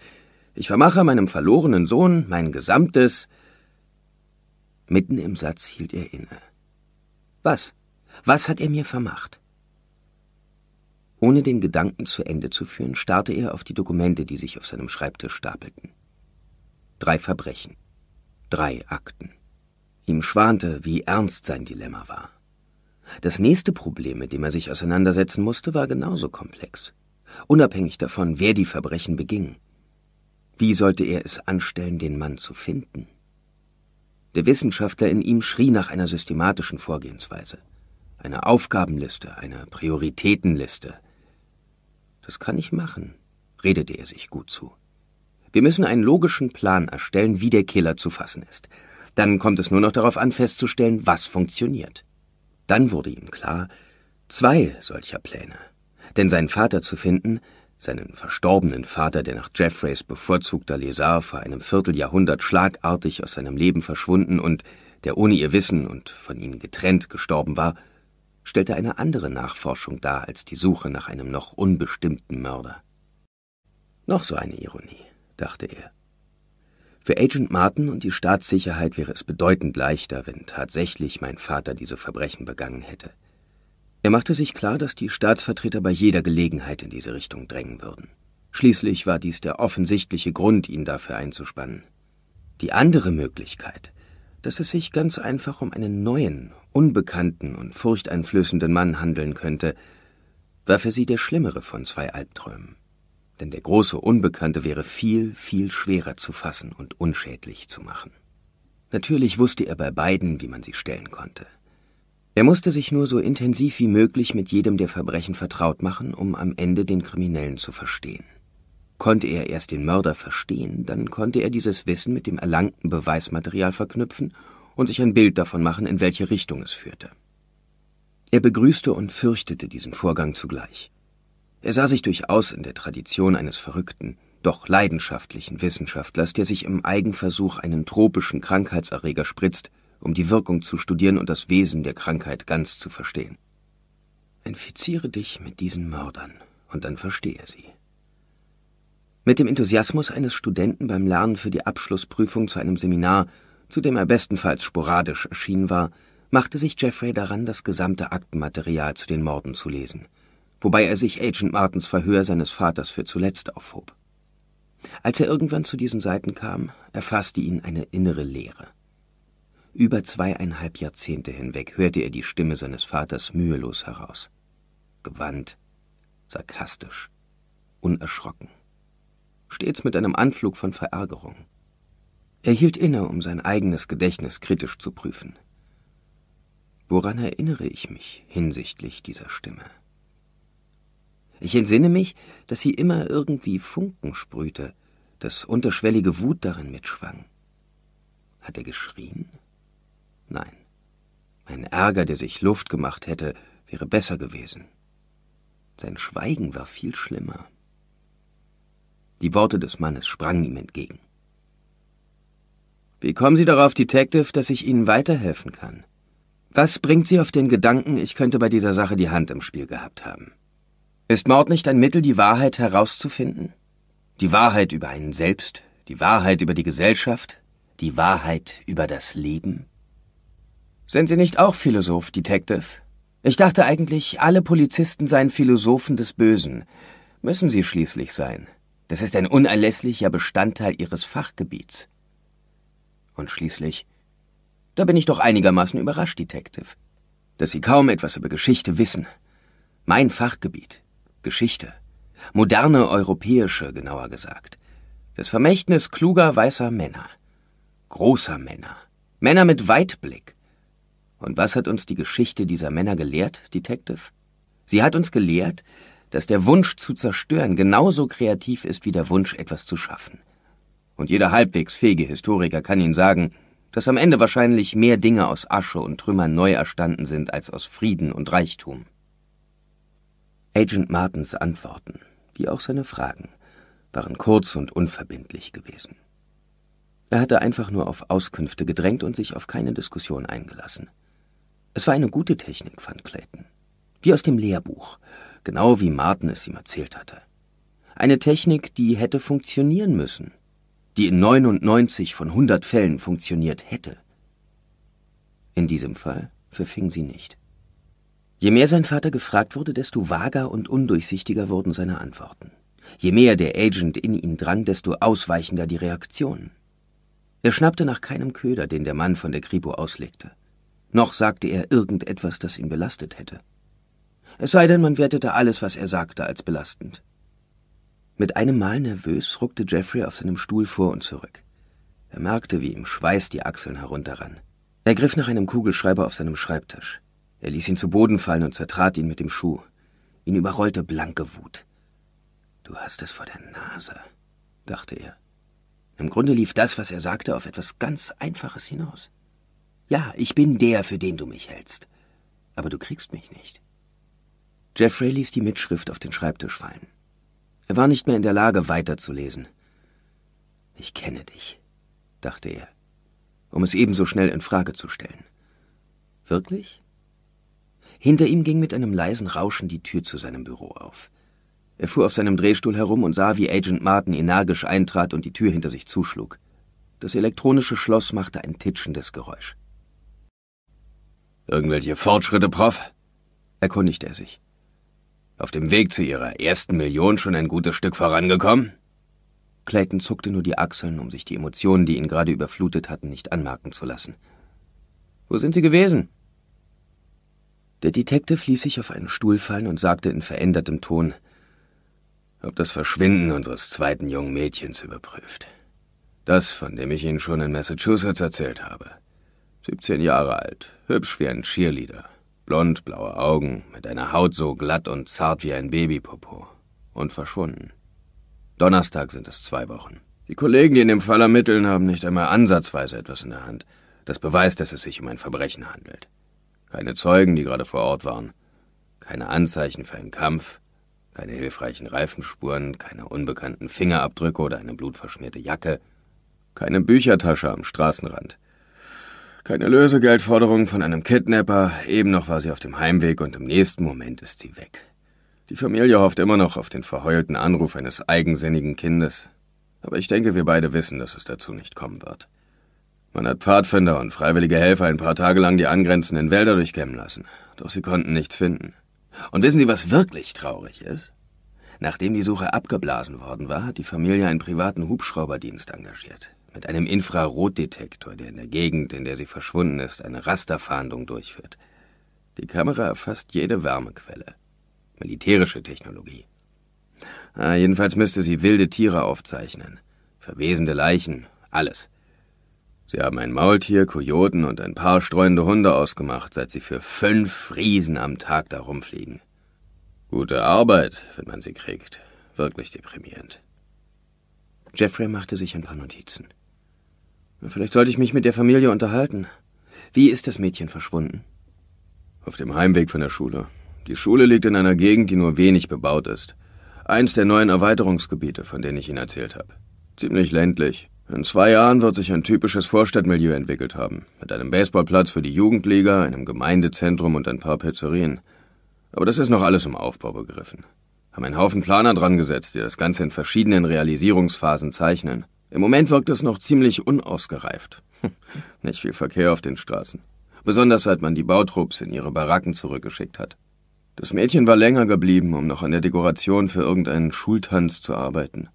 Ich vermache meinem verlorenen Sohn mein gesamtes. Mitten im Satz hielt er inne. Was? Was hat er mir vermacht? Ohne den Gedanken zu Ende zu führen, starrte er auf die Dokumente, die sich auf seinem Schreibtisch stapelten. Drei Verbrechen, drei Akten. Ihm schwante, wie ernst sein Dilemma war. Das nächste Problem, mit dem er sich auseinandersetzen musste, war genauso komplex, unabhängig davon, wer die Verbrechen beging. Wie sollte er es anstellen, den Mann zu finden? Der Wissenschaftler in ihm schrie nach einer systematischen Vorgehensweise, einer Aufgabenliste, einer Prioritätenliste, das kann ich machen, redete er sich gut zu. Wir müssen einen logischen Plan erstellen, wie der Killer zu fassen ist. Dann kommt es nur noch darauf an, festzustellen, was funktioniert. Dann wurde ihm klar, zwei solcher Pläne. Denn seinen Vater zu finden, seinen verstorbenen Vater, der nach Jeffreys bevorzugter Lesar vor einem Vierteljahrhundert schlagartig aus seinem Leben verschwunden und der ohne ihr Wissen und von ihnen getrennt gestorben war, stellte eine andere Nachforschung dar als die Suche nach einem noch unbestimmten Mörder. Noch so eine Ironie, dachte er. Für Agent Martin und die Staatssicherheit wäre es bedeutend leichter, wenn tatsächlich mein Vater diese Verbrechen begangen hätte. Er machte sich klar, dass die Staatsvertreter bei jeder Gelegenheit in diese Richtung drängen würden. Schließlich war dies der offensichtliche Grund, ihn dafür einzuspannen. Die andere Möglichkeit, dass es sich ganz einfach um einen neuen unbekannten und furchteinflößenden Mann handeln könnte, war für sie der schlimmere von zwei Albträumen. Denn der große Unbekannte wäre viel, viel schwerer zu fassen und unschädlich zu machen. Natürlich wusste er bei beiden, wie man sie stellen konnte. Er musste sich nur so intensiv wie möglich mit jedem der Verbrechen vertraut machen, um am Ende den Kriminellen zu verstehen. Konnte er erst den Mörder verstehen, dann konnte er dieses Wissen mit dem erlangten Beweismaterial verknüpfen und sich ein Bild davon machen, in welche Richtung es führte. Er begrüßte und fürchtete diesen Vorgang zugleich. Er sah sich durchaus in der Tradition eines verrückten, doch leidenschaftlichen Wissenschaftlers, der sich im Eigenversuch einen tropischen Krankheitserreger spritzt, um die Wirkung zu studieren und das Wesen der Krankheit ganz zu verstehen. Infiziere dich mit diesen Mördern, und dann verstehe sie. Mit dem Enthusiasmus eines Studenten beim Lernen für die Abschlussprüfung zu einem Seminar zu dem er bestenfalls sporadisch erschienen war, machte sich Jeffrey daran, das gesamte Aktenmaterial zu den Morden zu lesen, wobei er sich Agent Martens Verhör seines Vaters für zuletzt aufhob. Als er irgendwann zu diesen Seiten kam, erfasste ihn eine innere Leere. Über zweieinhalb Jahrzehnte hinweg hörte er die Stimme seines Vaters mühelos heraus. Gewandt, sarkastisch, unerschrocken. Stets mit einem Anflug von Verärgerung. Er hielt inne, um sein eigenes Gedächtnis kritisch zu prüfen. Woran erinnere ich mich hinsichtlich dieser Stimme? Ich entsinne mich, dass sie immer irgendwie Funken sprühte, dass unterschwellige Wut darin mitschwang. Hat er geschrien? Nein. Ein Ärger, der sich Luft gemacht hätte, wäre besser gewesen. Sein Schweigen war viel schlimmer. Die Worte des Mannes sprangen ihm entgegen. Wie kommen Sie darauf, Detective, dass ich Ihnen weiterhelfen kann? Was bringt Sie auf den Gedanken, ich könnte bei dieser Sache die Hand im Spiel gehabt haben? Ist Mord nicht ein Mittel, die Wahrheit herauszufinden? Die Wahrheit über einen selbst, die Wahrheit über die Gesellschaft, die Wahrheit über das Leben? Sind Sie nicht auch Philosoph, Detective? Ich dachte eigentlich, alle Polizisten seien Philosophen des Bösen. Müssen sie schließlich sein. Das ist ein unerlässlicher Bestandteil ihres Fachgebiets. Und schließlich, da bin ich doch einigermaßen überrascht, Detective, dass Sie kaum etwas über Geschichte wissen. Mein Fachgebiet, Geschichte, moderne europäische, genauer gesagt. Das Vermächtnis kluger weißer Männer, großer Männer, Männer mit Weitblick. Und was hat uns die Geschichte dieser Männer gelehrt, Detective? Sie hat uns gelehrt, dass der Wunsch zu zerstören genauso kreativ ist wie der Wunsch, etwas zu schaffen – und jeder halbwegs fähige Historiker kann Ihnen sagen, dass am Ende wahrscheinlich mehr Dinge aus Asche und Trümmern neu erstanden sind als aus Frieden und Reichtum. Agent Martens Antworten, wie auch seine Fragen, waren kurz und unverbindlich gewesen. Er hatte einfach nur auf Auskünfte gedrängt und sich auf keine Diskussion eingelassen. Es war eine gute Technik, fand Clayton. Wie aus dem Lehrbuch, genau wie Martin es ihm erzählt hatte. Eine Technik, die hätte funktionieren müssen – die in 99 von 100 Fällen funktioniert hätte. In diesem Fall verfing sie nicht. Je mehr sein Vater gefragt wurde, desto vager und undurchsichtiger wurden seine Antworten. Je mehr der Agent in ihn drang, desto ausweichender die Reaktionen. Er schnappte nach keinem Köder, den der Mann von der Kripo auslegte. Noch sagte er irgendetwas, das ihn belastet hätte. Es sei denn, man wertete alles, was er sagte, als belastend. Mit einem Mal nervös ruckte Jeffrey auf seinem Stuhl vor und zurück. Er merkte, wie ihm Schweiß die Achseln herunterrann. Er griff nach einem Kugelschreiber auf seinem Schreibtisch. Er ließ ihn zu Boden fallen und zertrat ihn mit dem Schuh. Ihn überrollte blanke Wut. Du hast es vor der Nase, dachte er. Im Grunde lief das, was er sagte, auf etwas ganz Einfaches hinaus. Ja, ich bin der, für den du mich hältst. Aber du kriegst mich nicht. Jeffrey ließ die Mitschrift auf den Schreibtisch fallen. Er war nicht mehr in der Lage, weiterzulesen. Ich kenne dich, dachte er, um es ebenso schnell in Frage zu stellen. Wirklich? Hinter ihm ging mit einem leisen Rauschen die Tür zu seinem Büro auf. Er fuhr auf seinem Drehstuhl herum und sah, wie Agent Martin energisch eintrat und die Tür hinter sich zuschlug. Das elektronische Schloss machte ein titschendes Geräusch. Irgendwelche Fortschritte, Prof? erkundigte er sich auf dem Weg zu Ihrer ersten Million schon ein gutes Stück vorangekommen? Clayton zuckte nur die Achseln, um sich die Emotionen, die ihn gerade überflutet hatten, nicht anmerken zu lassen. Wo sind Sie gewesen? Der Detective ließ sich auf einen Stuhl fallen und sagte in verändertem Ton, ob das Verschwinden unseres zweiten jungen Mädchens überprüft. Das, von dem ich Ihnen schon in Massachusetts erzählt habe. 17 Jahre alt, hübsch wie ein Cheerleader blond blaue Augen, mit einer Haut so glatt und zart wie ein Babypopo, und verschwunden. Donnerstag sind es zwei Wochen. Die Kollegen, die in dem Fall ermitteln, haben nicht einmal ansatzweise etwas in der Hand. Das beweist, dass es sich um ein Verbrechen handelt. Keine Zeugen, die gerade vor Ort waren. Keine Anzeichen für einen Kampf. Keine hilfreichen Reifenspuren, keine unbekannten Fingerabdrücke oder eine blutverschmierte Jacke. Keine Büchertasche am Straßenrand. Keine Lösegeldforderung von einem Kidnapper, eben noch war sie auf dem Heimweg und im nächsten Moment ist sie weg. Die Familie hofft immer noch auf den verheulten Anruf eines eigensinnigen Kindes, aber ich denke, wir beide wissen, dass es dazu nicht kommen wird. Man hat Pfadfinder und freiwillige Helfer ein paar Tage lang die angrenzenden Wälder durchkämmen lassen, doch sie konnten nichts finden. Und wissen Sie, was wirklich traurig ist? Nachdem die Suche abgeblasen worden war, hat die Familie einen privaten Hubschrauberdienst engagiert mit einem Infrarotdetektor, der in der Gegend, in der sie verschwunden ist, eine Rasterfahndung durchführt. Die Kamera erfasst jede Wärmequelle. Militärische Technologie. Ah, jedenfalls müsste sie wilde Tiere aufzeichnen. Verwesende Leichen, alles. Sie haben ein Maultier, Kojoten und ein paar streuende Hunde ausgemacht, seit sie für fünf Riesen am Tag da rumfliegen. Gute Arbeit, wenn man sie kriegt. Wirklich deprimierend. Jeffrey machte sich ein paar Notizen. Vielleicht sollte ich mich mit der Familie unterhalten. Wie ist das Mädchen verschwunden? Auf dem Heimweg von der Schule. Die Schule liegt in einer Gegend, die nur wenig bebaut ist. Eins der neuen Erweiterungsgebiete, von denen ich Ihnen erzählt habe. Ziemlich ländlich. In zwei Jahren wird sich ein typisches Vorstadtmilieu entwickelt haben, mit einem Baseballplatz für die Jugendliga, einem Gemeindezentrum und ein paar Pizzerien. Aber das ist noch alles im Aufbau begriffen. Haben einen Haufen Planer dran gesetzt, die das Ganze in verschiedenen Realisierungsphasen zeichnen. Im Moment wirkt es noch ziemlich unausgereift. Nicht viel Verkehr auf den Straßen. Besonders seit man die Bautrupps in ihre Baracken zurückgeschickt hat. Das Mädchen war länger geblieben, um noch an der Dekoration für irgendeinen Schultanz zu arbeiten.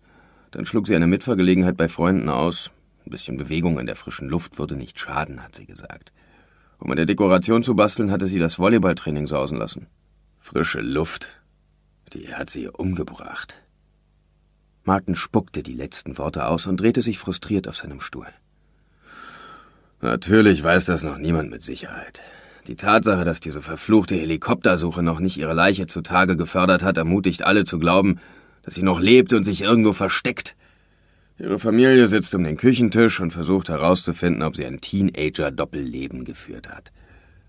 Dann schlug sie eine Mitfahrgelegenheit bei Freunden aus. Ein bisschen Bewegung in der frischen Luft würde nicht schaden, hat sie gesagt. Um an der Dekoration zu basteln, hatte sie das Volleyballtraining sausen lassen. Frische Luft, die hat sie umgebracht. Martin spuckte die letzten Worte aus und drehte sich frustriert auf seinem Stuhl. Natürlich weiß das noch niemand mit Sicherheit. Die Tatsache, dass diese verfluchte Helikoptersuche noch nicht ihre Leiche zutage gefördert hat, ermutigt alle zu glauben, dass sie noch lebt und sich irgendwo versteckt. Ihre Familie sitzt um den Küchentisch und versucht herauszufinden, ob sie ein Teenager-Doppelleben geführt hat.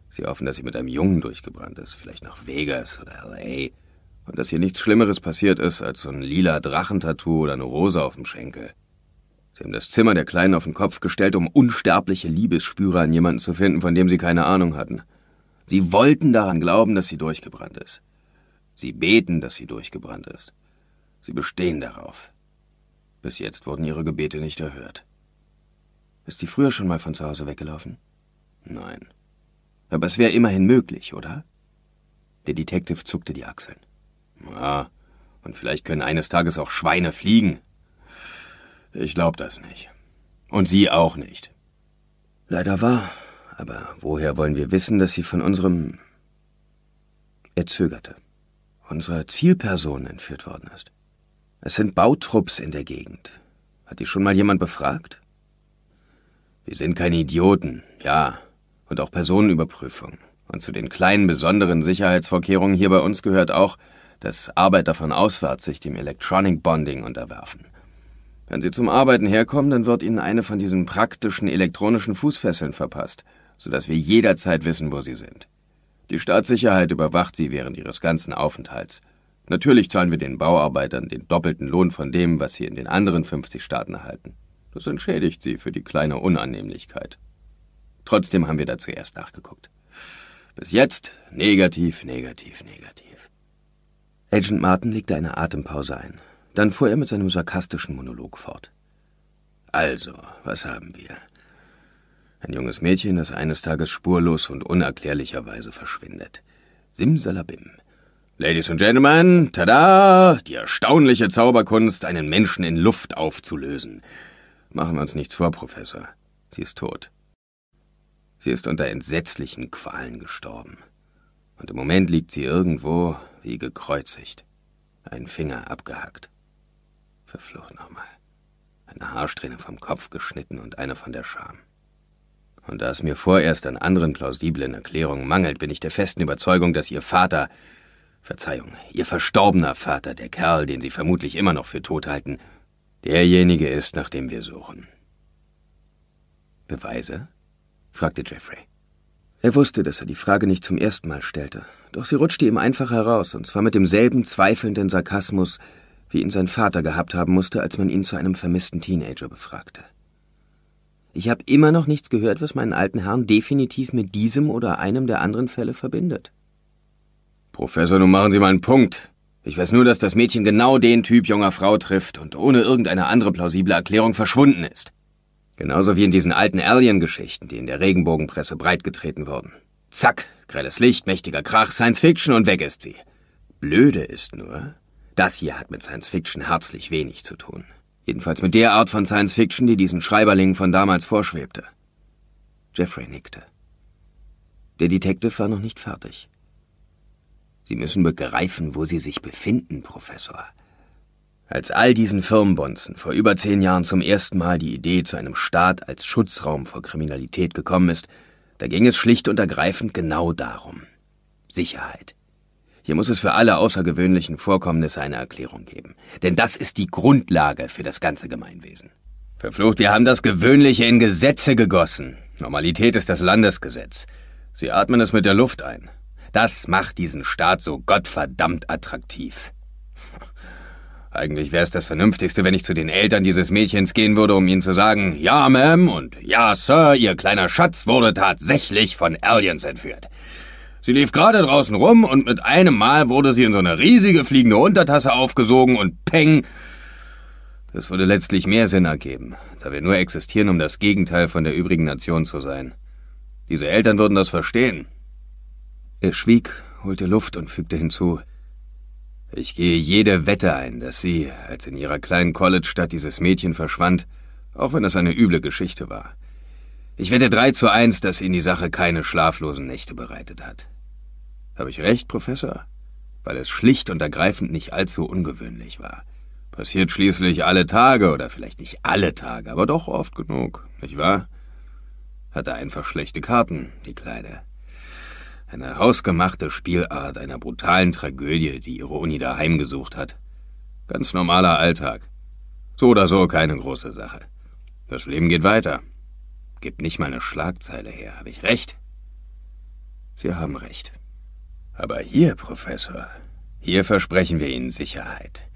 Sie hoffen, dass sie mit einem Jungen durchgebrannt ist, vielleicht nach Vegas oder L.A und dass hier nichts Schlimmeres passiert ist als so ein lila Drachentattoo oder eine Rose auf dem Schenkel. Sie haben das Zimmer der Kleinen auf den Kopf gestellt, um unsterbliche Liebesspüre an jemanden zu finden, von dem sie keine Ahnung hatten. Sie wollten daran glauben, dass sie durchgebrannt ist. Sie beten, dass sie durchgebrannt ist. Sie bestehen darauf. Bis jetzt wurden ihre Gebete nicht erhört. Ist sie früher schon mal von zu Hause weggelaufen? Nein. Aber es wäre immerhin möglich, oder? Der Detective zuckte die Achseln. Ja, und vielleicht können eines Tages auch Schweine fliegen. Ich glaub das nicht. Und Sie auch nicht. Leider wahr. Aber woher wollen wir wissen, dass Sie von unserem... Er zögerte. Unserer Zielperson entführt worden ist. Es sind Bautrupps in der Gegend. Hat die schon mal jemand befragt? Wir sind keine Idioten, ja. Und auch Personenüberprüfung. Und zu den kleinen besonderen Sicherheitsvorkehrungen hier bei uns gehört auch, dass Arbeiter von auswärts sich dem Electronic Bonding unterwerfen. Wenn sie zum Arbeiten herkommen, dann wird ihnen eine von diesen praktischen elektronischen Fußfesseln verpasst, sodass wir jederzeit wissen, wo sie sind. Die Staatssicherheit überwacht sie während ihres ganzen Aufenthalts. Natürlich zahlen wir den Bauarbeitern den doppelten Lohn von dem, was sie in den anderen 50 Staaten erhalten. Das entschädigt sie für die kleine Unannehmlichkeit. Trotzdem haben wir da zuerst nachgeguckt. Bis jetzt negativ, negativ, negativ. Agent Martin legte eine Atempause ein. Dann fuhr er mit seinem sarkastischen Monolog fort. Also, was haben wir? Ein junges Mädchen, das eines Tages spurlos und unerklärlicherweise verschwindet. Simsalabim. Ladies and Gentlemen, tada! Die erstaunliche Zauberkunst, einen Menschen in Luft aufzulösen. Machen wir uns nichts vor, Professor. Sie ist tot. Sie ist unter entsetzlichen Qualen gestorben. Und im Moment liegt sie irgendwo, wie gekreuzigt, ein Finger abgehackt. Verflucht nochmal. Eine Haarsträhne vom Kopf geschnitten und eine von der Scham. Und da es mir vorerst an anderen plausiblen Erklärungen mangelt, bin ich der festen Überzeugung, dass Ihr Vater, Verzeihung, Ihr verstorbener Vater, der Kerl, den Sie vermutlich immer noch für tot halten, derjenige ist, nach dem wir suchen. Beweise? fragte Jeffrey. Er wusste, dass er die Frage nicht zum ersten Mal stellte, doch sie rutschte ihm einfach heraus, und zwar mit demselben zweifelnden Sarkasmus, wie ihn sein Vater gehabt haben musste, als man ihn zu einem vermissten Teenager befragte. Ich habe immer noch nichts gehört, was meinen alten Herrn definitiv mit diesem oder einem der anderen Fälle verbindet. Professor, nun machen Sie mal einen Punkt. Ich weiß nur, dass das Mädchen genau den Typ junger Frau trifft und ohne irgendeine andere plausible Erklärung verschwunden ist. Genauso wie in diesen alten Alien-Geschichten, die in der Regenbogenpresse breitgetreten wurden. Zack, grelles Licht, mächtiger Krach, Science Fiction und weg ist sie. Blöde ist nur, das hier hat mit Science Fiction herzlich wenig zu tun. Jedenfalls mit der Art von Science Fiction, die diesen Schreiberlingen von damals vorschwebte. Jeffrey nickte. Der Detective war noch nicht fertig. Sie müssen begreifen, wo Sie sich befinden, Professor. Als all diesen Firmenbonzen vor über zehn Jahren zum ersten Mal die Idee zu einem Staat als Schutzraum vor Kriminalität gekommen ist, da ging es schlicht und ergreifend genau darum. Sicherheit. Hier muss es für alle außergewöhnlichen Vorkommnisse eine Erklärung geben. Denn das ist die Grundlage für das ganze Gemeinwesen. Verflucht, wir haben das Gewöhnliche in Gesetze gegossen. Normalität ist das Landesgesetz. Sie atmen es mit der Luft ein. Das macht diesen Staat so gottverdammt attraktiv. Eigentlich wäre es das Vernünftigste, wenn ich zu den Eltern dieses Mädchens gehen würde, um ihnen zu sagen, ja, Ma'am und ja, Sir, ihr kleiner Schatz wurde tatsächlich von Aliens entführt. Sie lief gerade draußen rum und mit einem Mal wurde sie in so eine riesige fliegende Untertasse aufgesogen und peng. Das würde letztlich mehr Sinn ergeben, da wir nur existieren, um das Gegenteil von der übrigen Nation zu sein. Diese Eltern würden das verstehen. Er schwieg, holte Luft und fügte hinzu, ich gehe jede Wette ein, dass sie, als in ihrer kleinen College-Stadt dieses Mädchen verschwand, auch wenn das eine üble Geschichte war, ich wette drei zu eins, dass Ihnen die Sache keine schlaflosen Nächte bereitet hat. Habe ich recht, Professor? Weil es schlicht und ergreifend nicht allzu ungewöhnlich war. Passiert schließlich alle Tage, oder vielleicht nicht alle Tage, aber doch oft genug, nicht wahr? Hatte einfach schlechte Karten, die Kleine. Eine hausgemachte Spielart einer brutalen Tragödie, die ihre Uni daheim gesucht hat. Ganz normaler Alltag. So oder so keine große Sache. Das Leben geht weiter. Gibt nicht mal eine Schlagzeile her, habe ich recht? Sie haben recht. Aber hier, Professor, hier versprechen wir Ihnen Sicherheit.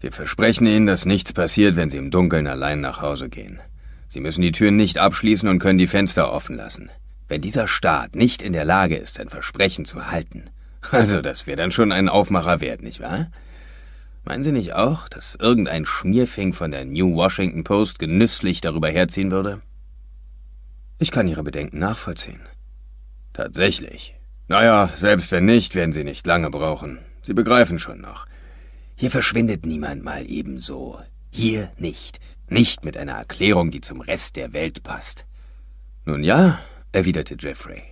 Wir versprechen Ihnen, dass nichts passiert, wenn Sie im Dunkeln allein nach Hause gehen. Sie müssen die Türen nicht abschließen und können die Fenster offen lassen wenn dieser Staat nicht in der Lage ist, sein Versprechen zu halten. Also das wäre dann schon ein Aufmacher wert, nicht wahr? Meinen Sie nicht auch, dass irgendein Schmierfing von der New Washington Post genüsslich darüber herziehen würde? Ich kann Ihre Bedenken nachvollziehen. Tatsächlich. Naja, selbst wenn nicht, werden Sie nicht lange brauchen. Sie begreifen schon noch. Hier verschwindet niemand mal ebenso. Hier nicht. Nicht mit einer Erklärung, die zum Rest der Welt passt. Nun ja, erwiderte Jeffrey.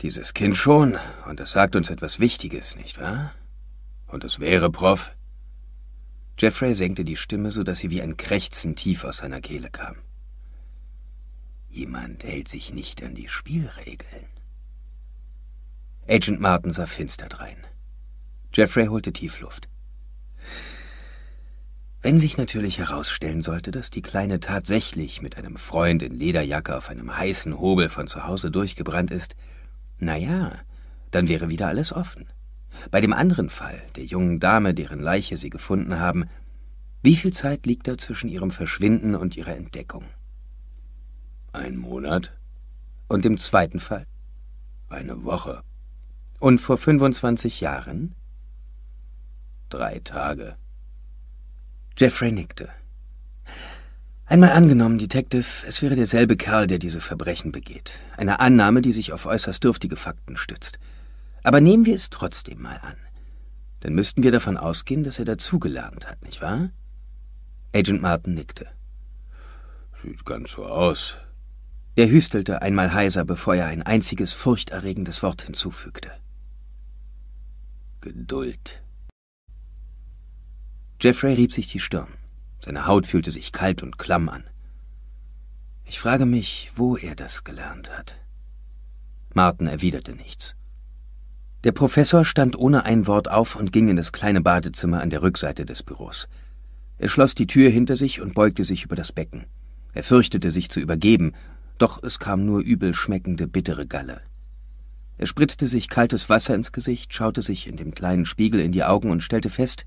Dieses Kind schon, und es sagt uns etwas Wichtiges, nicht wahr? Und es wäre, Prof. Jeffrey senkte die Stimme, so dass sie wie ein Krächzen tief aus seiner Kehle kam. Jemand hält sich nicht an die Spielregeln. Agent Martin sah finster drein. Jeffrey holte Tiefluft. Wenn sich natürlich herausstellen sollte, dass die Kleine tatsächlich mit einem Freund in Lederjacke auf einem heißen Hobel von zu Hause durchgebrannt ist, na ja, dann wäre wieder alles offen. Bei dem anderen Fall, der jungen Dame, deren Leiche sie gefunden haben, wie viel Zeit liegt da zwischen ihrem Verschwinden und ihrer Entdeckung? Ein Monat. Und im zweiten Fall? Eine Woche. Und vor 25 Jahren? Drei Tage. Jeffrey nickte. Einmal angenommen, Detective, es wäre derselbe Kerl, der diese Verbrechen begeht. Eine Annahme, die sich auf äußerst dürftige Fakten stützt. Aber nehmen wir es trotzdem mal an. Dann müssten wir davon ausgehen, dass er dazugelernt hat, nicht wahr? Agent Martin nickte. Sieht ganz so aus. Er hüstelte einmal heiser, bevor er ein einziges furchterregendes Wort hinzufügte. Geduld. Jeffrey rieb sich die Stirn. Seine Haut fühlte sich kalt und klamm an. Ich frage mich, wo er das gelernt hat. Martin erwiderte nichts. Der Professor stand ohne ein Wort auf und ging in das kleine Badezimmer an der Rückseite des Büros. Er schloss die Tür hinter sich und beugte sich über das Becken. Er fürchtete, sich zu übergeben, doch es kam nur übel schmeckende, bittere Galle. Er spritzte sich kaltes Wasser ins Gesicht, schaute sich in dem kleinen Spiegel in die Augen und stellte fest,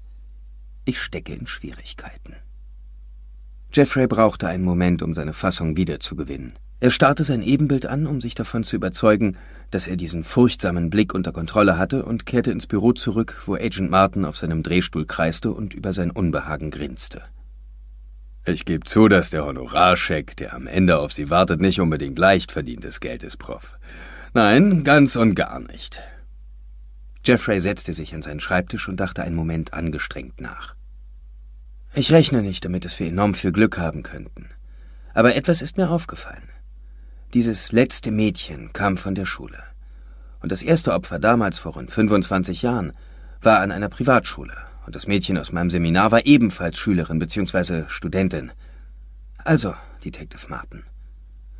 ich stecke in Schwierigkeiten. Jeffrey brauchte einen Moment, um seine Fassung wiederzugewinnen. Er starrte sein Ebenbild an, um sich davon zu überzeugen, dass er diesen furchtsamen Blick unter Kontrolle hatte und kehrte ins Büro zurück, wo Agent Martin auf seinem Drehstuhl kreiste und über sein Unbehagen grinste. Ich gebe zu, dass der Honorarscheck, der am Ende auf Sie wartet, nicht unbedingt leicht verdientes Geld ist, Prof. Nein, ganz und gar nicht. Jeffrey setzte sich an seinen Schreibtisch und dachte einen Moment angestrengt nach. Ich rechne nicht damit, dass wir enorm viel Glück haben könnten. Aber etwas ist mir aufgefallen. Dieses letzte Mädchen kam von der Schule. Und das erste Opfer damals vor rund 25 Jahren war an einer Privatschule. Und das Mädchen aus meinem Seminar war ebenfalls Schülerin bzw. Studentin. Also, Detective Martin,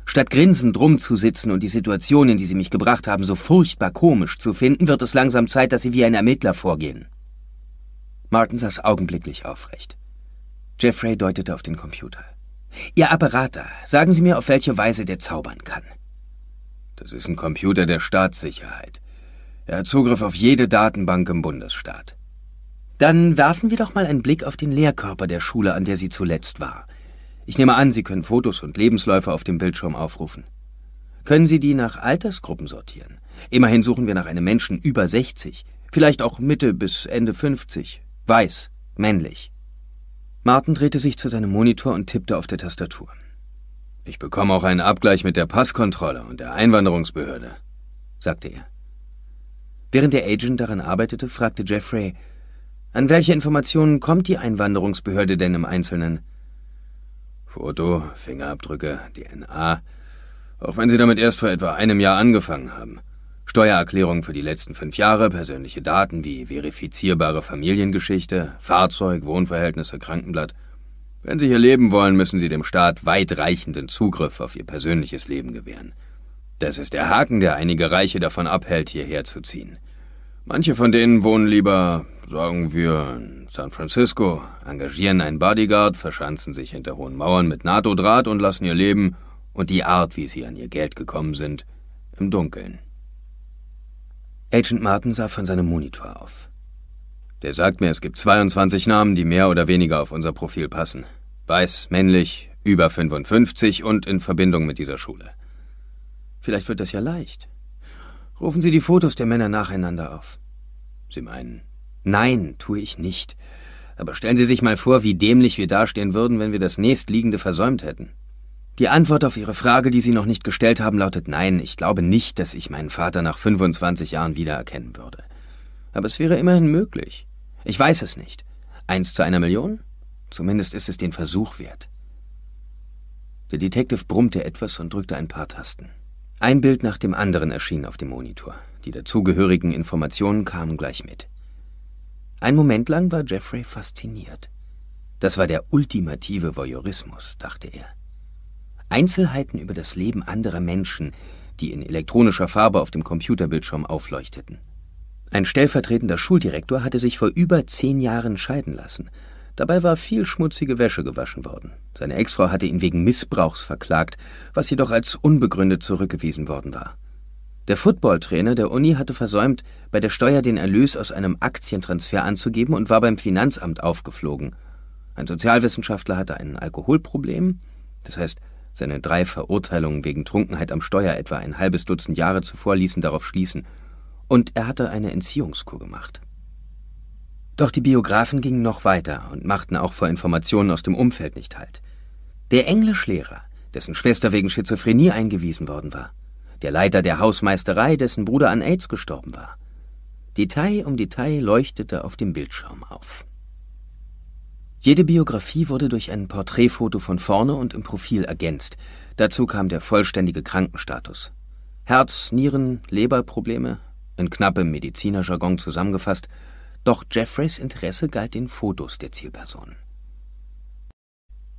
statt grinsend rumzusitzen und die Situation, in die Sie mich gebracht haben, so furchtbar komisch zu finden, wird es langsam Zeit, dass Sie wie ein Ermittler vorgehen. Martin saß augenblicklich aufrecht. Jeffrey deutete auf den Computer. Ihr Apparat da, sagen Sie mir, auf welche Weise der zaubern kann. Das ist ein Computer der Staatssicherheit. Er hat Zugriff auf jede Datenbank im Bundesstaat. Dann werfen wir doch mal einen Blick auf den Lehrkörper der Schule, an der sie zuletzt war. Ich nehme an, Sie können Fotos und Lebensläufe auf dem Bildschirm aufrufen. Können Sie die nach Altersgruppen sortieren? Immerhin suchen wir nach einem Menschen über 60, vielleicht auch Mitte bis Ende 50, weiß, männlich. Martin drehte sich zu seinem Monitor und tippte auf der Tastatur. Ich bekomme auch einen Abgleich mit der Passkontrolle und der Einwanderungsbehörde, sagte er. Während der Agent daran arbeitete, fragte Jeffrey, an welche Informationen kommt die Einwanderungsbehörde denn im Einzelnen? Foto, Fingerabdrücke, DNA, auch wenn sie damit erst vor etwa einem Jahr angefangen haben. Steuererklärung für die letzten fünf Jahre, persönliche Daten wie verifizierbare Familiengeschichte, Fahrzeug, Wohnverhältnisse, Krankenblatt. Wenn Sie hier leben wollen, müssen Sie dem Staat weitreichenden Zugriff auf Ihr persönliches Leben gewähren. Das ist der Haken, der einige Reiche davon abhält, hierher zu ziehen. Manche von denen wohnen lieber, sagen wir, in San Francisco, engagieren einen Bodyguard, verschanzen sich hinter hohen Mauern mit NATO-Draht und lassen ihr Leben und die Art, wie sie an ihr Geld gekommen sind, im Dunkeln. Agent Martin sah von seinem Monitor auf. Der sagt mir, es gibt 22 Namen, die mehr oder weniger auf unser Profil passen. Weiß, männlich, über 55 und in Verbindung mit dieser Schule. Vielleicht wird das ja leicht. Rufen Sie die Fotos der Männer nacheinander auf. Sie meinen, nein, tue ich nicht. Aber stellen Sie sich mal vor, wie dämlich wir dastehen würden, wenn wir das nächstliegende versäumt hätten. Die Antwort auf Ihre Frage, die Sie noch nicht gestellt haben, lautet nein. Ich glaube nicht, dass ich meinen Vater nach 25 Jahren wiedererkennen würde. Aber es wäre immerhin möglich. Ich weiß es nicht. Eins zu einer Million? Zumindest ist es den Versuch wert. Der Detective brummte etwas und drückte ein paar Tasten. Ein Bild nach dem anderen erschien auf dem Monitor. Die dazugehörigen Informationen kamen gleich mit. Ein Moment lang war Jeffrey fasziniert. Das war der ultimative Voyeurismus, dachte er. Einzelheiten über das Leben anderer Menschen, die in elektronischer Farbe auf dem Computerbildschirm aufleuchteten. Ein stellvertretender Schuldirektor hatte sich vor über zehn Jahren scheiden lassen. Dabei war viel schmutzige Wäsche gewaschen worden. Seine Ex-Frau hatte ihn wegen Missbrauchs verklagt, was jedoch als unbegründet zurückgewiesen worden war. Der Footballtrainer der Uni hatte versäumt, bei der Steuer den Erlös aus einem Aktientransfer anzugeben und war beim Finanzamt aufgeflogen. Ein Sozialwissenschaftler hatte ein Alkoholproblem, das heißt seine drei Verurteilungen wegen Trunkenheit am Steuer etwa ein halbes Dutzend Jahre zuvor ließen darauf schließen, und er hatte eine Entziehungskur gemacht. Doch die Biografen gingen noch weiter und machten auch vor Informationen aus dem Umfeld nicht halt. Der Englischlehrer, dessen Schwester wegen Schizophrenie eingewiesen worden war, der Leiter der Hausmeisterei, dessen Bruder an AIDS gestorben war. Detail um Detail leuchtete auf dem Bildschirm auf. Jede Biografie wurde durch ein Porträtfoto von vorne und im Profil ergänzt. Dazu kam der vollständige Krankenstatus. Herz-, Nieren-, Leberprobleme, in knappem Medizinerjargon zusammengefasst, doch Jeffreys Interesse galt den Fotos der Zielpersonen.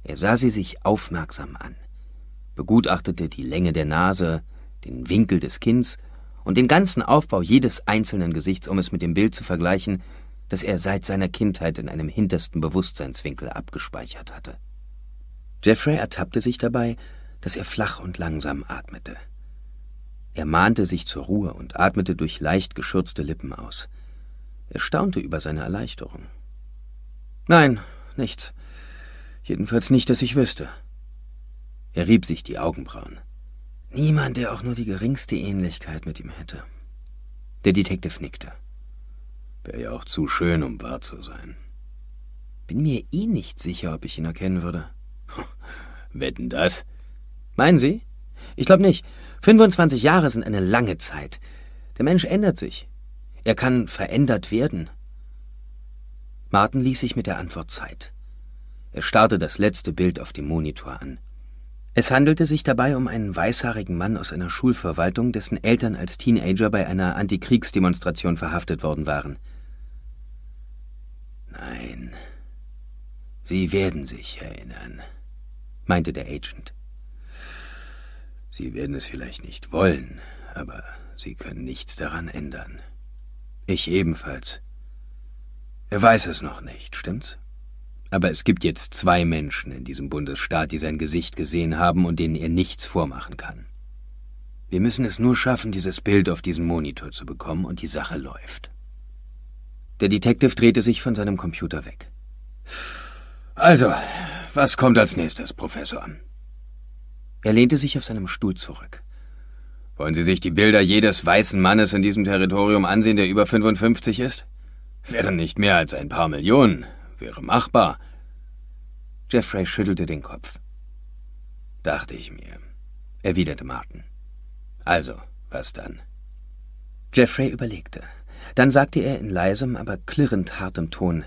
Er sah sie sich aufmerksam an, begutachtete die Länge der Nase, den Winkel des Kinns und den ganzen Aufbau jedes einzelnen Gesichts, um es mit dem Bild zu vergleichen, das er seit seiner Kindheit in einem hintersten Bewusstseinswinkel abgespeichert hatte. Jeffrey ertappte sich dabei, dass er flach und langsam atmete. Er mahnte sich zur Ruhe und atmete durch leicht geschürzte Lippen aus. Er staunte über seine Erleichterung. Nein, nichts. Jedenfalls nicht, dass ich wüsste. Er rieb sich die Augenbrauen. Niemand, der auch nur die geringste Ähnlichkeit mit ihm hätte. Der Detective nickte. Wäre ja auch zu schön, um wahr zu sein. Bin mir eh nicht sicher, ob ich ihn erkennen würde. Wetten das? Meinen Sie? Ich glaube nicht. 25 Jahre sind eine lange Zeit. Der Mensch ändert sich. Er kann verändert werden. Martin ließ sich mit der Antwort Zeit. Er starrte das letzte Bild auf dem Monitor an. Es handelte sich dabei um einen weißhaarigen Mann aus einer Schulverwaltung, dessen Eltern als Teenager bei einer Antikriegsdemonstration verhaftet worden waren. Nein. Sie werden sich erinnern, meinte der Agent. Sie werden es vielleicht nicht wollen, aber Sie können nichts daran ändern. Ich ebenfalls. Er weiß es noch nicht, stimmt's? Aber es gibt jetzt zwei Menschen in diesem Bundesstaat, die sein Gesicht gesehen haben und denen er nichts vormachen kann. Wir müssen es nur schaffen, dieses Bild auf diesen Monitor zu bekommen, und die Sache läuft. Der Detective drehte sich von seinem Computer weg. Also, was kommt als nächstes, Professor? Er lehnte sich auf seinem Stuhl zurück. Wollen Sie sich die Bilder jedes weißen Mannes in diesem Territorium ansehen, der über 55 ist? Wären nicht mehr als ein paar Millionen. Wäre machbar. Jeffrey schüttelte den Kopf. Dachte ich mir, erwiderte Martin. Also, was dann? Jeffrey überlegte. Dann sagte er in leisem, aber klirrend hartem Ton,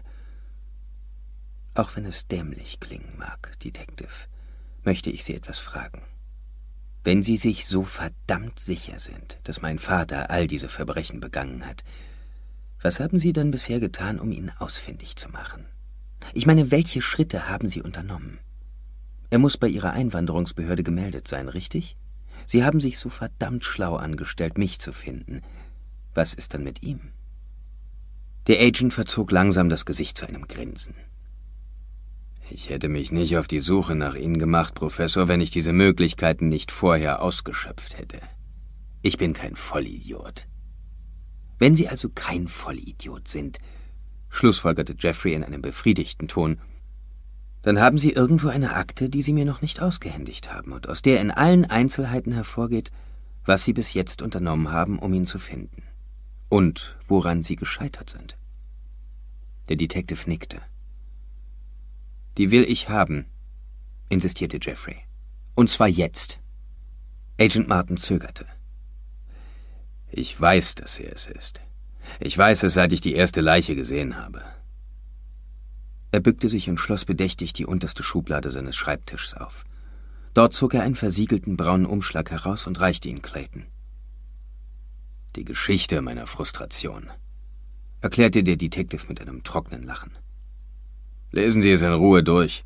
auch wenn es dämlich klingen mag, Detective, möchte ich Sie etwas fragen. Wenn Sie sich so verdammt sicher sind, dass mein Vater all diese Verbrechen begangen hat, was haben Sie dann bisher getan, um ihn ausfindig zu machen? Ich meine, welche Schritte haben Sie unternommen? Er muss bei Ihrer Einwanderungsbehörde gemeldet sein, richtig? Sie haben sich so verdammt schlau angestellt, mich zu finden. Was ist dann mit ihm? Der Agent verzog langsam das Gesicht zu einem Grinsen. Ich hätte mich nicht auf die Suche nach Ihnen gemacht, Professor, wenn ich diese Möglichkeiten nicht vorher ausgeschöpft hätte. Ich bin kein Vollidiot. Wenn Sie also kein Vollidiot sind, schlussfolgerte Jeffrey in einem befriedigten Ton, dann haben Sie irgendwo eine Akte, die Sie mir noch nicht ausgehändigt haben und aus der in allen Einzelheiten hervorgeht, was Sie bis jetzt unternommen haben, um ihn zu finden und woran sie gescheitert sind. Der Detective nickte. Die will ich haben, insistierte Jeffrey. Und zwar jetzt. Agent Martin zögerte. Ich weiß, dass er es ist. Ich weiß es, seit ich die erste Leiche gesehen habe. Er bückte sich und schloss bedächtig die unterste Schublade seines Schreibtisches auf. Dort zog er einen versiegelten braunen Umschlag heraus und reichte ihn Clayton. Die Geschichte meiner Frustration, erklärte der Detective mit einem trockenen Lachen. Lesen Sie es in Ruhe durch.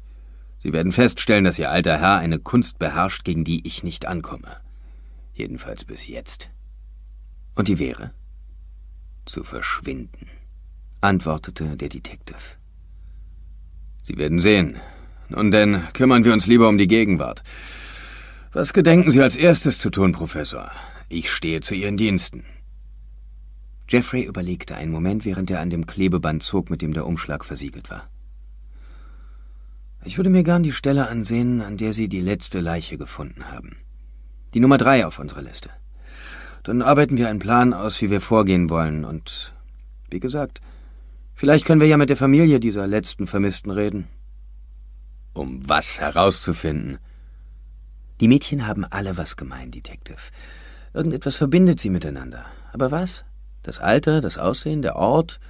Sie werden feststellen, dass Ihr alter Herr eine Kunst beherrscht, gegen die ich nicht ankomme. Jedenfalls bis jetzt. Und die wäre? Zu verschwinden, antwortete der Detective. Sie werden sehen. Nun denn, kümmern wir uns lieber um die Gegenwart. Was gedenken Sie als erstes zu tun, Professor? Ich stehe zu Ihren Diensten. Jeffrey überlegte einen Moment, während er an dem Klebeband zog, mit dem der Umschlag versiegelt war. Ich würde mir gern die Stelle ansehen, an der Sie die letzte Leiche gefunden haben. Die Nummer drei auf unserer Liste. Dann arbeiten wir einen Plan aus, wie wir vorgehen wollen. Und wie gesagt, vielleicht können wir ja mit der Familie dieser letzten Vermissten reden. Um was herauszufinden? Die Mädchen haben alle was gemein, Detective. Irgendetwas verbindet sie miteinander. Aber was? Das Alter, das Aussehen, der Ort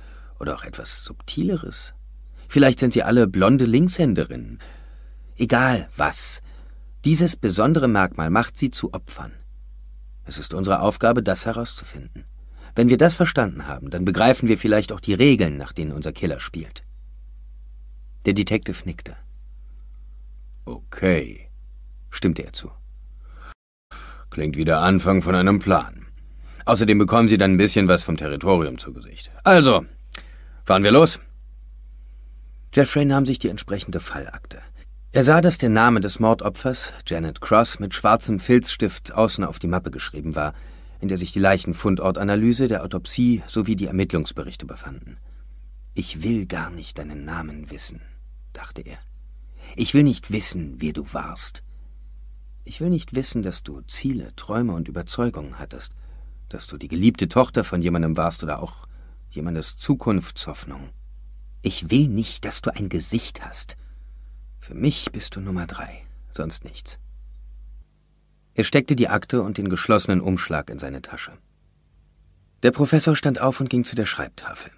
oder auch etwas Subtileres. Vielleicht sind sie alle blonde Linkshänderinnen. Egal was. Dieses besondere Merkmal macht sie zu Opfern. Es ist unsere Aufgabe, das herauszufinden. Wenn wir das verstanden haben, dann begreifen wir vielleicht auch die Regeln, nach denen unser Killer spielt. Der Detective nickte. Okay, stimmte er zu. Klingt wie der Anfang von einem Plan. Außerdem bekommen Sie dann ein bisschen was vom Territorium zu Gesicht. Also, fahren wir los. Jeffrey nahm sich die entsprechende Fallakte. Er sah, dass der Name des Mordopfers, Janet Cross, mit schwarzem Filzstift außen auf die Mappe geschrieben war, in der sich die Leichenfundortanalyse, der Autopsie sowie die Ermittlungsberichte befanden. Ich will gar nicht deinen Namen wissen, dachte er. Ich will nicht wissen, wer du warst. Ich will nicht wissen, dass du Ziele, Träume und Überzeugungen hattest – dass du die geliebte Tochter von jemandem warst oder auch jemandes Zukunftshoffnung. Ich will nicht, dass du ein Gesicht hast. Für mich bist du Nummer drei, sonst nichts. Er steckte die Akte und den geschlossenen Umschlag in seine Tasche. Der Professor stand auf und ging zu der Schreibtafel.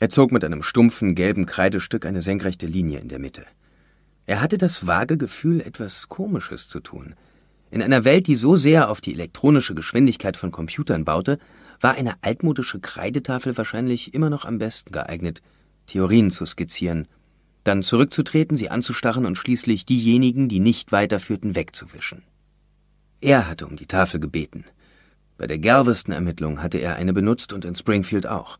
Er zog mit einem stumpfen, gelben Kreidestück eine senkrechte Linie in der Mitte. Er hatte das vage Gefühl, etwas Komisches zu tun. In einer Welt, die so sehr auf die elektronische Geschwindigkeit von Computern baute, war eine altmodische Kreidetafel wahrscheinlich immer noch am besten geeignet, Theorien zu skizzieren, dann zurückzutreten, sie anzustarren und schließlich diejenigen, die nicht weiterführten, wegzuwischen. Er hatte um die Tafel gebeten. Bei der Galveston-Ermittlung hatte er eine benutzt und in Springfield auch.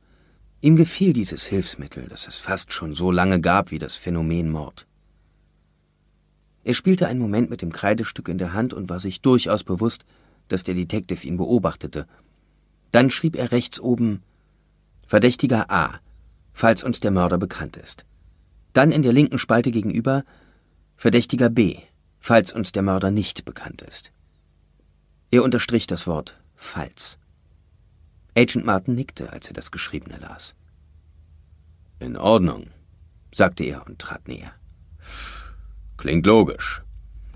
Ihm gefiel dieses Hilfsmittel, das es fast schon so lange gab wie das Phänomen Mord. Er spielte einen Moment mit dem Kreidestück in der Hand und war sich durchaus bewusst, dass der Detective ihn beobachtete. Dann schrieb er rechts oben Verdächtiger A, falls uns der Mörder bekannt ist. Dann in der linken Spalte gegenüber Verdächtiger B, falls uns der Mörder nicht bekannt ist. Er unterstrich das Wort falls. Agent Martin nickte, als er das Geschriebene las. In Ordnung, sagte er und trat näher. Klingt logisch.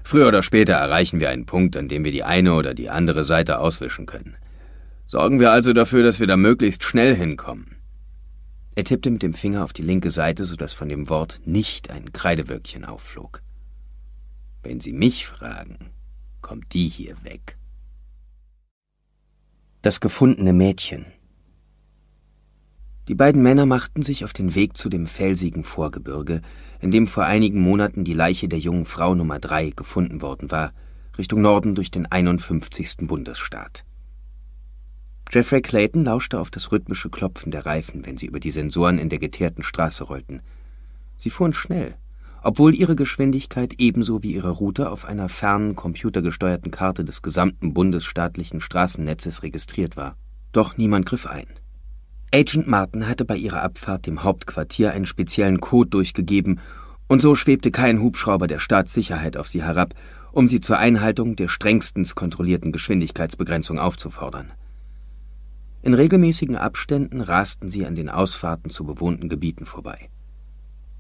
Früher oder später erreichen wir einen Punkt, an dem wir die eine oder die andere Seite auswischen können. Sorgen wir also dafür, dass wir da möglichst schnell hinkommen. Er tippte mit dem Finger auf die linke Seite, sodass von dem Wort nicht ein Kreidewölkchen aufflog. Wenn Sie mich fragen, kommt die hier weg. Das gefundene Mädchen. Die beiden Männer machten sich auf den Weg zu dem felsigen Vorgebirge, in dem vor einigen Monaten die Leiche der jungen Frau Nummer 3 gefunden worden war, Richtung Norden durch den 51. Bundesstaat. Jeffrey Clayton lauschte auf das rhythmische Klopfen der Reifen, wenn sie über die Sensoren in der geteerten Straße rollten. Sie fuhren schnell, obwohl ihre Geschwindigkeit ebenso wie ihre Route auf einer fernen computergesteuerten Karte des gesamten bundesstaatlichen Straßennetzes registriert war. Doch niemand griff ein. Agent Martin hatte bei ihrer Abfahrt dem Hauptquartier einen speziellen Code durchgegeben, und so schwebte kein Hubschrauber der Staatssicherheit auf sie herab, um sie zur Einhaltung der strengstens kontrollierten Geschwindigkeitsbegrenzung aufzufordern. In regelmäßigen Abständen rasten sie an den Ausfahrten zu bewohnten Gebieten vorbei.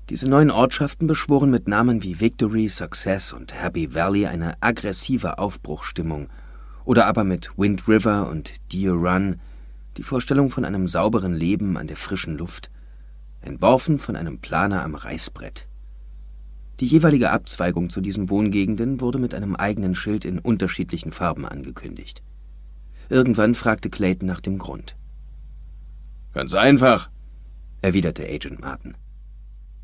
Diese neuen Ortschaften beschworen mit Namen wie Victory, Success und Happy Valley eine aggressive Aufbruchstimmung, oder aber mit Wind River und Deer Run die Vorstellung von einem sauberen Leben an der frischen Luft, entworfen von einem Planer am Reißbrett. Die jeweilige Abzweigung zu diesen Wohngegenden wurde mit einem eigenen Schild in unterschiedlichen Farben angekündigt. Irgendwann fragte Clayton nach dem Grund. Ganz einfach, erwiderte Agent Martin.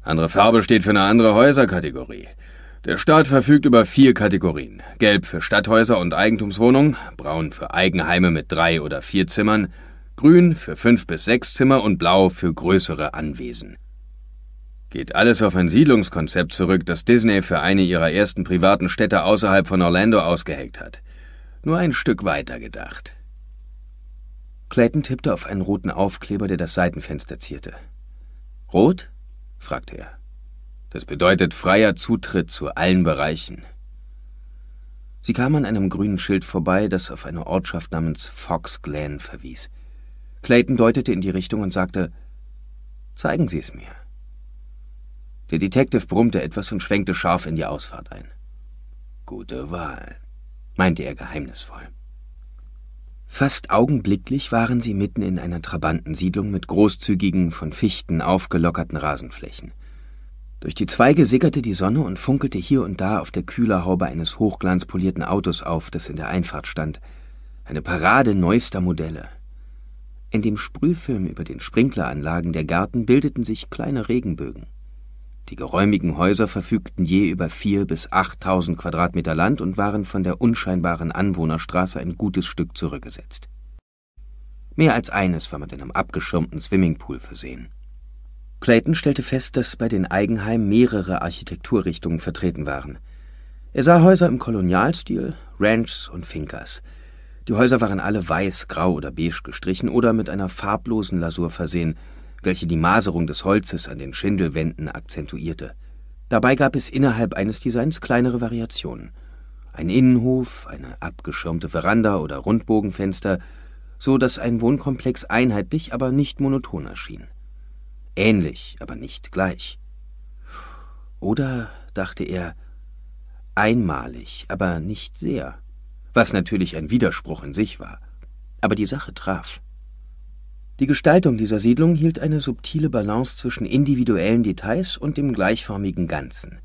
Andere Farbe steht für eine andere Häuserkategorie. Der Staat verfügt über vier Kategorien. Gelb für Stadthäuser und Eigentumswohnungen, braun für Eigenheime mit drei oder vier Zimmern, grün für fünf bis sechs Zimmer und blau für größere Anwesen. Geht alles auf ein Siedlungskonzept zurück, das Disney für eine ihrer ersten privaten Städte außerhalb von Orlando ausgeheckt hat. Nur ein Stück weiter gedacht. Clayton tippte auf einen roten Aufkleber, der das Seitenfenster zierte. Rot? fragte er. Das bedeutet freier Zutritt zu allen Bereichen. Sie kam an einem grünen Schild vorbei, das auf eine Ortschaft namens Fox Glen verwies. Clayton deutete in die Richtung und sagte, Zeigen Sie es mir. Der Detective brummte etwas und schwenkte scharf in die Ausfahrt ein. Gute Wahl, meinte er geheimnisvoll. Fast augenblicklich waren sie mitten in einer Trabantensiedlung mit großzügigen, von Fichten aufgelockerten Rasenflächen. Durch die Zweige sickerte die Sonne und funkelte hier und da auf der Kühlerhaube eines hochglanzpolierten Autos auf, das in der Einfahrt stand. Eine Parade neuester Modelle. In dem Sprühfilm über den Sprinkleranlagen der Gärten bildeten sich kleine Regenbögen. Die geräumigen Häuser verfügten je über 4.000 bis 8.000 Quadratmeter Land und waren von der unscheinbaren Anwohnerstraße ein gutes Stück zurückgesetzt. Mehr als eines war mit einem abgeschirmten Swimmingpool versehen. Clayton stellte fest, dass bei den Eigenheim mehrere Architekturrichtungen vertreten waren. Er sah Häuser im Kolonialstil, Ranchs und Finkers – die Häuser waren alle weiß, grau oder beige gestrichen oder mit einer farblosen Lasur versehen, welche die Maserung des Holzes an den Schindelwänden akzentuierte. Dabei gab es innerhalb eines Designs kleinere Variationen. Ein Innenhof, eine abgeschirmte Veranda oder Rundbogenfenster, so dass ein Wohnkomplex einheitlich, aber nicht monoton erschien. Ähnlich, aber nicht gleich. Oder, dachte er, einmalig, aber nicht sehr was natürlich ein Widerspruch in sich war. Aber die Sache traf. Die Gestaltung dieser Siedlung hielt eine subtile Balance zwischen individuellen Details und dem gleichförmigen Ganzen.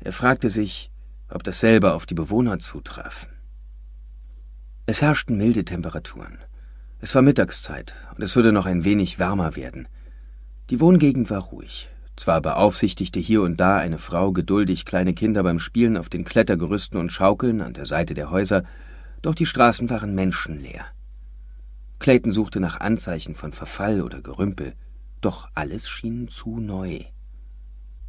Er fragte sich, ob dasselbe auf die Bewohner zutraf. Es herrschten milde Temperaturen. Es war Mittagszeit und es würde noch ein wenig wärmer werden. Die Wohngegend war ruhig. Zwar beaufsichtigte hier und da eine Frau geduldig kleine Kinder beim Spielen auf den Klettergerüsten und Schaukeln an der Seite der Häuser, doch die Straßen waren menschenleer. Clayton suchte nach Anzeichen von Verfall oder Gerümpel, doch alles schien zu neu.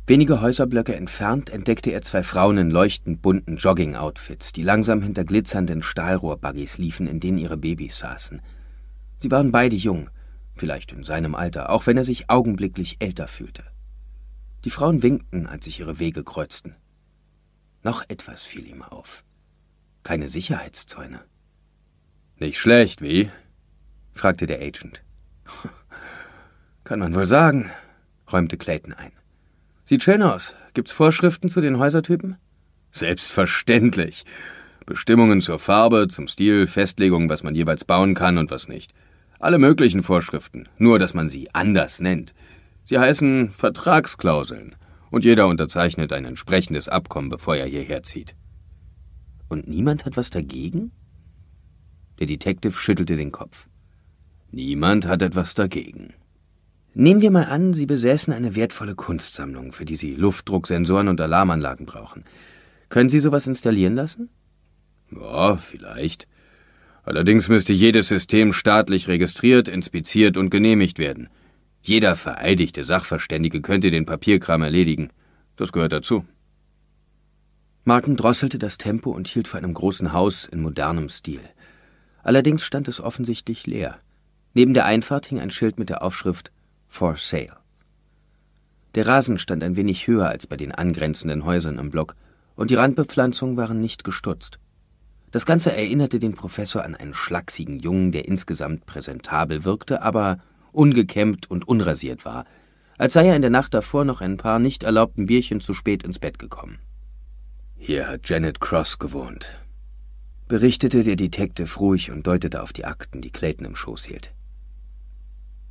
Wenige Häuserblöcke entfernt entdeckte er zwei Frauen in leuchtend bunten Jogging-Outfits, die langsam hinter glitzernden Stahlrohrbuggies liefen, in denen ihre Babys saßen. Sie waren beide jung, vielleicht in seinem Alter, auch wenn er sich augenblicklich älter fühlte. Die Frauen winkten, als sich ihre Wege kreuzten. Noch etwas fiel ihm auf. Keine Sicherheitszäune. Nicht schlecht, wie? fragte der Agent. Kann man wohl sagen, räumte Clayton ein. Sieht schön aus. Gibt's Vorschriften zu den Häusertypen? Selbstverständlich. Bestimmungen zur Farbe, zum Stil, Festlegungen, was man jeweils bauen kann und was nicht. Alle möglichen Vorschriften, nur dass man sie anders nennt. Sie heißen Vertragsklauseln und jeder unterzeichnet ein entsprechendes Abkommen, bevor er hierher zieht. Und niemand hat was dagegen? Der Detective schüttelte den Kopf. Niemand hat etwas dagegen. Nehmen wir mal an, Sie besäßen eine wertvolle Kunstsammlung, für die Sie Luftdrucksensoren und Alarmanlagen brauchen. Können Sie sowas installieren lassen? Ja, vielleicht. Allerdings müsste jedes System staatlich registriert, inspiziert und genehmigt werden. Jeder vereidigte Sachverständige könnte den Papierkram erledigen. Das gehört dazu. Martin drosselte das Tempo und hielt vor einem großen Haus in modernem Stil. Allerdings stand es offensichtlich leer. Neben der Einfahrt hing ein Schild mit der Aufschrift For Sale. Der Rasen stand ein wenig höher als bei den angrenzenden Häusern im Block, und die Randbepflanzungen waren nicht gestutzt. Das Ganze erinnerte den Professor an einen schlacksigen Jungen, der insgesamt präsentabel wirkte, aber ungekämmt und unrasiert war, als sei er in der Nacht davor noch ein paar nicht erlaubten Bierchen zu spät ins Bett gekommen. Hier hat Janet Cross gewohnt, berichtete der Detektiv ruhig und deutete auf die Akten, die Clayton im Schoß hielt.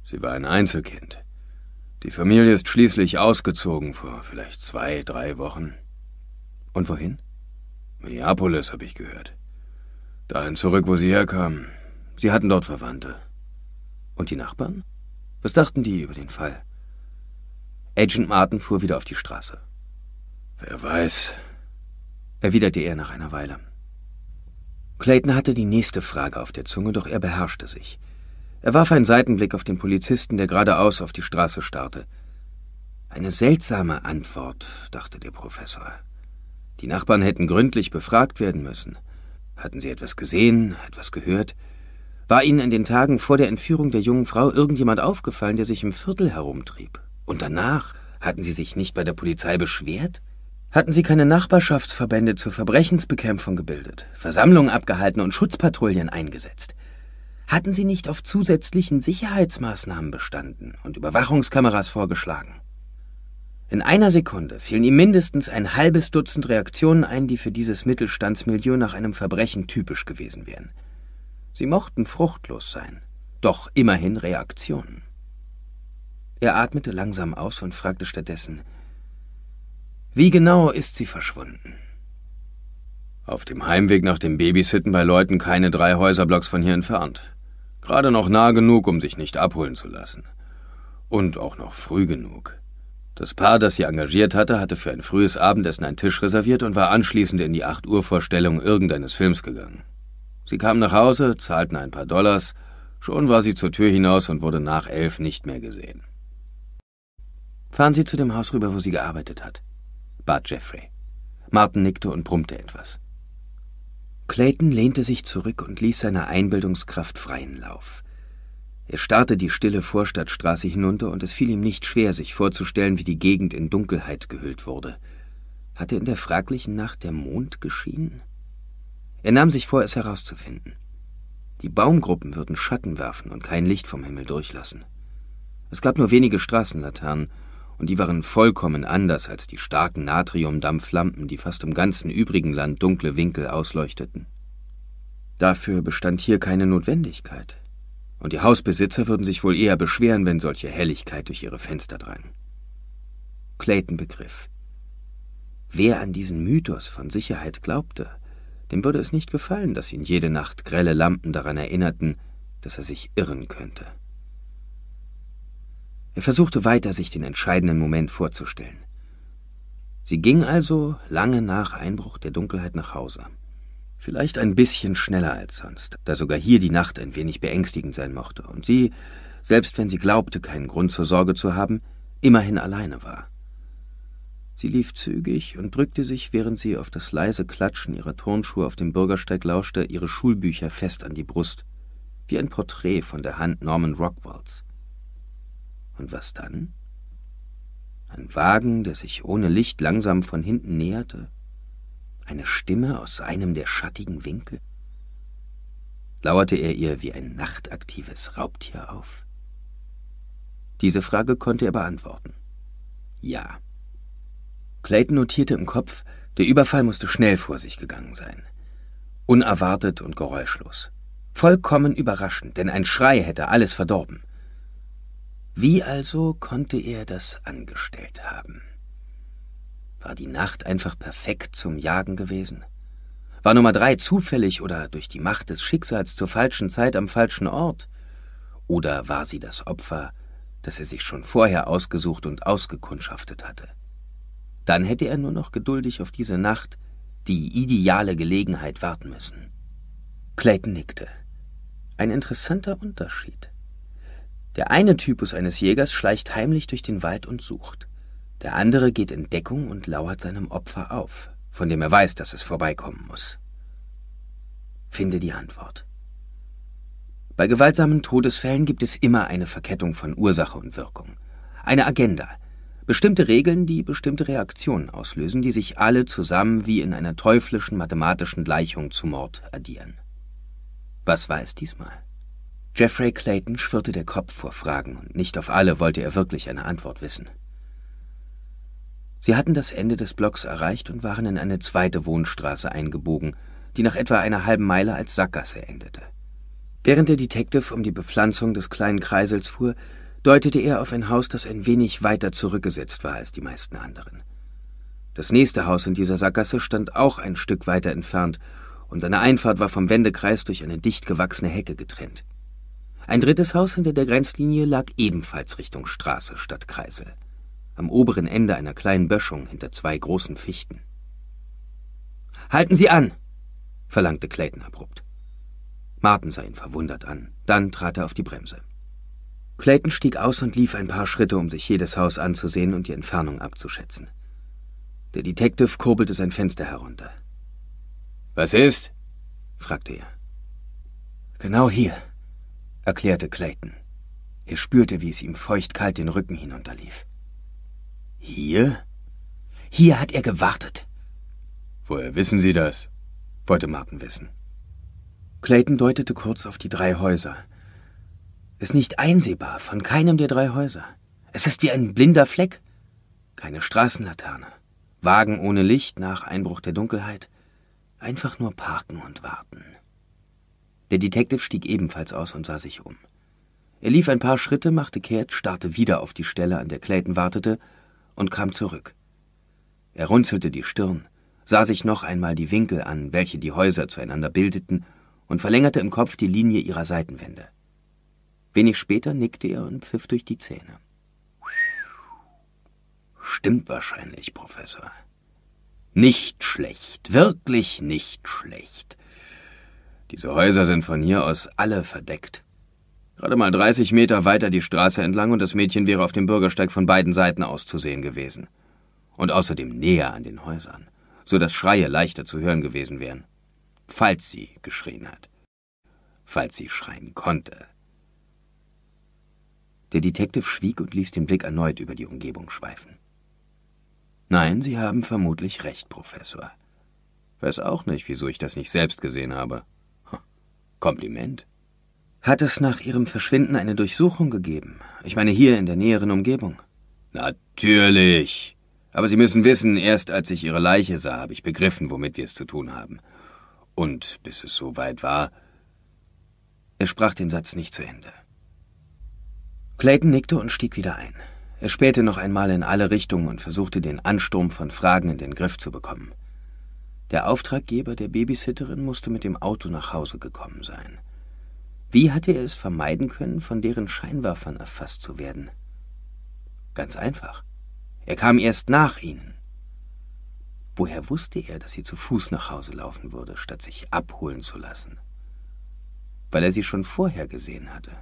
Sie war ein Einzelkind. Die Familie ist schließlich ausgezogen vor vielleicht zwei, drei Wochen. Und wohin? Minneapolis, habe ich gehört. Dahin zurück, wo sie herkamen. Sie hatten dort Verwandte. Und die Nachbarn? Was dachten die über den Fall? Agent Martin fuhr wieder auf die Straße. Wer weiß, erwiderte er nach einer Weile. Clayton hatte die nächste Frage auf der Zunge, doch er beherrschte sich. Er warf einen Seitenblick auf den Polizisten, der geradeaus auf die Straße starrte. Eine seltsame Antwort, dachte der Professor. Die Nachbarn hätten gründlich befragt werden müssen. Hatten sie etwas gesehen, etwas gehört? War Ihnen in den Tagen vor der Entführung der jungen Frau irgendjemand aufgefallen, der sich im Viertel herumtrieb? Und danach? Hatten Sie sich nicht bei der Polizei beschwert? Hatten Sie keine Nachbarschaftsverbände zur Verbrechensbekämpfung gebildet, Versammlungen abgehalten und Schutzpatrouillen eingesetzt? Hatten Sie nicht auf zusätzlichen Sicherheitsmaßnahmen bestanden und Überwachungskameras vorgeschlagen? In einer Sekunde fielen ihm mindestens ein halbes Dutzend Reaktionen ein, die für dieses Mittelstandsmilieu nach einem Verbrechen typisch gewesen wären. Sie mochten fruchtlos sein, doch immerhin Reaktionen. Er atmete langsam aus und fragte stattdessen, wie genau ist sie verschwunden? Auf dem Heimweg nach dem Babysitten bei Leuten keine drei Häuserblocks von hier entfernt. Gerade noch nah genug, um sich nicht abholen zu lassen. Und auch noch früh genug. Das Paar, das sie engagiert hatte, hatte für ein frühes Abendessen einen Tisch reserviert und war anschließend in die 8 Uhr Vorstellung irgendeines Films gegangen. Sie kamen nach Hause, zahlten ein paar Dollars, schon war sie zur Tür hinaus und wurde nach elf nicht mehr gesehen. Fahren Sie zu dem Haus rüber, wo sie gearbeitet hat, bat Jeffrey. Martin nickte und brummte etwas. Clayton lehnte sich zurück und ließ seine Einbildungskraft freien Lauf. Er starrte die stille Vorstadtstraße hinunter und es fiel ihm nicht schwer, sich vorzustellen, wie die Gegend in Dunkelheit gehüllt wurde. Hatte in der fraglichen Nacht der Mond geschienen? Er nahm sich vor, es herauszufinden. Die Baumgruppen würden Schatten werfen und kein Licht vom Himmel durchlassen. Es gab nur wenige Straßenlaternen, und die waren vollkommen anders als die starken Natriumdampflampen, die fast im ganzen übrigen Land dunkle Winkel ausleuchteten. Dafür bestand hier keine Notwendigkeit, und die Hausbesitzer würden sich wohl eher beschweren, wenn solche Helligkeit durch ihre Fenster drang. Clayton begriff. Wer an diesen Mythos von Sicherheit glaubte, dem würde es nicht gefallen, dass ihn jede Nacht grelle Lampen daran erinnerten, dass er sich irren könnte. Er versuchte weiter, sich den entscheidenden Moment vorzustellen. Sie ging also lange nach Einbruch der Dunkelheit nach Hause. Vielleicht ein bisschen schneller als sonst, da sogar hier die Nacht ein wenig beängstigend sein mochte und sie, selbst wenn sie glaubte, keinen Grund zur Sorge zu haben, immerhin alleine war. Sie lief zügig und drückte sich, während sie auf das leise Klatschen ihrer Turnschuhe auf dem Bürgersteig lauschte, ihre Schulbücher fest an die Brust, wie ein Porträt von der Hand Norman Rockwalls. Und was dann? Ein Wagen, der sich ohne Licht langsam von hinten näherte? Eine Stimme aus einem der schattigen Winkel? Lauerte er ihr wie ein nachtaktives Raubtier auf? Diese Frage konnte er beantworten. Ja. Clayton notierte im Kopf, der Überfall musste schnell vor sich gegangen sein. Unerwartet und geräuschlos. Vollkommen überraschend, denn ein Schrei hätte alles verdorben. Wie also konnte er das angestellt haben? War die Nacht einfach perfekt zum Jagen gewesen? War Nummer drei zufällig oder durch die Macht des Schicksals zur falschen Zeit am falschen Ort? Oder war sie das Opfer, das er sich schon vorher ausgesucht und ausgekundschaftet hatte? Dann hätte er nur noch geduldig auf diese Nacht, die ideale Gelegenheit warten müssen. Clayton nickte. Ein interessanter Unterschied. Der eine Typus eines Jägers schleicht heimlich durch den Wald und sucht. Der andere geht in Deckung und lauert seinem Opfer auf, von dem er weiß, dass es vorbeikommen muss. Finde die Antwort. Bei gewaltsamen Todesfällen gibt es immer eine Verkettung von Ursache und Wirkung. Eine Agenda, Bestimmte Regeln, die bestimmte Reaktionen auslösen, die sich alle zusammen wie in einer teuflischen mathematischen Gleichung zu Mord addieren. Was war es diesmal? Jeffrey Clayton schwirrte der Kopf vor Fragen und nicht auf alle wollte er wirklich eine Antwort wissen. Sie hatten das Ende des Blocks erreicht und waren in eine zweite Wohnstraße eingebogen, die nach etwa einer halben Meile als Sackgasse endete. Während der Detective um die Bepflanzung des kleinen Kreisels fuhr, deutete er auf ein Haus, das ein wenig weiter zurückgesetzt war als die meisten anderen. Das nächste Haus in dieser Sackgasse stand auch ein Stück weiter entfernt, und seine Einfahrt war vom Wendekreis durch eine dicht gewachsene Hecke getrennt. Ein drittes Haus hinter der Grenzlinie lag ebenfalls Richtung Straße statt Kreisel, am oberen Ende einer kleinen Böschung hinter zwei großen Fichten. Halten Sie an! verlangte Clayton abrupt. Martin sah ihn verwundert an, dann trat er auf die Bremse. Clayton stieg aus und lief ein paar Schritte, um sich jedes Haus anzusehen und die Entfernung abzuschätzen. Der Detective kurbelte sein Fenster herunter. Was ist? fragte er. Genau hier, erklärte Clayton. Er spürte, wie es ihm feuchtkalt den Rücken hinunterlief. Hier? Hier hat er gewartet. Woher wissen Sie das? wollte Martin wissen. Clayton deutete kurz auf die drei Häuser – ist nicht einsehbar von keinem der drei Häuser. Es ist wie ein blinder Fleck. Keine Straßenlaterne, Wagen ohne Licht nach Einbruch der Dunkelheit, einfach nur parken und warten. Der Detective stieg ebenfalls aus und sah sich um. Er lief ein paar Schritte, machte kehrt, starrte wieder auf die Stelle, an der Clayton wartete, und kam zurück. Er runzelte die Stirn, sah sich noch einmal die Winkel an, welche die Häuser zueinander bildeten, und verlängerte im Kopf die Linie ihrer Seitenwände. Wenig später nickte er und pfiff durch die Zähne. Stimmt wahrscheinlich, Professor. Nicht schlecht, wirklich nicht schlecht. Diese Häuser sind von hier aus alle verdeckt. Gerade mal 30 Meter weiter die Straße entlang und das Mädchen wäre auf dem Bürgersteig von beiden Seiten aus zu sehen gewesen. Und außerdem näher an den Häusern, so dass Schreie leichter zu hören gewesen wären. Falls sie geschrien hat. Falls sie schreien konnte. Der Detective schwieg und ließ den Blick erneut über die Umgebung schweifen. Nein, Sie haben vermutlich recht, Professor. Weiß auch nicht, wieso ich das nicht selbst gesehen habe. Hm, Kompliment. Hat es nach Ihrem Verschwinden eine Durchsuchung gegeben? Ich meine hier in der näheren Umgebung. Natürlich. Aber Sie müssen wissen, erst als ich Ihre Leiche sah, habe ich begriffen, womit wir es zu tun haben. Und bis es so weit war. Er sprach den Satz nicht zu Ende. Clayton nickte und stieg wieder ein. Er spähte noch einmal in alle Richtungen und versuchte, den Ansturm von Fragen in den Griff zu bekommen. Der Auftraggeber der Babysitterin musste mit dem Auto nach Hause gekommen sein. Wie hatte er es vermeiden können, von deren Scheinwerfern erfasst zu werden? Ganz einfach. Er kam erst nach ihnen. Woher wusste er, dass sie zu Fuß nach Hause laufen würde, statt sich abholen zu lassen? Weil er sie schon vorher gesehen hatte.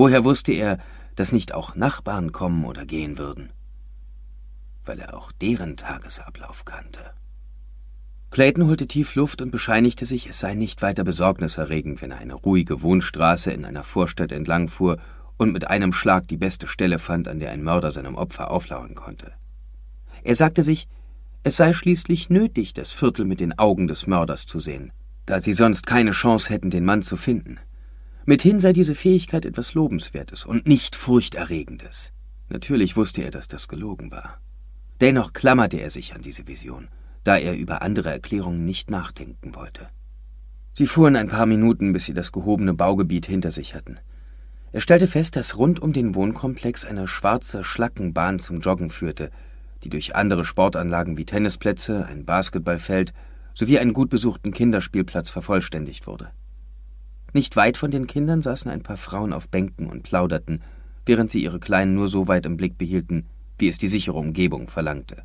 Woher wusste er, dass nicht auch Nachbarn kommen oder gehen würden? Weil er auch deren Tagesablauf kannte. Clayton holte tief Luft und bescheinigte sich, es sei nicht weiter besorgniserregend, wenn er eine ruhige Wohnstraße in einer Vorstadt entlangfuhr und mit einem Schlag die beste Stelle fand, an der ein Mörder seinem Opfer auflauern konnte. Er sagte sich, es sei schließlich nötig, das Viertel mit den Augen des Mörders zu sehen, da sie sonst keine Chance hätten, den Mann zu finden. Mithin sei diese Fähigkeit etwas Lobenswertes und nicht Furchterregendes. Natürlich wusste er, dass das gelogen war. Dennoch klammerte er sich an diese Vision, da er über andere Erklärungen nicht nachdenken wollte. Sie fuhren ein paar Minuten, bis sie das gehobene Baugebiet hinter sich hatten. Er stellte fest, dass rund um den Wohnkomplex eine schwarze Schlackenbahn zum Joggen führte, die durch andere Sportanlagen wie Tennisplätze, ein Basketballfeld sowie einen gut besuchten Kinderspielplatz vervollständigt wurde. Nicht weit von den Kindern saßen ein paar Frauen auf Bänken und plauderten, während sie ihre Kleinen nur so weit im Blick behielten, wie es die sichere Umgebung verlangte.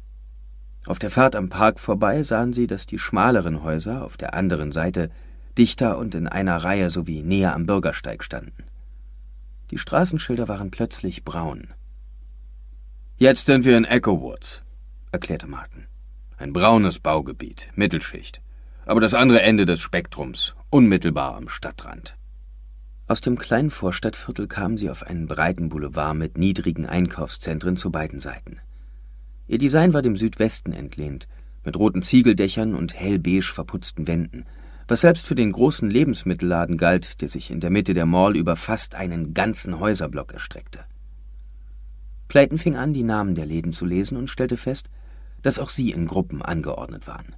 Auf der Fahrt am Park vorbei sahen sie, dass die schmaleren Häuser auf der anderen Seite dichter und in einer Reihe sowie näher am Bürgersteig standen. Die Straßenschilder waren plötzlich braun. Jetzt sind wir in Echo Woods, erklärte Martin. Ein braunes Baugebiet, Mittelschicht aber das andere Ende des Spektrums, unmittelbar am Stadtrand. Aus dem kleinen Vorstadtviertel kamen sie auf einen breiten Boulevard mit niedrigen Einkaufszentren zu beiden Seiten. Ihr Design war dem Südwesten entlehnt, mit roten Ziegeldächern und hellbeige verputzten Wänden, was selbst für den großen Lebensmittelladen galt, der sich in der Mitte der Mall über fast einen ganzen Häuserblock erstreckte. Clayton fing an, die Namen der Läden zu lesen und stellte fest, dass auch sie in Gruppen angeordnet waren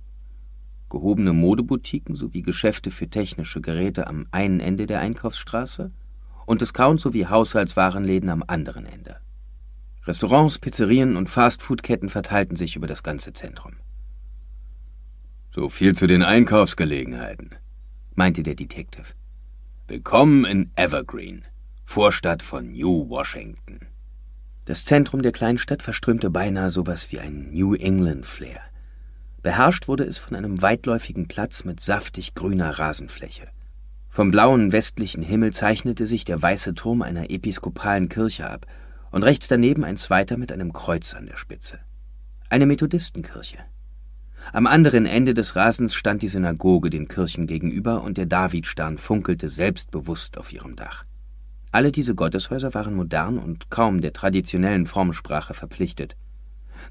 gehobene Modeboutiquen sowie Geschäfte für technische Geräte am einen Ende der Einkaufsstraße und Discounts sowie Haushaltswarenläden am anderen Ende. Restaurants, Pizzerien und Fastfoodketten verteilten sich über das ganze Zentrum. So viel zu den Einkaufsgelegenheiten, meinte der Detective. Willkommen in Evergreen, Vorstadt von New Washington. Das Zentrum der Kleinstadt verströmte beinahe sowas wie ein New England-Flair. Beherrscht wurde es von einem weitläufigen Platz mit saftig grüner Rasenfläche. Vom blauen westlichen Himmel zeichnete sich der weiße Turm einer episkopalen Kirche ab und rechts daneben ein zweiter mit einem Kreuz an der Spitze. Eine Methodistenkirche. Am anderen Ende des Rasens stand die Synagoge den Kirchen gegenüber und der Davidstern funkelte selbstbewusst auf ihrem Dach. Alle diese Gotteshäuser waren modern und kaum der traditionellen Formsprache verpflichtet.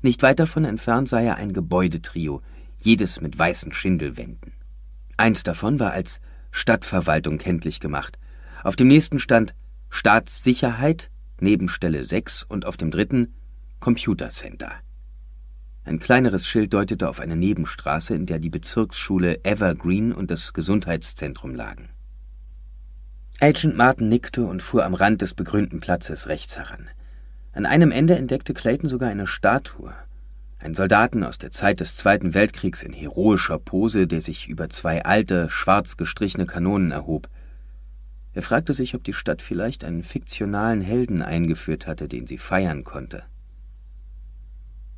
Nicht weit davon entfernt sah er ein Gebäudetrio, jedes mit weißen Schindelwänden. Eins davon war als Stadtverwaltung kenntlich gemacht. Auf dem nächsten stand Staatssicherheit, Nebenstelle 6 und auf dem dritten Computercenter. Ein kleineres Schild deutete auf eine Nebenstraße, in der die Bezirksschule Evergreen und das Gesundheitszentrum lagen. Agent Martin nickte und fuhr am Rand des begrünten Platzes rechts heran. An einem Ende entdeckte Clayton sogar eine Statue. Ein Soldaten aus der Zeit des Zweiten Weltkriegs in heroischer Pose, der sich über zwei alte, schwarz gestrichene Kanonen erhob. Er fragte sich, ob die Stadt vielleicht einen fiktionalen Helden eingeführt hatte, den sie feiern konnte.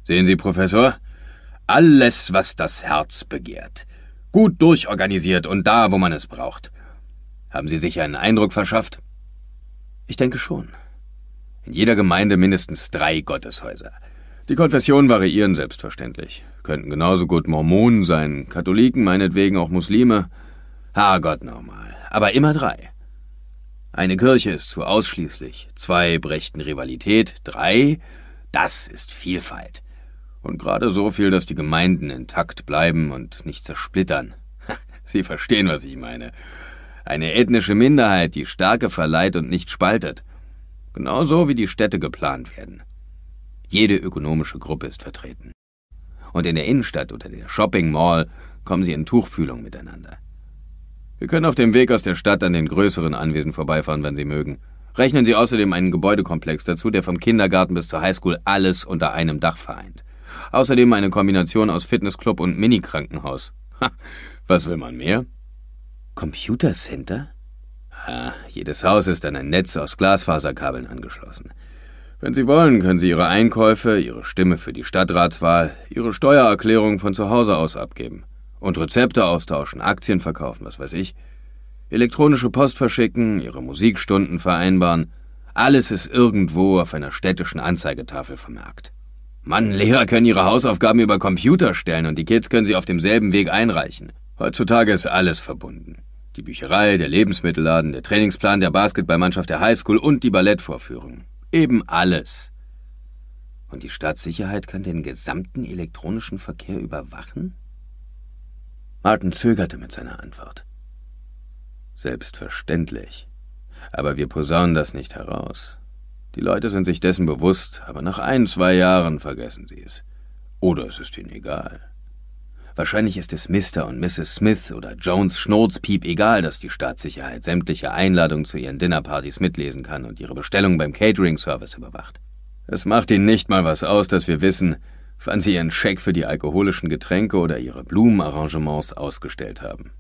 Sehen Sie, Professor, alles, was das Herz begehrt. Gut durchorganisiert und da, wo man es braucht. Haben Sie sich einen Eindruck verschafft? Ich denke schon. In jeder Gemeinde mindestens drei Gotteshäuser. Die Konfessionen variieren selbstverständlich. Könnten genauso gut Mormonen sein, Katholiken, meinetwegen auch Muslime. Herrgott nochmal. Aber immer drei. Eine Kirche ist zu ausschließlich. Zwei brächten Rivalität. Drei, das ist Vielfalt. Und gerade so viel, dass die Gemeinden intakt bleiben und nicht zersplittern. Sie verstehen, was ich meine. Eine ethnische Minderheit, die Stärke verleiht und nicht spaltet genauso wie die Städte geplant werden. Jede ökonomische Gruppe ist vertreten. Und in der Innenstadt oder der Shopping Mall kommen sie in Tuchfühlung miteinander. Wir können auf dem Weg aus der Stadt an den größeren Anwesen vorbeifahren, wenn Sie mögen. Rechnen Sie außerdem einen Gebäudekomplex dazu, der vom Kindergarten bis zur Highschool alles unter einem Dach vereint. Außerdem eine Kombination aus Fitnessclub und Mini-Krankenhaus. Ha, was will man mehr? Computercenter? Ja, ah, jedes Haus ist an ein Netz aus Glasfaserkabeln angeschlossen. Wenn Sie wollen, können Sie Ihre Einkäufe, Ihre Stimme für die Stadtratswahl, Ihre Steuererklärung von zu Hause aus abgeben und Rezepte austauschen, Aktien verkaufen, was weiß ich, elektronische Post verschicken, Ihre Musikstunden vereinbaren. Alles ist irgendwo auf einer städtischen Anzeigetafel vermerkt. Mann, Lehrer können ihre Hausaufgaben über Computer stellen und die Kids können sie auf demselben Weg einreichen. Heutzutage ist alles verbunden. Die Bücherei, der Lebensmittelladen, der Trainingsplan der Basketballmannschaft der Highschool und die Ballettvorführung. Eben alles. Und die Staatssicherheit kann den gesamten elektronischen Verkehr überwachen? Martin zögerte mit seiner Antwort. Selbstverständlich. Aber wir posaunen das nicht heraus. Die Leute sind sich dessen bewusst, aber nach ein, zwei Jahren vergessen sie es. Oder es ist ihnen egal. Wahrscheinlich ist es Mr. und Mrs. Smith oder Jones Schnurzpiep egal, dass die Staatssicherheit sämtliche Einladungen zu ihren Dinnerpartys mitlesen kann und ihre Bestellung beim Catering-Service überwacht. Es macht ihnen nicht mal was aus, dass wir wissen, wann sie ihren Scheck für die alkoholischen Getränke oder ihre Blumenarrangements ausgestellt haben.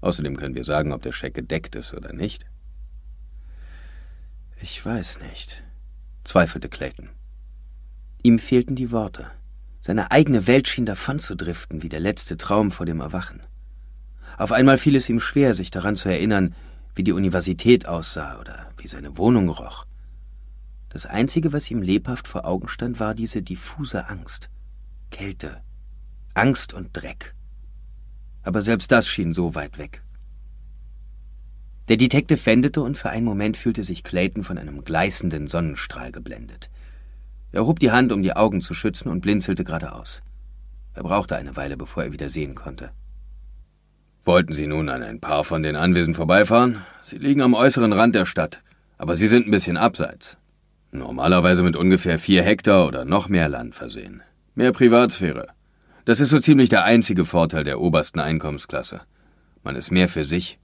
Außerdem können wir sagen, ob der Scheck gedeckt ist oder nicht. Ich weiß nicht, zweifelte Clayton. Ihm fehlten die Worte. Seine eigene Welt schien davonzudriften, wie der letzte Traum vor dem Erwachen. Auf einmal fiel es ihm schwer, sich daran zu erinnern, wie die Universität aussah oder wie seine Wohnung roch. Das Einzige, was ihm lebhaft vor Augen stand, war diese diffuse Angst, Kälte, Angst und Dreck. Aber selbst das schien so weit weg. Der Detective wendete und für einen Moment fühlte sich Clayton von einem gleißenden Sonnenstrahl geblendet. Er hob die Hand, um die Augen zu schützen, und blinzelte geradeaus. Er brauchte eine Weile, bevor er wieder sehen konnte. Wollten Sie nun an ein paar von den Anwesen vorbeifahren? Sie liegen am äußeren Rand der Stadt, aber sie sind ein bisschen abseits. Normalerweise mit ungefähr vier Hektar oder noch mehr Land versehen. Mehr Privatsphäre. Das ist so ziemlich der einzige Vorteil der obersten Einkommensklasse. Man ist mehr für sich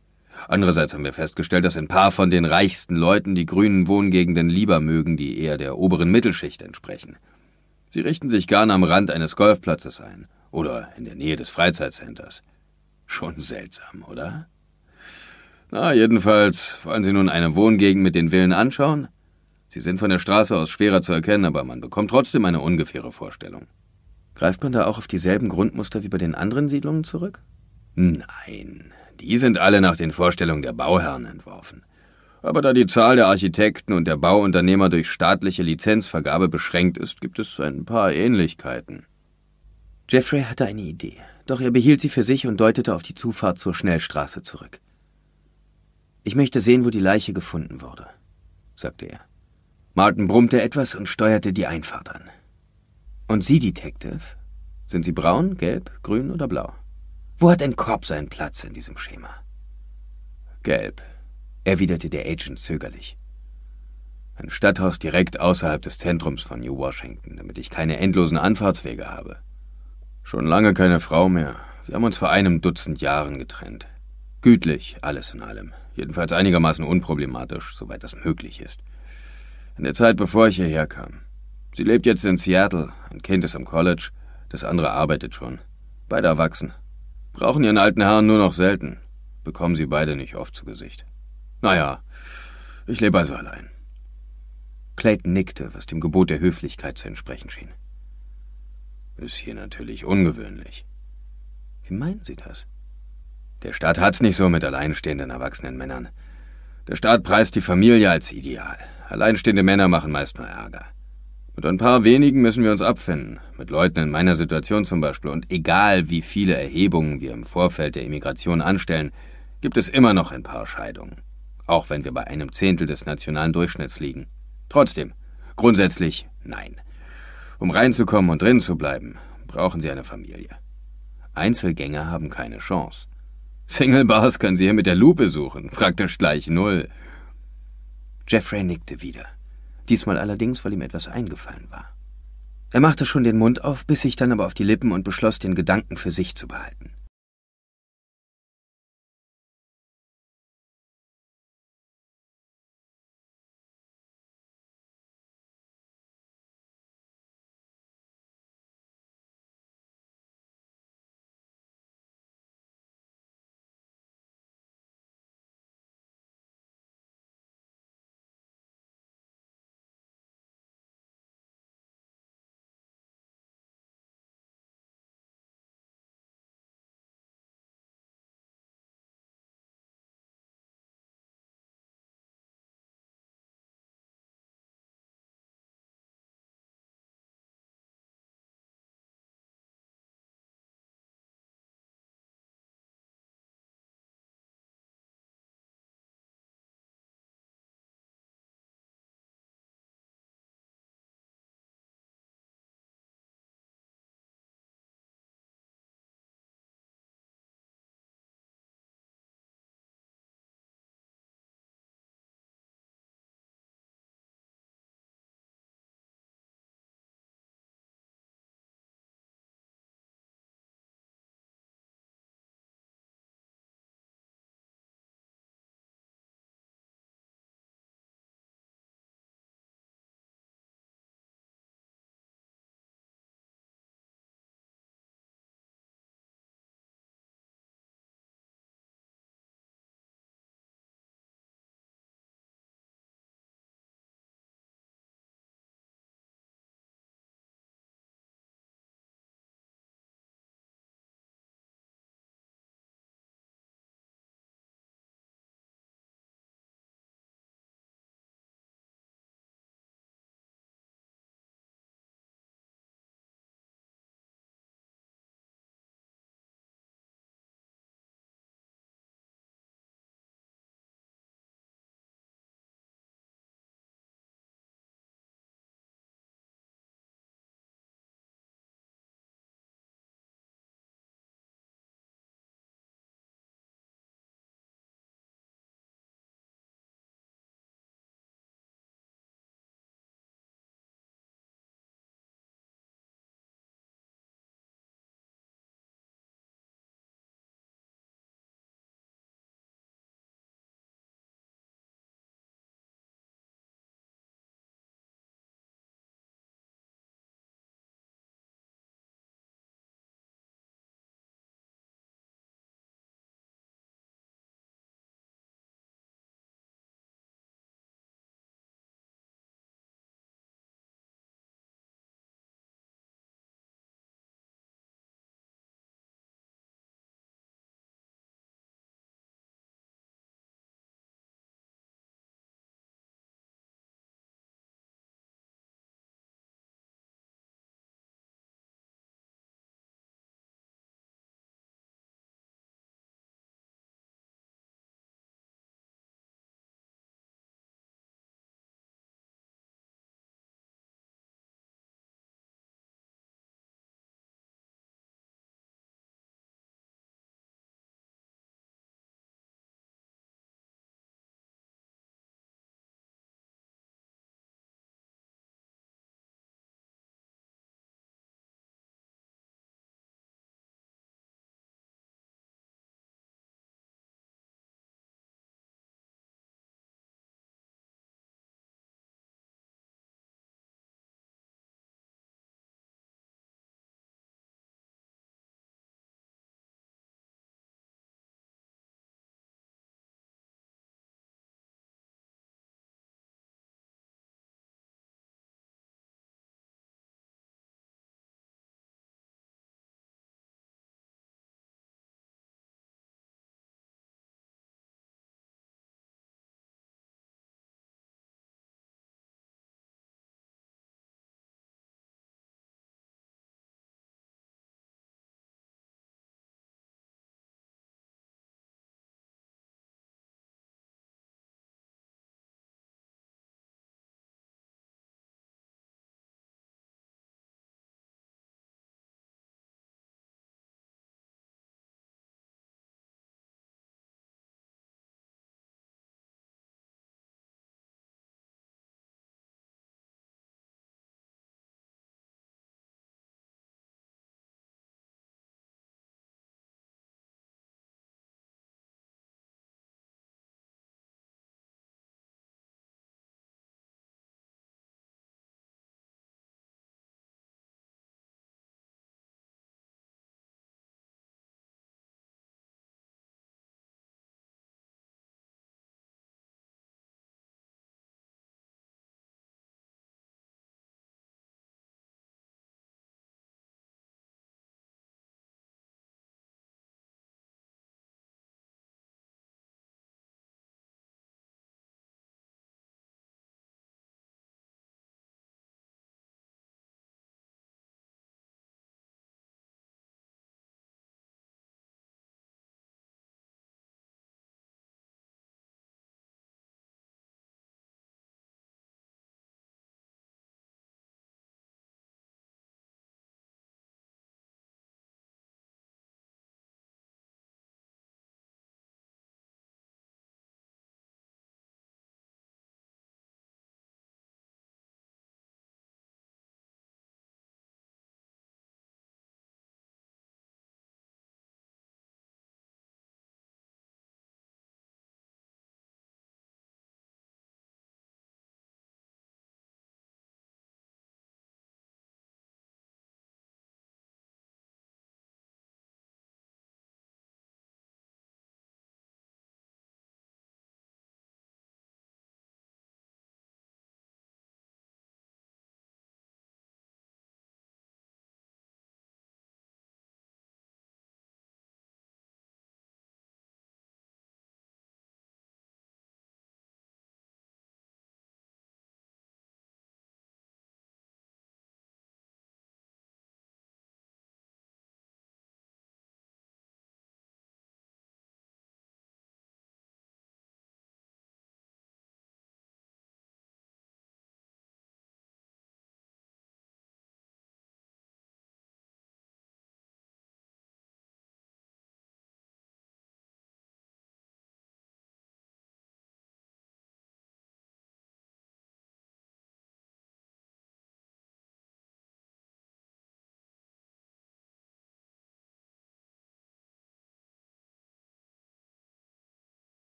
Andererseits haben wir festgestellt, dass ein paar von den reichsten Leuten die grünen Wohngegenden lieber mögen, die eher der oberen Mittelschicht entsprechen. Sie richten sich gern am Rand eines Golfplatzes ein oder in der Nähe des Freizeitcenters. Schon seltsam, oder? Na, jedenfalls, wollen Sie nun eine Wohngegend mit den Villen anschauen? Sie sind von der Straße aus schwerer zu erkennen, aber man bekommt trotzdem eine ungefähre Vorstellung. Greift man da auch auf dieselben Grundmuster wie bei den anderen Siedlungen zurück? Nein. Die sind alle nach den Vorstellungen der Bauherren entworfen. Aber da die Zahl der Architekten und der Bauunternehmer durch staatliche Lizenzvergabe beschränkt ist, gibt es ein paar Ähnlichkeiten. Jeffrey hatte eine Idee, doch er behielt sie für sich und deutete auf die Zufahrt zur Schnellstraße zurück. Ich möchte sehen, wo die Leiche gefunden wurde, sagte er. Martin brummte etwas und steuerte die Einfahrt an. Und Sie, Detective? Sind Sie braun, gelb, grün oder blau? Wo hat ein Korb seinen Platz in diesem Schema? Gelb, erwiderte der Agent zögerlich. Ein Stadthaus direkt außerhalb des Zentrums von New Washington, damit ich keine endlosen Anfahrtswege habe. Schon lange keine Frau mehr. Wir haben uns vor einem Dutzend Jahren getrennt. Gütlich, alles in allem. Jedenfalls einigermaßen unproblematisch, soweit das möglich ist. In der Zeit, bevor ich hierher kam. Sie lebt jetzt in Seattle. Ein Kind ist am College, das andere arbeitet schon. Beide erwachsen. Brauchen Ihren alten Herrn nur noch selten. Bekommen Sie beide nicht oft zu Gesicht. Naja, ich lebe also allein. Clayton nickte, was dem Gebot der Höflichkeit zu entsprechen schien. Ist hier natürlich ungewöhnlich. Wie meinen Sie das? Der Staat hat's nicht so mit alleinstehenden erwachsenen Männern. Der Staat preist die Familie als Ideal. Alleinstehende Männer machen meist nur Ärger. Mit ein paar wenigen müssen wir uns abfinden. Mit Leuten in meiner Situation zum Beispiel. Und egal wie viele Erhebungen wir im Vorfeld der Immigration anstellen, gibt es immer noch ein paar Scheidungen. Auch wenn wir bei einem Zehntel des nationalen Durchschnitts liegen. Trotzdem, grundsätzlich nein. Um reinzukommen und drin zu bleiben, brauchen sie eine Familie. Einzelgänger haben keine Chance. Single-Bars können sie hier mit der Lupe suchen. Praktisch gleich null. Jeffrey nickte wieder diesmal allerdings, weil ihm etwas eingefallen war. Er machte schon den Mund auf, biss sich dann aber auf die Lippen und beschloss, den Gedanken für sich zu behalten.